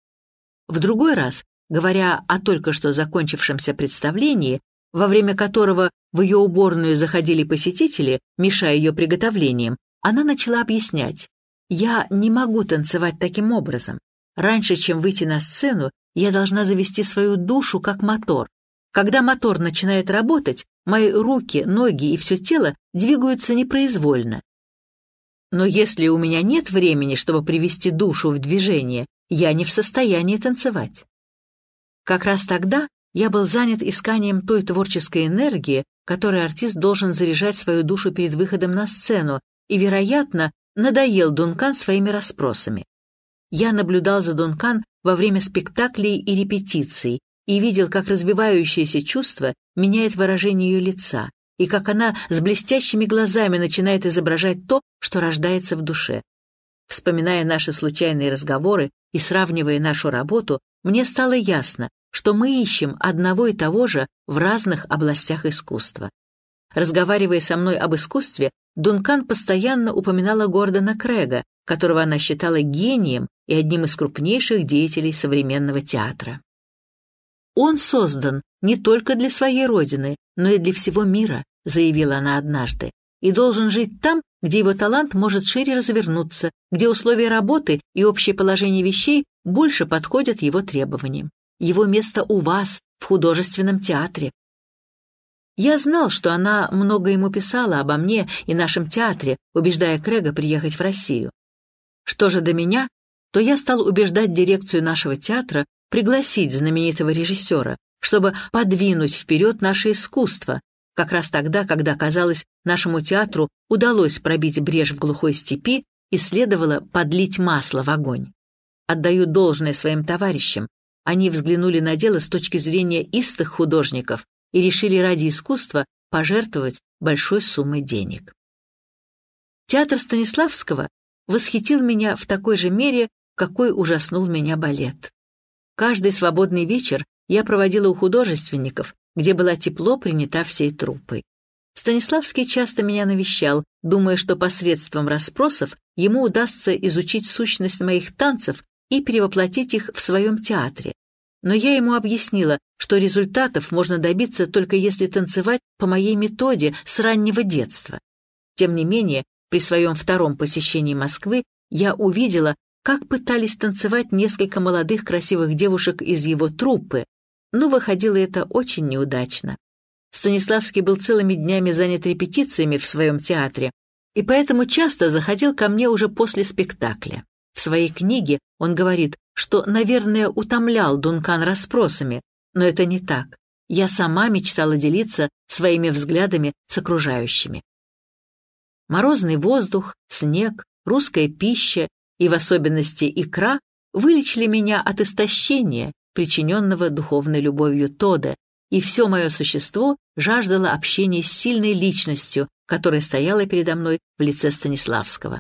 В другой раз, говоря о только что закончившемся представлении, во время которого в ее уборную заходили посетители, мешая ее приготовлениям, она начала объяснять. «Я не могу танцевать таким образом. Раньше, чем выйти на сцену, я должна завести свою душу как мотор. Когда мотор начинает работать, мои руки, ноги и все тело двигаются непроизвольно. Но если у меня нет времени, чтобы привести душу в движение, я не в состоянии танцевать. Как раз тогда я был занят исканием той творческой энергии, которой артист должен заряжать свою душу перед выходом на сцену, и, вероятно, надоел Дункан своими расспросами. Я наблюдал за Дункан во время спектаклей и репетиций и видел, как развивающееся чувство меняет выражение ее лица, и как она с блестящими глазами начинает изображать то, что рождается в душе. Вспоминая наши случайные разговоры и сравнивая нашу работу, мне стало ясно, что мы ищем одного и того же в разных областях искусства. Разговаривая со мной об искусстве, Дункан постоянно упоминала Гордона Крега, которого она считала гением и одним из крупнейших деятелей современного театра. Он создан не только для своей родины, но и для всего мира. — заявила она однажды, «и должен жить там, где его талант может шире развернуться, где условия работы и общее положение вещей больше подходят его требованиям. Его место у вас, в художественном театре». Я знал, что она много ему писала обо мне и нашем театре, убеждая Крега приехать в Россию. Что же до меня, то я стал убеждать дирекцию нашего театра пригласить знаменитого режиссера, чтобы подвинуть вперед наше искусство, как раз тогда, когда, казалось, нашему театру удалось пробить брешь в глухой степи и следовало подлить масло в огонь. Отдаю должное своим товарищам. Они взглянули на дело с точки зрения истых художников и решили ради искусства пожертвовать большой суммой денег. Театр Станиславского восхитил меня в такой же мере, какой ужаснул меня балет. Каждый свободный вечер я проводила у художественников где была тепло принята всей труппой. Станиславский часто меня навещал, думая, что посредством расспросов ему удастся изучить сущность моих танцев и перевоплотить их в своем театре. Но я ему объяснила, что результатов можно добиться только если танцевать по моей методе с раннего детства. Тем не менее, при своем втором посещении Москвы я увидела, как пытались танцевать несколько молодых красивых девушек из его труппы, но выходило это очень неудачно. Станиславский был целыми днями занят репетициями в своем театре, и поэтому часто заходил ко мне уже после спектакля. В своей книге он говорит, что, наверное, утомлял Дункан расспросами, но это не так. Я сама мечтала делиться своими взглядами с окружающими. Морозный воздух, снег, русская пища и в особенности икра вылечили меня от истощения причиненного духовной любовью Тода, и все мое существо жаждало общения с сильной личностью, которая стояла передо мной в лице Станиславского.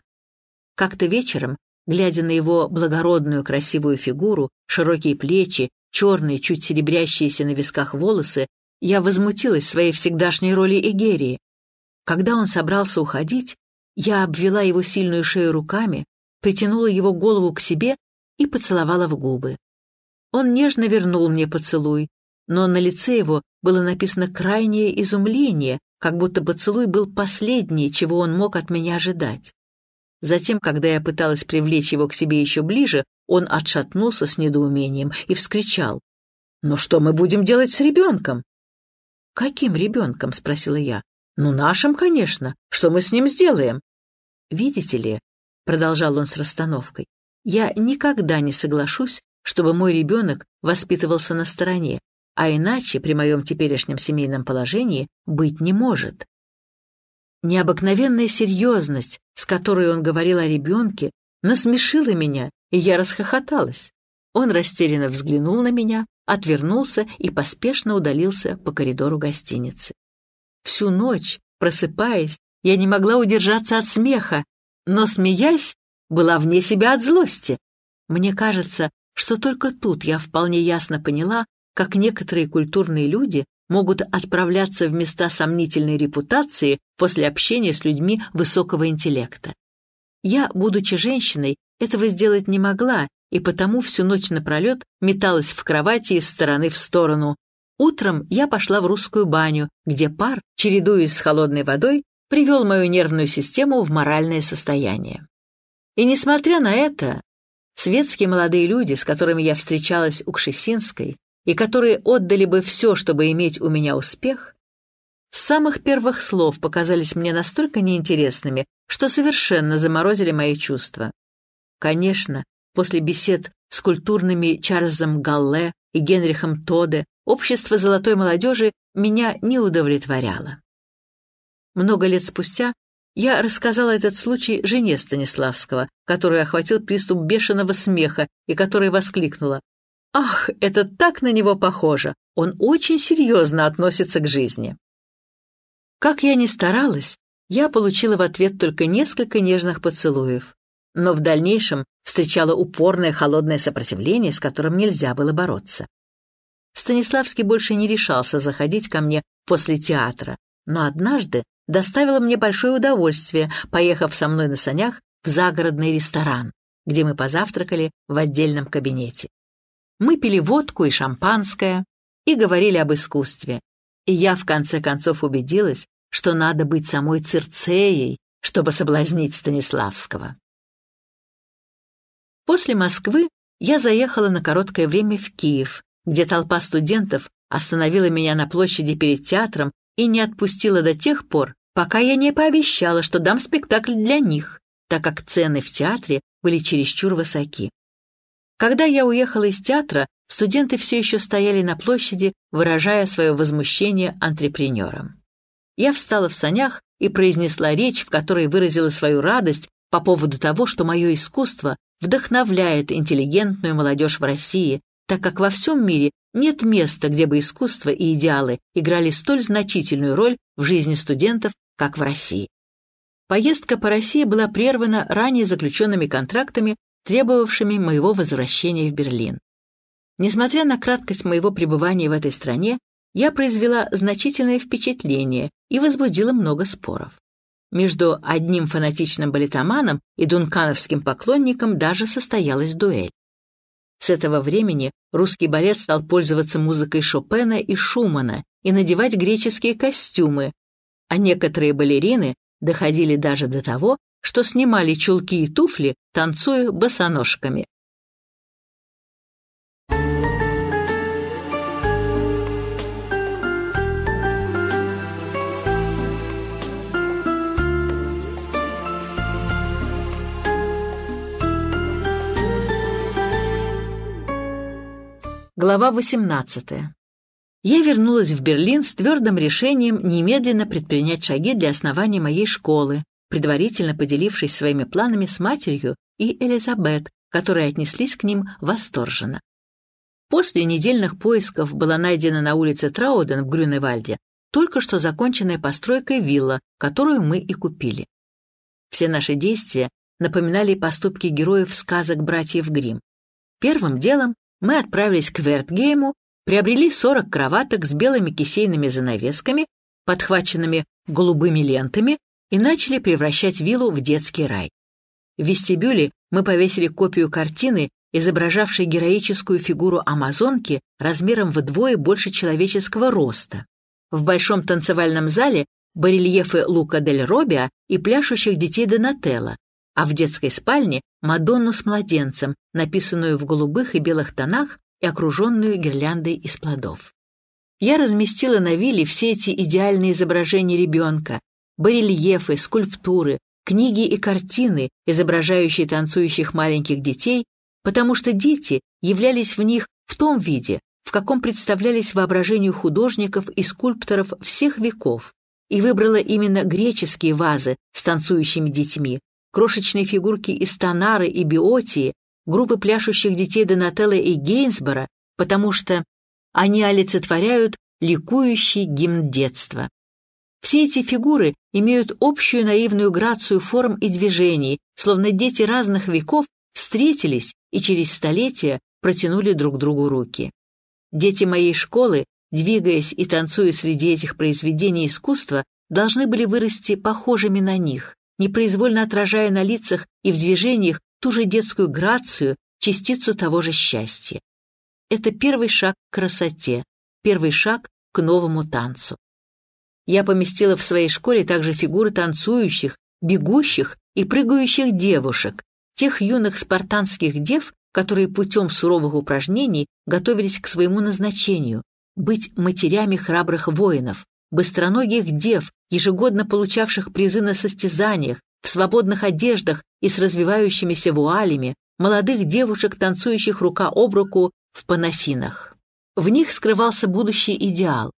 Как-то вечером, глядя на его благородную красивую фигуру, широкие плечи, черные, чуть серебрящиеся на висках волосы, я возмутилась своей всегдашней роли Эгерии. Когда он собрался уходить, я обвела его сильную шею руками, притянула его голову к себе и поцеловала в губы. Он нежно вернул мне поцелуй, но на лице его было написано крайнее изумление, как будто поцелуй был последний, чего он мог от меня ожидать. Затем, когда я пыталась привлечь его к себе еще ближе, он отшатнулся с недоумением и вскричал. «Ну что мы будем делать с ребенком?» «Каким ребенком?» — спросила я. «Ну, нашим, конечно. Что мы с ним сделаем?» «Видите ли», — продолжал он с расстановкой, «я никогда не соглашусь чтобы мой ребенок воспитывался на стороне, а иначе при моем теперешнем семейном положении быть не может. Необыкновенная серьезность, с которой он говорил о ребенке, насмешила меня, и я расхохоталась. Он растерянно взглянул на меня, отвернулся и поспешно удалился по коридору гостиницы. Всю ночь, просыпаясь, я не могла удержаться от смеха, но, смеясь, была вне себя от злости. Мне кажется, что только тут я вполне ясно поняла, как некоторые культурные люди могут отправляться в места сомнительной репутации после общения с людьми высокого интеллекта. Я, будучи женщиной, этого сделать не могла, и потому всю ночь напролет металась в кровати из стороны в сторону. Утром я пошла в русскую баню, где пар, чередуясь с холодной водой, привел мою нервную систему в моральное состояние. И несмотря на это, Светские молодые люди, с которыми я встречалась у Кшесинской, и которые отдали бы все, чтобы иметь у меня успех, с самых первых слов показались мне настолько неинтересными, что совершенно заморозили мои чувства. Конечно, после бесед с культурными Чарльзом Галле и Генрихом Тоде общество золотой молодежи меня не удовлетворяло. Много лет спустя я рассказала этот случай жене Станиславского, которую охватил приступ бешеного смеха и которая воскликнула. «Ах, это так на него похоже! Он очень серьезно относится к жизни!» Как я ни старалась, я получила в ответ только несколько нежных поцелуев, но в дальнейшем встречала упорное холодное сопротивление, с которым нельзя было бороться. Станиславский больше не решался заходить ко мне после театра, но однажды доставила мне большое удовольствие, поехав со мной на санях в загородный ресторан, где мы позавтракали в отдельном кабинете. Мы пили водку и шампанское и говорили об искусстве. И я в конце концов убедилась, что надо быть самой Цирцеей, чтобы соблазнить Станиславского. После Москвы я заехала на короткое время в Киев, где толпа студентов остановила меня на площади перед театром и не отпустила до тех пор, пока я не пообещала, что дам спектакль для них, так как цены в театре были чересчур высоки. Когда я уехала из театра, студенты все еще стояли на площади, выражая свое возмущение антрепренерам. Я встала в санях и произнесла речь, в которой выразила свою радость по поводу того, что мое искусство вдохновляет интеллигентную молодежь в России, так как во всем мире нет места, где бы искусство и идеалы играли столь значительную роль в жизни студентов, как в России. Поездка по России была прервана ранее заключенными контрактами, требовавшими моего возвращения в Берлин. Несмотря на краткость моего пребывания в этой стране, я произвела значительное впечатление и возбудила много споров. Между одним фанатичным балетоманом и дункановским поклонником даже состоялась дуэль. С этого времени русский балет стал пользоваться музыкой Шопена и Шумана и надевать греческие костюмы, а некоторые балерины доходили даже до того, что снимали чулки и туфли, танцуя босоножками. Глава 18. Я вернулась в Берлин с твердым решением немедленно предпринять шаги для основания моей школы, предварительно поделившись своими планами с матерью и Элизабет, которые отнеслись к ним восторженно. После недельных поисков была найдена на улице Трауден в Грюневальде только что законченная постройкой вилла, которую мы и купили. Все наши действия напоминали поступки героев сказок братьев Грим. Первым делом мы отправились к Вертгейму, приобрели 40 кроваток с белыми кисейными занавесками, подхваченными голубыми лентами, и начали превращать виллу в детский рай. В вестибюле мы повесили копию картины, изображавшей героическую фигуру амазонки размером вдвое больше человеческого роста. В большом танцевальном зале барельефы Лука дель Робиа и пляшущих детей Донателло, а в детской спальне Мадонну с младенцем, написанную в голубых и белых тонах и окруженную гирляндой из плодов. Я разместила на вилле все эти идеальные изображения ребенка, барельефы, скульптуры, книги и картины, изображающие танцующих маленьких детей, потому что дети являлись в них в том виде, в каком представлялись воображению художников и скульпторов всех веков, и выбрала именно греческие вазы с танцующими детьми, крошечные фигурки из Танары и Биотии, группы пляшущих детей Донателла и Гейнсбора, потому что они олицетворяют ликующий гимн детства. Все эти фигуры имеют общую наивную грацию форм и движений, словно дети разных веков встретились и через столетия протянули друг другу руки. Дети моей школы, двигаясь и танцуя среди этих произведений искусства, должны были вырасти похожими на них непроизвольно отражая на лицах и в движениях ту же детскую грацию, частицу того же счастья. Это первый шаг к красоте, первый шаг к новому танцу. Я поместила в своей школе также фигуры танцующих, бегущих и прыгающих девушек, тех юных спартанских дев, которые путем суровых упражнений готовились к своему назначению – быть матерями храбрых воинов, быстроногих дев, ежегодно получавших призы на состязаниях, в свободных одеждах и с развивающимися вуалями, молодых девушек, танцующих рука об руку в панафинах. В них скрывался будущий идеал,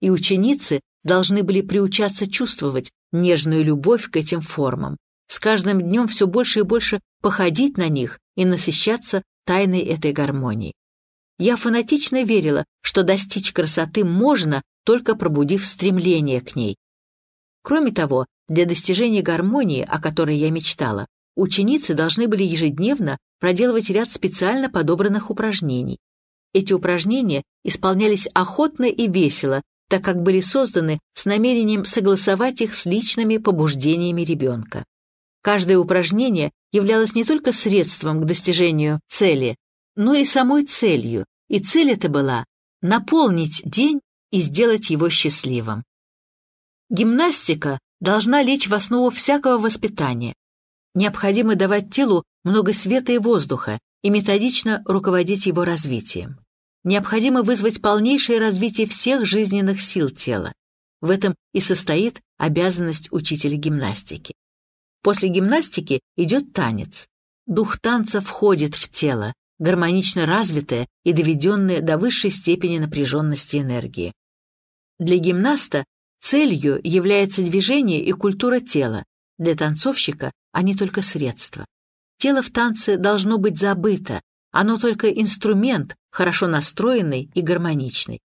и ученицы должны были приучаться чувствовать нежную любовь к этим формам, с каждым днем все больше и больше походить на них и насыщаться тайной этой гармонии. Я фанатично верила, что достичь красоты можно, только пробудив стремление к ней, Кроме того, для достижения гармонии, о которой я мечтала, ученицы должны были ежедневно проделывать ряд специально подобранных упражнений. Эти упражнения исполнялись охотно и весело, так как были созданы с намерением согласовать их с личными побуждениями ребенка. Каждое упражнение являлось не только средством к достижению цели, но и самой целью, и цель это была — наполнить день и сделать его счастливым. Гимнастика должна лечь в основу всякого воспитания. Необходимо давать телу много света и воздуха и методично руководить его развитием. Необходимо вызвать полнейшее развитие всех жизненных сил тела. В этом и состоит обязанность учителя гимнастики. После гимнастики идет танец. Дух танца входит в тело, гармонично развитое и доведенное до высшей степени напряженности энергии. Для гимнаста Целью является движение и культура тела. Для танцовщика они только средства. Тело в танце должно быть забыто, оно только инструмент, хорошо настроенный и гармоничный.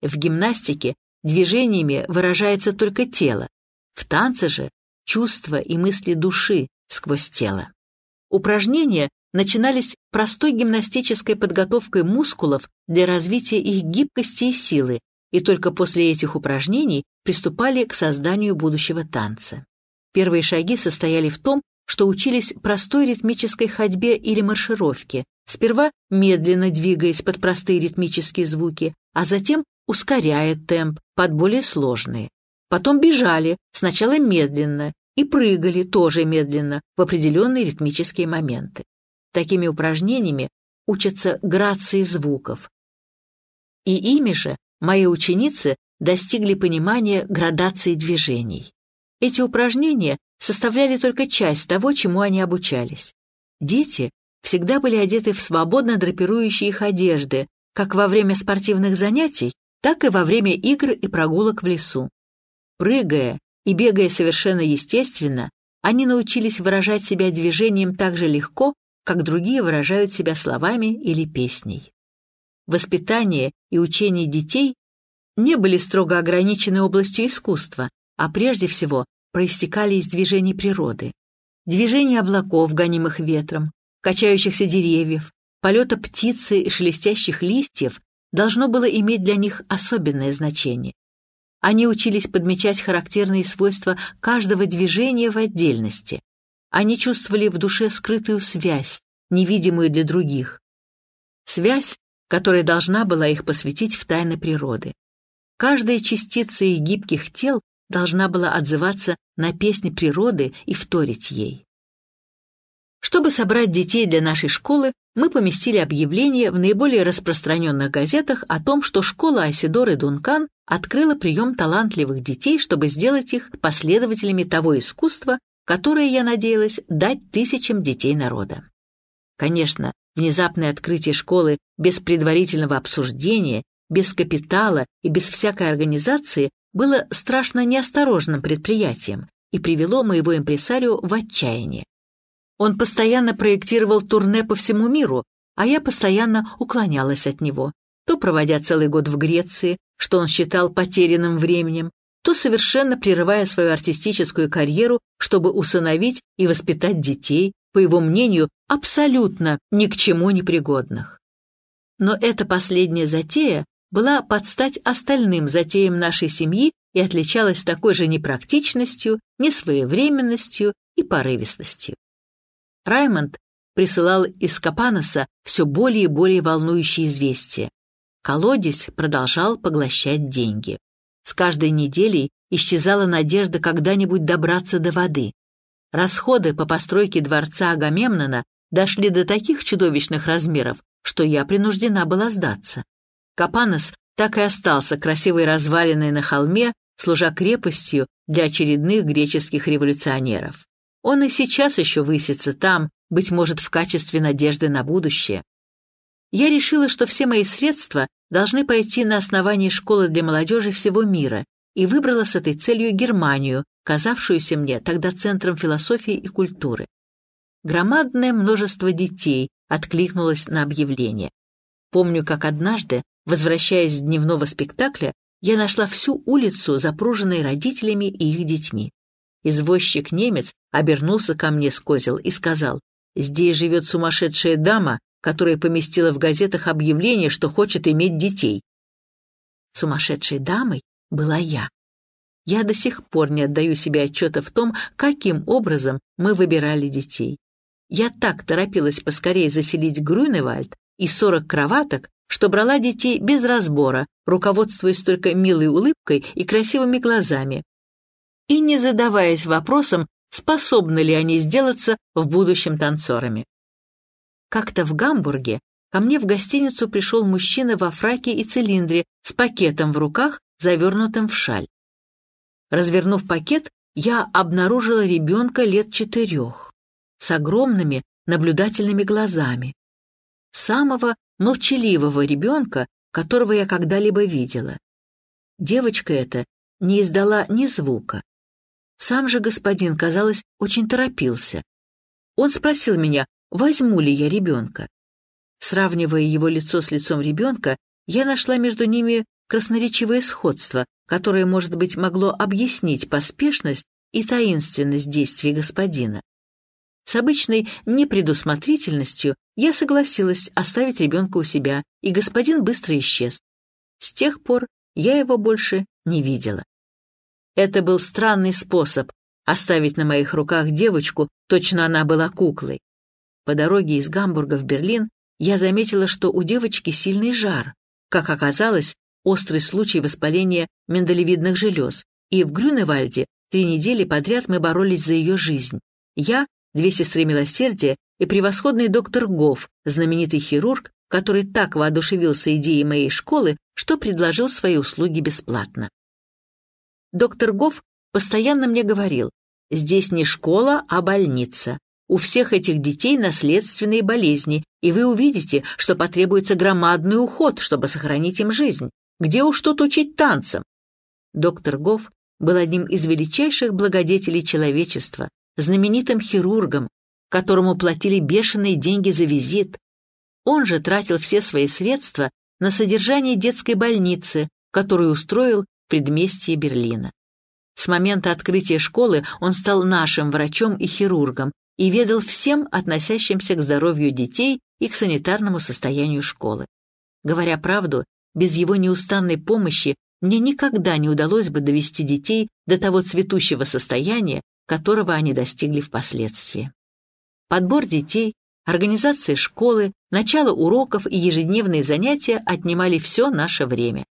В гимнастике движениями выражается только тело, в танце же чувства и мысли души сквозь тело. Упражнения начинались простой гимнастической подготовкой мускулов для развития их гибкости и силы, и только после этих упражнений приступали к созданию будущего танца. Первые шаги состояли в том, что учились простой ритмической ходьбе или маршировке, сперва медленно двигаясь под простые ритмические звуки, а затем ускоряя темп под более сложные. Потом бежали, сначала медленно, и прыгали тоже медленно в определенные ритмические моменты. Такими упражнениями учатся грации звуков. И ими же мои ученицы достигли понимания градации движений. Эти упражнения составляли только часть того, чему они обучались. Дети всегда были одеты в свободно драпирующие их одежды, как во время спортивных занятий, так и во время игр и прогулок в лесу. Прыгая и бегая совершенно естественно, они научились выражать себя движением так же легко, как другие выражают себя словами или песней воспитание и учение детей не были строго ограничены областью искусства, а прежде всего проистекали из движений природы. Движение облаков, гонимых ветром, качающихся деревьев, полета птицы и шелестящих листьев должно было иметь для них особенное значение. Они учились подмечать характерные свойства каждого движения в отдельности. Они чувствовали в душе скрытую связь, невидимую для других. Связь, которая должна была их посвятить в тайны природы. Каждая частица их гибких тел должна была отзываться на песни природы и вторить ей. Чтобы собрать детей для нашей школы, мы поместили объявление в наиболее распространенных газетах о том, что школа Асидоры Дункан открыла прием талантливых детей, чтобы сделать их последователями того искусства, которое, я надеялась, дать тысячам детей народа. Конечно, внезапное открытие школы без предварительного обсуждения, без капитала и без всякой организации было страшно неосторожным предприятием и привело моего импресарио в отчаяние. Он постоянно проектировал турне по всему миру, а я постоянно уклонялась от него, то проводя целый год в Греции, что он считал потерянным временем, то совершенно прерывая свою артистическую карьеру, чтобы усыновить и воспитать детей, по его мнению, абсолютно ни к чему не пригодных. Но эта последняя затея была под стать остальным затеям нашей семьи и отличалась такой же непрактичностью, несвоевременностью и порывистостью. Раймонд присылал из Капаноса все более и более волнующие известия. Колодец продолжал поглощать деньги. С каждой неделей исчезала надежда когда-нибудь добраться до воды. Расходы по постройке дворца Агамемнона дошли до таких чудовищных размеров, что я принуждена была сдаться. Капанос так и остался красивой развалиной на холме, служа крепостью для очередных греческих революционеров. Он и сейчас еще высится там, быть может, в качестве надежды на будущее. Я решила, что все мои средства должны пойти на основание школы для молодежи всего мира и выбрала с этой целью Германию, казавшуюся мне тогда центром философии и культуры. Громадное множество детей откликнулось на объявление. Помню, как однажды, возвращаясь с дневного спектакля, я нашла всю улицу, запруженной родителями и их детьми. Извозчик-немец обернулся ко мне с козел и сказал, «Здесь живет сумасшедшая дама, которая поместила в газетах объявление, что хочет иметь детей». Сумасшедшей дамой была я. Я до сих пор не отдаю себе отчета в том, каким образом мы выбирали детей. Я так торопилась поскорее заселить Грюневальд и 40 кроваток, что брала детей без разбора, руководствуясь только милой улыбкой и красивыми глазами, и не задаваясь вопросом, способны ли они сделаться в будущем танцорами. Как-то в Гамбурге ко мне в гостиницу пришел мужчина во фраке и цилиндре с пакетом в руках, завернутым в шаль. Развернув пакет, я обнаружила ребенка лет четырех с огромными наблюдательными глазами. Самого молчаливого ребенка, которого я когда-либо видела. Девочка эта не издала ни звука. Сам же господин, казалось, очень торопился. Он спросил меня, возьму ли я ребенка. Сравнивая его лицо с лицом ребенка, я нашла между ними красноречивое сходство, которое, может быть, могло объяснить поспешность и таинственность действий господина. С обычной непредусмотрительностью я согласилась оставить ребенка у себя, и господин быстро исчез. С тех пор я его больше не видела. Это был странный способ оставить на моих руках девочку, точно она была куклой. По дороге из Гамбурга в Берлин я заметила, что у девочки сильный жар. Как оказалось, острый случай воспаления миндалевидных желез, и в Грюневальде три недели подряд мы боролись за ее жизнь. Я, две сестры милосердия и превосходный доктор Гоф, знаменитый хирург, который так воодушевился идеей моей школы, что предложил свои услуги бесплатно. Доктор Гоф постоянно мне говорил, «Здесь не школа, а больница. У всех этих детей наследственные болезни, и вы увидите, что потребуется громадный уход, чтобы сохранить им жизнь. Где уж тут учить танцам? Доктор Гофф был одним из величайших благодетелей человечества, знаменитым хирургом, которому платили бешеные деньги за визит. Он же тратил все свои средства на содержание детской больницы, которую устроил в предместье Берлина. С момента открытия школы он стал нашим врачом и хирургом и ведал всем, относящимся к здоровью детей и к санитарному состоянию школы. Говоря правду, без его неустанной помощи мне никогда не удалось бы довести детей до того цветущего состояния, которого они достигли впоследствии. Подбор детей, организация школы, начало уроков и ежедневные занятия отнимали все наше время.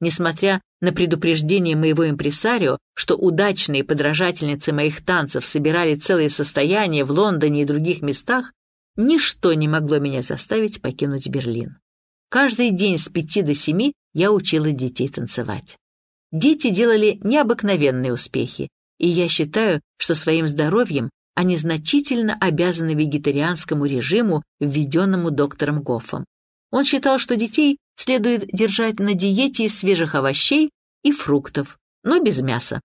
Несмотря на предупреждение моего импресарио, что удачные подражательницы моих танцев собирали целые состояния в Лондоне и других местах, ничто не могло меня заставить покинуть Берлин. Каждый день с пяти до семи я учила детей танцевать. Дети делали необыкновенные успехи, и я считаю, что своим здоровьем они значительно обязаны вегетарианскому режиму, введенному доктором Гофом. Он считал, что детей следует держать на диете из свежих овощей и фруктов, но без мяса.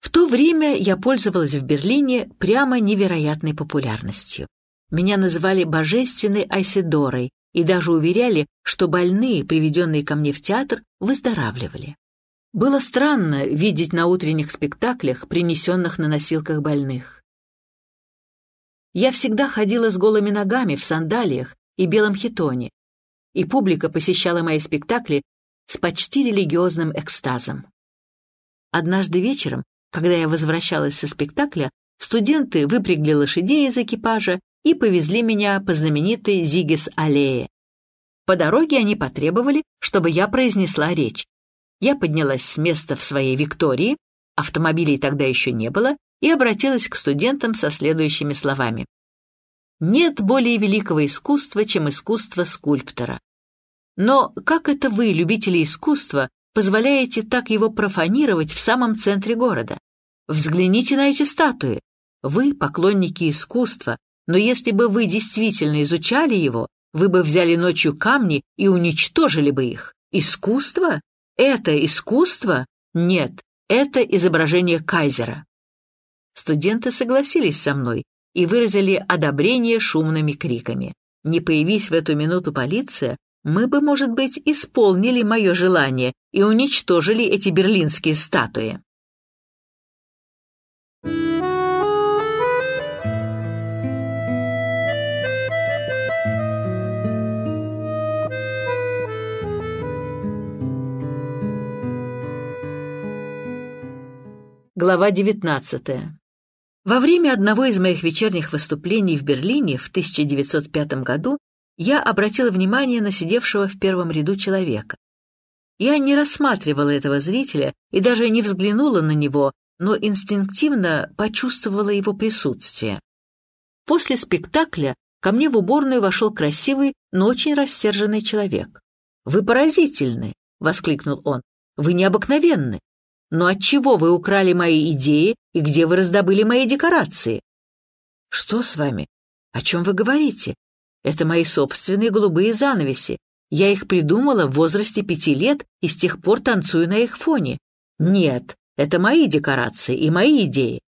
В то время я пользовалась в Берлине прямо невероятной популярностью. Меня называли божественной Айседорой и даже уверяли, что больные, приведенные ко мне в театр, выздоравливали. Было странно видеть на утренних спектаклях, принесенных на носилках больных. Я всегда ходила с голыми ногами в сандалиях и белом хитоне, и публика посещала мои спектакли с почти религиозным экстазом. Однажды вечером, когда я возвращалась со спектакля, студенты выпрягли лошадей из экипажа и повезли меня по знаменитой Зигис-аллее. По дороге они потребовали, чтобы я произнесла речь. Я поднялась с места в своей Виктории, автомобилей тогда еще не было, и обратилась к студентам со следующими словами. «Нет более великого искусства, чем искусство скульптора. Но как это вы, любители искусства, позволяете так его профанировать в самом центре города? Взгляните на эти статуи. Вы, поклонники искусства, но если бы вы действительно изучали его, вы бы взяли ночью камни и уничтожили бы их. Искусство? Это искусство? Нет, это изображение кайзера. Студенты согласились со мной и выразили одобрение шумными криками. Не появись в эту минуту полиция, мы бы, может быть, исполнили мое желание и уничтожили эти берлинские статуи. Глава 19. Во время одного из моих вечерних выступлений в Берлине в 1905 году я обратила внимание на сидевшего в первом ряду человека. Я не рассматривала этого зрителя и даже не взглянула на него, но инстинктивно почувствовала его присутствие. После спектакля ко мне в уборную вошел красивый, но очень рассерженный человек. «Вы поразительны!» — воскликнул он. «Вы необыкновенны! Но от чего вы украли мои идеи и где вы раздобыли мои декорации? Что с вами? О чем вы говорите? Это мои собственные голубые занавеси. Я их придумала в возрасте пяти лет и с тех пор танцую на их фоне. Нет, это мои декорации и мои идеи.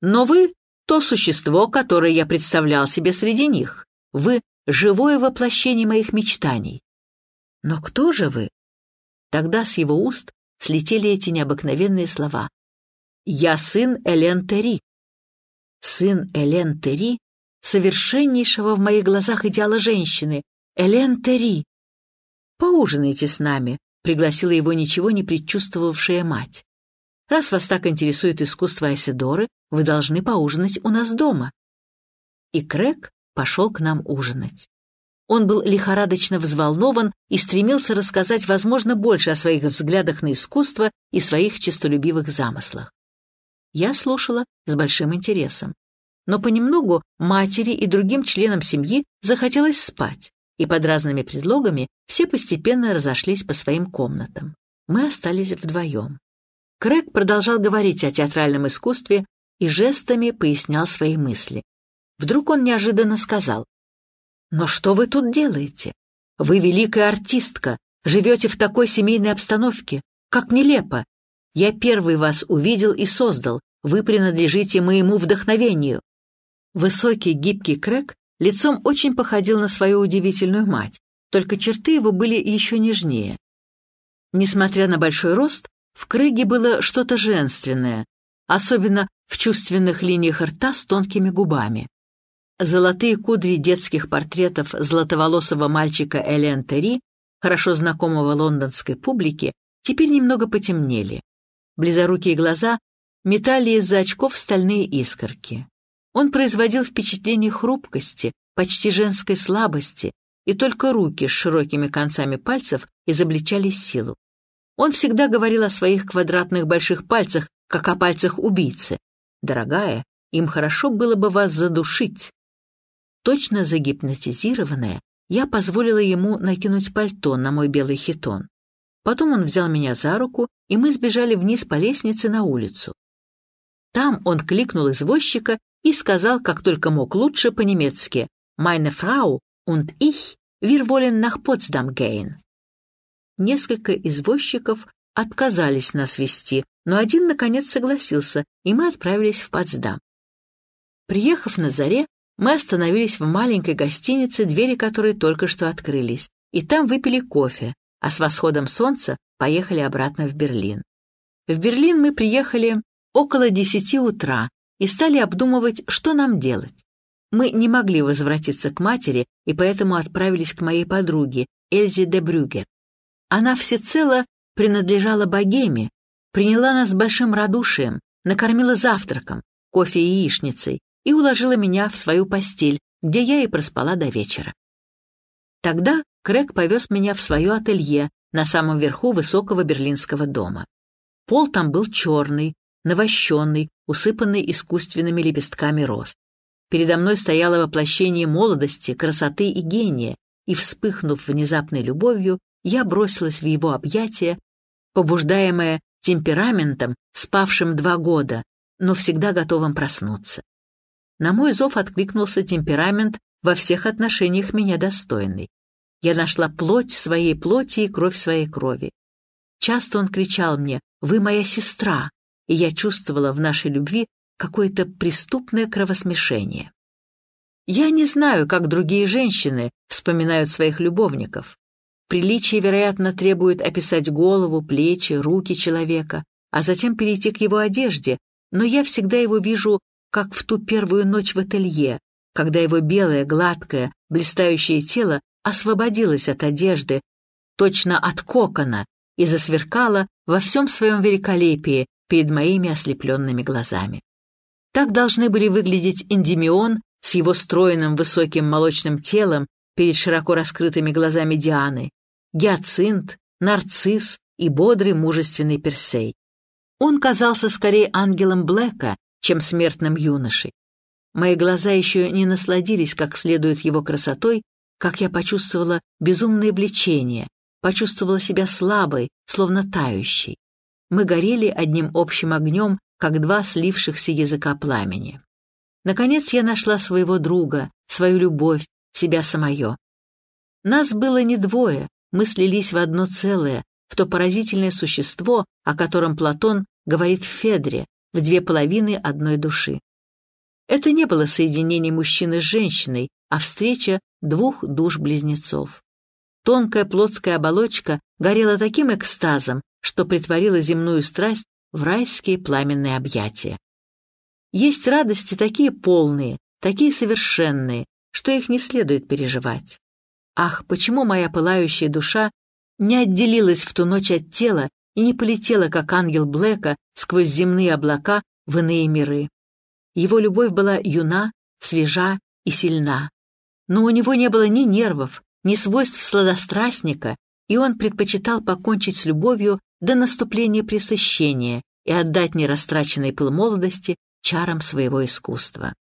Но вы — то существо, которое я представлял себе среди них. Вы — живое воплощение моих мечтаний. Но кто же вы? Тогда с его уст слетели эти необыкновенные слова. «Я сын Элен Терри». Сын Элен Терри, совершеннейшего в моих глазах идеала женщины, Элен Терри. «Поужинайте с нами», — пригласила его ничего не предчувствовавшая мать. «Раз вас так интересует искусство Асидоры, вы должны поужинать у нас дома». И Крэг пошел к нам ужинать. Он был лихорадочно взволнован и стремился рассказать, возможно, больше о своих взглядах на искусство и своих честолюбивых замыслах. Я слушала с большим интересом. Но понемногу матери и другим членам семьи захотелось спать, и под разными предлогами все постепенно разошлись по своим комнатам. Мы остались вдвоем. Крэг продолжал говорить о театральном искусстве и жестами пояснял свои мысли. Вдруг он неожиданно сказал «Но что вы тут делаете? Вы великая артистка, живете в такой семейной обстановке. Как нелепо! Я первый вас увидел и создал. Вы принадлежите моему вдохновению». Высокий, гибкий Крэк лицом очень походил на свою удивительную мать, только черты его были еще нежнее. Несмотря на большой рост, в Крэге было что-то женственное, особенно в чувственных линиях рта с тонкими губами. Золотые кудри детских портретов златоволосого мальчика Элен Терри, хорошо знакомого лондонской публике, теперь немного потемнели. Близорукие глаза метали из-за очков стальные искорки. Он производил впечатление хрупкости, почти женской слабости, и только руки с широкими концами пальцев изобличали силу. Он всегда говорил о своих квадратных больших пальцах, как о пальцах убийцы. «Дорогая, им хорошо было бы вас задушить». Точно загипнотизированная, я позволила ему накинуть пальто на мой белый хитон. Потом он взял меня за руку, и мы сбежали вниз по лестнице на улицу. Там он кликнул извозчика и сказал, как только мог лучше по-немецки «Meine Frau und ich wir wollen nach Potsdam gehen». Несколько извозчиков отказались нас вести, но один, наконец, согласился, и мы отправились в Потсдам. Приехав на заре, мы остановились в маленькой гостинице, двери которой только что открылись, и там выпили кофе, а с восходом солнца поехали обратно в Берлин. В Берлин мы приехали около десяти утра и стали обдумывать, что нам делать. Мы не могли возвратиться к матери и поэтому отправились к моей подруге, Эльзе де Брюгер. Она всецело принадлежала богеме, приняла нас с большим радушием, накормила завтраком, кофе и яичницей, и уложила меня в свою постель, где я и проспала до вечера. Тогда Крэг повез меня в свое ателье на самом верху высокого берлинского дома. Пол там был черный, навощенный, усыпанный искусственными лепестками роз. Передо мной стояло воплощение молодости, красоты и гения, и, вспыхнув внезапной любовью, я бросилась в его объятия, побуждаемая темпераментом, спавшим два года, но всегда готовым проснуться. На мой зов откликнулся темперамент, во всех отношениях меня достойный. Я нашла плоть своей плоти и кровь своей крови. Часто он кричал мне «Вы моя сестра!» и я чувствовала в нашей любви какое-то преступное кровосмешение. Я не знаю, как другие женщины вспоминают своих любовников. Приличие, вероятно, требует описать голову, плечи, руки человека, а затем перейти к его одежде, но я всегда его вижу как в ту первую ночь в ателье, когда его белое, гладкое, блистающее тело освободилось от одежды, точно от кокона, и засверкало во всем своем великолепии перед моими ослепленными глазами. Так должны были выглядеть Эндимион с его стройным высоким молочным телом перед широко раскрытыми глазами Дианы, гиацинт, нарцисс и бодрый мужественный Персей. Он казался скорее ангелом Блэка, чем смертным юношей. Мои глаза еще не насладились как следует его красотой, как я почувствовала безумное влечение, почувствовала себя слабой, словно тающей. Мы горели одним общим огнем, как два слившихся языка пламени. Наконец я нашла своего друга, свою любовь, себя самое. Нас было не двое, мы слились в одно целое, в то поразительное существо, о котором Платон говорит в Федре, в две половины одной души. Это не было соединение мужчины с женщиной, а встреча двух душ-близнецов. Тонкая плотская оболочка горела таким экстазом, что притворила земную страсть в райские пламенные объятия. Есть радости такие полные, такие совершенные, что их не следует переживать. Ах, почему моя пылающая душа не отделилась в ту ночь от тела и не полетела, как ангел Блэка, сквозь земные облака в иные миры. Его любовь была юна, свежа и сильна. Но у него не было ни нервов, ни свойств сладострастника, и он предпочитал покончить с любовью до наступления пресыщения и отдать нерастраченный пыл молодости чарам своего искусства.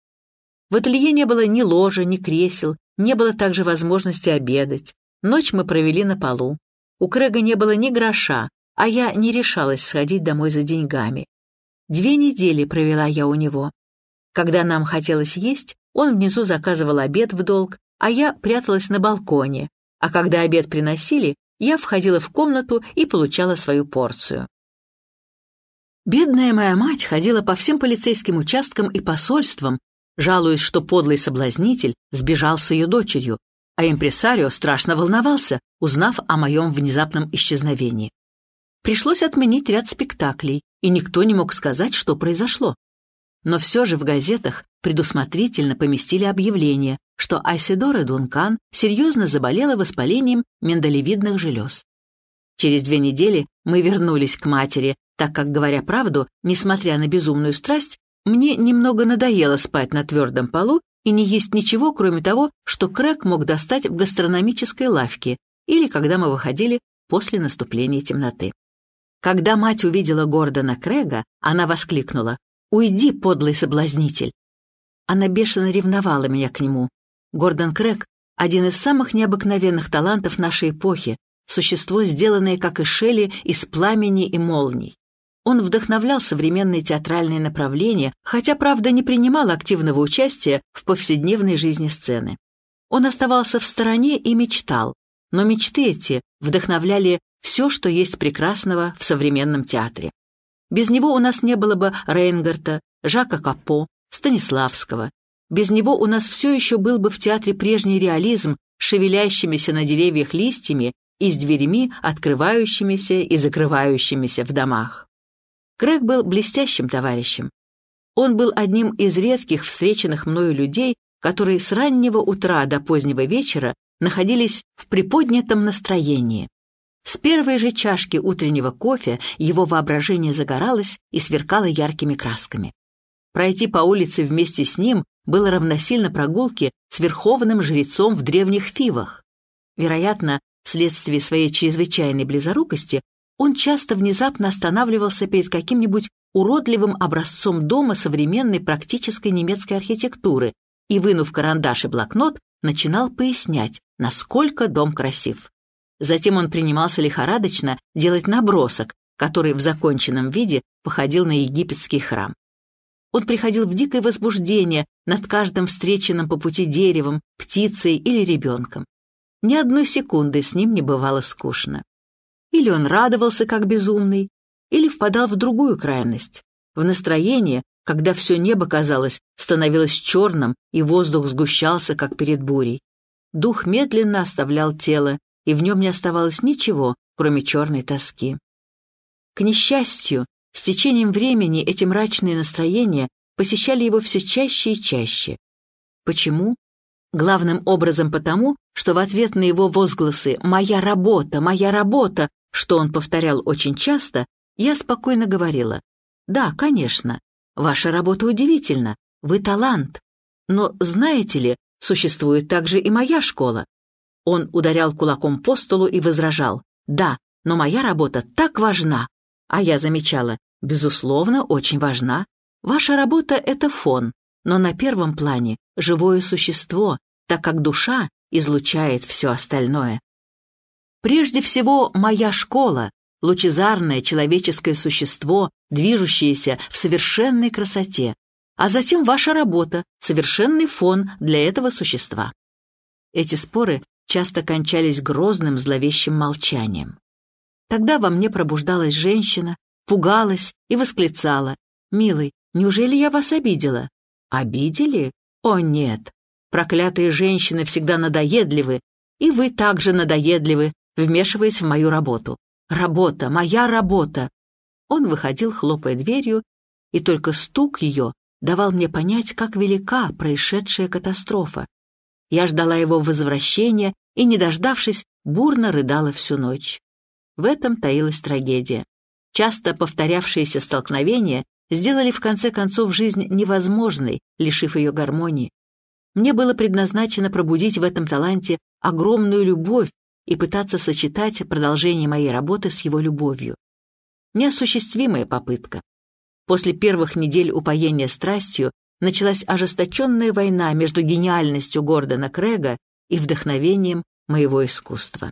В ателье не было ни ложа, ни кресел, не было также возможности обедать. Ночь мы провели на полу. У Крэга не было ни гроша, а я не решалась сходить домой за деньгами. Две недели провела я у него. Когда нам хотелось есть, он внизу заказывал обед в долг, а я пряталась на балконе, а когда обед приносили, я входила в комнату и получала свою порцию. Бедная моя мать ходила по всем полицейским участкам и посольствам, жалуясь, что подлый соблазнитель сбежал с ее дочерью, а импресарио страшно волновался, узнав о моем внезапном исчезновении. Пришлось отменить ряд спектаклей, и никто не мог сказать, что произошло. Но все же в газетах предусмотрительно поместили объявление, что Айседора Дункан серьезно заболела воспалением миндалевидных желез. Через две недели мы вернулись к матери, так как, говоря правду, несмотря на безумную страсть, мне немного надоело спать на твердом полу и не есть ничего, кроме того, что Крэк мог достать в гастрономической лавке или когда мы выходили после наступления темноты. Когда мать увидела Гордона Крега, она воскликнула «Уйди, подлый соблазнитель!» Она бешено ревновала меня к нему. Гордон Крэг — один из самых необыкновенных талантов нашей эпохи, существо, сделанное, как и Шелли, из пламени и молний. Он вдохновлял современные театральные направления, хотя, правда, не принимал активного участия в повседневной жизни сцены. Он оставался в стороне и мечтал, но мечты эти вдохновляли все, что есть прекрасного в современном театре. Без него у нас не было бы Рейнгарта, Жака Капо, Станиславского. Без него у нас все еще был бы в театре прежний реализм шевелящимися на деревьях листьями и с дверями, открывающимися и закрывающимися в домах. Грег был блестящим товарищем. Он был одним из редких встреченных мною людей, которые с раннего утра до позднего вечера находились в приподнятом настроении. С первой же чашки утреннего кофе его воображение загоралось и сверкало яркими красками. Пройти по улице вместе с ним было равносильно прогулке с верховным жрецом в древних фивах. Вероятно, вследствие своей чрезвычайной близорукости он часто внезапно останавливался перед каким-нибудь уродливым образцом дома современной практической немецкой архитектуры и, вынув карандаш и блокнот, начинал пояснять, насколько дом красив. Затем он принимался лихорадочно делать набросок, который в законченном виде походил на египетский храм. Он приходил в дикое возбуждение над каждым встреченным по пути деревом, птицей или ребенком. Ни одной секунды с ним не бывало скучно. Или он радовался как безумный, или впадал в другую крайность, в настроение, когда все небо, казалось, становилось черным и воздух сгущался, как перед бурей. Дух медленно оставлял тело, и в нем не оставалось ничего, кроме черной тоски. К несчастью, с течением времени эти мрачные настроения посещали его все чаще и чаще. Почему? Главным образом потому, что в ответ на его возгласы «Моя работа! Моя работа!», что он повторял очень часто, я спокойно говорила «Да, конечно, ваша работа удивительна, вы талант, но знаете ли, Существует также и моя школа. Он ударял кулаком по столу и возражал. Да, но моя работа так важна. А я замечала, безусловно, очень важна. Ваша работа — это фон, но на первом плане — живое существо, так как душа излучает все остальное. Прежде всего, моя школа — лучезарное человеческое существо, движущееся в совершенной красоте, а затем ваша работа, совершенный фон для этого существа. Эти споры часто кончались грозным зловещим молчанием. Тогда во мне пробуждалась женщина, пугалась и восклицала. «Милый, неужели я вас обидела?» «Обидели? О, нет! Проклятые женщины всегда надоедливы, и вы также надоедливы, вмешиваясь в мою работу. Работа, моя работа!» Он выходил, хлопая дверью, и только стук ее давал мне понять, как велика происшедшая катастрофа. Я ждала его возвращения и, не дождавшись, бурно рыдала всю ночь. В этом таилась трагедия. Часто повторявшиеся столкновения сделали в конце концов жизнь невозможной, лишив ее гармонии. Мне было предназначено пробудить в этом таланте огромную любовь и пытаться сочетать продолжение моей работы с его любовью. Неосуществимая попытка. После первых недель упоения страстью началась ожесточенная война между гениальностью Гордона Крега и вдохновением моего искусства.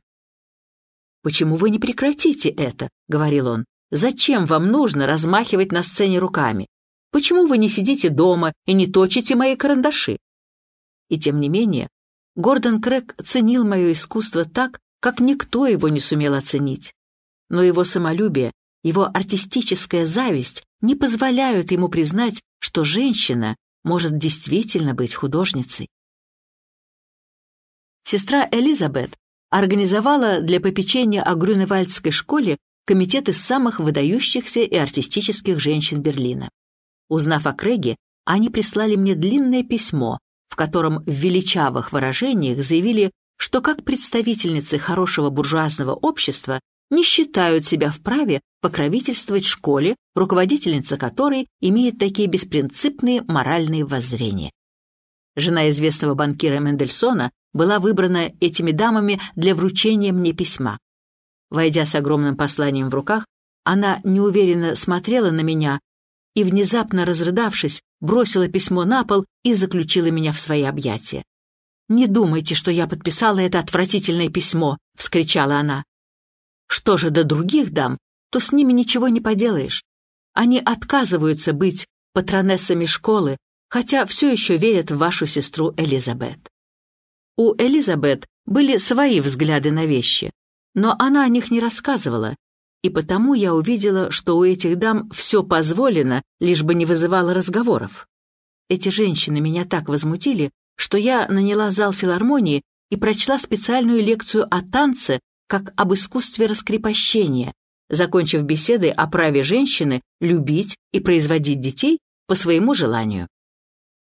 «Почему вы не прекратите это?» — говорил он. «Зачем вам нужно размахивать на сцене руками? Почему вы не сидите дома и не точите мои карандаши?» И тем не менее, Гордон Крэг ценил мое искусство так, как никто его не сумел оценить. Но его самолюбие его артистическая зависть не позволяют ему признать, что женщина может действительно быть художницей. Сестра Элизабет организовала для попечения о Грюневальдской школе комитет из самых выдающихся и артистических женщин Берлина. Узнав о Крэге, они прислали мне длинное письмо, в котором в величавых выражениях заявили, что как представительницы хорошего буржуазного общества не считают себя вправе покровительствовать школе, руководительница которой имеет такие беспринципные моральные воззрения. Жена известного банкира Мендельсона была выбрана этими дамами для вручения мне письма. Войдя с огромным посланием в руках, она неуверенно смотрела на меня и, внезапно разрыдавшись, бросила письмо на пол и заключила меня в свои объятия. «Не думайте, что я подписала это отвратительное письмо!» — вскричала она. Что же до других дам, то с ними ничего не поделаешь. Они отказываются быть патронессами школы, хотя все еще верят в вашу сестру Элизабет. У Элизабет были свои взгляды на вещи, но она о них не рассказывала, и потому я увидела, что у этих дам все позволено, лишь бы не вызывало разговоров. Эти женщины меня так возмутили, что я наняла зал филармонии и прочла специальную лекцию о танце как об искусстве раскрепощения, закончив беседы о праве женщины любить и производить детей по своему желанию.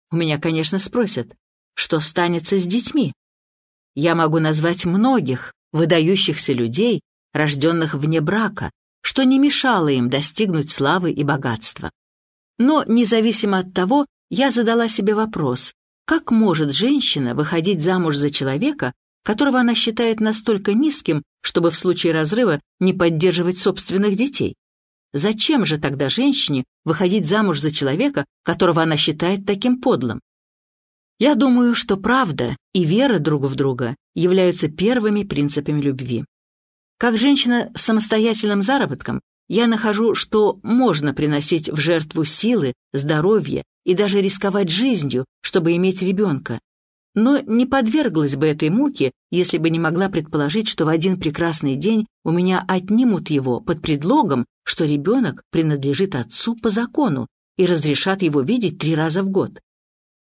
У меня, конечно, спросят, что станется с детьми? Я могу назвать многих выдающихся людей, рожденных вне брака, что не мешало им достигнуть славы и богатства. Но, независимо от того, я задала себе вопрос, как может женщина выходить замуж за человека, которого она считает настолько низким, чтобы в случае разрыва не поддерживать собственных детей. Зачем же тогда женщине выходить замуж за человека, которого она считает таким подлым? Я думаю, что правда и вера друг в друга являются первыми принципами любви. Как женщина с самостоятельным заработком, я нахожу, что можно приносить в жертву силы, здоровье и даже рисковать жизнью, чтобы иметь ребенка, но не подверглась бы этой муке, если бы не могла предположить, что в один прекрасный день у меня отнимут его под предлогом, что ребенок принадлежит отцу по закону и разрешат его видеть три раза в год.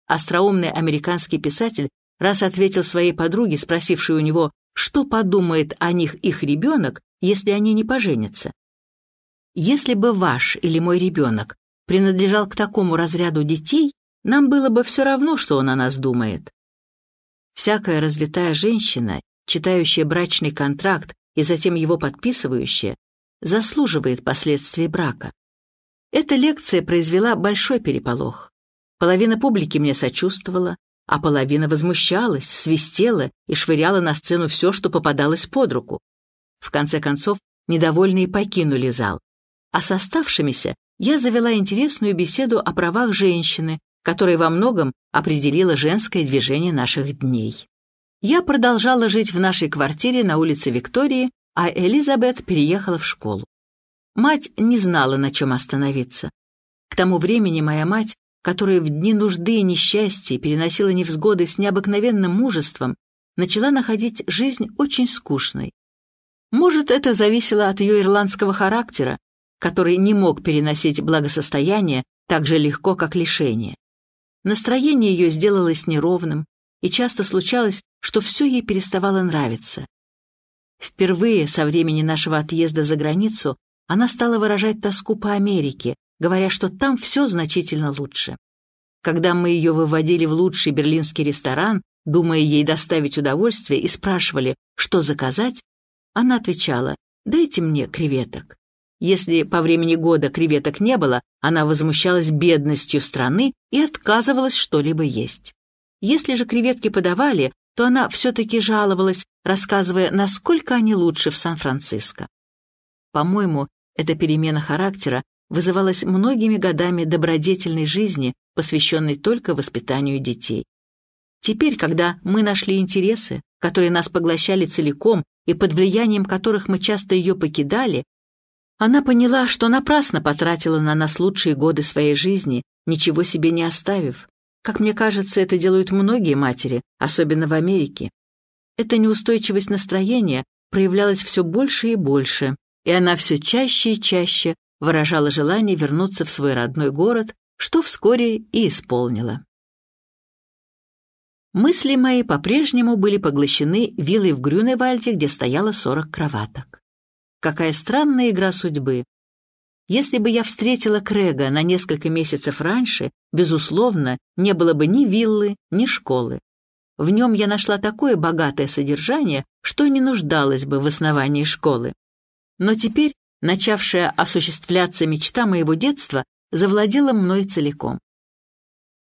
Остроумный американский писатель раз ответил своей подруге, спросившей у него, что подумает о них их ребенок, если они не поженятся. «Если бы ваш или мой ребенок принадлежал к такому разряду детей, нам было бы все равно, что он о нас думает. Всякая развитая женщина, читающая брачный контракт и затем его подписывающая, заслуживает последствий брака. Эта лекция произвела большой переполох. Половина публики мне сочувствовала, а половина возмущалась, свистела и швыряла на сцену все, что попадалось под руку. В конце концов, недовольные покинули зал. А с оставшимися я завела интересную беседу о правах женщины, которое во многом определило женское движение наших дней. Я продолжала жить в нашей квартире на улице Виктории, а Элизабет переехала в школу. Мать не знала, на чем остановиться. К тому времени моя мать, которая в дни нужды и несчастья переносила невзгоды с необыкновенным мужеством, начала находить жизнь очень скучной. Может, это зависело от ее ирландского характера, который не мог переносить благосостояние так же легко, как лишение. Настроение ее сделалось неровным, и часто случалось, что все ей переставало нравиться. Впервые со времени нашего отъезда за границу она стала выражать тоску по Америке, говоря, что там все значительно лучше. Когда мы ее выводили в лучший берлинский ресторан, думая ей доставить удовольствие, и спрашивали, что заказать, она отвечала «Дайте мне креветок». Если по времени года креветок не было, она возмущалась бедностью страны и отказывалась что-либо есть. Если же креветки подавали, то она все-таки жаловалась, рассказывая, насколько они лучше в Сан-Франциско. По-моему, эта перемена характера вызывалась многими годами добродетельной жизни, посвященной только воспитанию детей. Теперь, когда мы нашли интересы, которые нас поглощали целиком и под влиянием которых мы часто ее покидали, она поняла, что напрасно потратила на нас лучшие годы своей жизни, ничего себе не оставив. Как мне кажется, это делают многие матери, особенно в Америке. Эта неустойчивость настроения проявлялась все больше и больше, и она все чаще и чаще выражала желание вернуться в свой родной город, что вскоре и исполнила. Мысли мои по-прежнему были поглощены виллой в Грюневальде, где стояло сорок кроваток. Какая странная игра судьбы. Если бы я встретила Крега на несколько месяцев раньше, безусловно, не было бы ни виллы, ни школы. В нем я нашла такое богатое содержание, что не нуждалась бы в основании школы. Но теперь, начавшая осуществляться мечта моего детства, завладела мной целиком.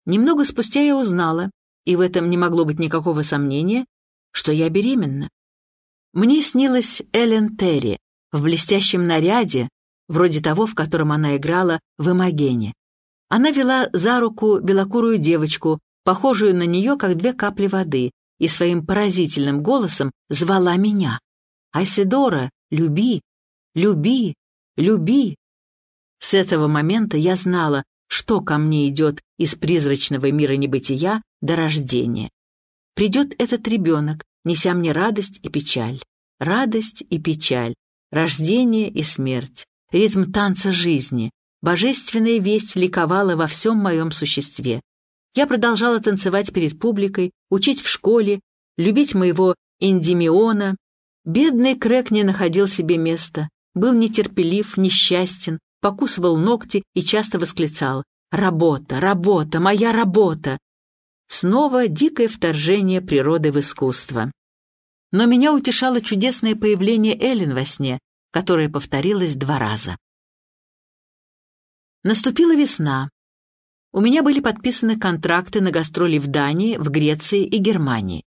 Немного спустя я узнала, и в этом не могло быть никакого сомнения, что я беременна. Мне снилась Эллен Терри, в блестящем наряде, вроде того, в котором она играла в «Имогене». Она вела за руку белокурую девочку, похожую на нее, как две капли воды, и своим поразительным голосом звала меня. «Айседора, люби, люби, люби!» С этого момента я знала, что ко мне идет из призрачного мира небытия до рождения. Придет этот ребенок, неся мне радость и печаль, радость и печаль, рождение и смерть, ритм танца жизни, божественная весть ликовала во всем моем существе. Я продолжала танцевать перед публикой, учить в школе, любить моего Эндимиона. Бедный Крэк не находил себе места, был нетерпелив, несчастен, покусывал ногти и часто восклицал «Работа, работа, моя работа!» Снова дикое вторжение природы в искусство но меня утешало чудесное появление Эллен во сне, которое повторилось два раза. Наступила весна. У меня были подписаны контракты на гастроли в Дании, в Греции и Германии.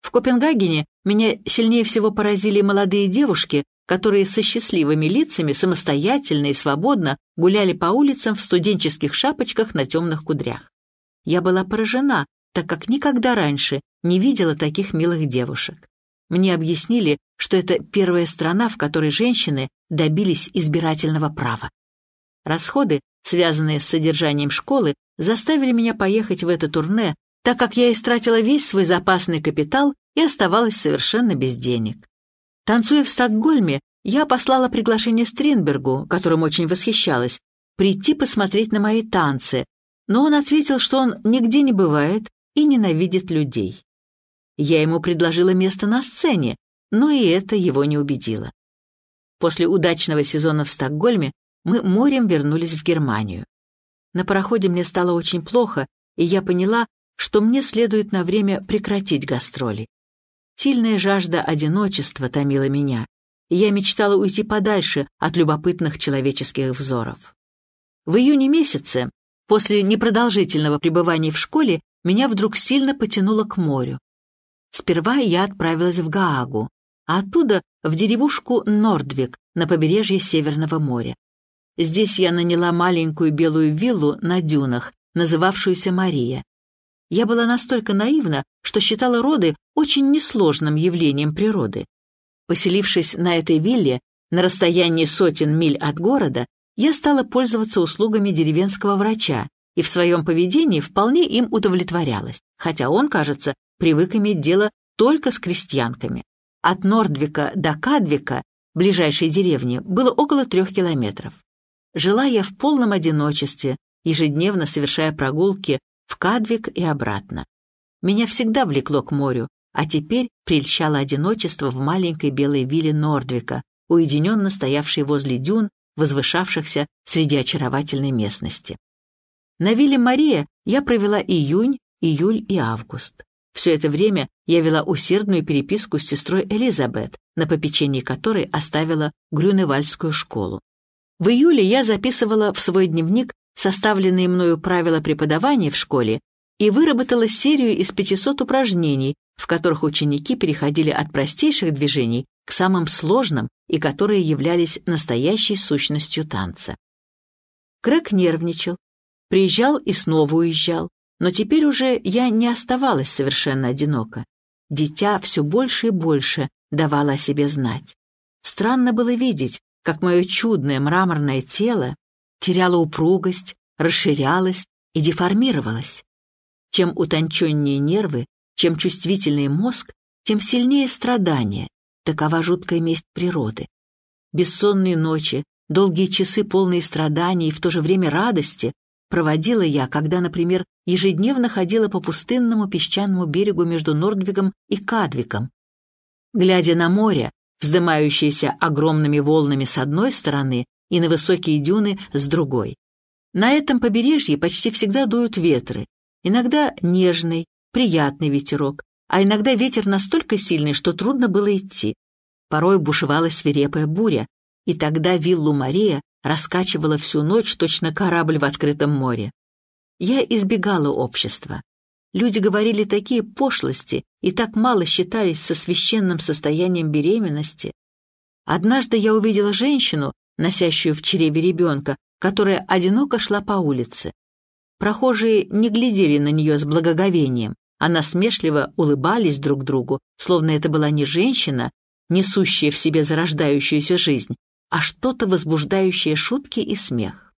В Копенгагене меня сильнее всего поразили молодые девушки, которые со счастливыми лицами самостоятельно и свободно гуляли по улицам в студенческих шапочках на темных кудрях. Я была поражена, так как никогда раньше не видела таких милых девушек. Мне объяснили, что это первая страна, в которой женщины добились избирательного права. Расходы, связанные с содержанием школы, заставили меня поехать в это турне, так как я истратила весь свой запасный капитал и оставалась совершенно без денег. Танцуя в Стокгольме, я послала приглашение Стринбергу, которым очень восхищалась, прийти посмотреть на мои танцы, но он ответил, что он нигде не бывает и ненавидит людей. Я ему предложила место на сцене, но и это его не убедило. После удачного сезона в Стокгольме мы морем вернулись в Германию. На пароходе мне стало очень плохо, и я поняла, что мне следует на время прекратить гастроли. Сильная жажда одиночества томила меня, и я мечтала уйти подальше от любопытных человеческих взоров. В июне месяце, после непродолжительного пребывания в школе, меня вдруг сильно потянуло к морю. Сперва я отправилась в Гаагу, а оттуда в деревушку Нордвик на побережье Северного моря. Здесь я наняла маленькую белую виллу на дюнах, называвшуюся Мария. Я была настолько наивна, что считала роды очень несложным явлением природы. Поселившись на этой вилле, на расстоянии сотен миль от города, я стала пользоваться услугами деревенского врача, и в своем поведении вполне им удовлетворялась, хотя он, кажется, привык иметь дело только с крестьянками. От Нордвика до Кадвика, ближайшей деревни, было около трех километров. Жила я в полном одиночестве, ежедневно совершая прогулки в Кадвик и обратно. Меня всегда влекло к морю, а теперь прельщало одиночество в маленькой белой вилле Нордвика, уединенно стоявшей возле дюн, возвышавшихся среди очаровательной местности. На вилле Мария я провела июнь, июль и август. Все это время я вела усердную переписку с сестрой Элизабет, на попечении которой оставила Грюневальскую школу. В июле я записывала в свой дневник составленные мною правила преподавания в школе и выработала серию из 500 упражнений, в которых ученики переходили от простейших движений к самым сложным и которые являлись настоящей сущностью танца. Крэг нервничал, Приезжал и снова уезжал. Но теперь уже я не оставалась совершенно одинока. Дитя все больше и больше давало о себе знать. Странно было видеть, как мое чудное мраморное тело теряло упругость, расширялось и деформировалось. Чем утонченнее нервы, чем чувствительнее мозг, тем сильнее страдания. Такова жуткая месть природы. Бессонные ночи, долгие часы, полные страданий и в то же время радости, проводила я, когда, например, ежедневно ходила по пустынному песчаному берегу между Нордвигом и Кадвиком. Глядя на море, вздымающееся огромными волнами с одной стороны и на высокие дюны с другой. На этом побережье почти всегда дуют ветры, иногда нежный, приятный ветерок, а иногда ветер настолько сильный, что трудно было идти. Порой бушевала свирепая буря, и тогда виллу Мария раскачивала всю ночь точно корабль в открытом море. Я избегала общества. Люди говорили такие пошлости и так мало считались со священным состоянием беременности. Однажды я увидела женщину, носящую в чреве ребенка, которая одиноко шла по улице. Прохожие не глядели на нее с благоговением, а насмешливо улыбались друг другу, словно это была не женщина, несущая в себе зарождающуюся жизнь, а что-то возбуждающее шутки и смех.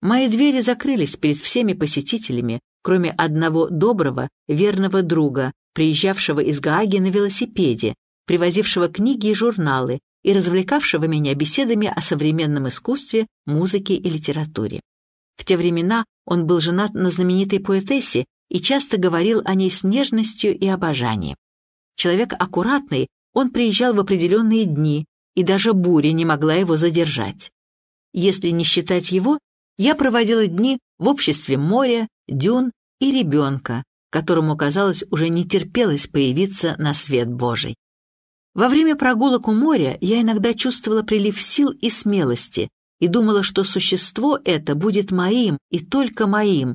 Мои двери закрылись перед всеми посетителями, кроме одного доброго, верного друга, приезжавшего из Гааги на велосипеде, привозившего книги и журналы и развлекавшего меня беседами о современном искусстве, музыке и литературе. В те времена он был женат на знаменитой поэтессе и часто говорил о ней с нежностью и обожанием. Человек аккуратный, он приезжал в определенные дни, и даже буря не могла его задержать. Если не считать его, я проводила дни в обществе моря, дюн и ребенка, которому, казалось, уже не терпелось появиться на свет Божий. Во время прогулок у моря я иногда чувствовала прилив сил и смелости и думала, что существо это будет моим и только моим.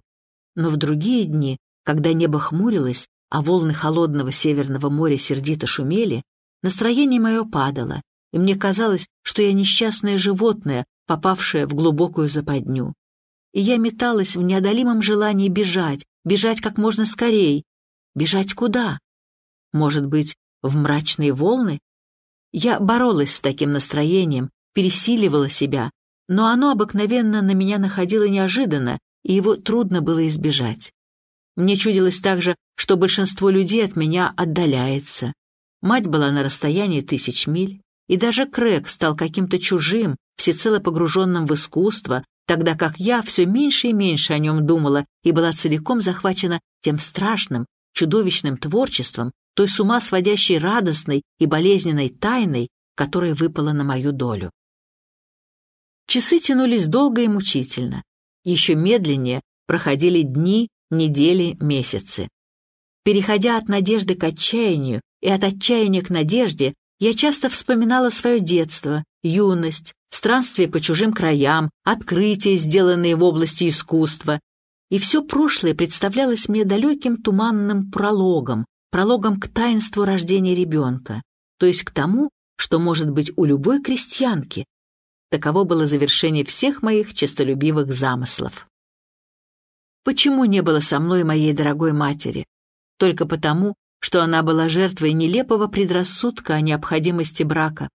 Но в другие дни, когда небо хмурилось, а волны холодного северного моря сердито шумели, настроение мое падало, и мне казалось, что я несчастное животное, попавшее в глубокую западню. И я металась в неодолимом желании бежать, бежать как можно скорей. Бежать куда? Может быть, в мрачные волны? Я боролась с таким настроением, пересиливала себя, но оно обыкновенно на меня находило неожиданно, и его трудно было избежать. Мне чудилось также, что большинство людей от меня отдаляется. Мать была на расстоянии тысяч миль, и даже Крэг стал каким-то чужим, всецело погруженным в искусство, тогда как я все меньше и меньше о нем думала и была целиком захвачена тем страшным, чудовищным творчеством, той с ума сводящей радостной и болезненной тайной, которая выпала на мою долю. Часы тянулись долго и мучительно. Еще медленнее проходили дни, недели, месяцы. Переходя от надежды к отчаянию и от отчаяния к надежде, я часто вспоминала свое детство, юность, странствия по чужим краям, открытия, сделанные в области искусства. И все прошлое представлялось мне далеким туманным прологом, прологом к таинству рождения ребенка, то есть к тому, что может быть у любой крестьянки. Таково было завершение всех моих честолюбивых замыслов. Почему не было со мной моей дорогой матери? Только потому, что она была жертвой нелепого предрассудка о необходимости брака.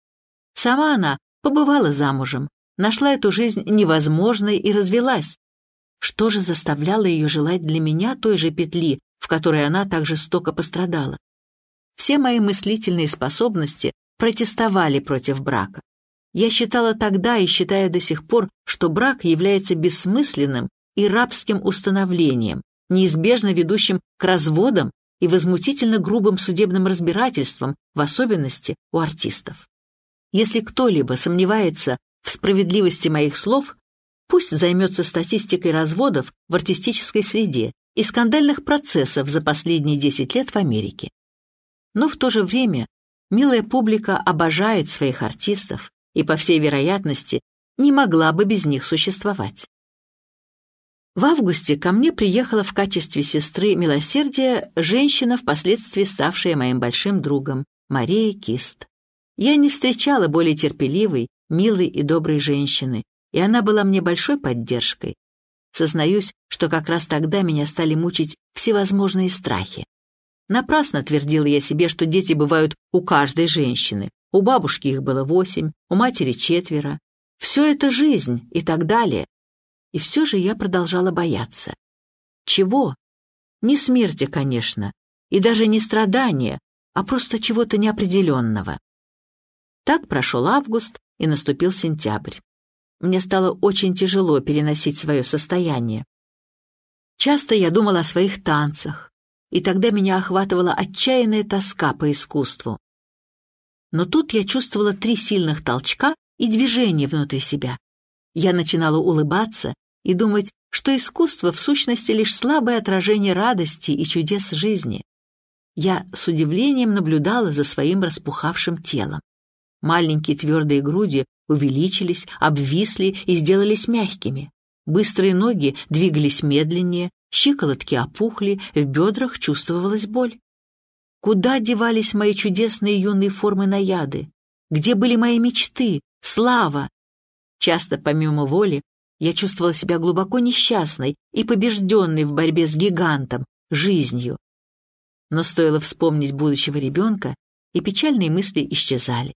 Сама она побывала замужем, нашла эту жизнь невозможной и развелась. Что же заставляло ее желать для меня той же петли, в которой она так жестоко пострадала? Все мои мыслительные способности протестовали против брака. Я считала тогда и считаю до сих пор, что брак является бессмысленным и рабским установлением, неизбежно ведущим к разводам и возмутительно грубым судебным разбирательством, в особенности у артистов. Если кто-либо сомневается в справедливости моих слов, пусть займется статистикой разводов в артистической среде и скандальных процессов за последние 10 лет в Америке. Но в то же время милая публика обожает своих артистов и, по всей вероятности, не могла бы без них существовать. В августе ко мне приехала в качестве сестры милосердия женщина, впоследствии ставшая моим большим другом, Мария Кист. Я не встречала более терпеливой, милой и доброй женщины, и она была мне большой поддержкой. Сознаюсь, что как раз тогда меня стали мучить всевозможные страхи. Напрасно твердила я себе, что дети бывают у каждой женщины. У бабушки их было восемь, у матери четверо. Все это жизнь и так далее. И все же я продолжала бояться. Чего? Не смерти, конечно, и даже не страдания, а просто чего-то неопределенного. Так прошел август и наступил сентябрь. Мне стало очень тяжело переносить свое состояние. Часто я думала о своих танцах, и тогда меня охватывала отчаянная тоска по искусству. Но тут я чувствовала три сильных толчка и движение внутри себя. Я начинала улыбаться и думать, что искусство в сущности лишь слабое отражение радости и чудес жизни. Я с удивлением наблюдала за своим распухавшим телом. Маленькие твердые груди увеличились, обвисли и сделались мягкими. Быстрые ноги двигались медленнее, щиколотки опухли, в бедрах чувствовалась боль. Куда девались мои чудесные юные формы наяды? Где были мои мечты, слава? Часто, помимо воли, я чувствовала себя глубоко несчастной и побежденной в борьбе с гигантом, жизнью. Но стоило вспомнить будущего ребенка, и печальные мысли исчезали.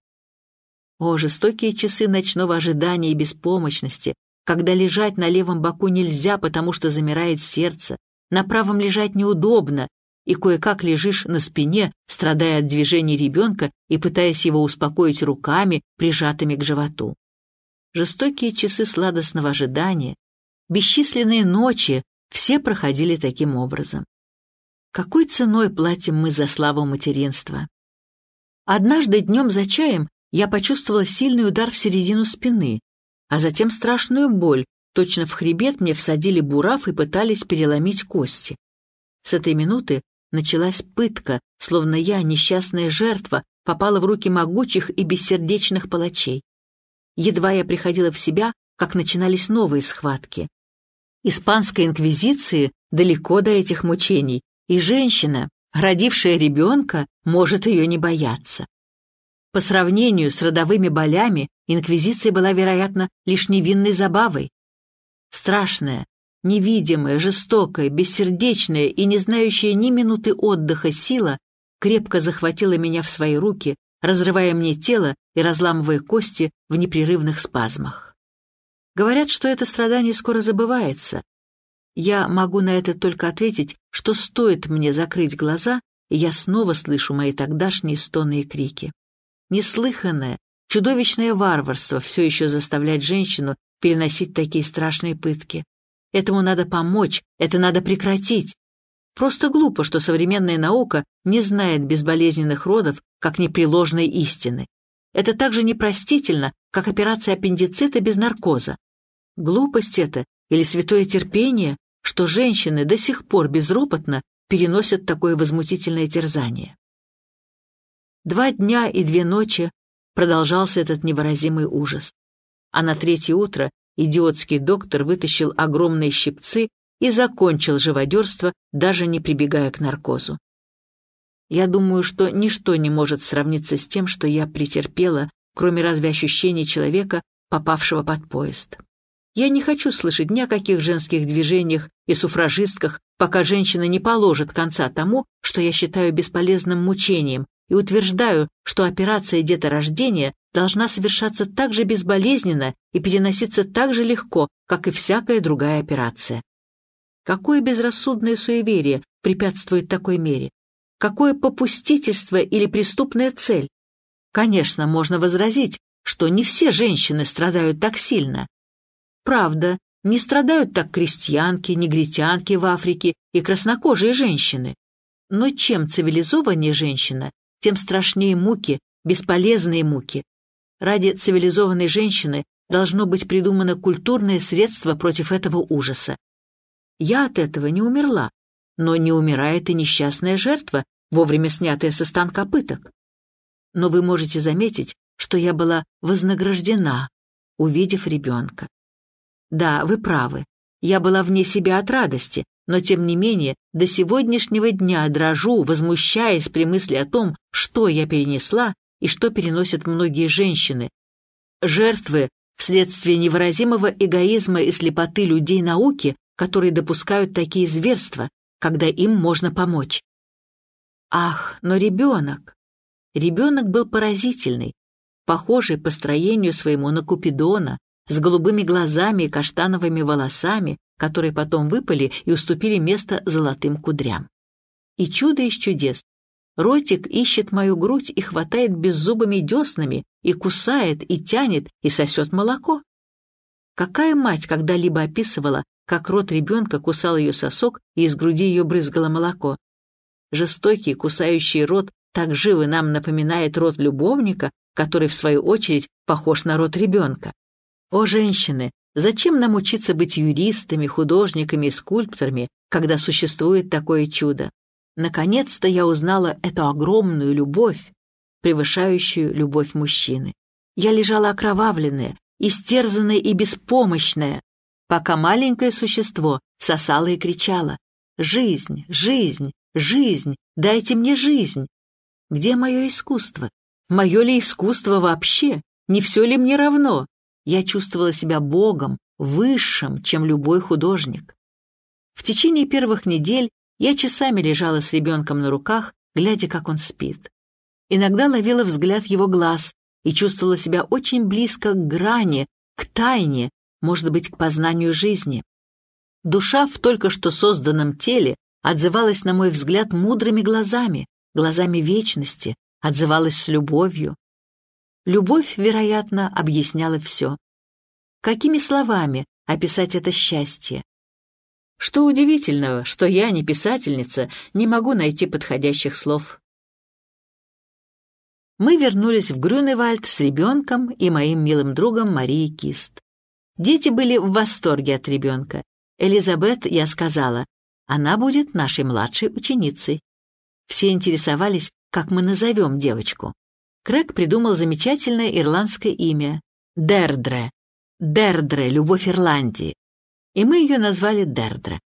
О, жестокие часы ночного ожидания и беспомощности, когда лежать на левом боку нельзя, потому что замирает сердце, на правом лежать неудобно, и кое-как лежишь на спине, страдая от движений ребенка и пытаясь его успокоить руками, прижатыми к животу жестокие часы сладостного ожидания, бесчисленные ночи все проходили таким образом. Какой ценой платим мы за славу материнства? Однажды днем за чаем я почувствовала сильный удар в середину спины, а затем страшную боль, точно в хребет мне всадили бурав и пытались переломить кости. С этой минуты началась пытка, словно я, несчастная жертва, попала в руки могучих и бессердечных палачей. Едва я приходила в себя, как начинались новые схватки. Испанской инквизиции далеко до этих мучений, и женщина, родившая ребенка, может ее не бояться. По сравнению с родовыми болями, инквизиция была, вероятно, лишь невинной забавой. Страшная, невидимая, жестокая, бессердечная и не знающая ни минуты отдыха сила крепко захватила меня в свои руки, разрывая мне тело и разламывая кости в непрерывных спазмах. Говорят, что это страдание скоро забывается. Я могу на это только ответить, что стоит мне закрыть глаза, и я снова слышу мои тогдашние стоны и крики. Неслыханное, чудовищное варварство все еще заставляет женщину переносить такие страшные пытки. Этому надо помочь, это надо прекратить. Просто глупо, что современная наука не знает безболезненных родов как непреложной истины. Это также непростительно, как операция аппендицита без наркоза. Глупость это или святое терпение, что женщины до сих пор безропотно переносят такое возмутительное терзание. Два дня и две ночи продолжался этот невыразимый ужас. А на третье утро идиотский доктор вытащил огромные щипцы и закончил живодерство, даже не прибегая к наркозу. Я думаю, что ничто не может сравниться с тем, что я претерпела, кроме разве ощущений человека, попавшего под поезд. Я не хочу слышать ни о каких женских движениях и суфражистках, пока женщина не положит конца тому, что я считаю бесполезным мучением, и утверждаю, что операция деторождения должна совершаться так же безболезненно и переноситься так же легко, как и всякая другая операция. Какое безрассудное суеверие препятствует такой мере? Какое попустительство или преступная цель? Конечно, можно возразить, что не все женщины страдают так сильно. Правда, не страдают так крестьянки, негритянки в Африке и краснокожие женщины. Но чем цивилизованнее женщина, тем страшнее муки, бесполезные муки. Ради цивилизованной женщины должно быть придумано культурное средство против этого ужаса. Я от этого не умерла, но не умирает и несчастная жертва, вовремя снятая со станка пыток. Но вы можете заметить, что я была вознаграждена, увидев ребенка. Да, вы правы, я была вне себя от радости, но тем не менее до сегодняшнего дня дрожу, возмущаясь при мысли о том, что я перенесла и что переносят многие женщины. Жертвы, вследствие невыразимого эгоизма и слепоты людей науки, которые допускают такие зверства, когда им можно помочь. Ах, но ребенок! Ребенок был поразительный, похожий по строению своему на Купидона, с голубыми глазами и каштановыми волосами, которые потом выпали и уступили место золотым кудрям. И чудо из чудес. Ротик ищет мою грудь и хватает беззубыми деснами, и кусает, и тянет, и сосет молоко. Какая мать когда-либо описывала, как рот ребенка кусал ее сосок и из груди ее брызгало молоко. Жестокий, кусающий рот так живо нам напоминает рот любовника, который, в свою очередь, похож на рот ребенка. О, женщины, зачем нам учиться быть юристами, художниками и скульпторами, когда существует такое чудо? Наконец-то я узнала эту огромную любовь, превышающую любовь мужчины. Я лежала окровавленная, истерзанная и беспомощная, пока маленькое существо сосало и кричало «Жизнь! Жизнь! Жизнь! Дайте мне жизнь!» Где мое искусство? Мое ли искусство вообще? Не все ли мне равно? Я чувствовала себя богом, высшим, чем любой художник. В течение первых недель я часами лежала с ребенком на руках, глядя, как он спит. Иногда ловила взгляд его глаз и чувствовала себя очень близко к грани, к тайне, может быть, к познанию жизни. Душа в только что созданном теле отзывалась, на мой взгляд, мудрыми глазами, глазами вечности, отзывалась с любовью. Любовь, вероятно, объясняла все. Какими словами описать это счастье? Что удивительного, что я, не писательница, не могу найти подходящих слов. Мы вернулись в Грюневальд с ребенком и моим милым другом Марией Кист. Дети были в восторге от ребенка. Элизабет, я сказала, она будет нашей младшей ученицей. Все интересовались, как мы назовем девочку. Крэг придумал замечательное ирландское имя — Дердре. Дердре — любовь Ирландии. И мы ее назвали Дердре.